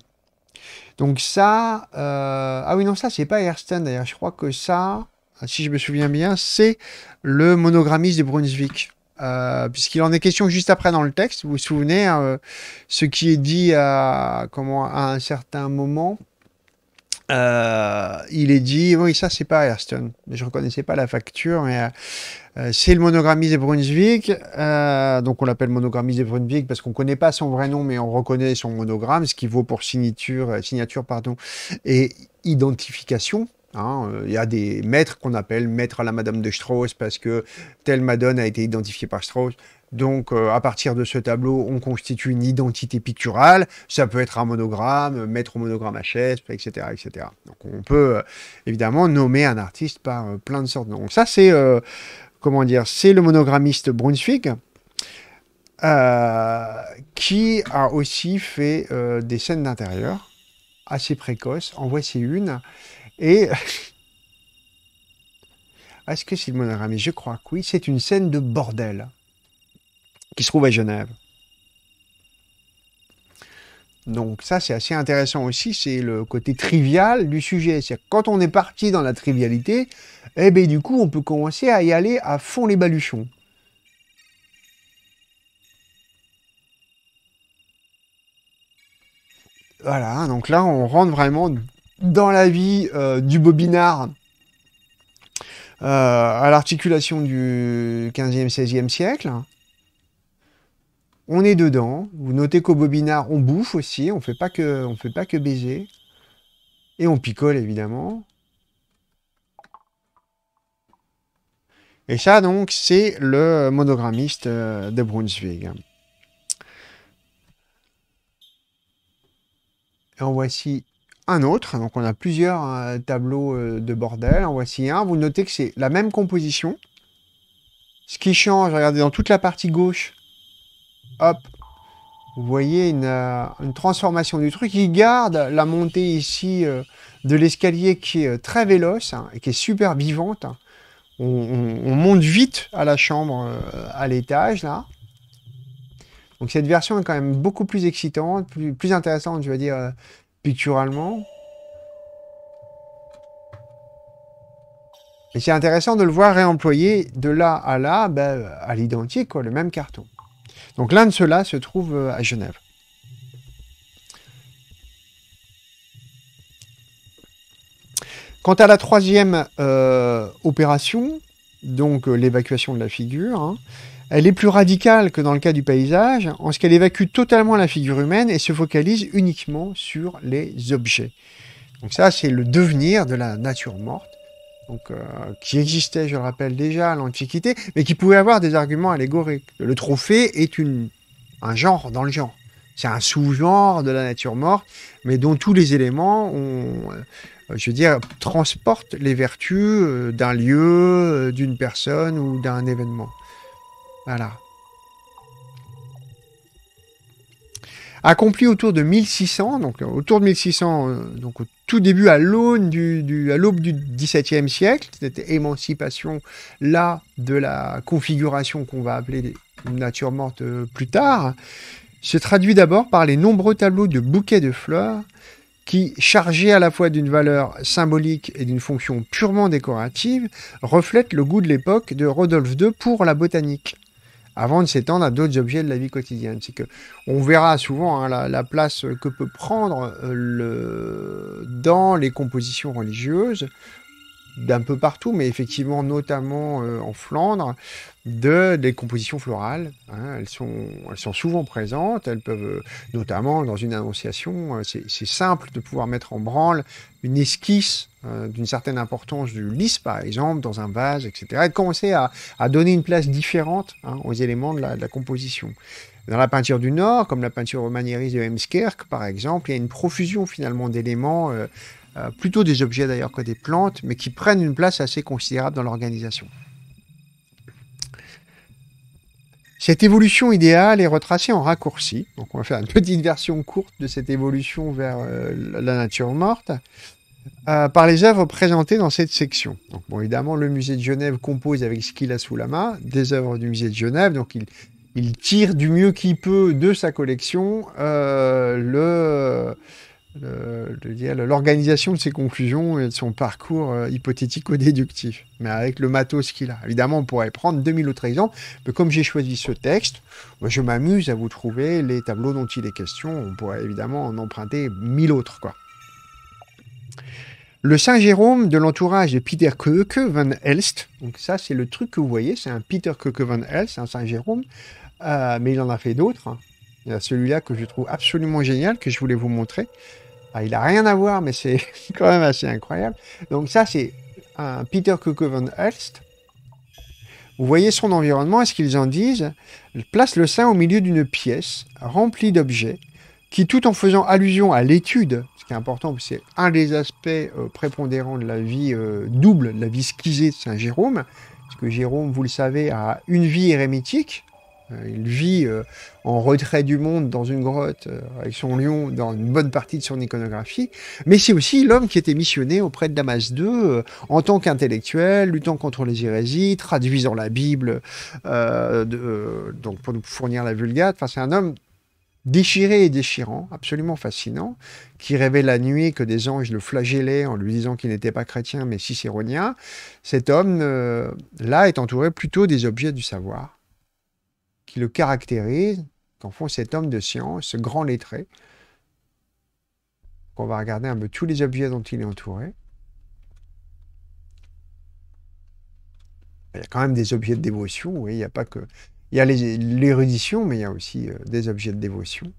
Donc ça, euh... ah oui non ça c'est pas Ersten d'ailleurs. Je crois que ça, si je me souviens bien, c'est le monogrammiste de Brunswick. Euh, puisqu'il en est question juste après dans le texte. Vous vous souvenez hein, euh, ce qui est dit à, comment, à un certain moment euh, il est dit, oui, ça c'est pas mais Je reconnaissais pas la facture, mais c'est le de Brunswick. donc on l'appelle de Brunswick parce qu'on connaît pas son vrai nom, mais on reconnaît son monogramme, ce qui vaut pour signature, signature pardon, et identification. Hein, euh, il y a des maîtres qu'on appelle maître à la Madame de Strauss parce que telle Madone a été identifiée par Strauss. Donc, euh, à partir de ce tableau, on constitue une identité picturale. Ça peut être un monogramme, maître au monogramme HS, etc., etc. Donc, on peut euh, évidemment nommer un artiste par plein de sortes. Donc, ça, c'est comment dire, c'est le monogrammiste Brunswick. qui a aussi fait des scènes d'intérieur assez précoces. En voici une. Et est-ce que c'est le Je crois que oui. C'est une scène de bordel qui se trouve à Genève. Donc ça, c'est assez intéressant aussi, c'est le côté trivial du sujet. cest quand on est parti dans la trivialité, eh bien du coup, on peut commencer à y aller à fond les baluchons. Voilà, donc là, on rentre vraiment dans la vie euh, du bobinard euh, à l'articulation du 15e, 16e siècle. On est dedans. Vous notez qu'au bobinard, on bouffe aussi. On ne fait pas que baiser. Et on picole, évidemment. Et ça, donc, c'est le monogrammiste euh, de Brunswick. Et en voici un autre. Donc on a plusieurs euh, tableaux euh, de bordel. voici un. Vous notez que c'est la même composition. Ce qui change, regardez, dans toute la partie gauche, hop, vous voyez une, euh, transformation du truc. Il garde la montée ici de l'escalier qui est très véloce hein, et qui est super vivante. On, monte vite à la chambre, à l'étage, là. Donc cette version est quand même beaucoup plus excitante, plus, plus intéressante, je veux dire, picturalement. Et c'est intéressant de le voir réemployé de là à là, ben, à l'identique, le même carton. Donc l'un de ceux-là se trouve euh, à Genève. Quant à la troisième euh, opération, donc euh, l'évacuation de la figure, hein, elle est plus radicale que dans le cas du paysage, en ce qu'elle évacue totalement la figure humaine et se focalise uniquement sur les objets. Donc ça, c'est le devenir de la nature morte, donc, euh, qui existait, je le rappelle déjà, à l'Antiquité, mais qui pouvait avoir des arguments allégoriques. Le trophée est un genre dans le genre. C'est un sous-genre de la nature morte, mais dont tous les éléments euh, je veux dire, transportent les vertus euh, d'un lieu, d'une personne ou d'un événement. Accompli autour de 1600, donc euh, autour de 1600, euh, donc au tout début à du, à l'aube du XVIIe siècle, cette émancipation là de la configuration qu'on va appeler nature morte euh, plus tard, se traduit d'abord par les nombreux tableaux de bouquets de fleurs qui, chargés à la fois d'une valeur symbolique et d'une fonction purement décorative, reflètent le goût de l'époque de Rodolphe II pour la botanique avant de s'étendre à d'autres objets de la vie quotidienne. C'est que on verra souvent hein, la, place que peut prendre euh, dans les compositions religieuses d'un peu partout, mais effectivement notamment euh, en Flandre, de, des compositions florales. Hein. elles, sont, elles sont souvent présentes, elles peuvent, euh, notamment dans une annonciation, c'est simple de pouvoir mettre en branle une esquisse euh, d'une certaine importance du lys, par exemple, dans un vase, etc., et de commencer à, donner une place différente hein, aux éléments de la, composition. Dans la peinture du Nord, comme la peinture maniériste de Hemskerk, par exemple, il y a une profusion finalement d'éléments, euh, euh, plutôt des objets d'ailleurs que des plantes, mais qui prennent une place assez considérable dans l'organisation. Cette évolution idéale est retracée en raccourci. Donc on va faire une petite version courte de cette évolution vers la nature morte. Euh, par les œuvres présentées dans cette section. Donc, évidemment, le musée de Genève compose avec ce qu'il a sous la main des œuvres du musée de Genève, donc il, tire du mieux qu'il peut de sa collection euh, l'organisation de ses conclusions et de son parcours euh, hypothétique ou déductif mais avec le matos qu'il a. Évidemment, on pourrait prendre 2000 autres exemples, mais comme j'ai choisi ce texte, moi, je m'amuse à vous trouver les tableaux dont il est question. On pourrait évidemment en emprunter 1000 autres, quoi. Le Saint Jérôme de l'entourage de Peter Koeke van Elst, donc ça c'est le truc que vous voyez, c'est un Peter Koeke van Elst, un Saint Jérôme, euh, mais il en a fait d'autres. Hein. Il y a celui-là que je trouve absolument génial, que je voulais vous montrer. Ah, il n'a rien à voir, mais c'est quand même assez incroyable. Donc ça c'est un Peter Koeke van Elst. Vous voyez son environnement, est-ce qu'ils en disent il Place le Saint au milieu d'une pièce remplie d'objets qui, tout en faisant allusion à l'étude qui est important, c'est un des aspects euh, prépondérants de la vie euh, double, de la vie schizée de Saint Jérôme, parce que Jérôme, vous le savez, a une vie hérémitique. Euh, il vit en retrait du monde dans une grotte avec son lion dans une bonne partie de son iconographie, mais c'est aussi l'homme qui était missionné auprès de Damas II en tant qu'intellectuel, luttant contre les hérésies, traduisant la Bible donc pour nous fournir la Vulgate. Enfin, c'est un homme déchiré et déchirant, absolument fascinant, qui rêvait la nuit que des anges le flagellaient en lui disant qu'il n'était pas chrétien mais cicéronien, cet homme, euh, là, est entouré plutôt des objets du savoir, qui le caractérisent, qu'en font cet homme de science, ce grand lettré. On va regarder un peu tous les objets dont il est entouré. Il y a quand même des objets de dévotion, oui, il n'y a pas que il y a l'érudition, mais il y a aussi euh, des objets de dévotion.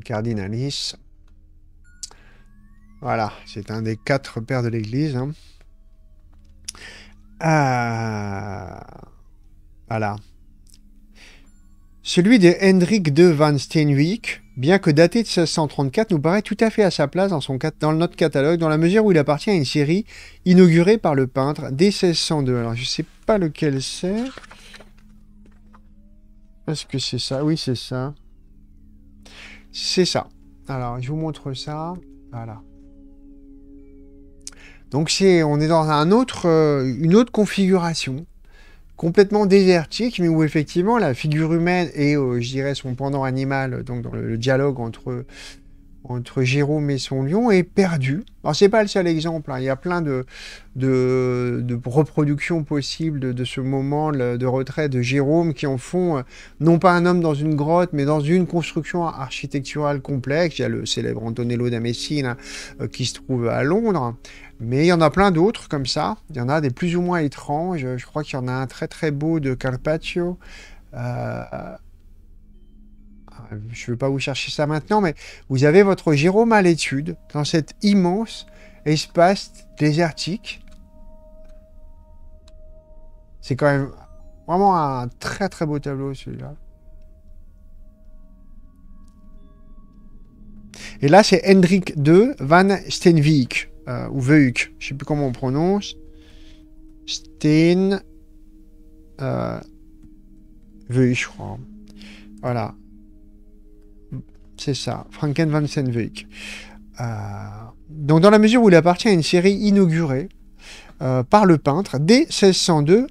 cardinalis. Voilà, c'est un des quatre pères de l'Église. Hein. Euh, voilà. Celui de Hendrik de van Steenwijk, bien que daté de 1634, nous paraît tout à fait à sa place dans, dans notre catalogue, dans la mesure où il appartient à une série inaugurée par le peintre dès 1602. Alors, je ne sais pas lequel c'est. Est-ce que c'est ça Oui, c'est ça. C'est ça. Alors, je vous montre ça. Voilà. Donc, c'est, on est dans un autre, euh, une autre configuration, complètement désertique, mais où effectivement la figure humaine et, euh, je dirais, son pendant animal, donc dans le dialogue entre entre Jérôme et son lion est perdu. Alors c'est pas le seul exemple, hein. il y a plein de, de, reproductions possibles de, ce moment de retrait de Jérôme qui en font euh, non pas un homme dans une grotte, mais dans une construction architecturale complexe. Il y a le célèbre Antonello da Messina euh, qui se trouve à Londres, mais il y en a plein d'autres comme ça. Il y en a des plus ou moins étranges. Je crois qu'il y en a un très très beau de Carpaccio. Euh, je ne veux pas vous chercher ça maintenant, mais vous avez votre Jérôme à l'étude dans cet immense espace désertique. C'est quand même vraiment un très très beau tableau celui-là. Et là, c'est Hendrik II van Steenwijk, euh, ou Veuk, je ne sais plus comment on prononce. Steen... Euh, Veuk, je crois. Voilà. C'est ça, Franken van Senveik. Euh, donc dans la mesure où il appartient à une série inaugurée euh, par le peintre dès 1602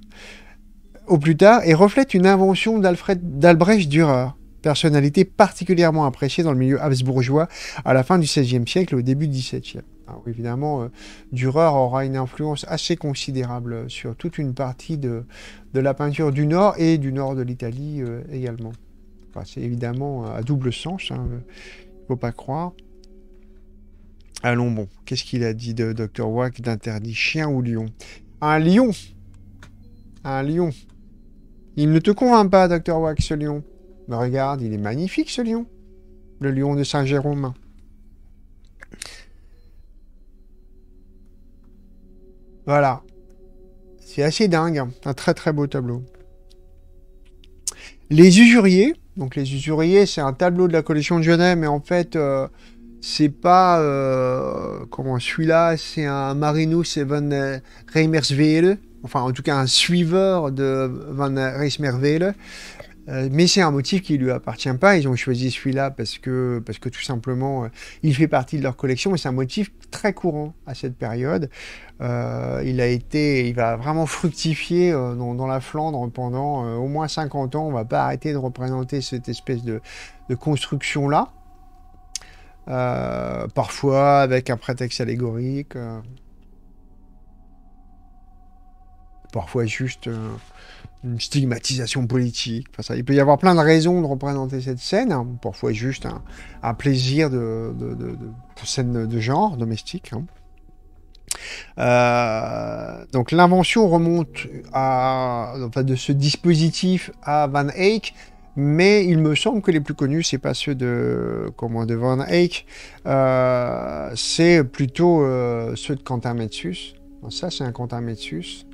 au plus tard et reflète une invention d'Albrecht Dürer, personnalité particulièrement appréciée dans le milieu habsbourgeois à la fin du XVIe siècle et au début du XVIIe. évidemment, euh, Dürer aura une influence assez considérable sur toute une partie de, la peinture du Nord et du Nord de l'Italie également. C'est évidemment à double sens, Il hein, il euh, faut pas croire. Allons bon, qu'est-ce qu'il a dit de Dr. Wack d'interdit chien ou lion Un lion Un lion Il ne te convainc pas, Dr. Wack, ce lion Mais regarde, il est magnifique, ce lion Le lion de Saint-Jérôme. Voilà. C'est assez dingue, hein. un très très beau tableau. Les usuriers, donc les usuriers, c'est un tableau de la collection de Genève, mais en fait, euh, c'est pas euh, comment celui-là, c'est un Marinus et euh, Van Reimersweele, enfin en tout cas un suiveur de Van Reimerswele, euh, mais c'est un motif qui lui appartient pas. Ils ont choisi celui-là parce que, parce que tout simplement, euh, il fait partie de leur collection. mais c'est un motif très courant à cette période. Euh, il a été, il va vraiment fructifier dans, la Flandre pendant au moins 50 ans. On va pas arrêter de représenter cette espèce de construction là. parfois avec un prétexte allégorique, parfois juste stigmatisation politique. il peut y avoir plein de raisons de représenter cette scène. Hein. Parfois juste un, plaisir de, scène de genre domestique. Hein. Euh, donc l'invention remonte à, enfin, de ce dispositif à Van Eyck, mais il me semble que les plus connus, c'est pas ceux de, comment, de Van Eyck, euh, c'est plutôt euh, ceux de Quentin Metsus. ça, c'est un Quentin Metsus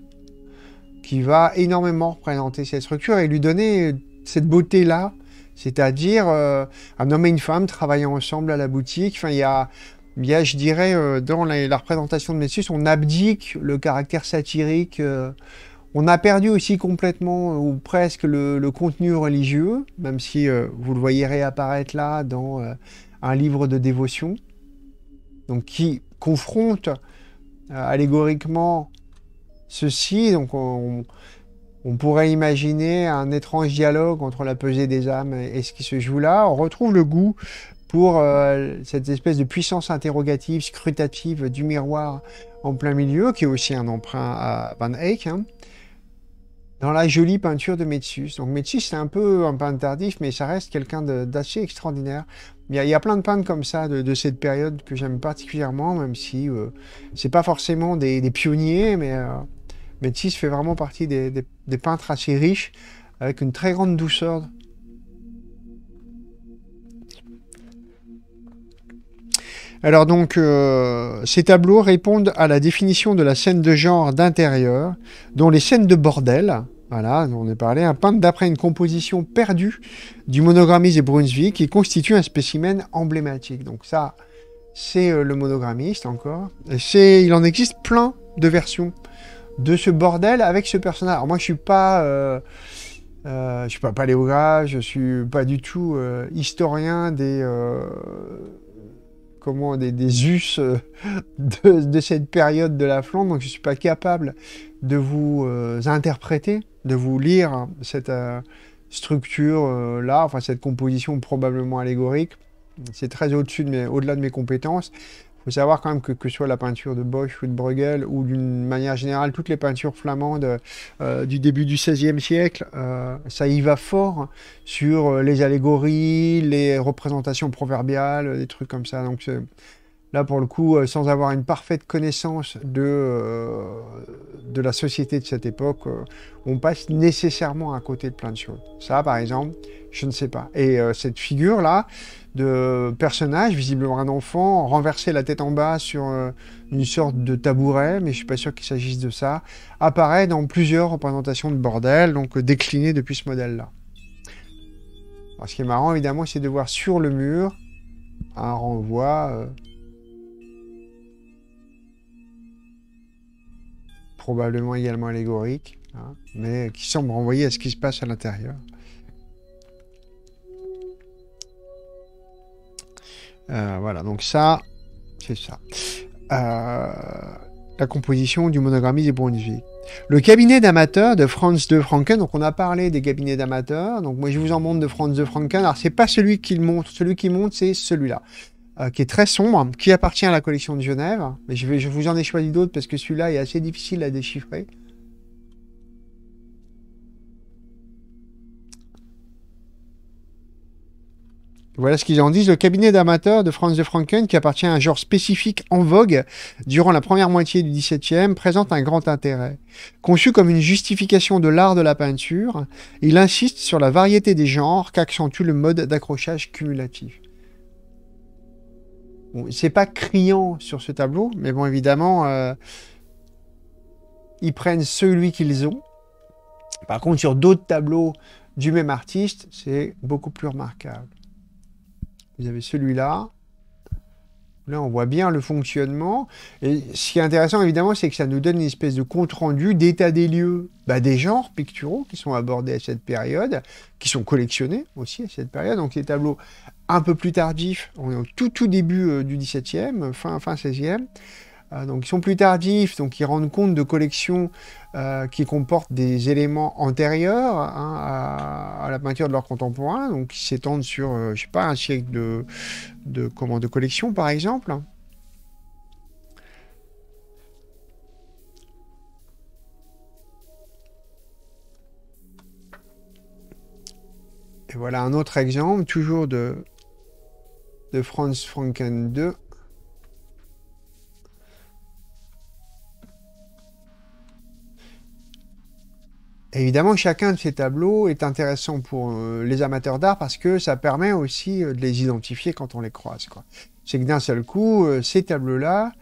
qui va énormément représenter cette structure et lui donner cette beauté-là, c'est-à-dire euh, un homme et une femme travaillant ensemble à la boutique. Enfin, il y a, je dirais, euh, dans la, représentation de Messius, on abdique le caractère satirique. Euh, on a perdu aussi complètement ou presque le, le contenu religieux, même si vous le voyez réapparaître là dans un livre de dévotion, donc qui confronte allégoriquement ceci. Donc on, pourrait imaginer un étrange dialogue entre la pesée des âmes et, ce qui se joue là. On retrouve le goût pour euh, cette espèce de puissance interrogative, scrutative du miroir en plein milieu, qui est aussi un emprunt à Van Eyck. Hein. dans la jolie peinture de Metsus. Donc Metsus, c'est un peu un peintre tardif, mais ça reste quelqu'un d'assez extraordinaire. Il y, a, il y, plein de peintres comme ça de, cette période que j'aime particulièrement, même si euh, c'est pas forcément des, pionniers, mais euh, Métis fait vraiment partie des, peintres assez riches, avec une très grande douceur. Alors donc, euh, ces tableaux répondent à la définition de la scène de genre d'intérieur, dont les scènes de bordel, voilà, on est parlé, un peintre d'après une composition perdue du monogrammiste de Brunswick qui constitue un spécimen emblématique. Donc ça, c'est euh, le monogrammiste encore. C'est, il en existe plein de versions de ce bordel avec ce personnage. Alors moi, je suis pas, euh, euh, je suis pas paléographe, je suis pas du tout euh, historien des comment des, us de, cette période de la Flandre, donc je suis pas capable de vous interpréter, de vous lire hein, cette structure là, enfin cette composition probablement allégorique. C'est très au-dessus de mes, au-delà de mes compétences faut savoir quand même que que soit la peinture de Bosch ou de Bruegel ou d'une manière générale toutes les peintures flamandes euh, du début du XVIe siècle, euh, ça y va fort sur euh, les allégories, les représentations proverbiales, des trucs comme ça. Donc là pour le coup, sans avoir une parfaite connaissance de de la société de cette époque, on passe nécessairement à côté de plein de choses. Ça, par exemple, je ne sais pas. Et cette figure là de personnage, visiblement un enfant, renversé la tête en bas sur euh, une sorte de tabouret, mais je suis pas sûr qu'il s'agisse de ça, apparaît dans plusieurs représentations de bordel, donc euh, décliné depuis ce modèle-là. Ce qui est marrant, évidemment, c'est de voir sur le mur un renvoi euh, probablement également allégorique, hein, mais qui semble renvoyer à ce qui se passe à l'intérieur. Euh, voilà, donc ça, c'est ça. Euh, la composition du monogramme de Brunswick. Le cabinet d'amateurs de Franz de Franken, donc on a parlé des cabinets d'amateurs, donc moi je vous en montre de Franz de Franken, alors c'est pas celui qu'il montre, celui qui montre c'est celui-là, euh, qui est très sombre, qui appartient à la collection de Genève, mais je, vais, je vous en ai choisi d'autres parce que celui-là est assez difficile à déchiffrer. Voilà ce qu'ils en disent. Le cabinet d'amateurs de Franz de Franken, qui appartient à un genre spécifique en vogue durant la première moitié du XVIIe, présente un grand intérêt. Conçu comme une justification de l'art de la peinture, il insiste sur la variété des genres qu'accentue le mode d'accrochage cumulatif. Ce c'est pas criant sur ce tableau, mais bon, évidemment, euh, ils prennent celui qu'ils ont. Par contre, sur d'autres tableaux du même artiste, c'est beaucoup plus remarquable. Vous avez celui-là. Là, on voit bien le fonctionnement. Et ce qui est intéressant, évidemment, c'est que ça nous donne une espèce de compte-rendu d'état des lieux bah, des genres picturaux qui sont abordés à cette période, qui sont collectionnés aussi à cette période. Donc, les tableaux un peu plus tardifs, on est au tout, tout début euh, du XVIIe, fin, fin 16e. Ah, donc, ils sont plus tardifs, donc ils rendent compte de collections euh, qui comportent des éléments antérieurs hein, à, la peinture de leurs contemporains, donc qui s'étendent sur, euh, je sais pas, un siècle de, de, de collection, par exemple. Et voilà un autre exemple, toujours de, de Franz Franken 2. Évidemment, chacun de ces tableaux est intéressant pour euh, les amateurs d'art parce que ça permet aussi euh, de les identifier quand on les croise. C'est que d'un seul coup, euh, ces tableaux-là,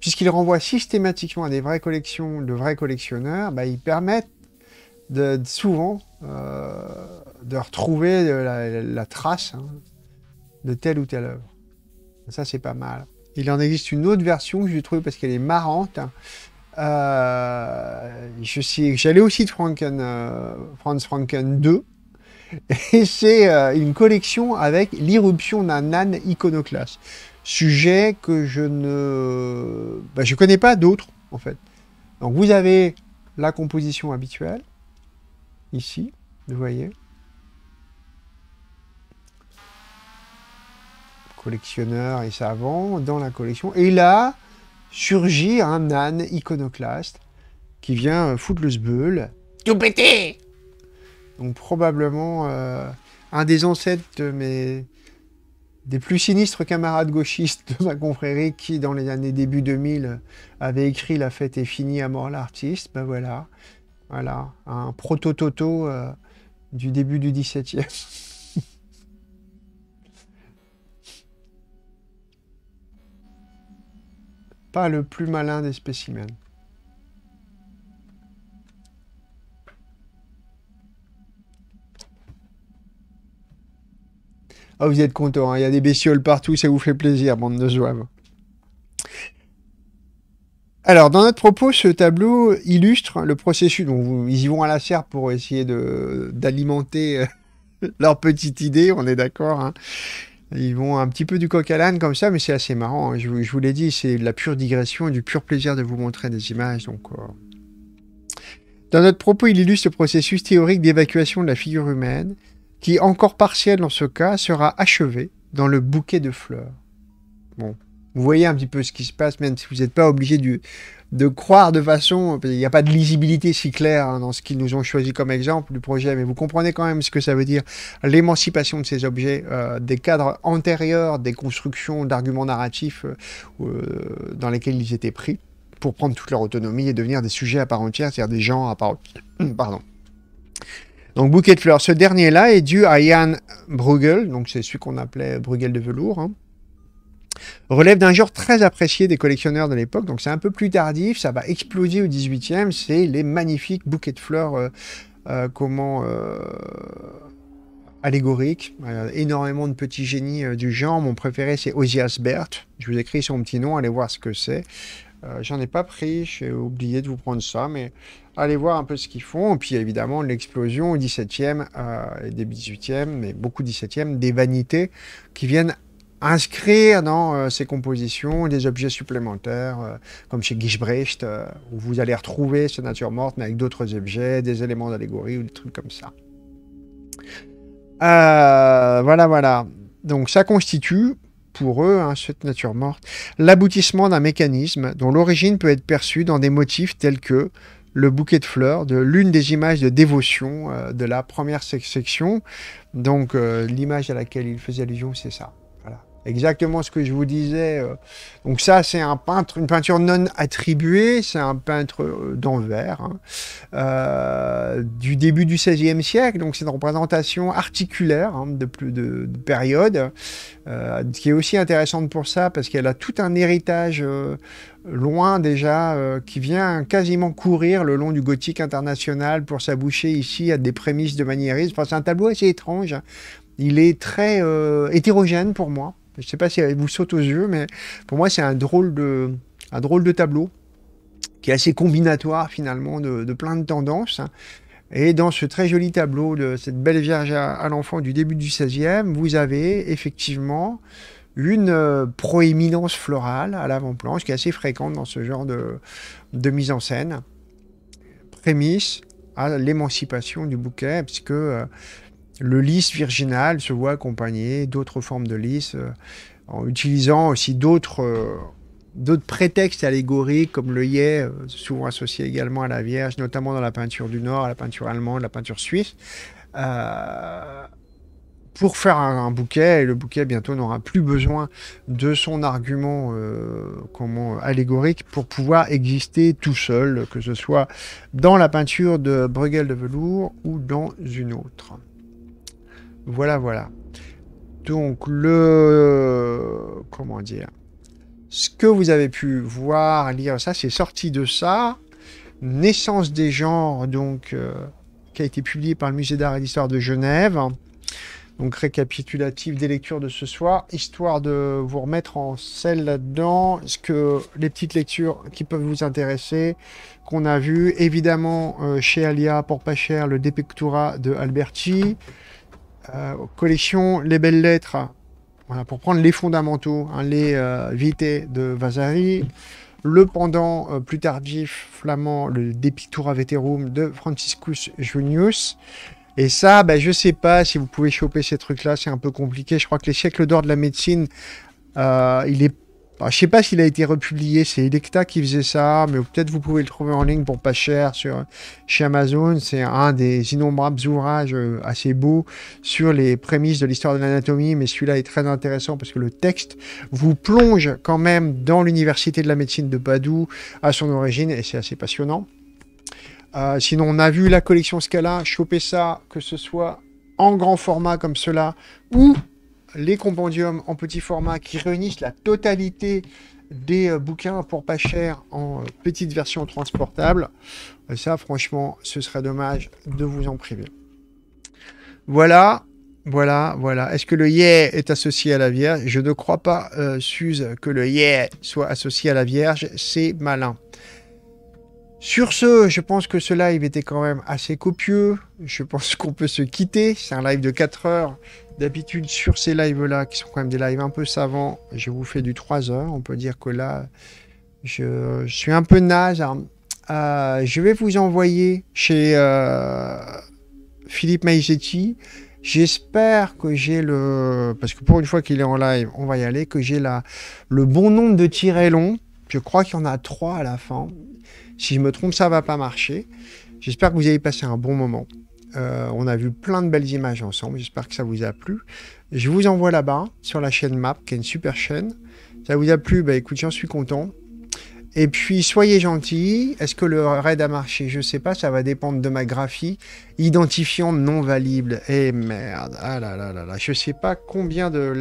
puisqu'ils renvoient systématiquement à des vraies collections de vrais collectionneurs, bah, ils permettent de, souvent de retrouver la, trace hein, de telle ou telle œuvre. Ça, c'est pas mal. Il en existe une autre version que j'ai trouvée parce qu'elle est marrante. Hein. Euh, je j'allais aussi de Franken, euh, Franz Franken 2. Et c'est euh, une collection avec l'irruption d'un âne iconoclaste. Sujet que je ne bah, je connais pas d'autres, en fait. Donc vous avez la composition habituelle, ici, vous voyez. Collectionneur et savant dans la collection. Et là, surgit un âne iconoclaste qui vient euh, foutre le zbeul. Tout pété Donc probablement euh, un des ancêtres de des plus sinistres camarades gauchistes de ma confrérie qui, dans les années début 2000, avait écrit « La fête est finie à mort l'artiste », ben voilà. Voilà, un proto-toto euh, du début du 17e. pas le plus malin des spécimens. Ah, vous êtes content, hein. il y a des bestioles partout, ça vous fait plaisir, bande de zouaves. Alors, dans notre propos, ce tableau illustre le processus. ils y vont à la serre pour essayer d'alimenter euh, leur petite idée, on est d'accord. Hein. Ils vont un petit peu du coq à l'âne comme ça, mais c'est assez marrant. Hein. Je, vous l'ai dit, c'est de la pure digression et du pur plaisir de vous montrer des images. Donc, euh. Dans notre propos, il illustre le processus théorique d'évacuation de la figure humaine, qui, encore partielle dans ce cas, sera achevé dans le bouquet de fleurs. Bon, vous voyez un petit peu ce qui se passe, même si vous n'êtes pas obligé de, croire de façon... Il n'y a pas de lisibilité si claire hein, dans ce qu'ils nous ont choisi comme exemple du projet, mais vous comprenez quand même ce que ça veut dire, l'émancipation de ces objets, euh, des cadres antérieurs, des constructions d'arguments narratifs euh, euh, dans lesquels ils étaient pris, pour prendre toute leur autonomie et devenir des sujets à part entière, c'est-à-dire des gens à part... Pardon. Donc Bouquet de fleurs, ce dernier-là est dû à Jan Bruegel, donc c'est celui qu'on appelait Bruegel de velours, hein relève d'un genre très apprécié des collectionneurs de l'époque, donc c'est un peu plus tardif, ça va exploser au 18e, c'est les magnifiques bouquets de fleurs, euh, euh, comment... Euh, allégoriques, énormément de petits génies du genre. Mon préféré, c'est Osias Bert. Je vous écris son petit nom, allez voir ce que c'est. J'en ai pas pris, j'ai oublié de vous prendre ça, mais allez voir un peu ce qu'ils font. Et puis évidemment, l'explosion au 17e et début 18e, mais beaucoup 17e, des vanités qui viennent inscrire dans ses euh, compositions des objets supplémentaires, euh, comme chez Gischbrecht, euh, où vous allez retrouver cette nature morte, mais avec d'autres objets, des éléments d'allégorie ou des trucs comme ça. voilà, voilà. Donc ça constitue, pour eux, hein, cette nature morte, l'aboutissement d'un mécanisme dont l'origine peut être perçue dans des motifs tels que le bouquet de fleurs de l'une des images de dévotion de la première section. Donc l'image à laquelle il faisait allusion, c'est ça. Exactement ce que je vous disais. Euh. Donc ça, c'est un peintre, une peinture non attribuée, c'est un peintre euh, d'envers hein. euh, du début du XVIe siècle. Donc c'est une représentation articulaire hein, de plus de, de période, qui est aussi intéressante pour ça parce qu'elle a tout un héritage loin déjà, qui vient quasiment courir le long du gothique international pour s'aboucher ici à des prémices de maniérisme. c'est un tableau assez étrange. Hein. Il est très hétérogène pour moi. Je ne sais pas si elle vous saute aux yeux, mais pour moi, c'est un drôle de, tableau qui est assez combinatoire finalement de, plein de tendances. Et dans ce très joli tableau de cette belle Vierge à, l'enfant du début du XVIe, e vous avez effectivement une euh, proéminence florale à l'avant-plan, ce qui est assez fréquente dans ce genre de, mise en scène. Prémisse à l'émancipation du bouquet, puisque euh, le lys virginal se voit accompagné d'autres formes de lys, euh, en utilisant aussi euh, d'autres prétextes allégoriques, comme le yé, euh, souvent associé également à la Vierge, notamment dans la peinture du Nord, la peinture allemande, la peinture suisse. pour faire un, bouquet, et le bouquet bientôt n'aura plus besoin de son argument allégorique pour pouvoir exister tout seul, que ce soit dans la peinture de Bruegel de velours ou dans une autre. Voilà, voilà. Donc le... Comment dire Ce que vous avez pu voir, lire, ça, c'est sorti de ça. Naissance des genres, donc, euh, qui a été publié par le Musée d'art et d'histoire de Genève. Donc récapitulatif des lectures de ce soir, histoire de vous remettre en selle là-dedans, ce que les petites lectures qui peuvent vous intéresser, qu'on a vu évidemment euh, chez Alia pour pas cher le Depictura de Alberti. Euh, collection Les Belles Lettres, voilà, pour prendre les fondamentaux, hein, les euh, vitae de Vasari, le pendant euh, plus tardif flamand, le Depictura Veterum de Franciscus Junius. Et ça, ben, je sais pas si vous pouvez choper ces trucs-là, c'est un peu compliqué. Je crois que les siècles d'or de la médecine, il est ah, je ne sais pas s'il a été republié, c'est Electa qui faisait ça, mais peut-être vous pouvez le trouver en ligne pour pas cher sur, chez Amazon. C'est un des innombrables ouvrages euh, assez beaux sur les prémices de l'histoire de l'anatomie, mais celui-là est très intéressant parce que le texte vous plonge quand même dans l'université de la médecine de Padoue, à son origine, et c'est assez passionnant. Euh, sinon, on a vu la collection Scala, choper ça, que ce soit en grand format comme cela, ou les compendiums en petit format qui réunissent la totalité des euh, bouquins pour pas cher en euh, petite version transportable. ça, franchement, ce serait dommage de vous en priver. Voilà, voilà, voilà. Est-ce que le yeah est associé à la Vierge Je ne crois pas, euh, Suze, que le yeah soit associé à la Vierge. C'est malin. Sur ce, je pense que ce live était quand même assez copieux. Je pense qu'on peut se quitter. C'est un live de 4 heures. D'habitude, sur ces lives-là, qui sont quand même des lives un peu savants, je vous fais du 3 heures. On peut dire que là, je, suis un peu naze. Euh, je vais vous envoyer chez euh, Philippe Maizetti. J'espère que j'ai le... Parce que pour une fois qu'il est en live, on va y aller, que j'ai le bon nombre de tirés longs. Je crois qu'il y en a trois à la fin. Si je me trompe, ça va pas marcher. J'espère que vous avez passé un bon moment. Euh, on a vu plein de belles images ensemble. J'espère que ça vous a plu. Je vous envoie là-bas sur la chaîne Map, qui est une super chaîne. Ça vous a plu Bah écoute, j'en suis content. Et puis soyez gentils. Est-ce que le raid a marché Je sais pas. Ça va dépendre de ma graphie. Identifiant non valible. Eh merde. Ah là là là Je sais pas combien de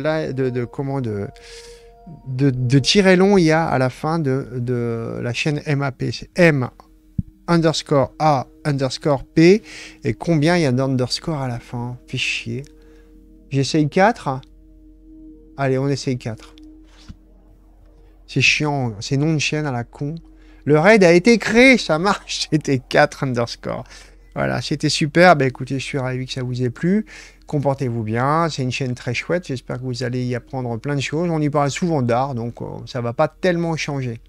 de, de long il y a à la fin de, la chaîne MAP. M underscore A underscore P. Et combien il y a d'underscore à la fin fichier chier. J'essaye 4. Allez, on essaye 4. C'est chiant, c'est nom de chaîne à la con. Le raid a été créé, ça marche. C'était 4 underscore. Voilà, c'était super. Bah, écoutez, je suis ravi que ça vous ait plu. Comportez-vous bien. C'est une chaîne très chouette. J'espère que vous allez y apprendre plein de choses. On y parle souvent d'art, donc euh, ça va pas tellement changer.